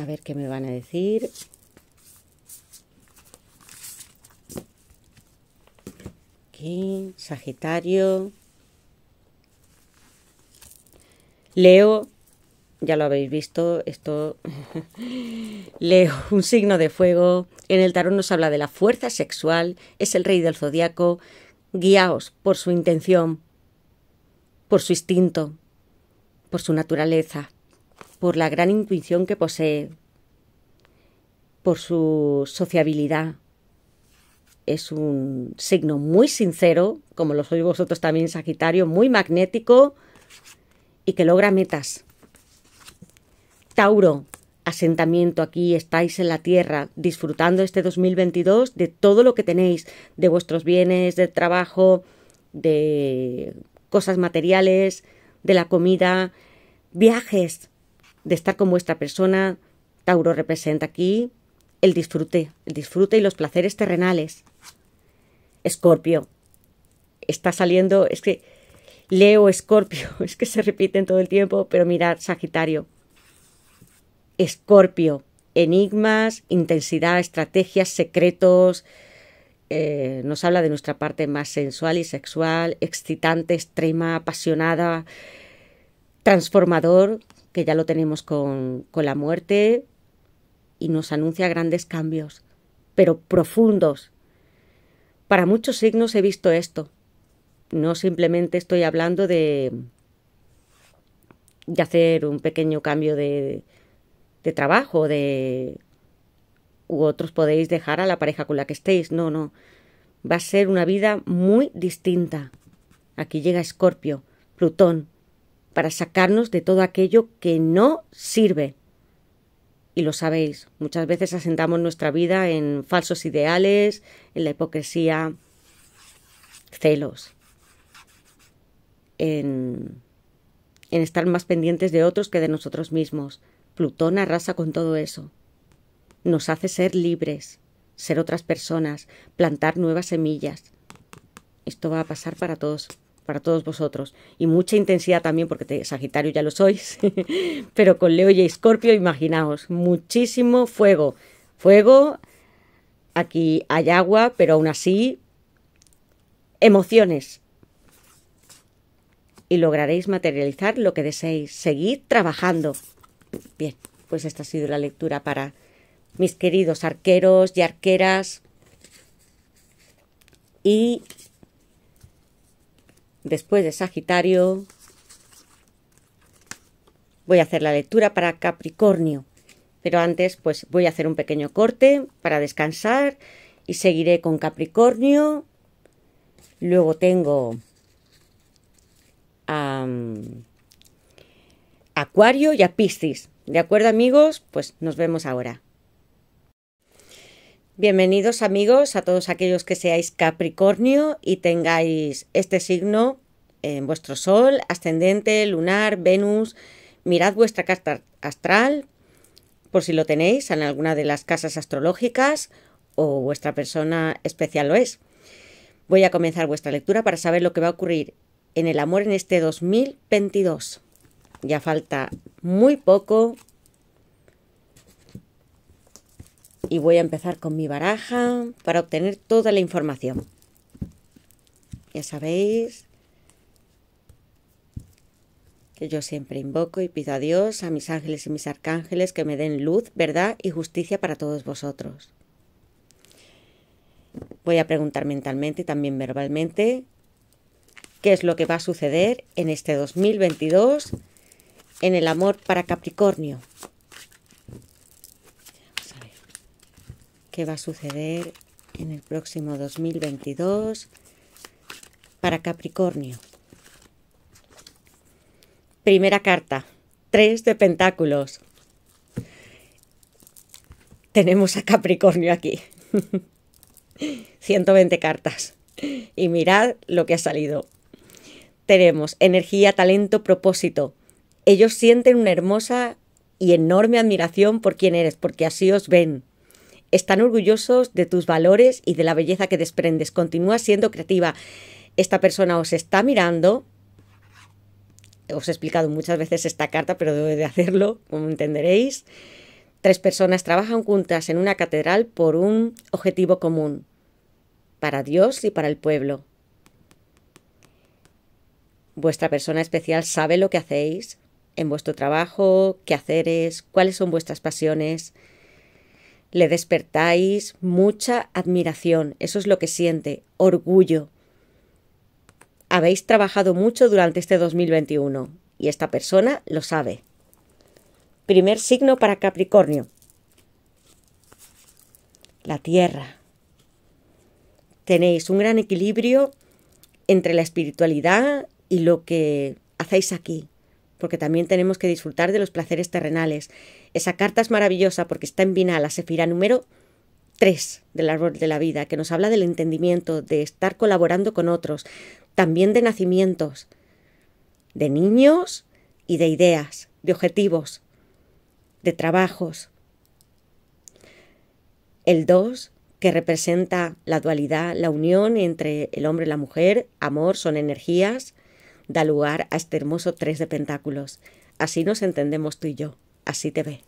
A ver qué me van a decir. Aquí, Sagitario. Leo, ya lo habéis visto, esto Leo, un signo de fuego. En el tarot nos habla de la fuerza sexual, es el rey del zodiaco. Guíaos por su intención, por su instinto, por su naturaleza por la gran intuición que posee, por su sociabilidad. Es un signo muy sincero, como lo sois vosotros también, Sagitario, muy magnético y que logra metas. Tauro, asentamiento aquí, estáis en la tierra, disfrutando este 2022 de todo lo que tenéis, de vuestros bienes, de trabajo, de cosas materiales, de la comida, viajes, de estar con vuestra persona, Tauro representa aquí el disfrute, el disfrute y los placeres terrenales. Escorpio, está saliendo, es que Leo, Escorpio, es que se repiten todo el tiempo, pero mirad, Sagitario. Escorpio, enigmas, intensidad, estrategias, secretos. Eh, nos habla de nuestra parte más sensual y sexual, excitante, extrema, apasionada, transformador, que ya lo tenemos con, con la muerte y nos anuncia grandes cambios, pero profundos. Para muchos signos he visto esto. No simplemente estoy hablando de, de hacer un pequeño cambio de, de trabajo, de u otros podéis dejar a la pareja con la que estéis. No, no. Va a ser una vida muy distinta. Aquí llega Escorpio, Plutón, para sacarnos de todo aquello que no sirve. Y lo sabéis, muchas veces asentamos nuestra vida en falsos ideales, en la hipocresía, celos, en, en estar más pendientes de otros que de nosotros mismos. Plutón arrasa con todo eso. Nos hace ser libres, ser otras personas, plantar nuevas semillas. Esto va a pasar para todos para todos vosotros y mucha intensidad también porque Sagitario ya lo sois, pero con Leo y Escorpio imaginaos muchísimo fuego, fuego, aquí hay agua, pero aún así emociones y lograréis materializar lo que deseéis, seguir trabajando. Bien, pues esta ha sido la lectura para mis queridos arqueros y arqueras y Después de Sagitario, voy a hacer la lectura para Capricornio. Pero antes, pues voy a hacer un pequeño corte para descansar y seguiré con Capricornio. Luego tengo a Acuario y a Piscis. ¿De acuerdo, amigos? Pues nos vemos ahora. Bienvenidos amigos a todos aquellos que seáis Capricornio y tengáis este signo en vuestro Sol, ascendente, lunar, Venus. Mirad vuestra carta astral por si lo tenéis en alguna de las casas astrológicas o vuestra persona especial lo es. Voy a comenzar vuestra lectura para saber lo que va a ocurrir en el amor en este 2022. Ya falta muy poco y voy a empezar con mi baraja para obtener toda la información. Ya sabéis que yo siempre invoco y pido a Dios, a mis ángeles y mis arcángeles que me den luz, verdad y justicia para todos vosotros. Voy a preguntar mentalmente y también verbalmente qué es lo que va a suceder en este 2022 en el amor para Capricornio. qué va a suceder en el próximo 2022 para Capricornio. Primera carta, tres de pentáculos. Tenemos a Capricornio aquí. 120 cartas. Y mirad lo que ha salido. Tenemos energía, talento, propósito. Ellos sienten una hermosa y enorme admiración por quien eres, porque así os ven. Están orgullosos de tus valores y de la belleza que desprendes. Continúa siendo creativa. Esta persona os está mirando. Os he explicado muchas veces esta carta, pero debo de hacerlo, como entenderéis. Tres personas trabajan juntas en una catedral por un objetivo común, para Dios y para el pueblo. Vuestra persona especial sabe lo que hacéis en vuestro trabajo, qué haceres, cuáles son vuestras pasiones, le despertáis mucha admiración, eso es lo que siente, orgullo. Habéis trabajado mucho durante este 2021 y esta persona lo sabe. Primer signo para Capricornio. La Tierra. Tenéis un gran equilibrio entre la espiritualidad y lo que hacéis aquí, porque también tenemos que disfrutar de los placeres terrenales esa carta es maravillosa porque está en Vinala, la Sefira número 3 del árbol de la vida, que nos habla del entendimiento, de estar colaborando con otros, también de nacimientos, de niños y de ideas, de objetivos, de trabajos. El 2, que representa la dualidad, la unión entre el hombre y la mujer, amor, son energías, da lugar a este hermoso 3 de pentáculos. Así nos entendemos tú y yo así te ve.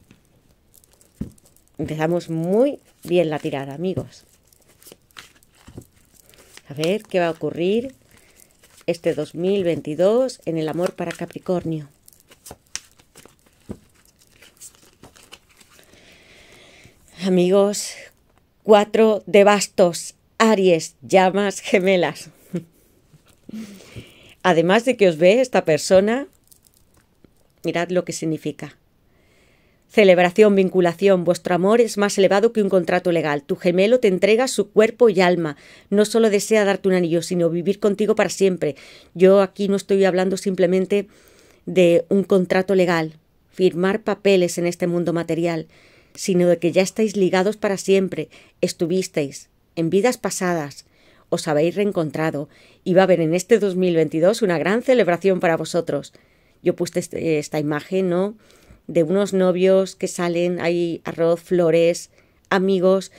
Empezamos muy bien la tirada, amigos. A ver qué va a ocurrir este 2022 en el amor para Capricornio. Amigos, cuatro de bastos, Aries, llamas gemelas. Además de que os ve esta persona, mirad lo que significa. Celebración, vinculación, vuestro amor es más elevado que un contrato legal. Tu gemelo te entrega su cuerpo y alma. No solo desea darte un anillo, sino vivir contigo para siempre. Yo aquí no estoy hablando simplemente de un contrato legal, firmar papeles en este mundo material, sino de que ya estáis ligados para siempre. Estuvisteis en vidas pasadas, os habéis reencontrado y va a haber en este 2022 una gran celebración para vosotros. Yo puse este, esta imagen, ¿no? de unos novios que salen, hay arroz, flores, amigos,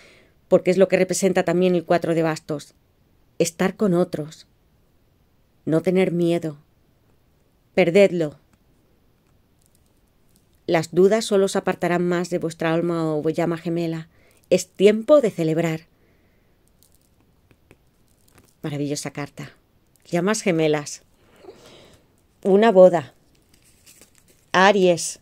porque es lo que representa también el cuatro de bastos. Estar con otros. No tener miedo. Perdedlo. Las dudas solo os apartarán más de vuestra alma o llama gemela. Es tiempo de celebrar. Maravillosa carta. Llamas gemelas. Una boda. Aries.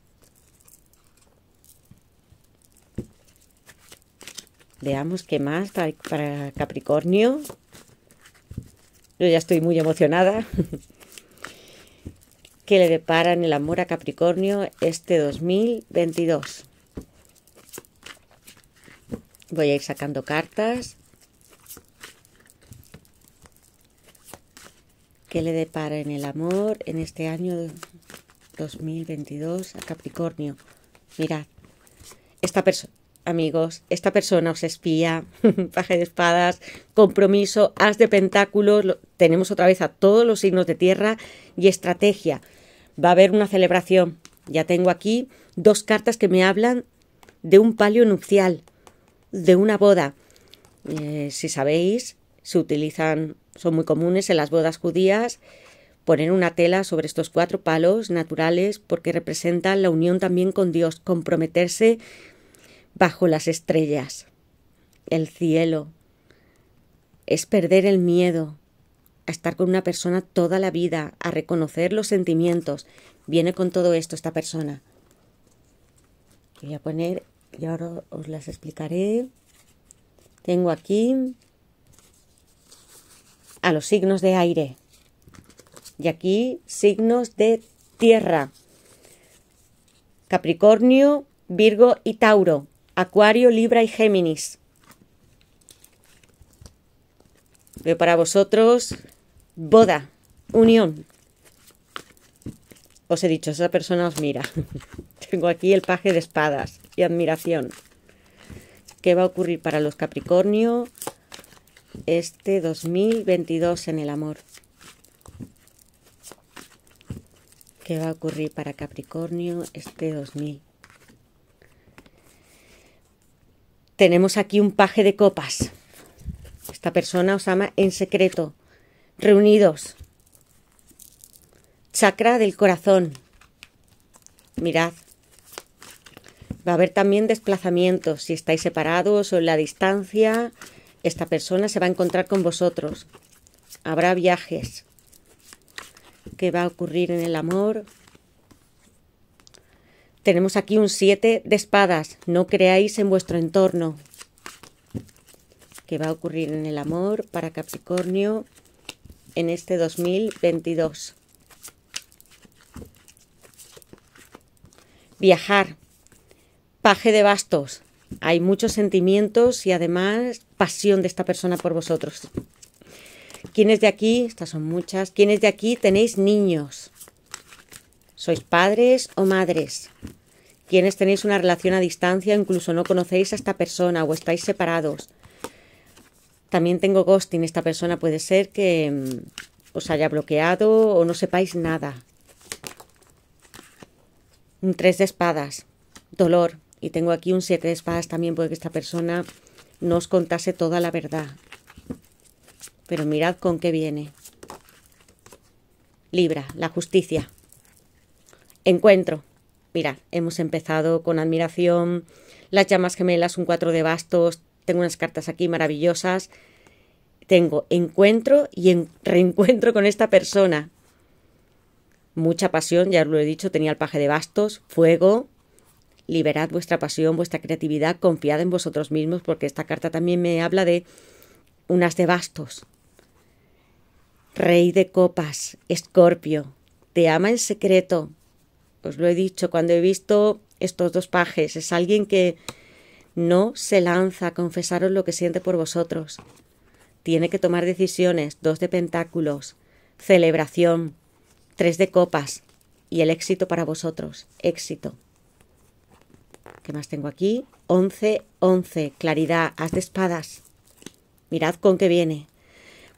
Veamos qué más para, para Capricornio. Yo ya estoy muy emocionada. ¿Qué le depara en el amor a Capricornio este 2022. Voy a ir sacando cartas. ¿Qué le depara en el amor en este año 2022 a Capricornio? Mirad, esta persona, amigos, esta persona os espía, paje de espadas, compromiso, haz de pentáculos, tenemos otra vez a todos los signos de tierra y estrategia. Va a haber una celebración. Ya tengo aquí dos cartas que me hablan de un palio nupcial, de una boda. Eh, si sabéis, se utilizan, son muy comunes en las bodas judías, poner una tela sobre estos cuatro palos naturales porque representan la unión también con Dios, comprometerse bajo las estrellas. El cielo es perder el miedo a estar con una persona toda la vida, a reconocer los sentimientos. Viene con todo esto esta persona. Voy a poner, y ahora os las explicaré. Tengo aquí a los signos de aire. Y aquí signos de tierra. Capricornio, Virgo y Tauro. Acuario, Libra y Géminis. Veo para vosotros boda, unión. Os he dicho, esa persona os mira. Tengo aquí el paje de espadas y admiración. ¿Qué va a ocurrir para los Capricornio este 2022 en el amor? ¿Qué va a ocurrir para Capricornio este 2022? tenemos aquí un paje de copas. Esta persona os ama en secreto. Reunidos. Chakra del corazón. Mirad. Va a haber también desplazamientos. Si estáis separados o en la distancia, esta persona se va a encontrar con vosotros. Habrá viajes. ¿Qué va a ocurrir en el amor? Tenemos aquí un 7 de espadas. No creáis en vuestro entorno. ¿Qué va a ocurrir en el amor para Capricornio en este 2022? Viajar. Paje de bastos. Hay muchos sentimientos y además pasión de esta persona por vosotros. ¿Quiénes de aquí, estas son muchas, quiénes de aquí tenéis niños? ¿Sois padres o madres? quienes tenéis una relación a distancia, incluso no conocéis a esta persona o estáis separados. También tengo ghosting, esta persona puede ser que mm, os haya bloqueado o no sepáis nada. Un tres de espadas, dolor. Y tengo aquí un siete de espadas también, puede que esta persona no os contase toda la verdad. Pero mirad con qué viene. Libra, la justicia. Encuentro. Mira, hemos empezado con admiración, las llamas gemelas, un cuatro de bastos, tengo unas cartas aquí maravillosas, tengo encuentro y reencuentro con esta persona. Mucha pasión, ya lo he dicho, tenía el paje de bastos, fuego, liberad vuestra pasión, vuestra creatividad, confiad en vosotros mismos, porque esta carta también me habla de unas de bastos. Rey de copas, escorpio, te ama en secreto, os pues lo he dicho, cuando he visto estos dos pajes, es alguien que no se lanza a confesaros lo que siente por vosotros. Tiene que tomar decisiones, dos de pentáculos, celebración, tres de copas y el éxito para vosotros, éxito. ¿Qué más tengo aquí? Once, once, claridad, haz de espadas. Mirad con qué viene.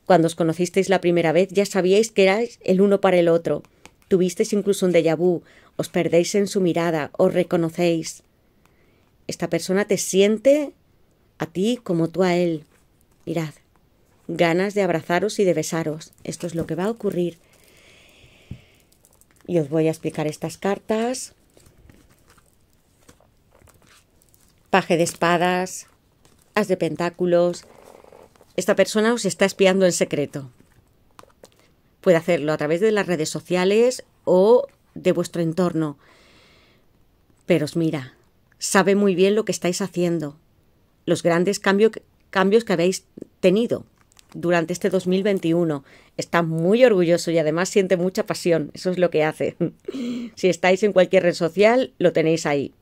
Cuando os conocisteis la primera vez ya sabíais que erais el uno para el otro. Tuvisteis incluso un déjà vu, os perdéis en su mirada, os reconocéis. Esta persona te siente a ti como tú a él. Mirad, ganas de abrazaros y de besaros. Esto es lo que va a ocurrir. Y os voy a explicar estas cartas. Paje de espadas, as de pentáculos. Esta persona os está espiando en secreto. Puede hacerlo a través de las redes sociales o de vuestro entorno. Pero os mira, sabe muy bien lo que estáis haciendo, los grandes cambios que habéis tenido durante este 2021. Está muy orgulloso y además siente mucha pasión, eso es lo que hace. si estáis en cualquier red social, lo tenéis ahí.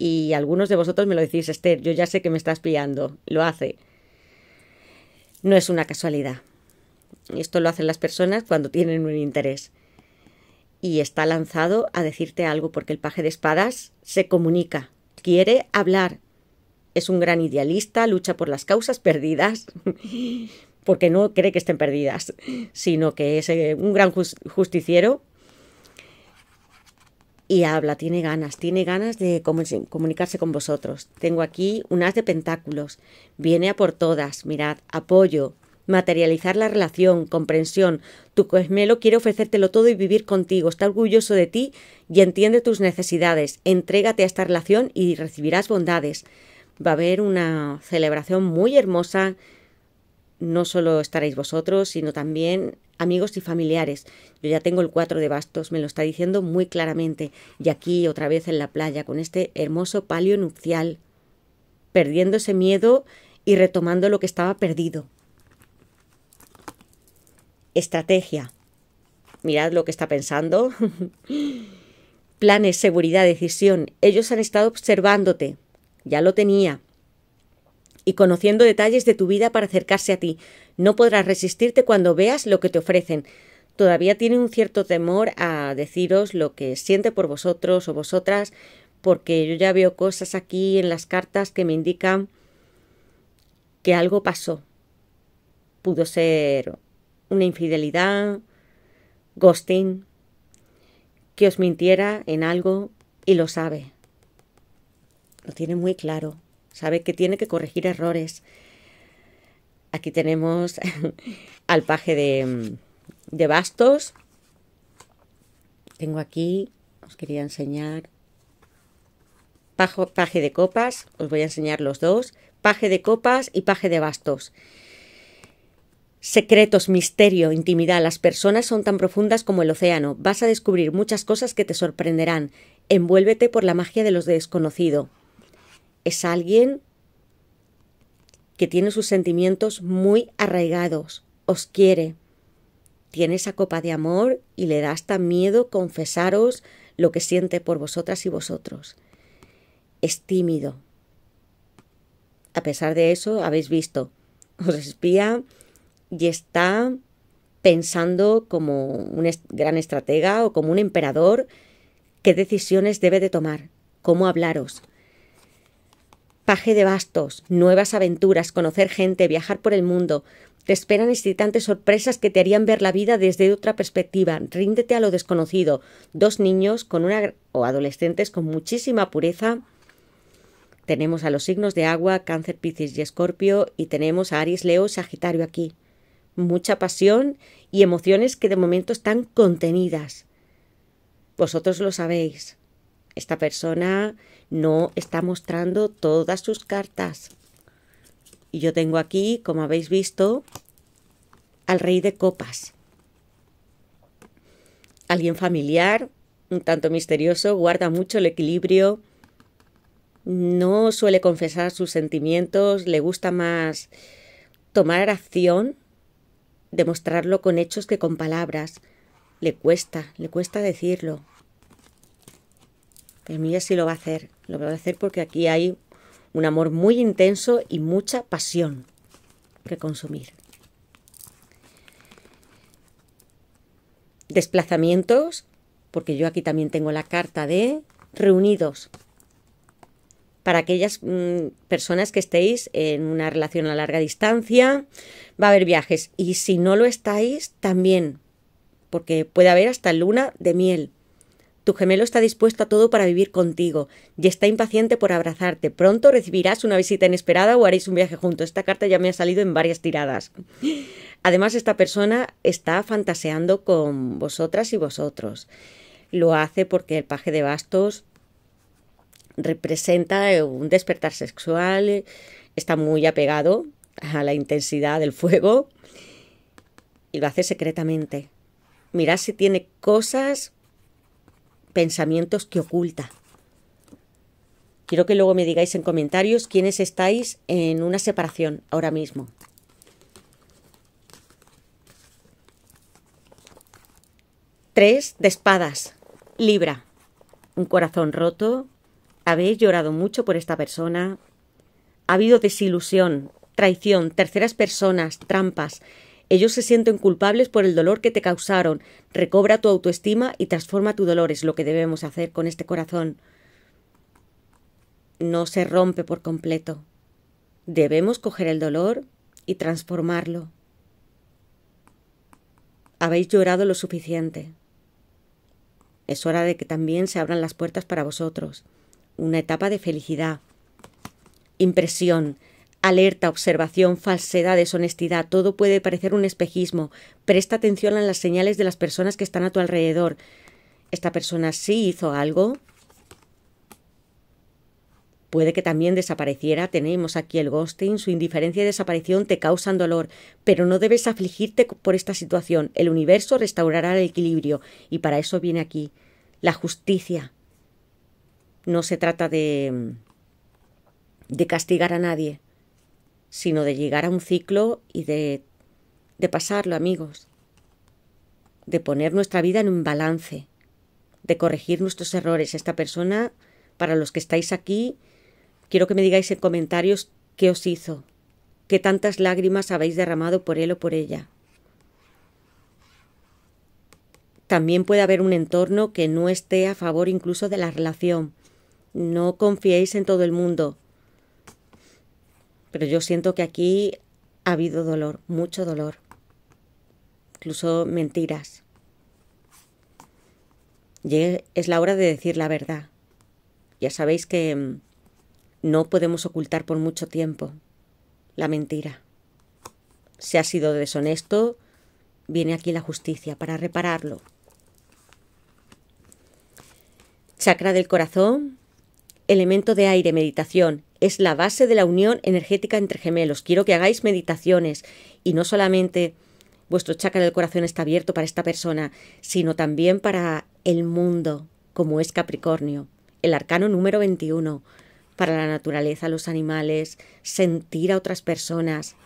Y algunos de vosotros me lo decís, Esther, yo ya sé que me estás pillando, lo hace. No es una casualidad. Esto lo hacen las personas cuando tienen un interés y está lanzado a decirte algo porque el paje de espadas se comunica, quiere hablar. Es un gran idealista, lucha por las causas perdidas, porque no cree que estén perdidas, sino que es eh, un gran justiciero y habla, tiene ganas, tiene ganas de comunicarse con vosotros. Tengo aquí un as de pentáculos, viene a por todas, mirad, apoyo, materializar la relación, comprensión. Tu Cosmelo quiere ofrecértelo todo y vivir contigo. Está orgulloso de ti y entiende tus necesidades. Entrégate a esta relación y recibirás bondades. Va a haber una celebración muy hermosa. No solo estaréis vosotros, sino también amigos y familiares. Yo ya tengo el cuatro de bastos, me lo está diciendo muy claramente. Y aquí otra vez en la playa, con este hermoso palio nupcial, perdiendo ese miedo y retomando lo que estaba perdido. Estrategia. Mirad lo que está pensando. Planes, seguridad, decisión. Ellos han estado observándote. Ya lo tenía. Y conociendo detalles de tu vida para acercarse a ti. No podrás resistirte cuando veas lo que te ofrecen. Todavía tiene un cierto temor a deciros lo que siente por vosotros o vosotras, porque yo ya veo cosas aquí en las cartas que me indican que algo pasó. Pudo ser una infidelidad, ghosting, que os mintiera en algo y lo sabe. Lo tiene muy claro. Sabe que tiene que corregir errores. Aquí tenemos al paje de, de bastos. Tengo aquí, os quería enseñar, paje de copas. Os voy a enseñar los dos. Paje de copas y paje de bastos. Secretos, misterio, intimidad. Las personas son tan profundas como el océano. Vas a descubrir muchas cosas que te sorprenderán. Envuélvete por la magia de los desconocido. Es alguien que tiene sus sentimientos muy arraigados. Os quiere. Tiene esa copa de amor y le da hasta miedo confesaros lo que siente por vosotras y vosotros. Es tímido. A pesar de eso, habéis visto. Os espía y está pensando como un gran estratega o como un emperador qué decisiones debe de tomar, cómo hablaros. Paje de bastos, nuevas aventuras, conocer gente, viajar por el mundo. Te esperan excitantes sorpresas que te harían ver la vida desde otra perspectiva. Ríndete a lo desconocido. Dos niños con una o adolescentes con muchísima pureza. Tenemos a los signos de agua, cáncer, piscis y escorpio y tenemos a Aries, Leo, Sagitario aquí mucha pasión y emociones que de momento están contenidas. Vosotros lo sabéis. Esta persona no está mostrando todas sus cartas. Y yo tengo aquí, como habéis visto, al rey de copas. Alguien familiar, un tanto misterioso, guarda mucho el equilibrio, no suele confesar sus sentimientos, le gusta más tomar acción demostrarlo con hechos que con palabras. Le cuesta, le cuesta decirlo. Pero mira si lo va a hacer. Lo va a hacer porque aquí hay un amor muy intenso y mucha pasión que consumir. Desplazamientos, porque yo aquí también tengo la carta de reunidos. Para aquellas mm, personas que estéis en una relación a larga distancia, va a haber viajes. Y si no lo estáis, también, porque puede haber hasta luna de miel. Tu gemelo está dispuesto a todo para vivir contigo y está impaciente por abrazarte. Pronto recibirás una visita inesperada o haréis un viaje juntos. Esta carta ya me ha salido en varias tiradas. Además, esta persona está fantaseando con vosotras y vosotros. Lo hace porque el paje de bastos representa un despertar sexual, está muy apegado a la intensidad del fuego y lo hace secretamente. Mirad si tiene cosas, pensamientos que oculta. Quiero que luego me digáis en comentarios quiénes estáis en una separación ahora mismo. Tres de espadas. Libra. Un corazón roto. Habéis llorado mucho por esta persona. Ha habido desilusión traición, terceras personas, trampas. Ellos se sienten culpables por el dolor que te causaron. Recobra tu autoestima y transforma tu dolor. Es lo que debemos hacer con este corazón. No se rompe por completo. Debemos coger el dolor y transformarlo. Habéis llorado lo suficiente. Es hora de que también se abran las puertas para vosotros. Una etapa de felicidad, impresión, Alerta, observación, falsedad, deshonestidad, todo puede parecer un espejismo. Presta atención a las señales de las personas que están a tu alrededor. ¿Esta persona sí hizo algo? Puede que también desapareciera, tenemos aquí el ghosting, su indiferencia y desaparición te causan dolor, pero no debes afligirte por esta situación, el universo restaurará el equilibrio y para eso viene aquí la justicia. No se trata de mm, de castigar a nadie, sino de llegar a un ciclo y de, de pasarlo, amigos, de poner nuestra vida en un balance, de corregir nuestros errores. Esta persona, para los que estáis aquí, quiero que me digáis en comentarios qué os hizo, qué tantas lágrimas habéis derramado por él o por ella. También puede haber un entorno que no esté a favor incluso de la relación. No confiéis en todo el mundo. Pero yo siento que aquí ha habido dolor, mucho dolor, incluso mentiras. es la hora de decir la verdad. Ya sabéis que mm, no podemos ocultar por mucho tiempo la mentira. Si ha sido deshonesto, viene aquí la justicia para repararlo. Chakra del corazón, elemento de aire, meditación, es la base de la unión energética entre gemelos. Quiero que hagáis meditaciones y no solamente vuestro chakra del corazón está abierto para esta persona, sino también para el mundo, como es Capricornio, el arcano número 21, para la naturaleza, los animales, sentir a otras personas.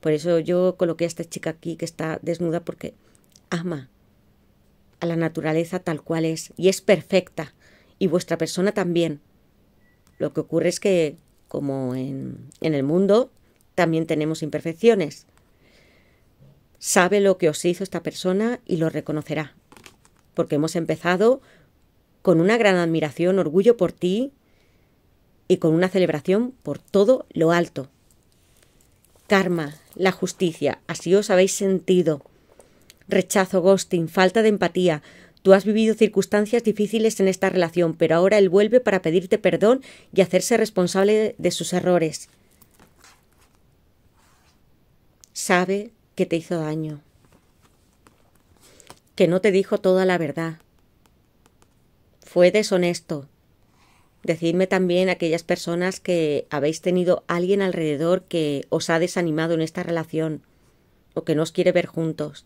Por eso yo coloqué a esta chica aquí que está desnuda porque ama a la naturaleza tal cual es y es perfecta y vuestra persona también. Lo que ocurre es que, como en, el mundo, también tenemos imperfecciones. Sabe lo que os hizo esta persona y lo reconocerá, porque hemos empezado con una gran admiración, orgullo por ti y con una celebración por todo lo alto. Karma, la justicia, así os habéis sentido. Rechazo, ghosting, falta de empatía, Tú has vivido circunstancias difíciles en esta relación, pero ahora él vuelve para pedirte perdón y hacerse responsable de sus errores. Sabe que te hizo daño, que no te dijo toda la verdad. Fue deshonesto. Decidme también aquellas personas que habéis tenido alguien alrededor que os ha desanimado en esta relación o que no os quiere ver juntos.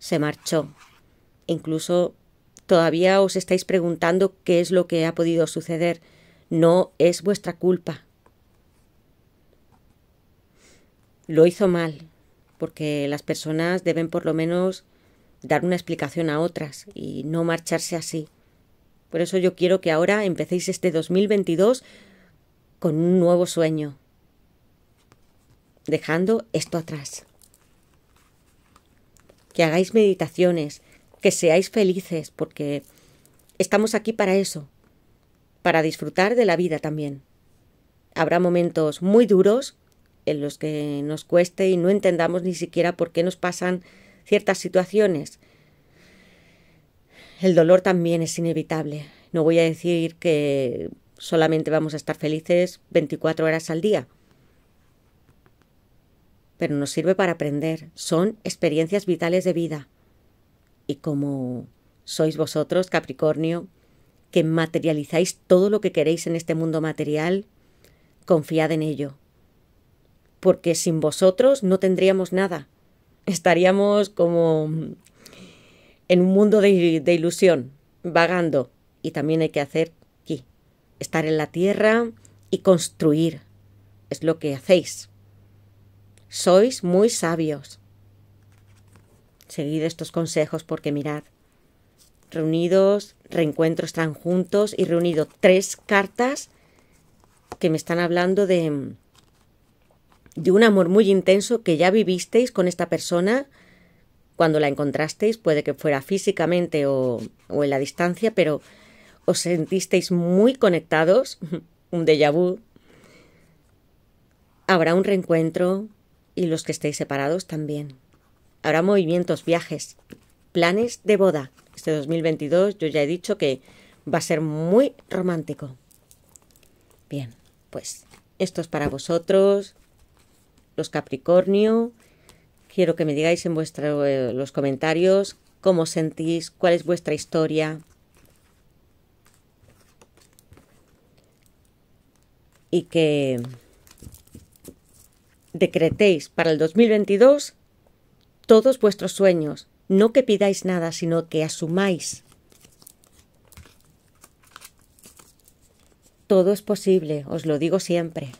Se marchó incluso todavía os estáis preguntando qué es lo que ha podido suceder. No es vuestra culpa. Lo hizo mal, porque las personas deben por lo menos dar una explicación a otras y no marcharse así. Por eso yo quiero que ahora empecéis este 2022 con un nuevo sueño, dejando esto atrás. Que hagáis meditaciones, que seáis felices, porque estamos aquí para eso, para disfrutar de la vida también. Habrá momentos muy duros en los que nos cueste y no entendamos ni siquiera por qué nos pasan ciertas situaciones. El dolor también es inevitable. No voy a decir que solamente vamos a estar felices 24 horas al día. Pero nos sirve para aprender. Son experiencias vitales de vida y como sois vosotros, Capricornio, que materializáis todo lo que queréis en este mundo material, confiad en ello. Porque sin vosotros no tendríamos nada. Estaríamos como en un mundo de, ilusión, vagando. Y también hay que hacer aquí, estar en la tierra y construir. Es lo que hacéis. Sois muy sabios. Seguid estos consejos porque mirad, reunidos, reencuentros están juntos y reunido tres cartas que me están hablando de, de un amor muy intenso que ya vivisteis con esta persona cuando la encontrasteis, puede que fuera físicamente o, o en la distancia, pero os sentisteis muy conectados, un déjà vu. Habrá un reencuentro y los que estéis separados también habrá movimientos, viajes, planes de boda. Este 2022 yo ya he dicho que va a ser muy romántico. Bien, pues esto es para vosotros, los Capricornio. Quiero que me digáis en vuestro, eh, los comentarios cómo sentís, cuál es vuestra historia. Y que decretéis para el 2022 todos vuestros sueños, no que pidáis nada, sino que asumáis. Todo es posible, os lo digo siempre.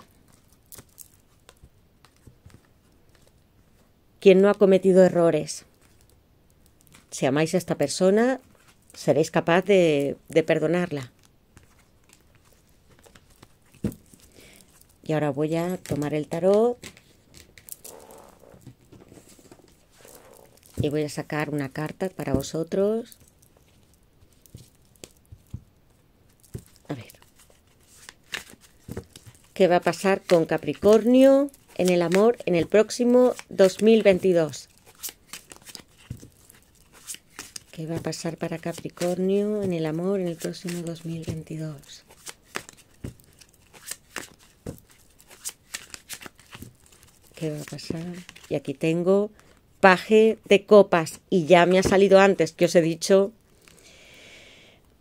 Quien no ha cometido errores? Si amáis a esta persona, seréis capaz de, de perdonarla. Y ahora voy a tomar el tarot y voy a sacar una carta para vosotros. A ver. ¿Qué va a pasar con Capricornio en el amor en el próximo 2022? ¿Qué va a pasar para Capricornio en el amor en el próximo 2022? ¿Qué va a pasar? Y aquí tengo paje de copas y ya me ha salido antes que os he dicho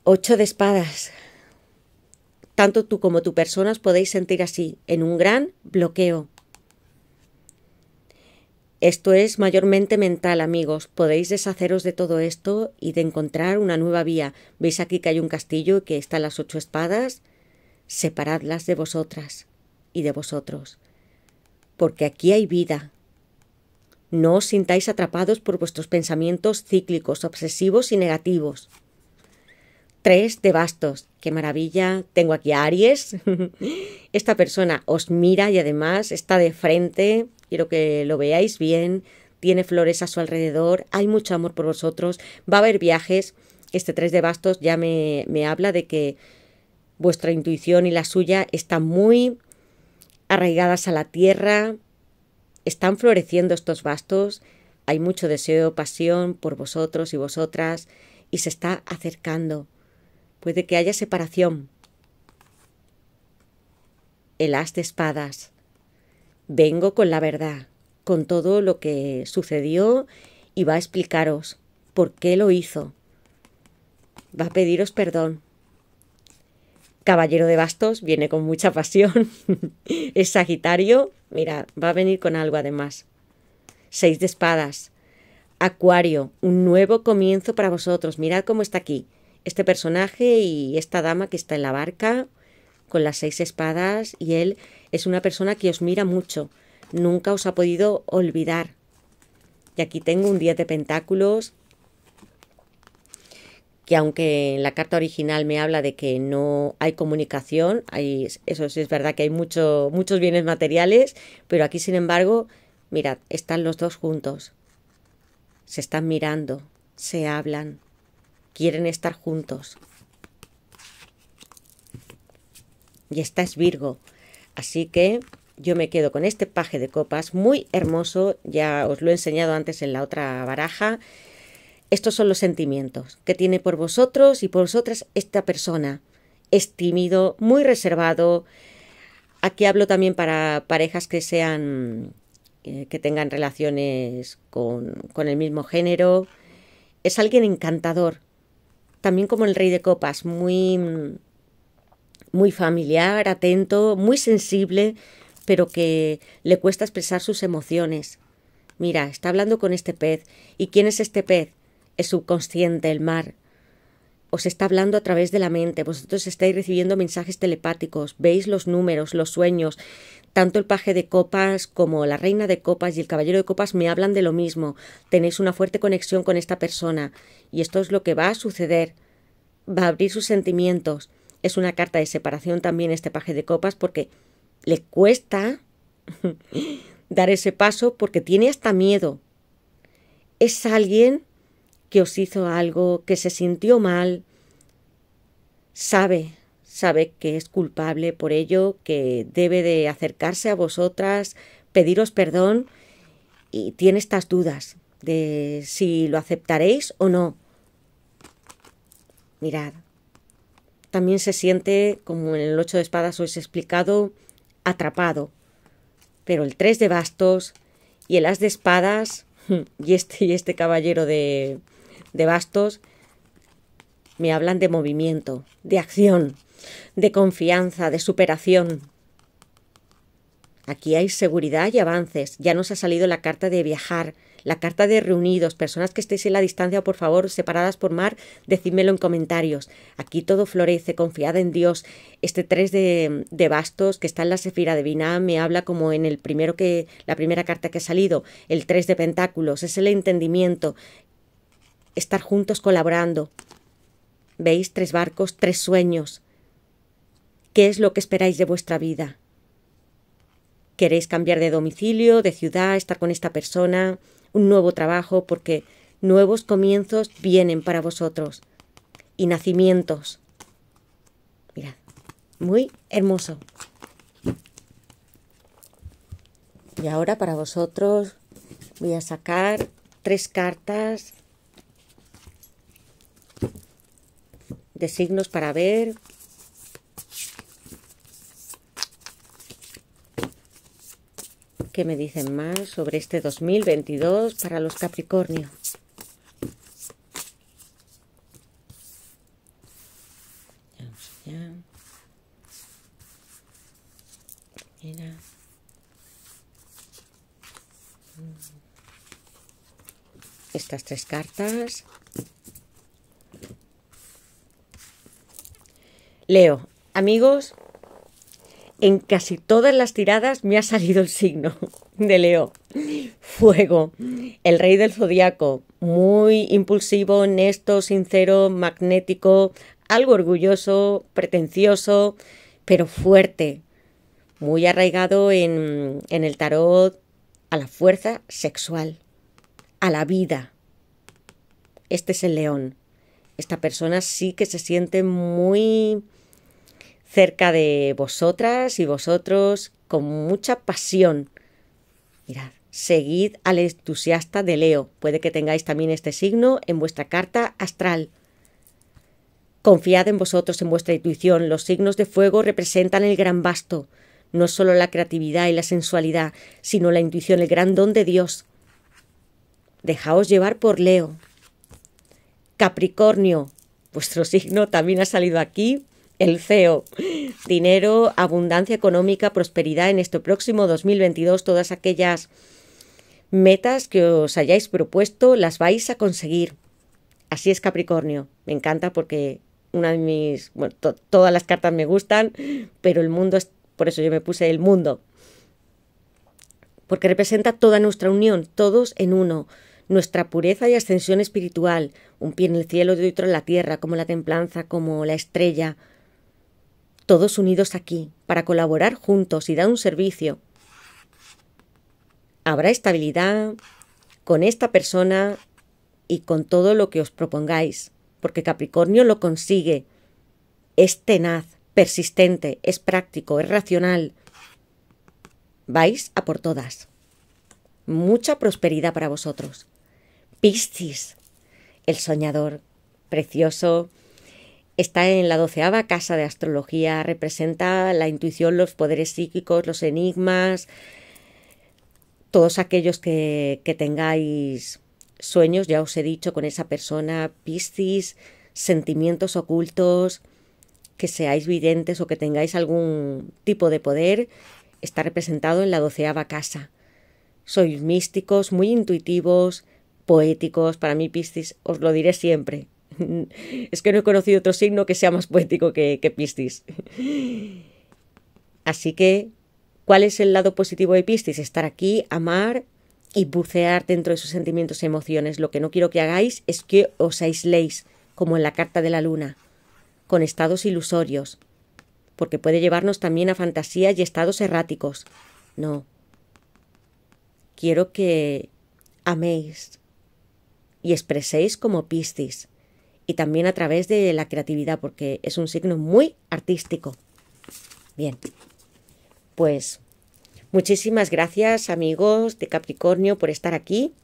ocho de espadas. Tanto tú como tu persona os podéis sentir así, en un gran bloqueo. Esto es mayormente mental, amigos. Podéis deshaceros de todo esto y de encontrar una nueva vía. Veis aquí que hay un castillo que están las ocho espadas. Separadlas de vosotras y de vosotros. Porque aquí hay vida. No os sintáis atrapados por vuestros pensamientos cíclicos, obsesivos y negativos. 3 de bastos. ¡Qué maravilla! Tengo aquí a Aries. Esta persona os mira y además está de frente. Quiero que lo veáis bien. Tiene flores a su alrededor. Hay mucho amor por vosotros. Va a haber viajes. Este 3 de bastos ya me, me habla de que vuestra intuición y la suya están muy arraigadas a la tierra, están floreciendo estos bastos, hay mucho deseo, pasión por vosotros y vosotras, y se está acercando. Puede que haya separación. El as de espadas. Vengo con la verdad, con todo lo que sucedió y va a explicaros por qué lo hizo. Va a pediros perdón Caballero de Bastos viene con mucha pasión. es Sagitario, mira, va a venir con algo además. Seis de espadas. Acuario, un nuevo comienzo para vosotros. Mirad cómo está aquí. Este personaje y esta dama que está en la barca con las seis espadas y él es una persona que os mira mucho. Nunca os ha podido olvidar. Y aquí tengo un 10 de pentáculos que aunque en la carta original me habla de que no hay comunicación, hay, eso sí es verdad que hay mucho, muchos bienes materiales, pero aquí sin embargo, mirad, están los dos juntos, se están mirando, se hablan, quieren estar juntos. Y esta es Virgo, así que yo me quedo con este paje de copas muy hermoso, ya os lo he enseñado antes en la otra baraja. Estos son los sentimientos que tiene por vosotros y por vosotras esta persona. Es tímido, muy reservado. Aquí hablo también para parejas que sean eh, que tengan relaciones con, con el mismo género. Es alguien encantador, también como el rey de copas, muy, muy familiar, atento, muy sensible, pero que le cuesta expresar sus emociones. Mira, está hablando con este pez. ¿Y quién es este pez? es subconsciente, el mar. Os está hablando a través de la mente, vosotros estáis recibiendo mensajes telepáticos, veis los números, los sueños, tanto el paje de copas como la reina de copas y el caballero de copas me hablan de lo mismo, tenéis una fuerte conexión con esta persona y esto es lo que va a suceder, va a abrir sus sentimientos. Es una carta de separación también este paje de copas porque le cuesta dar ese paso porque tiene hasta miedo. Es alguien que os hizo algo, que se sintió mal, sabe, sabe que es culpable por ello, que debe de acercarse a vosotras, pediros perdón y tiene estas dudas de si lo aceptaréis o no. Mirad, también se siente, como en el ocho de espadas os he explicado, atrapado. Pero el tres de bastos y el as de espadas y este, y este caballero de, de bastos, me hablan de movimiento, de acción, de confianza, de superación. Aquí hay seguridad y avances. Ya nos ha salido la carta de viajar, la carta de reunidos. Personas que estéis en la distancia, por favor, separadas por mar, decídmelo en comentarios. Aquí todo florece, confiada en Dios. Este 3 de, bastos que está en la Sefira de me habla como en el primero que, la primera carta que ha salido, el 3 de pentáculos, es el entendimiento, estar juntos colaborando. Veis tres barcos, tres sueños. ¿Qué es lo que esperáis de vuestra vida? ¿Queréis cambiar de domicilio, de ciudad, estar con esta persona, un nuevo trabajo? Porque nuevos comienzos vienen para vosotros. Y nacimientos. Mirad, muy hermoso. Y ahora para vosotros voy a sacar tres cartas de signos para ver. ¿Qué me dicen más sobre este 2022 para los Capricornio? Mm. Estas tres cartas. Leo, amigos, en casi todas las tiradas me ha salido el signo de Leo. Fuego, el rey del zodiaco, muy impulsivo, honesto, sincero, magnético, algo orgulloso, pretencioso, pero fuerte, muy arraigado en, en el tarot a la fuerza sexual, a la vida. Este es el león. Esta persona sí que se siente muy cerca de vosotras y vosotros con mucha pasión. Mirad, seguid al entusiasta de Leo. Puede que tengáis también este signo en vuestra carta astral. Confiad en vosotros, en vuestra intuición. Los signos de fuego representan el gran vasto, no solo la creatividad y la sensualidad, sino la intuición, el gran don de Dios. Dejaos llevar por Leo. Capricornio, vuestro signo también ha salido aquí el CEO. Dinero, abundancia económica, prosperidad en este próximo 2022, todas aquellas metas que os hayáis propuesto las vais a conseguir. Así es Capricornio. Me encanta porque una de mis, todas las cartas me gustan, pero el mundo es, por eso yo me puse el mundo. Porque representa toda nuestra unión, todos en uno, nuestra pureza y ascensión espiritual, un pie en el cielo y otro en la tierra, como la templanza, como la estrella, todos unidos aquí, para colaborar juntos y dar un servicio. Habrá estabilidad con esta persona y con todo lo que os propongáis, porque Capricornio lo consigue. Es tenaz, persistente, es práctico, es racional. Vais a por todas. Mucha prosperidad para vosotros. Piscis, el soñador, precioso, Está en la doceava casa de astrología, representa la intuición, los poderes psíquicos, los enigmas, todos aquellos que, que tengáis sueños, ya os he dicho, con esa persona, piscis, sentimientos ocultos, que seáis videntes o que tengáis algún tipo de poder, está representado en la doceava casa. Sois místicos, muy intuitivos, poéticos, para mí Piscis, os lo diré siempre, Es que no he conocido otro signo que sea más poético que, que Piscis. Así que, ¿cuál es el lado positivo de Piscis? Estar aquí, amar y bucear dentro de sus sentimientos y emociones. Lo que no quiero que hagáis es que os aisléis, como en la carta de la luna, con estados ilusorios, porque puede llevarnos también a fantasías y estados erráticos. No. Quiero que améis y expreséis como Piscis y también a través de la creatividad, porque es un signo muy artístico. Bien, pues muchísimas gracias amigos de Capricornio por estar aquí.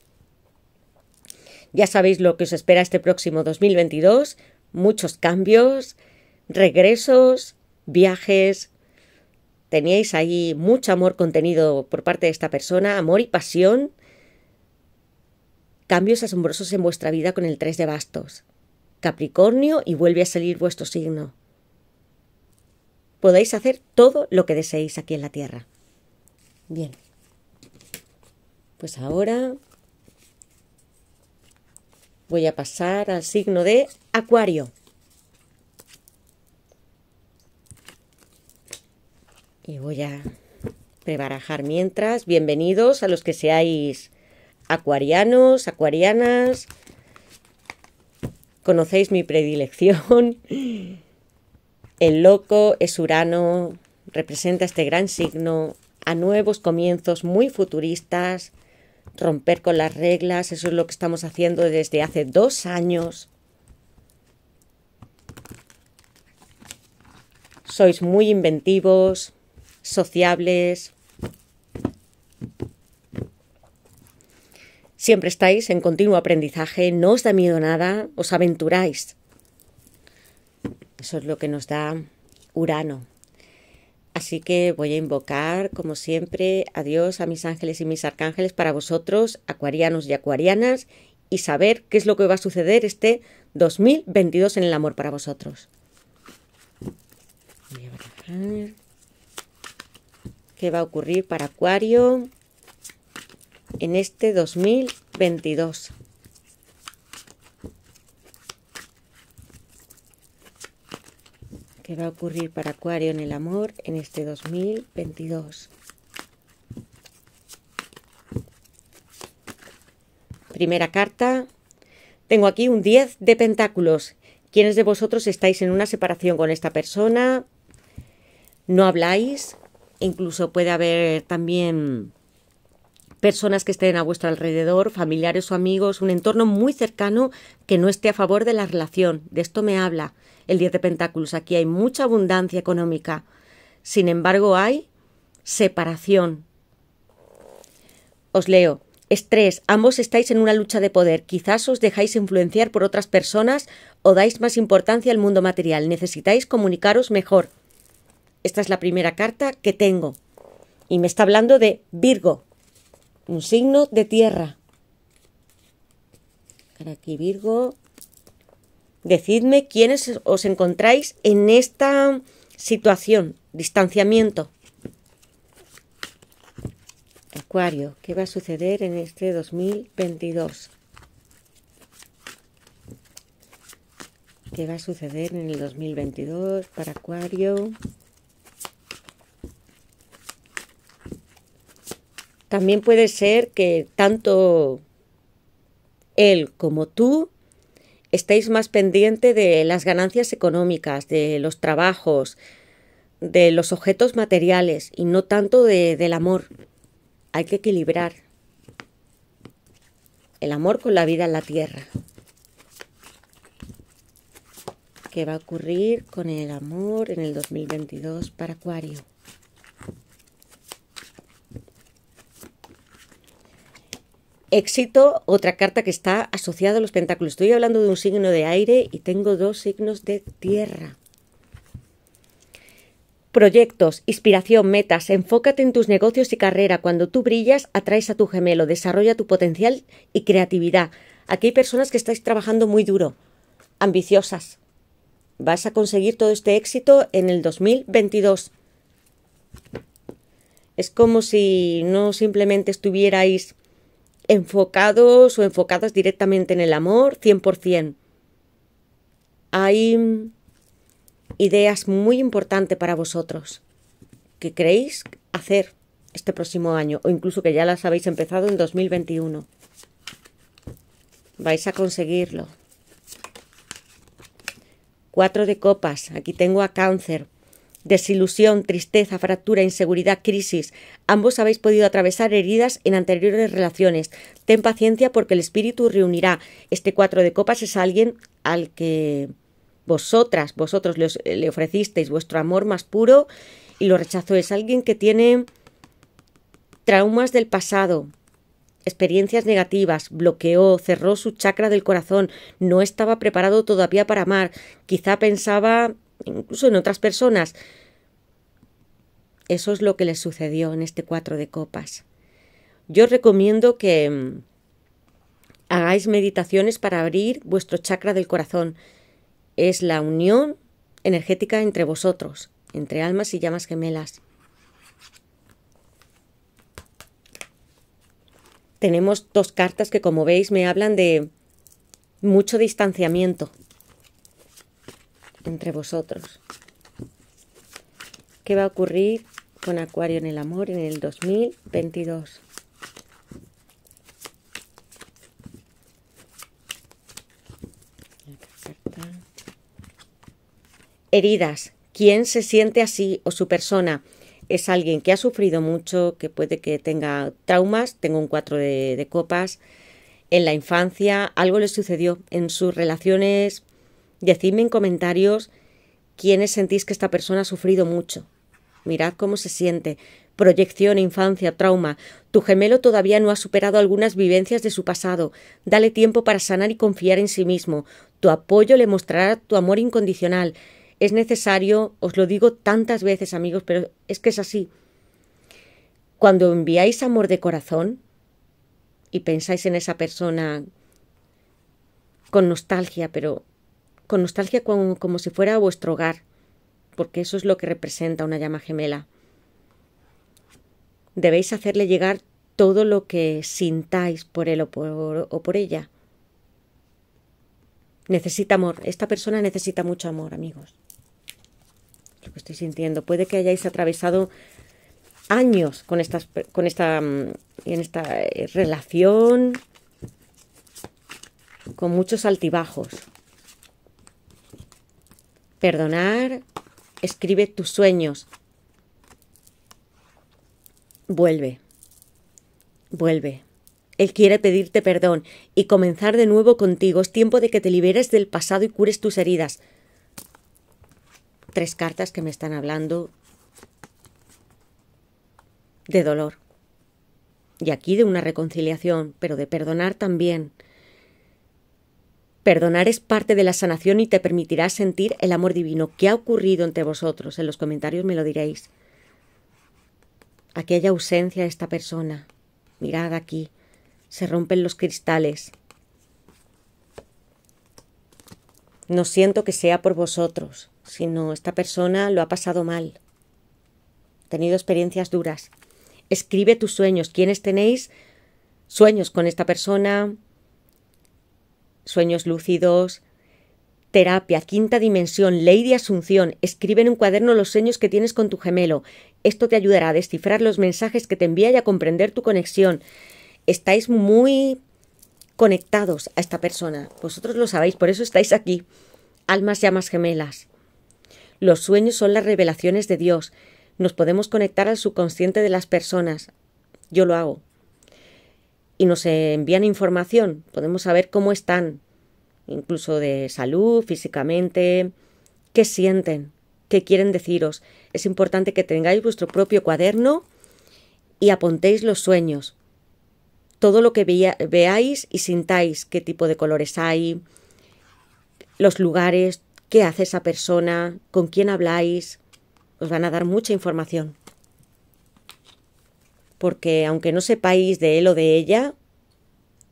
Ya sabéis lo que os espera este próximo 2022, muchos cambios, regresos, viajes. Teníais ahí mucho amor contenido por parte de esta persona, amor y pasión. Cambios asombrosos en vuestra vida con el 3 de bastos. Capricornio y vuelve a salir vuestro signo. Podéis hacer todo lo que deseéis aquí en la Tierra. Bien. Pues ahora voy a pasar al signo de Acuario. Y voy a prebarajar mientras. Bienvenidos a los que seáis acuarianos, acuarianas Conocéis mi predilección. El loco es Urano, representa este gran signo, a nuevos comienzos muy futuristas, romper con las reglas, eso es lo que estamos haciendo desde hace dos años. Sois muy inventivos, sociables, Siempre estáis en continuo aprendizaje, no os da miedo nada, os aventuráis. Eso es lo que nos da Urano. Así que voy a invocar, como siempre, a Dios, a mis ángeles y mis arcángeles para vosotros, acuarianos y acuarianas, y saber qué es lo que va a suceder este 2022 en el amor para vosotros. ¿Qué va a ocurrir para Acuario? en este 2022. ¿Qué va a ocurrir para Acuario en el amor en este 2022? Primera carta. Tengo aquí un 10 de pentáculos. ¿Quiénes de vosotros estáis en una separación con esta persona? No habláis. Incluso puede haber también personas que estén a vuestro alrededor, familiares o amigos, un entorno muy cercano que no esté a favor de la relación. De esto me habla el 10 de Pentáculos. Aquí hay mucha abundancia económica. Sin embargo, hay separación. Os leo. Estrés. Ambos estáis en una lucha de poder. Quizás os dejáis influenciar por otras personas o dais más importancia al mundo material. Necesitáis comunicaros mejor. Esta es la primera carta que tengo. Y me está hablando de Virgo un signo de tierra. Para aquí Virgo, decidme quiénes os encontráis en esta situación, distanciamiento. Acuario, ¿qué va a suceder en este 2022? ¿Qué va a suceder en el 2022 para Acuario? Acuario. También puede ser que tanto él como tú estéis más pendiente de las ganancias económicas, de los trabajos, de los objetos materiales y no tanto de, del amor. Hay que equilibrar el amor con la vida en la tierra. ¿Qué va a ocurrir con el amor en el 2022 para Acuario? Éxito, otra carta que está asociada a los pentáculos. Estoy hablando de un signo de aire y tengo dos signos de tierra. Proyectos, inspiración, metas, enfócate en tus negocios y carrera. Cuando tú brillas, atraes a tu gemelo, desarrolla tu potencial y creatividad. Aquí hay personas que estáis trabajando muy duro, ambiciosas. Vas a conseguir todo este éxito en el 2022. Es como si no simplemente estuvierais enfocados o enfocados directamente en el amor, 100%. Hay ideas muy importantes para vosotros que creéis hacer este próximo año o incluso que ya las habéis empezado en 2021. Vais a conseguirlo. Cuatro de copas. Aquí tengo a cáncer desilusión, tristeza, fractura, inseguridad, crisis. Ambos habéis podido atravesar heridas en anteriores relaciones. Ten paciencia porque el espíritu reunirá. Este cuatro de copas es alguien al que vosotras, vosotros le ofrecisteis vuestro amor más puro y lo rechazó. Es alguien que tiene traumas del pasado, experiencias negativas, bloqueó, cerró su chakra del corazón, no estaba preparado todavía para amar, quizá pensaba incluso en otras personas. Eso es lo que les sucedió en este cuatro de copas. Yo recomiendo que mm, hagáis meditaciones para abrir vuestro chakra del corazón. Es la unión energética entre vosotros, entre almas y llamas gemelas. Tenemos dos cartas que, como veis, me hablan de mucho distanciamiento, entre vosotros. ¿Qué va a ocurrir con Acuario en el Amor en el 2022? Heridas. ¿Quién se siente así o su persona? Es alguien que ha sufrido mucho, que puede que tenga traumas, tengo un cuatro de copas, en la infancia, algo le sucedió en sus relaciones Decidme en comentarios quiénes sentís que esta persona ha sufrido mucho. Mirad cómo se siente. Proyección, infancia, trauma. Tu gemelo todavía no ha superado algunas vivencias de su pasado. Dale tiempo para sanar y confiar en sí mismo. Tu apoyo le mostrará tu amor incondicional. Es necesario, os lo digo tantas veces amigos, pero es que es así. Cuando enviáis amor de corazón y pensáis en esa persona con nostalgia, pero con nostalgia como, si fuera vuestro hogar, porque eso es lo que representa una llama gemela. Debéis hacerle llegar todo lo que sintáis por él o por, ella. Necesita amor. Esta persona necesita mucho amor, amigos. Lo que estoy sintiendo. Puede que hayáis atravesado años con, estas, con esta, mm, en esta eh, relación, con muchos altibajos. Perdonar, escribe tus sueños. Vuelve, vuelve. Él quiere pedirte perdón y comenzar de nuevo contigo. Es tiempo de que te liberes del pasado y cures tus heridas. Tres cartas que me están hablando de dolor. Y aquí de una reconciliación, pero de perdonar también. Perdonar es parte de la sanación y te permitirá sentir el amor divino. ¿Qué ha ocurrido entre vosotros? En los comentarios me lo diréis. Aquella ausencia de esta persona. Mirad aquí. Se rompen los cristales. No siento que sea por vosotros, sino esta persona lo ha pasado mal. Ha tenido experiencias duras. Escribe tus sueños. ¿Quiénes tenéis sueños con esta persona? sueños lúcidos, terapia, quinta dimensión, ley de asunción, escribe en un cuaderno los sueños que tienes con tu gemelo. Esto te ayudará a descifrar los mensajes que te envía y a comprender tu conexión. Estáis muy conectados a esta persona. Vosotros lo sabéis, por eso estáis aquí. Almas llamas gemelas. Los sueños son las revelaciones de Dios. Nos podemos conectar al subconsciente de las personas. Yo lo hago y nos envían información. Podemos saber cómo están, incluso de salud, físicamente, qué sienten, qué quieren deciros. Es importante que tengáis vuestro propio cuaderno y apuntéis los sueños. Todo lo que veáis y sintáis, qué tipo de colores hay, los lugares, qué hace esa persona, con quién habláis. Os van a dar mucha información porque aunque no sepáis de él o de ella,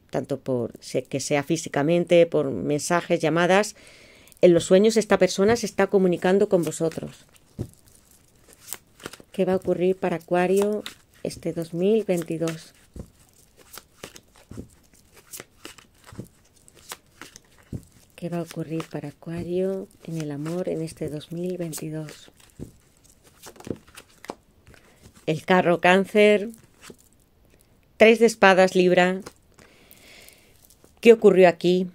tanto por que sea físicamente, por mensajes, llamadas, en los sueños esta persona se está comunicando con vosotros. ¿Qué va a ocurrir para Acuario este 2022? ¿Qué va a ocurrir para Acuario en el amor en este 2022? el carro cáncer, tres de espadas libra. ¿Qué ocurrió aquí?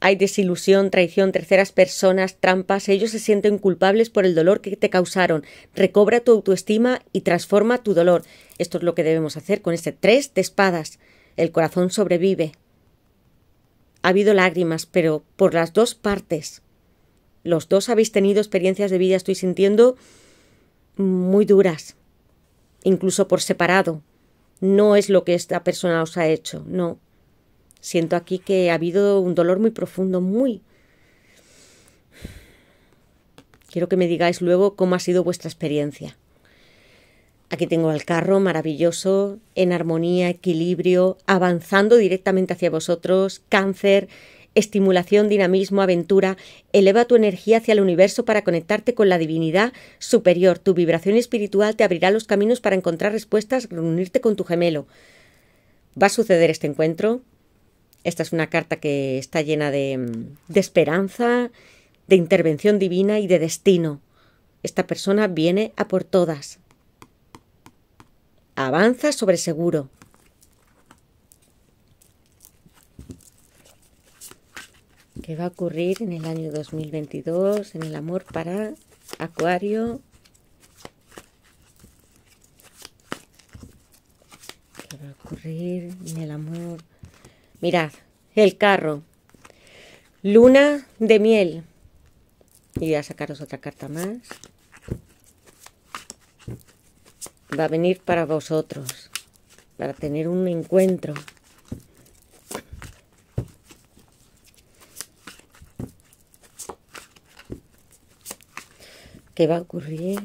Hay desilusión, traición, terceras personas, trampas. Ellos se sienten culpables por el dolor que te causaron. Recobra tu autoestima y transforma tu dolor. Esto es lo que debemos hacer con este tres de espadas. El corazón sobrevive. Ha habido lágrimas, pero por las dos partes. Los dos habéis tenido experiencias de vida, estoy sintiendo, muy duras incluso por separado. No es lo que esta persona os ha hecho, no. Siento aquí que ha habido un dolor muy profundo, muy... Quiero que me digáis luego cómo ha sido vuestra experiencia. Aquí tengo al carro maravilloso, en armonía, equilibrio, avanzando directamente hacia vosotros, cáncer, estimulación, dinamismo, aventura, eleva tu energía hacia el universo para conectarte con la divinidad superior. Tu vibración espiritual te abrirá los caminos para encontrar respuestas, reunirte con tu gemelo. ¿Va a suceder este encuentro? Esta es una carta que está llena de, mm, de esperanza, de intervención divina y de destino. Esta persona viene a por todas. Avanza sobre seguro. ¿Qué va a ocurrir en el año 2022 en el amor para Acuario. ¿Qué va a ocurrir en el amor? Mirad, el carro. Luna de miel. Y voy a sacaros otra carta más. Va a venir para vosotros, para tener un encuentro, que va a ocurrir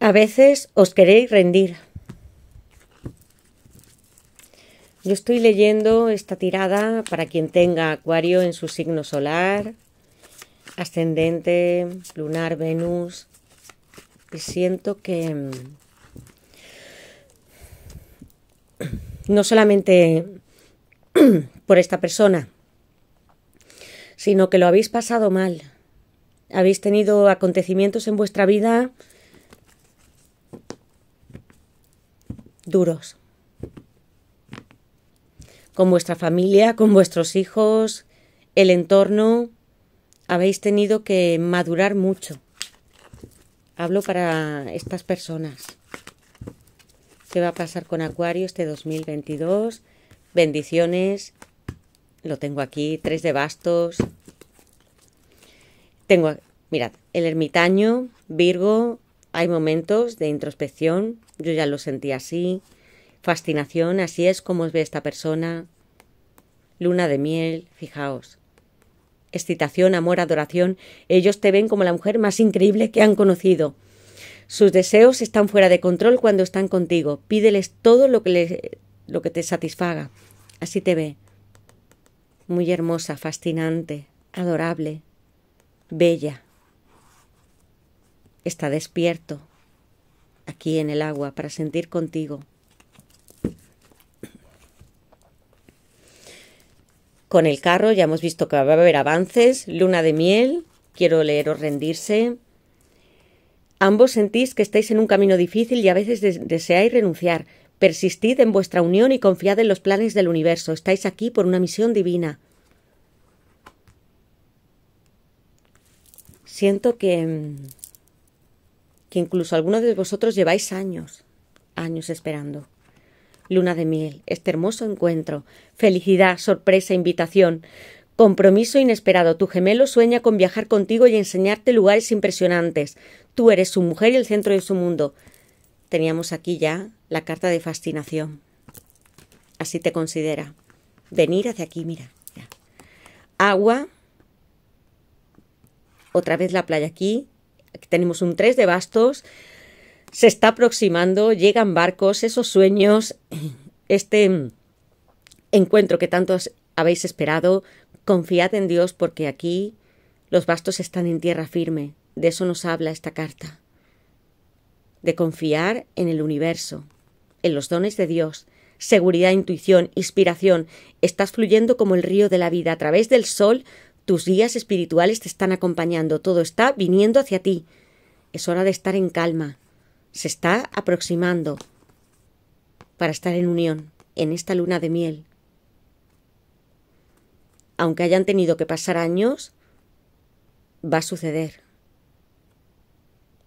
a veces os queréis rendir. Yo estoy leyendo esta tirada para quien tenga acuario en su signo solar, ascendente, lunar, Venus, y siento que mm, no solamente por esta persona, sino que lo habéis pasado mal. Habéis tenido acontecimientos en vuestra vida duros. Con vuestra familia, con vuestros hijos, el entorno, habéis tenido que madurar mucho. Hablo para estas personas. ¿Qué va a pasar con Acuario este 2022? Bendiciones, lo tengo aquí, tres de bastos. Tengo, mirad, el ermitaño, Virgo, hay momentos de introspección, yo ya lo sentí así, fascinación, así es como os ve esta persona, luna de miel, fijaos, excitación, amor, adoración, ellos te ven como la mujer más increíble que han conocido. Sus deseos están fuera de control cuando están contigo, pídeles todo lo que, lo que te satisfaga, así te ve muy hermosa, fascinante, adorable, bella. Está despierto aquí en el agua para sentir contigo. Con el carro ya hemos visto que va a haber avances, luna de miel, quiero leeros rendirse. Ambos sentís que estáis en un camino difícil y a veces deseáis renunciar, Persistid en vuestra unión y confiad en los planes del universo. Estáis aquí por una misión divina. Siento que, que incluso algunos de vosotros lleváis años, años esperando. Luna de miel, este hermoso encuentro, felicidad, sorpresa, invitación. Compromiso inesperado. Tu gemelo sueña con viajar contigo y enseñarte lugares impresionantes. Tú eres su mujer y el centro de su mundo. Teníamos aquí ya la carta de fascinación. Así te considera. Venir hacia aquí, mira. Agua. Otra vez la playa aquí. Aquí tenemos un 3 de bastos. Se está aproximando, llegan barcos, esos sueños, este mm, encuentro que tanto habéis esperado. Confiad en Dios porque aquí los bastos están en tierra firme. De eso nos habla esta carta. De confiar en el universo, en los dones de Dios, seguridad, intuición, inspiración. Estás fluyendo como el río de la vida a través del sol. Tus guías espirituales te están acompañando. Todo está viniendo hacia ti. Es hora de estar en calma. Se está aproximando para estar en unión en esta luna de miel. Aunque hayan tenido que pasar años, va a suceder.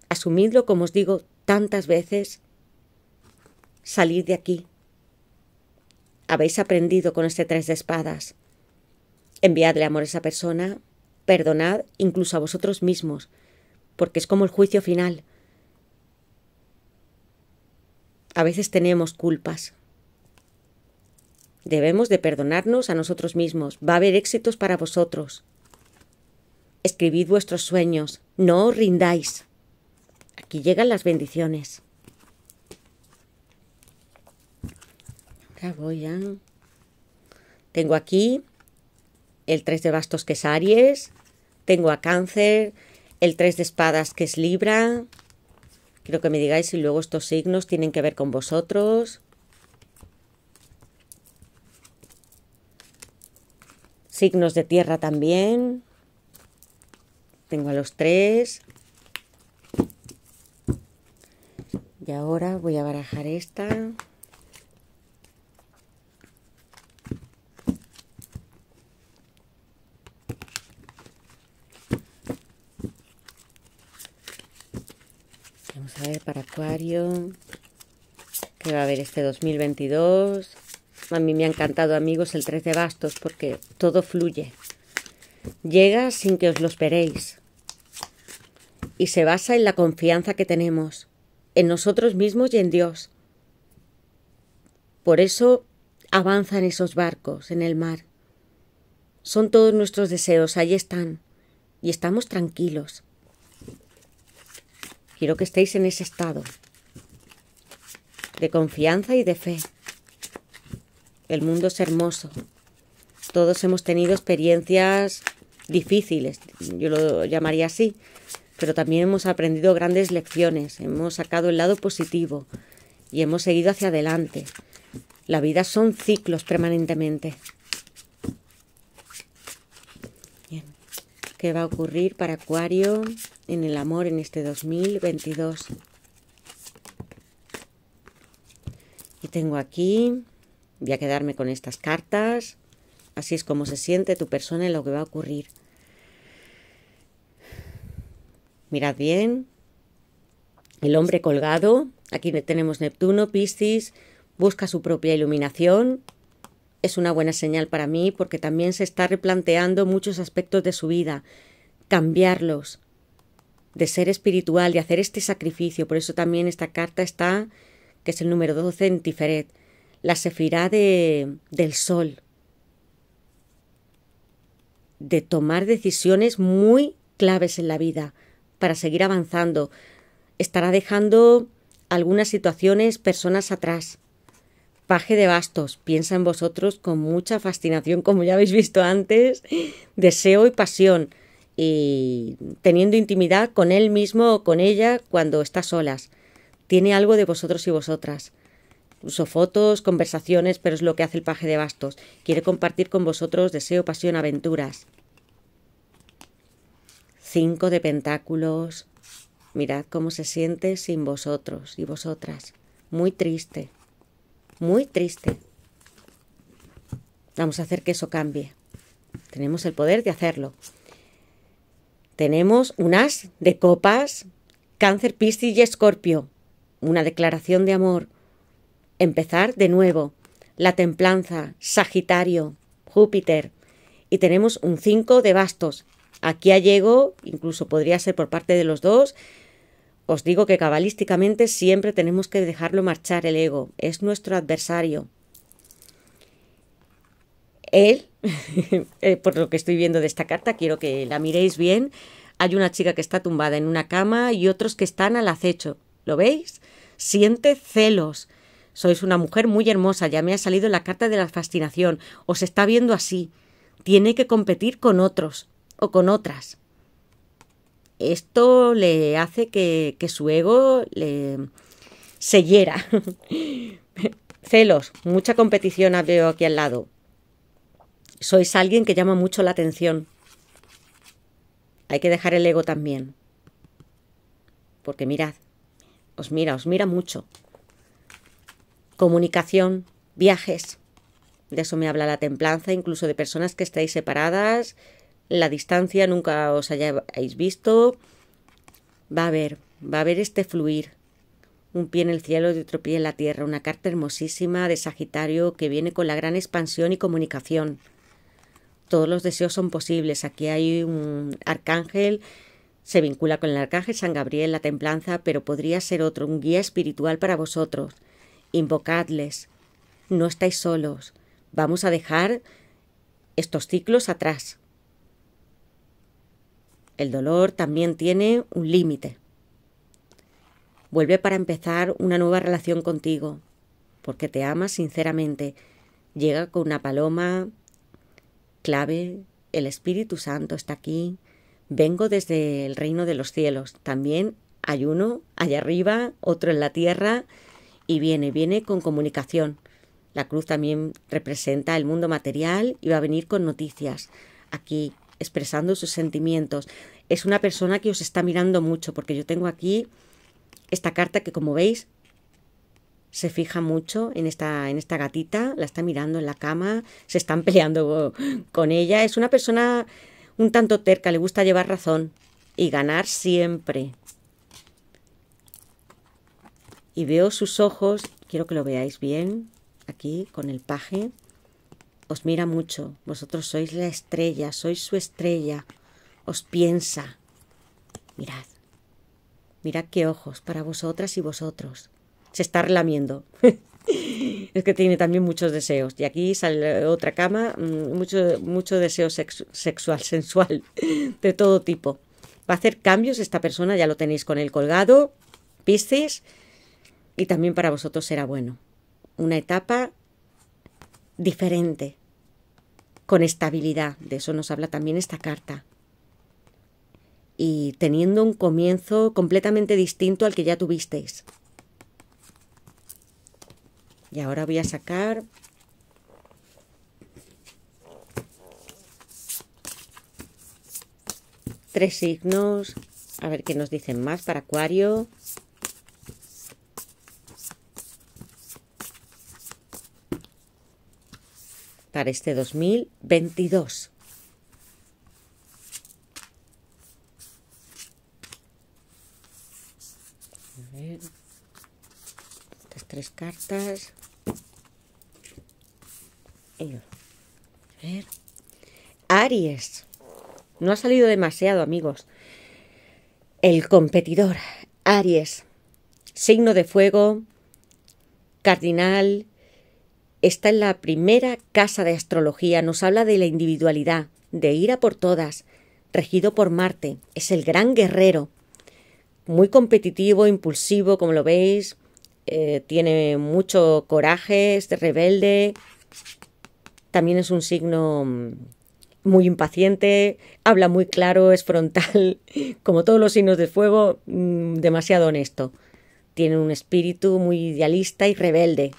Asumidlo, como os digo tantas veces, Salid de aquí. Habéis aprendido con este tres de espadas. Enviadle amor a esa persona, perdonad incluso a vosotros mismos, porque es como el juicio final. A veces tenemos culpas. Debemos de perdonarnos a nosotros mismos. Va a haber éxitos para vosotros. Escribid vuestros sueños, no os rindáis. Aquí llegan las bendiciones. ya. Tengo aquí el 3 de bastos que es Aries, tengo a Cáncer, el 3 de espadas que es Libra. Quiero que me digáis si luego estos signos tienen que ver con vosotros. Signos de tierra también. Tengo a los tres. Y ahora voy a barajar esta. a ver para Acuario. ¿Qué va a haber este 2022? A mí me ha encantado, amigos, el 3 de bastos porque todo fluye. Llega sin que os lo esperéis. Y se basa en la confianza que tenemos, en nosotros mismos y en Dios. Por eso avanzan esos barcos en el mar. Son todos nuestros deseos, ahí están. Y estamos tranquilos. Quiero que estéis en ese estado de confianza y de fe. El mundo es hermoso. Todos hemos tenido experiencias difíciles, yo lo llamaría así, pero también hemos aprendido grandes lecciones, hemos sacado el lado positivo y hemos seguido hacia adelante. La vida son ciclos permanentemente. ¿Qué va a ocurrir para Acuario? en el amor en este 2022. Y tengo aquí, voy a quedarme con estas cartas. Así es como se siente tu persona en lo que va a ocurrir. Mirad bien. El hombre colgado. Aquí tenemos Neptuno, Piscis. Busca su propia iluminación. Es una buena señal para mí porque también se está replanteando muchos aspectos de su vida. Cambiarlos de ser espiritual, de hacer este sacrificio. Por eso también esta carta está, que es el número 12 en Tiferet, la sefirá de, del sol, de tomar decisiones muy claves en la vida para seguir avanzando. Estará dejando algunas situaciones, personas atrás. Paje de bastos, piensa en vosotros con mucha fascinación, como ya habéis visto antes, deseo y pasión y teniendo intimidad con él mismo o con ella cuando está solas. Tiene algo de vosotros y vosotras. Uso fotos, conversaciones, pero es lo que hace el paje de bastos. Quiere compartir con vosotros deseo, pasión, aventuras. Cinco de pentáculos. Mirad cómo se siente sin vosotros y vosotras. Muy triste. Muy triste. Vamos a hacer que eso cambie. Tenemos el poder de hacerlo tenemos un as de copas, cáncer, piscis y escorpio. Una declaración de amor. Empezar de nuevo. La templanza, Sagitario, Júpiter. Y tenemos un 5 de bastos. Aquí llego, incluso podría ser por parte de los dos. Os digo que cabalísticamente siempre tenemos que dejarlo marchar el ego. Es nuestro adversario. Él Eh, por lo que estoy viendo de esta carta, quiero que la miréis bien. Hay una chica que está tumbada en una cama y otros que están al acecho. ¿Lo veis? Siente celos. Sois una mujer muy hermosa, ya me ha salido la carta de la fascinación. Os está viendo así. Tiene que competir con otros o con otras. Esto le hace que, su ego le, se hiera. celos, mucha competición veo aquí al lado sois alguien que llama mucho la atención. Hay que dejar el ego también. Porque mirad, os mira, os mira mucho. Comunicación, viajes. De eso me habla la templanza, incluso de personas que estáis separadas, la distancia, nunca os hayáis visto. Va a haber, va a haber este fluir. Un pie en el cielo y otro pie en la tierra. Una carta hermosísima de Sagitario que viene con la gran expansión y comunicación todos los deseos son posibles. Aquí hay un arcángel, se vincula con el arcángel San Gabriel, la templanza, pero podría ser otro, un guía espiritual para vosotros. Invocadles, no estáis solos, vamos a dejar estos ciclos atrás. El dolor también tiene un límite. Vuelve para empezar una nueva relación contigo, porque te ama sinceramente. Llega con una paloma, clave, el Espíritu Santo está aquí, vengo desde el reino de los cielos, también hay uno allá arriba, otro en la tierra, y viene, viene con comunicación. La cruz también representa el mundo material y va a venir con noticias aquí, expresando sus sentimientos. Es una persona que os está mirando mucho, porque yo tengo aquí esta carta que como veis se fija mucho en esta, en esta gatita, la está mirando en la cama, se están peleando con ella. Es una persona un tanto terca, le gusta llevar razón y ganar siempre. Y veo sus ojos, quiero que lo veáis bien, aquí con el paje. Os mira mucho, vosotros sois la estrella, sois su estrella, os piensa. Mirad, mirad qué ojos para vosotras y vosotros se está relamiendo. es que tiene también muchos deseos. Y aquí sale otra cama, mm, mucho, mucho deseo sexual, sensual, de todo tipo. Va a hacer cambios esta persona, ya lo tenéis con el colgado, Piscis, y también para vosotros será bueno. Una etapa diferente, con estabilidad, de eso nos habla también esta carta. Y teniendo un comienzo completamente distinto al que ya tuvisteis y ahora voy a sacar tres signos a ver qué nos dicen más para acuario para este 2022 a ver, estas tres cartas Aries. No ha salido demasiado, amigos. El competidor. Aries. Signo de fuego. Cardinal. Está en la primera casa de astrología. Nos habla de la individualidad, de ir a por todas. Regido por Marte. Es el gran guerrero. Muy competitivo, impulsivo, como lo veis. Eh, tiene mucho coraje, es rebelde, también es un signo mm, muy impaciente, habla muy claro, es frontal, como todos los signos de fuego, mm, demasiado honesto. Tiene un espíritu muy idealista y rebelde.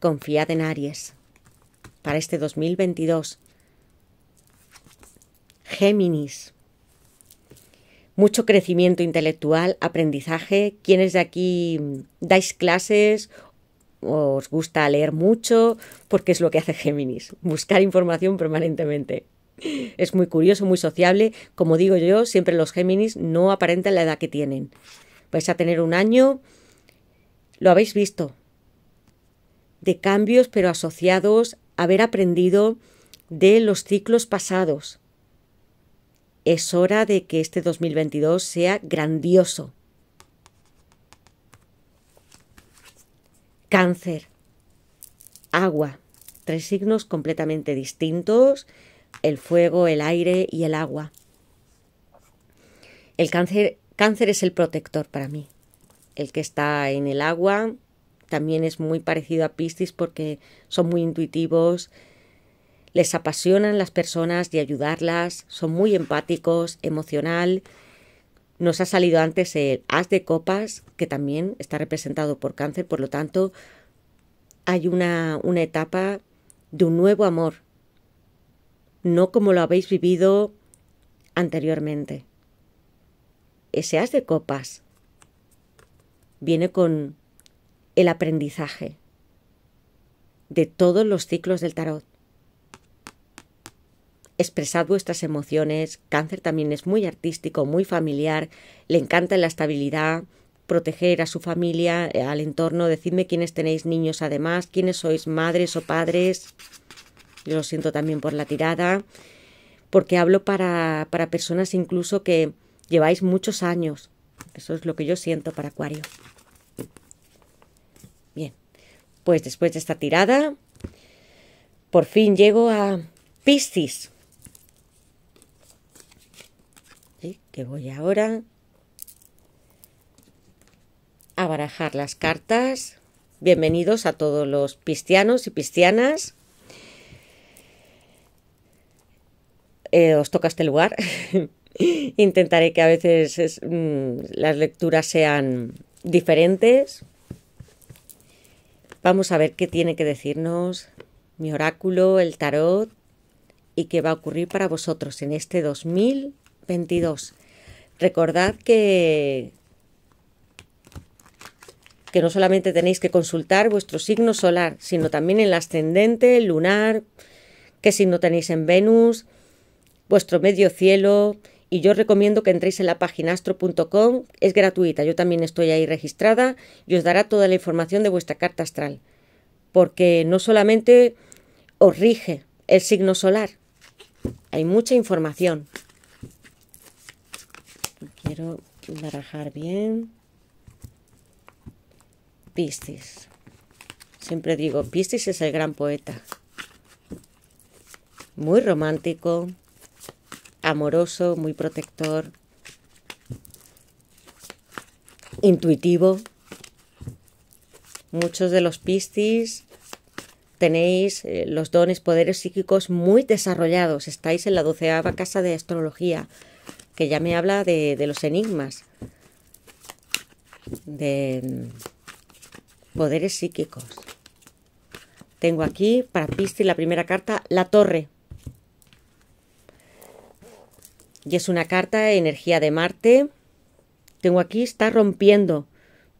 Confiad en Aries para este 2022. Géminis. Mucho crecimiento intelectual, aprendizaje. Quienes de aquí mm, dais clases os gusta leer mucho, porque es lo que hace Géminis, buscar información permanentemente. Es muy curioso, muy sociable. Como digo yo, siempre los Géminis no aparentan la edad que tienen. Vais a tener un año, lo habéis visto, de cambios, pero asociados, a haber aprendido de los ciclos pasados. Es hora de que este 2022 sea grandioso Cáncer, agua, tres signos completamente distintos, el fuego, el aire y el agua. El cáncer, cáncer es el protector para mí. El que está en el agua también es muy parecido a Piscis porque son muy intuitivos, les apasionan las personas y ayudarlas, son muy empáticos, emocional nos ha salido antes el As de Copas, que también está representado por cáncer, por lo tanto, hay una, una etapa de un nuevo amor, no como lo habéis vivido anteriormente. Ese As de Copas viene con el aprendizaje de todos los ciclos del tarot expresad vuestras emociones. Cáncer también es muy artístico, muy familiar, le encanta la estabilidad, proteger a su familia, eh, al entorno. Decidme quiénes tenéis niños además, quiénes sois madres o padres. Yo lo siento también por la tirada, porque hablo para, para personas incluso que lleváis muchos años. Eso es lo que yo siento para Acuario. Bien, pues después de esta tirada, por fin llego a Piscis. ¿eh? que voy ahora a barajar las cartas. Bienvenidos a todos los pistianos y pistianas. Eh, os toca este lugar. Intentaré que a veces mm, las lecturas sean diferentes. Vamos a ver qué tiene que decirnos mi oráculo, el tarot y qué va a ocurrir para vosotros en este 2000. 22. Recordad que, que no solamente tenéis que consultar vuestro signo solar, sino también el ascendente, el lunar, qué signo tenéis en Venus, vuestro medio cielo. Y yo os recomiendo que entréis en la página astro.com, es gratuita, yo también estoy ahí registrada y os dará toda la información de vuestra carta astral, porque no solamente os rige el signo solar, hay mucha información quiero barajar bien. Piscis. Siempre digo, Piscis es el gran poeta. Muy romántico, amoroso, muy protector, intuitivo. Muchos de los Piscis tenéis eh, los dones, poderes psíquicos muy desarrollados. Estáis en la doceava casa de astrología ya me habla de, los enigmas, de mm, poderes psíquicos. Tengo aquí para Pisti la primera carta, la torre. Y es una carta de energía de Marte. Tengo aquí, está rompiendo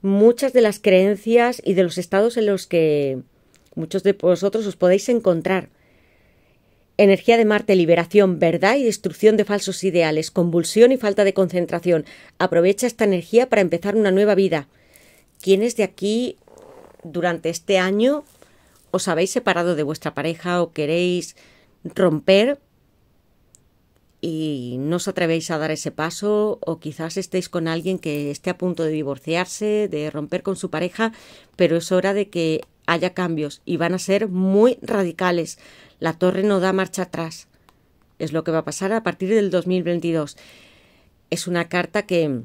muchas de las creencias y de los estados en los que muchos de vosotros os podéis encontrar. Energía de Marte, liberación, verdad y destrucción de falsos ideales, convulsión y falta de concentración. Aprovecha esta energía para empezar una nueva vida. ¿Quiénes de aquí durante este año os habéis separado de vuestra pareja o queréis romper y no os atrevéis a dar ese paso o quizás estéis con alguien que esté a punto de divorciarse, de romper con su pareja, pero es hora de que haya cambios y van a ser muy radicales. La torre no da marcha atrás. Es lo que va a pasar a partir del 2022. Es una carta que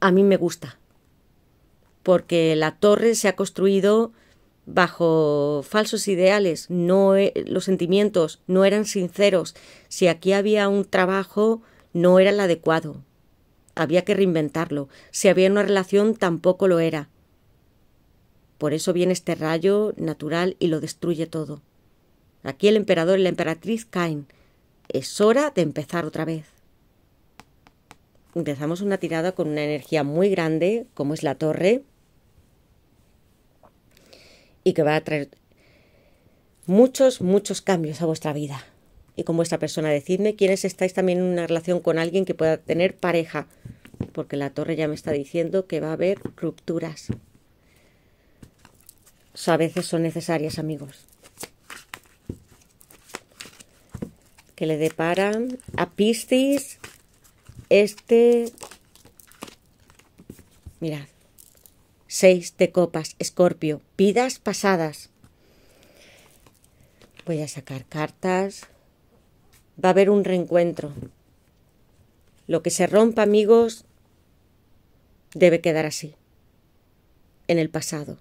a mí me gusta, porque la torre se ha construido bajo falsos ideales, no e, los sentimientos no eran sinceros. Si aquí había un trabajo, no era el adecuado. Había que reinventarlo. Si había una relación, tampoco lo era. Por eso viene este rayo natural y lo destruye todo. Aquí el emperador y la emperatriz caen. Es hora de empezar otra vez. Empezamos una tirada con una energía muy grande, como es la torre, y que va a traer muchos, muchos cambios a vuestra vida. Y con vuestra persona, decidme quiénes estáis también en una relación con alguien que pueda tener pareja, porque la torre ya me está diciendo que va a haber rupturas a veces son necesarias, amigos. Que le deparan a Piscis este... Mirad. Seis de copas, Escorpio. Vidas pasadas. Voy a sacar cartas. Va a haber un reencuentro. Lo que se rompa, amigos, debe quedar así, en el pasado.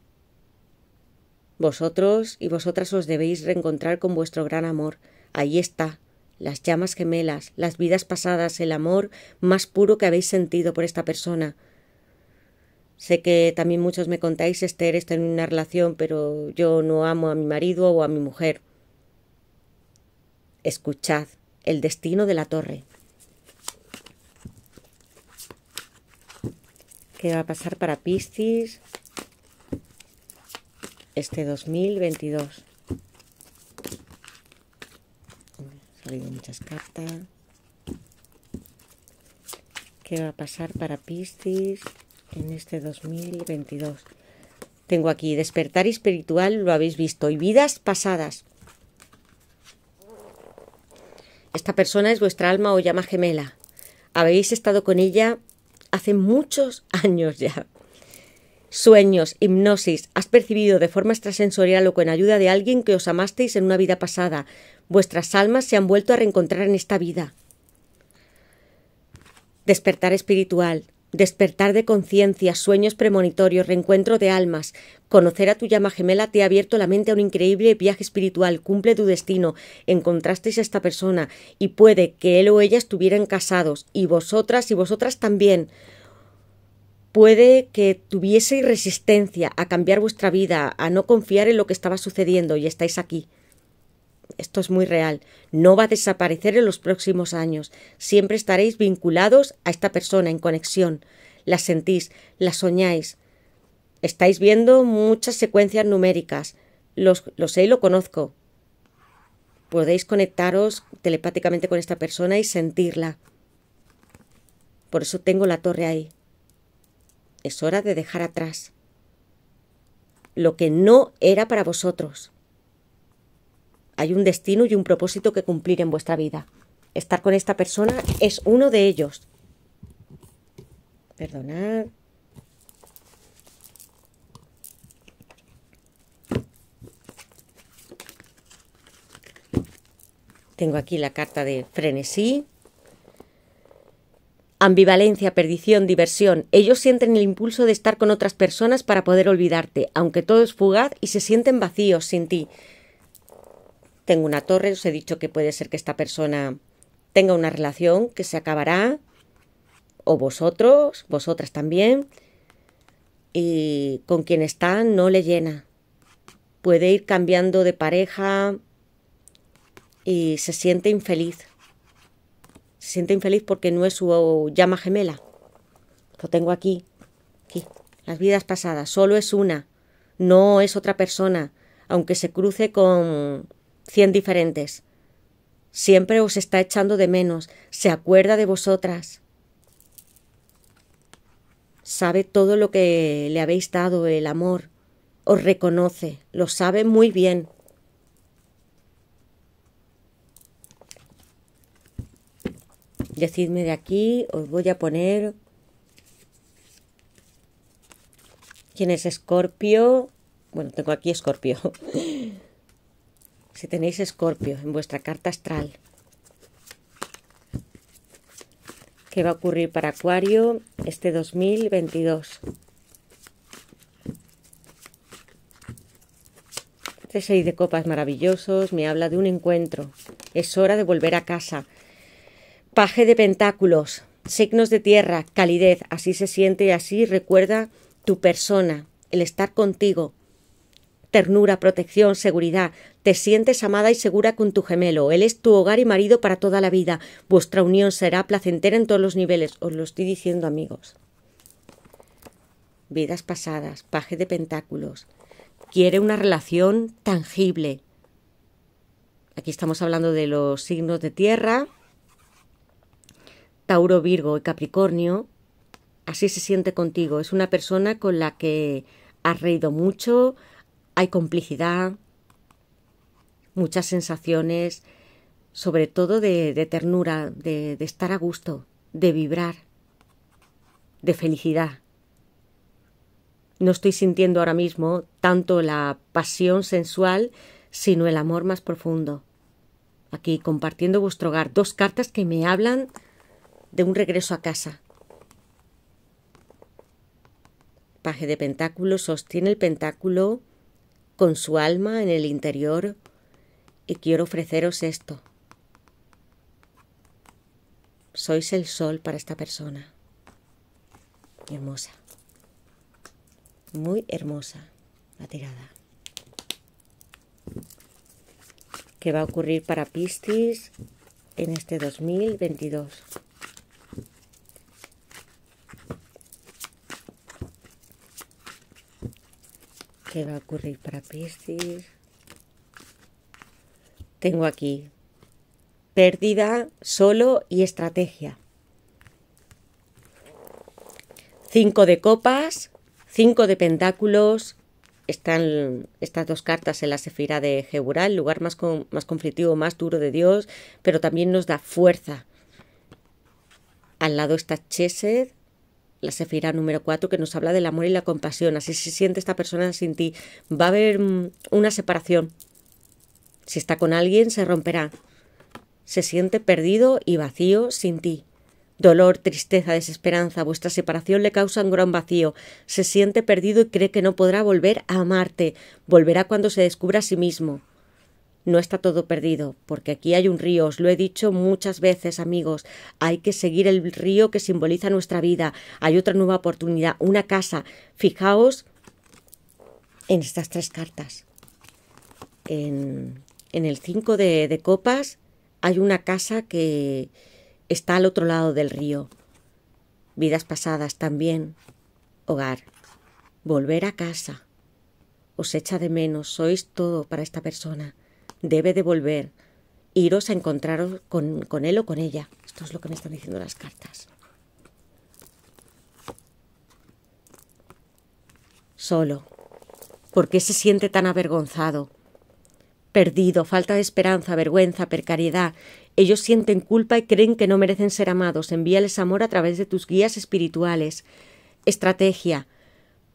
Vosotros y vosotras os debéis reencontrar con vuestro gran amor. Ahí está, las llamas gemelas, las vidas pasadas, el amor más puro que habéis sentido por esta persona. Sé que también muchos me contáis, Esther está en una relación, pero yo no amo a mi marido o a mi mujer. Escuchad, el destino de la torre. ¿Qué va a pasar para Piscis? este 2022. Ha salido muchas cartas. ¿Qué va a pasar para Piscis en este 2022? Tengo aquí despertar espiritual, lo habéis visto, y vidas pasadas. Esta persona es vuestra alma o llama gemela. Habéis estado con ella hace muchos años ya. Sueños, hipnosis, has percibido de forma extrasensorial o con ayuda de alguien que os amasteis en una vida pasada. Vuestras almas se han vuelto a reencontrar en esta vida. Despertar espiritual, despertar de conciencia, sueños premonitorios, reencuentro de almas. Conocer a tu llama gemela te ha abierto la mente a un increíble viaje espiritual. Cumple tu destino. Encontrasteis a esta persona y puede que él o ella estuvieran casados y vosotras y vosotras también puede que tuvieseis resistencia a cambiar vuestra vida, a no confiar en lo que estaba sucediendo y estáis aquí. Esto es muy real. No va a desaparecer en los próximos años. Siempre estaréis vinculados a esta persona en conexión. La sentís, la soñáis. Estáis viendo muchas secuencias numéricas. Los, lo sé y lo conozco. Podéis conectaros telepáticamente con esta persona y sentirla. Por eso tengo la torre ahí es hora de dejar atrás lo que no era para vosotros. Hay un destino y un propósito que cumplir en vuestra vida. Estar con esta persona es uno de ellos. Perdonad. Tengo aquí la carta de frenesí, ambivalencia, perdición, diversión. Ellos sienten el impulso de estar con otras personas para poder olvidarte, aunque todo es fugaz y se sienten vacíos sin ti. Tengo una torre, os he dicho que puede ser que esta persona tenga una relación que se acabará, o vosotros, vosotras también, y con quien está no le llena. Puede ir cambiando de pareja y se siente infeliz se siente infeliz porque no es su llama gemela. Lo tengo aquí, aquí. Las vidas pasadas, solo es una, no es otra persona, aunque se cruce con cien diferentes. Siempre os está echando de menos, se acuerda de vosotras. Sabe todo lo que le habéis dado el amor, os reconoce, lo sabe muy bien. Decidme de aquí, os voy a poner quién es Escorpio. Bueno, tengo aquí Escorpio. si tenéis Escorpio en vuestra carta astral. ¿Qué va a ocurrir para Acuario este 2022? Este 6 de copas maravillosos me habla de un encuentro. Es hora de volver a casa. Paje de pentáculos, signos de tierra, calidez, así se siente y así recuerda tu persona, el estar contigo. Ternura, protección, seguridad. Te sientes amada y segura con tu gemelo. Él es tu hogar y marido para toda la vida. Vuestra unión será placentera en todos los niveles. Os lo estoy diciendo, amigos. Vidas pasadas, paje de pentáculos. Quiere una relación tangible. Aquí estamos hablando de los signos de tierra, Tauro, Virgo y Capricornio, así se siente contigo. Es una persona con la que has reído mucho, hay complicidad, muchas sensaciones, sobre todo de, ternura, de, de estar a gusto, de vibrar, de felicidad. No estoy sintiendo ahora mismo tanto la pasión sensual, sino el amor más profundo. Aquí compartiendo vuestro hogar, dos cartas que me hablan de un regreso a casa. Paje de Pentáculos sostiene el pentáculo con su alma en el interior y quiero ofreceros esto. Sois el sol para esta persona. Hermosa. Muy hermosa la tirada. ¿Qué va a ocurrir para Piscis en este 2022? ¿Qué va a ocurrir para Piscis? Tengo aquí pérdida solo y estrategia. Cinco de copas, cinco de pentáculos. Están estas dos cartas en la sefira de Geburá, el lugar más, más conflictivo, más duro de Dios, pero también nos da fuerza. Al lado está Chesed, la sefira número 4, que nos habla del amor y la compasión. Así se siente esta persona sin ti. Va a haber mm, una separación. Si está con alguien, se romperá. Se siente perdido y vacío sin ti. Dolor, tristeza, desesperanza, vuestra separación le causa un gran vacío. Se siente perdido y cree que no podrá volver a amarte. Volverá cuando se descubra a sí mismo. No está todo perdido, porque aquí hay un río, os lo he dicho muchas veces, amigos. Hay que seguir el río que simboliza nuestra vida. Hay otra nueva oportunidad, una casa. Fijaos en estas tres cartas. En, el 5 de copas hay una casa que está al otro lado del río. Vidas pasadas también. Hogar. Volver a casa. Os echa de menos. Sois todo para esta persona debe de volver, iros a encontraros con, con él o con ella. Esto es lo que me están diciendo las cartas. Solo. ¿Por qué se siente tan avergonzado? Perdido, falta de esperanza, vergüenza, precariedad. Ellos sienten culpa y creen que no merecen ser amados. Envíales amor a través de tus guías espirituales. Estrategia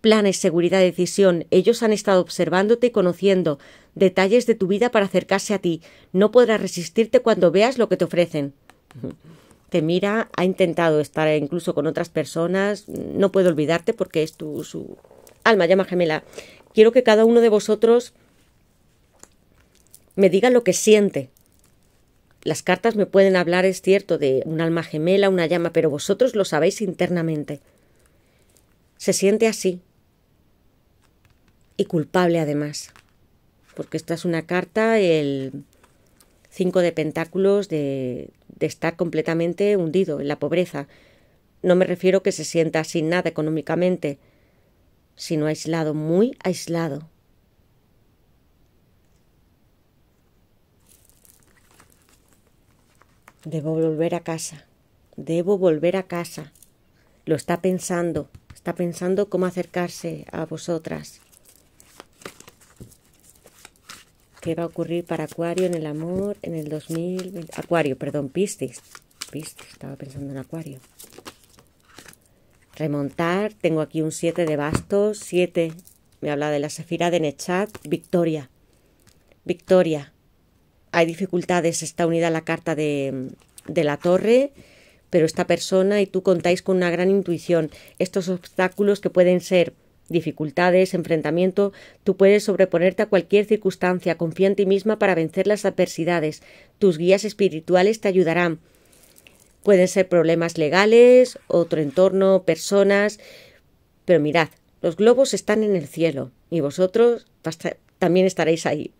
planes, seguridad, decisión. Ellos han estado observándote y conociendo detalles de tu vida para acercarse a ti. No podrás resistirte cuando veas lo que te ofrecen. Te mira, ha intentado estar incluso con otras personas. No puedo olvidarte porque es tu su alma llama gemela. Quiero que cada uno de vosotros me diga lo que siente. Las cartas me pueden hablar, es cierto, de un alma gemela, una llama, pero vosotros lo sabéis internamente. Se siente así, y culpable además, porque esta es una carta, el 5 de pentáculos, de, de estar completamente hundido en la pobreza. No me refiero que se sienta sin nada económicamente, sino aislado, muy aislado. Debo volver a casa. Debo volver a casa. Lo está pensando. Está pensando cómo acercarse a vosotras. ¿Qué va a ocurrir para Acuario en el amor en el 2020? Acuario, perdón, Piscis. Piscis, estaba pensando en Acuario. Remontar, tengo aquí un 7 de bastos, 7, me habla de la Sefira de Nechat, victoria. Victoria. Hay dificultades, está unida la carta de, de la torre, pero esta persona y tú contáis con una gran intuición. Estos obstáculos que pueden ser dificultades, enfrentamiento, tú puedes sobreponerte a cualquier circunstancia, confía en ti misma para vencer las adversidades, tus guías espirituales te ayudarán. Pueden ser problemas legales, otro entorno, personas, pero mirad, los globos están en el cielo y vosotros también estaréis ahí.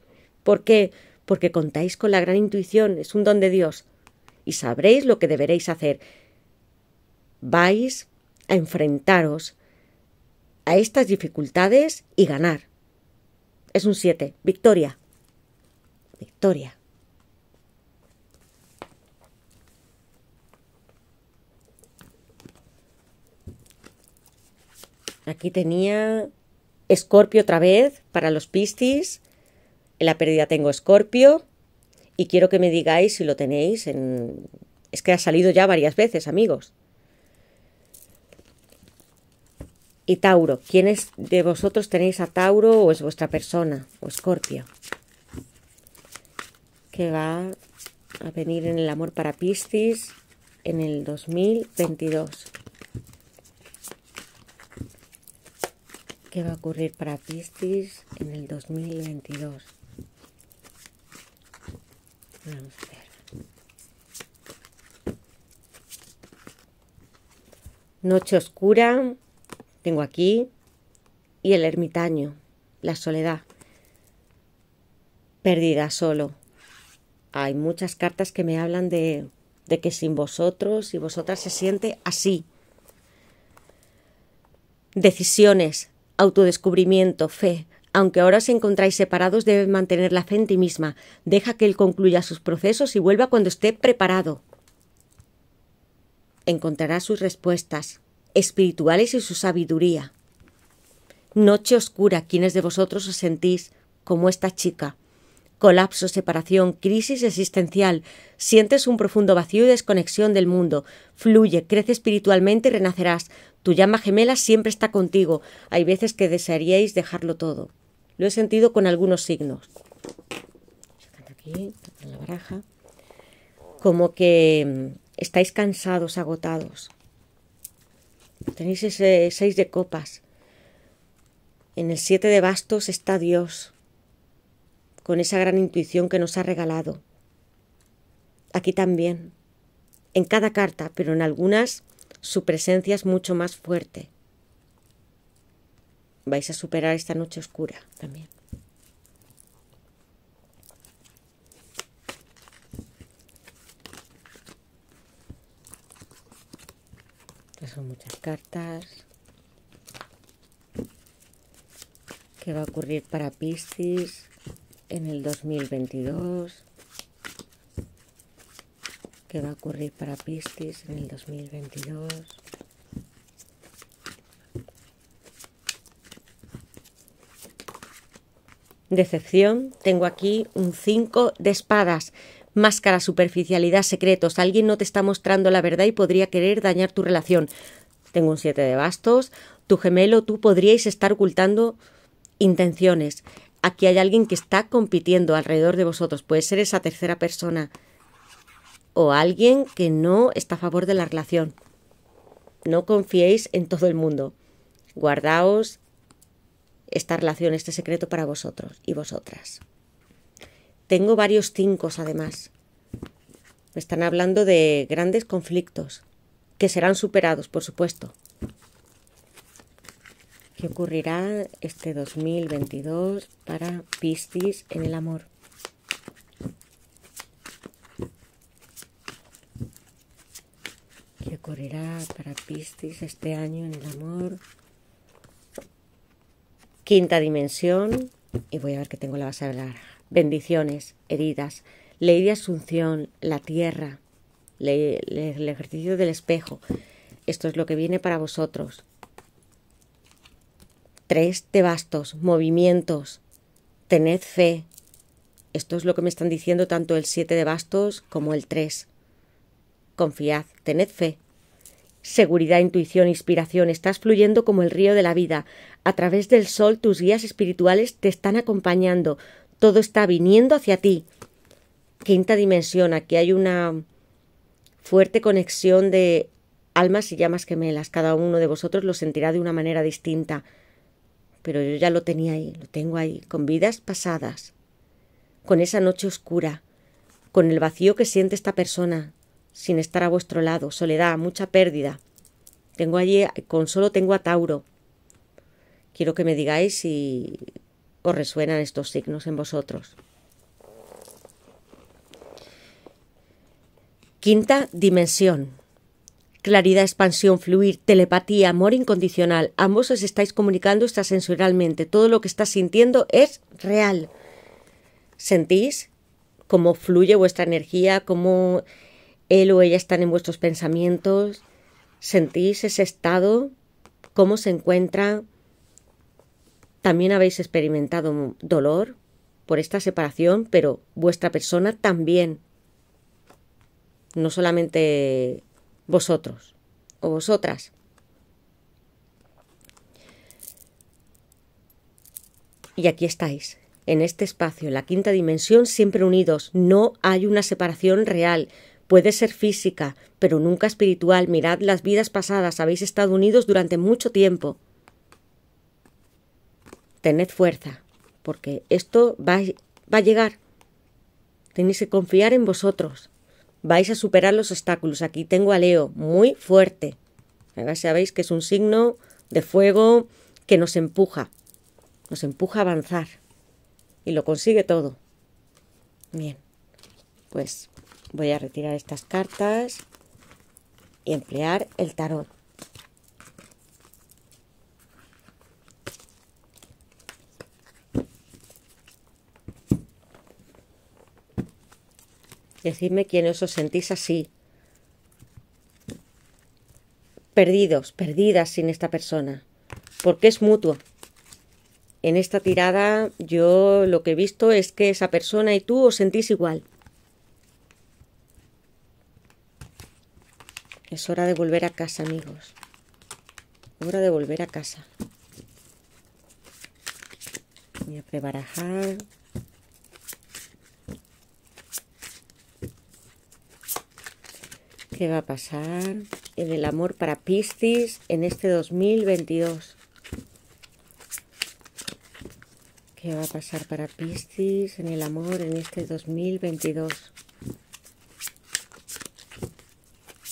¿Por qué? Porque contáis con la gran intuición, es un don de Dios, y sabréis lo que deberéis hacer. Vais a enfrentaros a estas dificultades y ganar. Es un 7. Victoria. Victoria. Aquí tenía Escorpio otra vez para los pistis En la pérdida tengo Escorpio. Y quiero que me digáis si lo tenéis en... Es que ha salido ya varias veces, amigos. Y Tauro, ¿quiénes de vosotros tenéis a Tauro o es vuestra persona o Escorpio? Que va a venir en el amor para Piscis en el 2022. ¿Qué va a ocurrir para Piscis en el 2022? Vamos a ver. Noche oscura, tengo aquí y el ermitaño, la soledad. Perdida solo. Hay muchas cartas que me hablan de, de que sin vosotros y vosotras se siente así. Decisiones, autodescubrimiento, fe. Aunque ahora os encontráis separados, debes mantener la fe en ti misma. Deja que él concluya sus procesos y vuelva cuando esté preparado. Encontrará sus respuestas espirituales y su sabiduría. Noche oscura, quienes de vosotros os sentís como esta chica. Colapso, separación, crisis existencial. Sientes un profundo vacío y desconexión del mundo. Fluye, crece espiritualmente y renacerás. Tu llama gemela siempre está contigo. Hay veces que desearíais dejarlo todo. Lo he sentido con algunos signos. Como que mm, estáis cansados, agotados. Tenéis ese seis de copas. En el siete de bastos está Dios, con esa gran intuición que nos ha regalado. Aquí también, en cada carta, pero en algunas su presencia es mucho más fuerte. Vais a superar esta noche oscura también. son muchas cartas. ¿Qué va a ocurrir para Piscis en el 2022? ¿Qué va a ocurrir para Piscis en el 2022? Decepción, tengo aquí un 5 de espadas máscara, superficialidad, secretos. Alguien no te está mostrando la verdad y podría querer dañar tu relación. Tengo un siete de bastos. Tu gemelo, tú podríais estar ocultando intenciones. Aquí hay alguien que está compitiendo alrededor de vosotros. Puede ser esa tercera persona o alguien que no está a favor de la relación. No confiéis en todo el mundo. Guardaos esta relación, este secreto para vosotros y vosotras. Tengo varios cinco además. Me están hablando de grandes conflictos, que serán superados, por supuesto. ¿Qué ocurrirá este 2022 para Piscis en el amor? ¿Qué ocurrirá para Piscis este año en el amor? Quinta dimensión. Y voy a ver que tengo la base de la bendiciones, heridas, ley de asunción, la tierra, el ejercicio del espejo. Esto es lo que viene para vosotros. Tres de bastos, movimientos, tened fe. Esto es lo que me están diciendo tanto el siete de bastos como el tres. Confiad, tened fe. Seguridad, intuición, inspiración, estás fluyendo como el río de la vida. A través del sol tus guías espirituales te están acompañando todo está viniendo hacia ti. Quinta dimensión, aquí hay una fuerte conexión de almas y llamas gemelas. Cada uno de vosotros lo sentirá de una manera distinta. Pero yo ya lo tenía ahí, lo tengo ahí, con vidas pasadas, con esa noche oscura, con el vacío que siente esta persona, sin estar a vuestro lado, soledad, mucha pérdida. Tengo allí, con solo tengo a Tauro. Quiero que me digáis si os resuenan estos signos en vosotros. Quinta dimensión. Claridad, expansión, fluir, telepatía, amor incondicional. Ambos os estáis comunicando extrasensorialmente. Todo lo que estás sintiendo es real. Sentís cómo fluye vuestra energía, cómo él o ella están en vuestros pensamientos. Sentís ese estado, cómo se encuentra, también habéis experimentado dolor por esta separación, pero vuestra persona también. No solamente vosotros o vosotras. Y aquí estáis, en este espacio, en la quinta dimensión, siempre unidos. No hay una separación real. Puede ser física, pero nunca espiritual. Mirad las vidas pasadas. Habéis estado unidos durante mucho tiempo tened fuerza, porque esto va, a llegar. Tenéis que confiar en vosotros. Vais a superar los obstáculos. Aquí tengo a Leo, muy fuerte. Ahora sabéis que es un signo de fuego que nos empuja. Nos empuja a avanzar. Y lo consigue todo. Bien. Pues voy a retirar estas cartas y emplear el tarot. Decidme quiénes os sentís así. Perdidos, perdidas sin esta persona. Porque es mutuo. En esta tirada yo lo que he visto es que esa persona y tú os sentís igual. Es hora de volver a casa, amigos. Hora de volver a casa. Voy a prebarajar. ¿Qué va a pasar en el amor para Piscis en este 2022? ¿Qué va a pasar para Piscis en el amor en este 2022?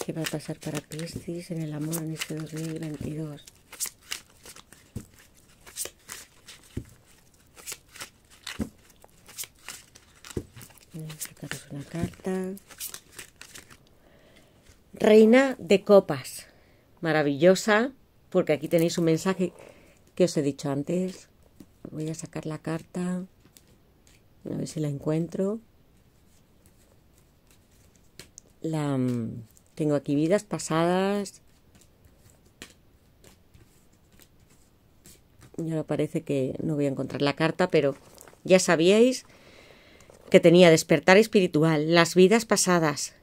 ¿Qué va a pasar para Piscis en el amor en este 2022? Sacaros una carta. Reina de copas. Maravillosa, porque aquí tenéis un mensaje que os he dicho antes. Voy a sacar la carta. A ver si la encuentro. La, mm, tengo aquí vidas pasadas. Y parece que no voy a encontrar la carta, pero ya sabíais que tenía despertar espiritual, las vidas pasadas,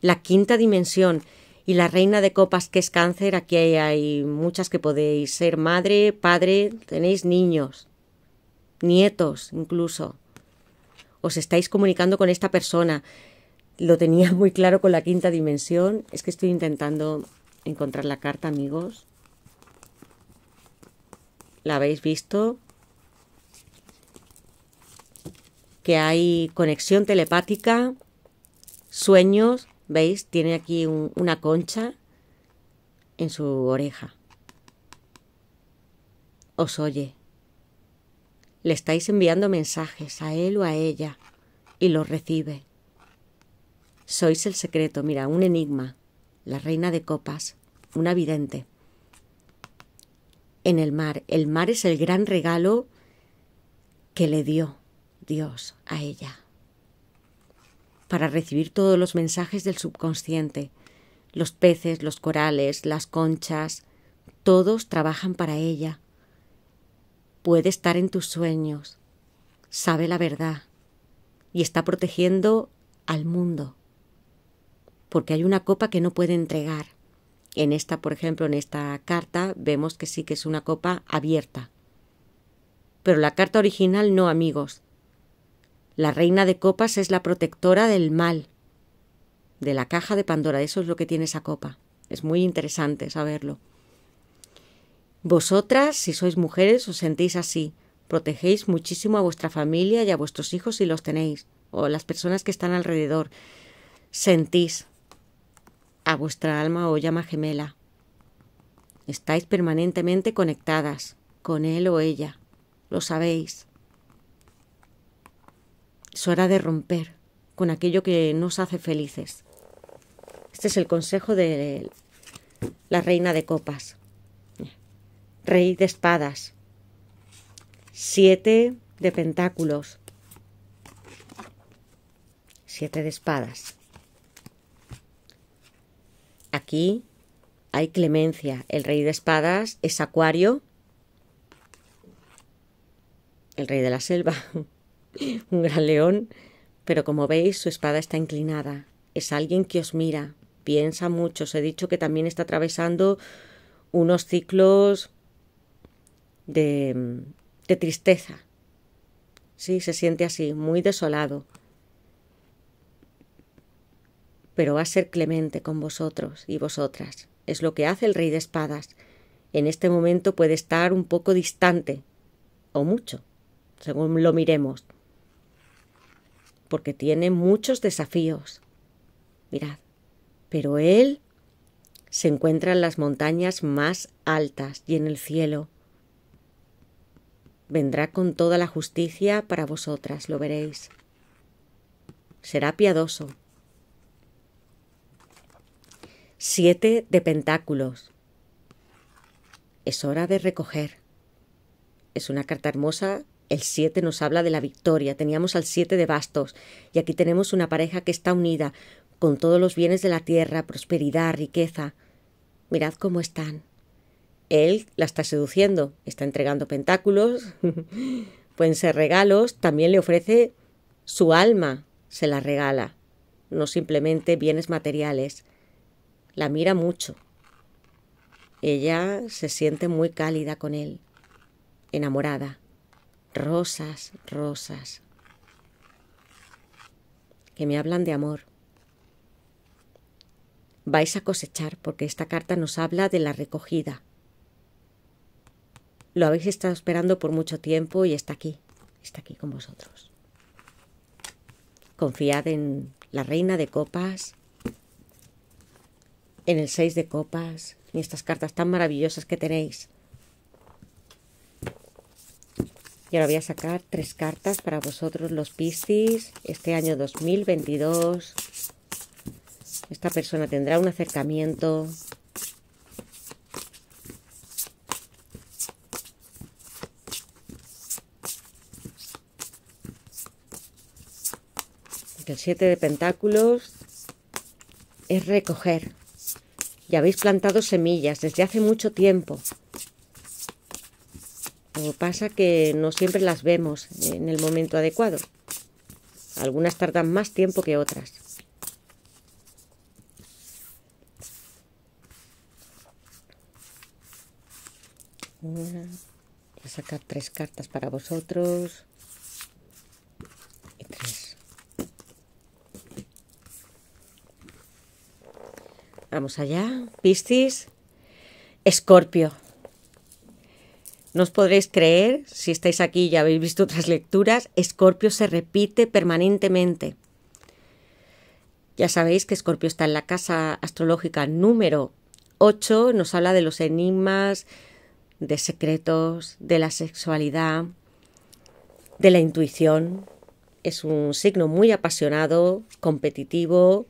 la quinta dimensión y la reina de copas que es cáncer, aquí hay, muchas que podéis ser madre, padre, tenéis niños, nietos incluso. Os estáis comunicando con esta persona. Lo tenía muy claro con la quinta dimensión. Es que estoy intentando encontrar la carta, amigos. ¿La habéis visto? Que hay conexión telepática, sueños, ¿Veis? Tiene aquí una concha en su oreja. Os oye. Le estáis enviando mensajes a él o a ella y lo recibe. Sois el secreto, mira, un enigma, la reina de copas, una vidente. En el mar, el mar es el gran regalo que le dio Dios a ella para recibir todos los mensajes del subconsciente. Los peces, los corales, las conchas, todos trabajan para ella. Puede estar en tus sueños, sabe la verdad y está protegiendo al mundo, porque hay una copa que no puede entregar. En esta, por ejemplo, en esta carta vemos que sí que es una copa abierta. Pero la carta original no, amigos. La reina de copas es la protectora del mal, de la caja de Pandora. Eso es lo que tiene esa copa. Es muy interesante saberlo. Vosotras, si sois mujeres, os sentís así. Protegéis muchísimo a vuestra familia y a vuestros hijos si los tenéis, o las personas que están alrededor. Sentís a vuestra alma o llama gemela. Estáis permanentemente conectadas con él o ella. Lo sabéis. Es hora de romper con aquello que nos hace felices. Este es el consejo de la reina de copas. Rey de espadas. Siete de pentáculos. Siete de espadas. Aquí hay clemencia. El rey de espadas es acuario. El rey de la selva. un gran león, pero como veis su espada está inclinada. Es alguien que os mira, piensa mucho. Os he dicho que también está atravesando unos ciclos de, de tristeza. Sí, se siente así, muy desolado. Pero va a ser clemente con vosotros y vosotras. Es lo que hace el rey de espadas. En este momento puede estar un poco distante, o mucho, según lo miremos porque tiene muchos desafíos. Mirad, pero él se encuentra en las montañas más altas y en el cielo. Vendrá con toda la justicia para vosotras, lo veréis. Será piadoso. Siete de pentáculos. Es hora de recoger. Es una carta hermosa el siete nos habla de la victoria, teníamos al siete de bastos, y aquí tenemos una pareja que está unida, con todos los bienes de la tierra, prosperidad, riqueza. Mirad cómo están. Él la está seduciendo, está entregando pentáculos, pueden ser regalos, también le ofrece su alma, se la regala, no simplemente bienes materiales. La mira mucho. Ella se siente muy cálida con él, enamorada. Rosas, rosas, que me hablan de amor. Vais a cosechar porque esta carta nos habla de la recogida. Lo habéis estado esperando por mucho tiempo y está aquí, está aquí con vosotros. Confiad en la reina de copas, en el seis de copas, y estas cartas tan maravillosas que tenéis. Y ahora voy a sacar tres cartas para vosotros los Piscis este año 2022. Esta persona tendrá un acercamiento. El 7 de pentáculos es recoger. Ya habéis plantado semillas desde hace mucho tiempo. Pasa que no siempre las vemos en el momento adecuado. Algunas tardan más tiempo que otras. Voy a sacar tres cartas para vosotros. Vamos allá. Piscis. Escorpio. No os podréis creer, si estáis aquí y habéis visto otras lecturas, Escorpio se repite permanentemente. Ya sabéis que Escorpio está en la casa astrológica número 8, nos habla de los enigmas, de secretos, de la sexualidad, de la intuición. Es un signo muy apasionado, competitivo,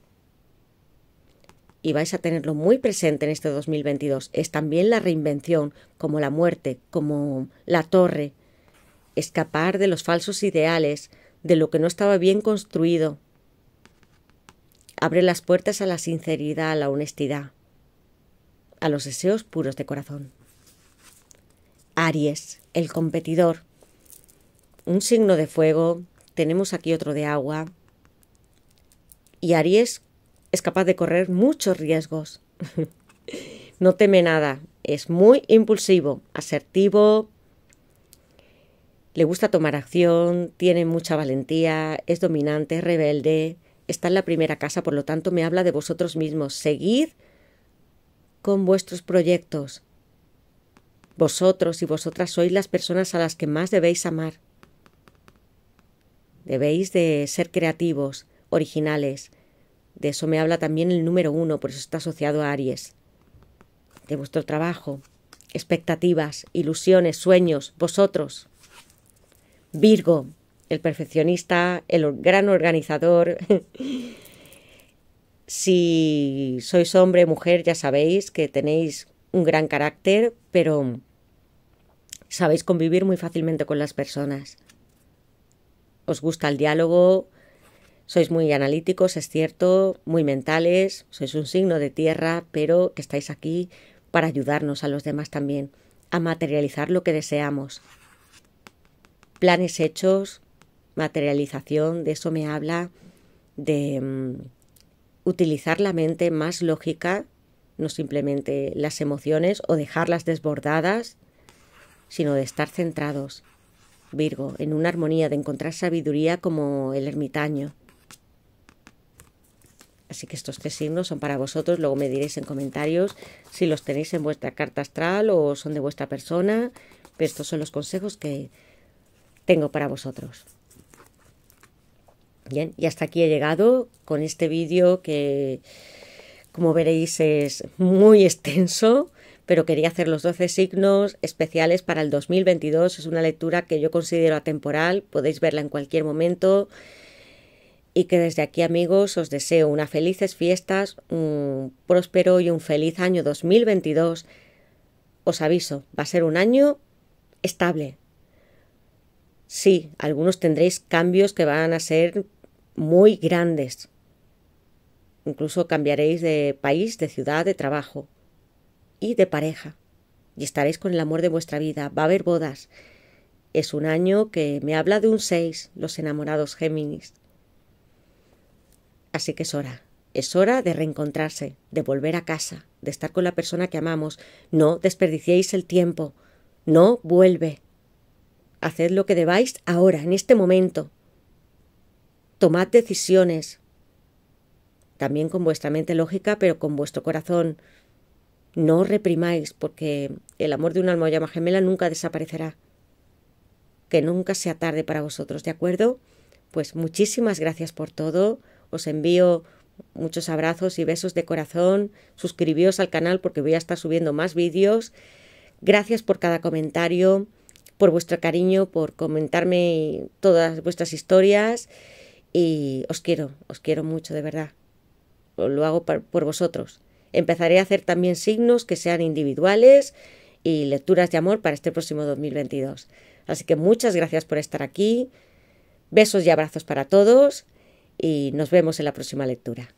y vais a tenerlo muy presente en este 2022 es también la reinvención, como la muerte, como la torre, escapar de los falsos ideales, de lo que no estaba bien construido. Abre las puertas a la sinceridad, a la honestidad, a los deseos puros de corazón. Aries, el competidor. Un signo de fuego, tenemos aquí otro de agua. Y Aries es capaz de correr muchos riesgos. no teme nada, es muy impulsivo, asertivo, le gusta tomar acción, tiene mucha valentía, es dominante, es rebelde, está en la primera casa, por lo tanto me habla de vosotros mismos. Seguid con vuestros proyectos. Vosotros y vosotras sois las personas a las que más debéis amar. Debéis de ser creativos, originales, de eso me habla también el número uno, por eso está asociado a Aries. De vuestro trabajo, expectativas, ilusiones, sueños, vosotros. Virgo, el perfeccionista, el gran organizador. si sois hombre, mujer, ya sabéis que tenéis un gran carácter, pero sabéis convivir muy fácilmente con las personas. Os gusta el diálogo, sois muy analíticos, es cierto, muy mentales, sois un signo de tierra, pero que estáis aquí para ayudarnos a los demás también, a materializar lo que deseamos. Planes hechos, materialización, de eso me habla, de mm, utilizar la mente más lógica, no simplemente las emociones o dejarlas desbordadas, sino de estar centrados, Virgo, en una armonía de encontrar sabiduría como el ermitaño. Así que estos tres signos son para vosotros. Luego me diréis en comentarios si los tenéis en vuestra carta astral o son de vuestra persona. Pero estos son los consejos que tengo para vosotros. Bien, y hasta aquí he llegado con este vídeo que, como veréis, es muy extenso, pero quería hacer los 12 signos especiales para el 2022. Es una lectura que yo considero atemporal, podéis verla en cualquier momento y que desde aquí amigos os deseo unas felices fiestas, un próspero y un feliz año 2022. Os aviso, va a ser un año estable. Sí, algunos tendréis cambios que van a ser muy grandes. Incluso cambiaréis de país, de ciudad, de trabajo y de pareja. Y estaréis con el amor de vuestra vida. Va a haber bodas. Es un año que me habla de un 6, los enamorados Géminis. Así que es hora. Es hora de reencontrarse, de volver a casa, de estar con la persona que amamos. No desperdiciéis el tiempo. No vuelve. Haced lo que debáis ahora, en este momento. Tomad decisiones. También con vuestra mente lógica, pero con vuestro corazón. No reprimáis, porque el amor de un alma o llama gemela nunca desaparecerá. Que nunca sea tarde para vosotros, ¿de acuerdo? Pues muchísimas gracias por todo. Os envío muchos abrazos y besos de corazón. Suscribíos al canal porque voy a estar subiendo más vídeos. Gracias por cada comentario, por vuestro cariño, por comentarme todas vuestras historias. Y os quiero, os quiero mucho, de verdad. Lo hago por, por vosotros. Empezaré a hacer también signos que sean individuales y lecturas de amor para este próximo 2022. Así que muchas gracias por estar aquí. Besos y abrazos para todos y nos vemos en la próxima lectura.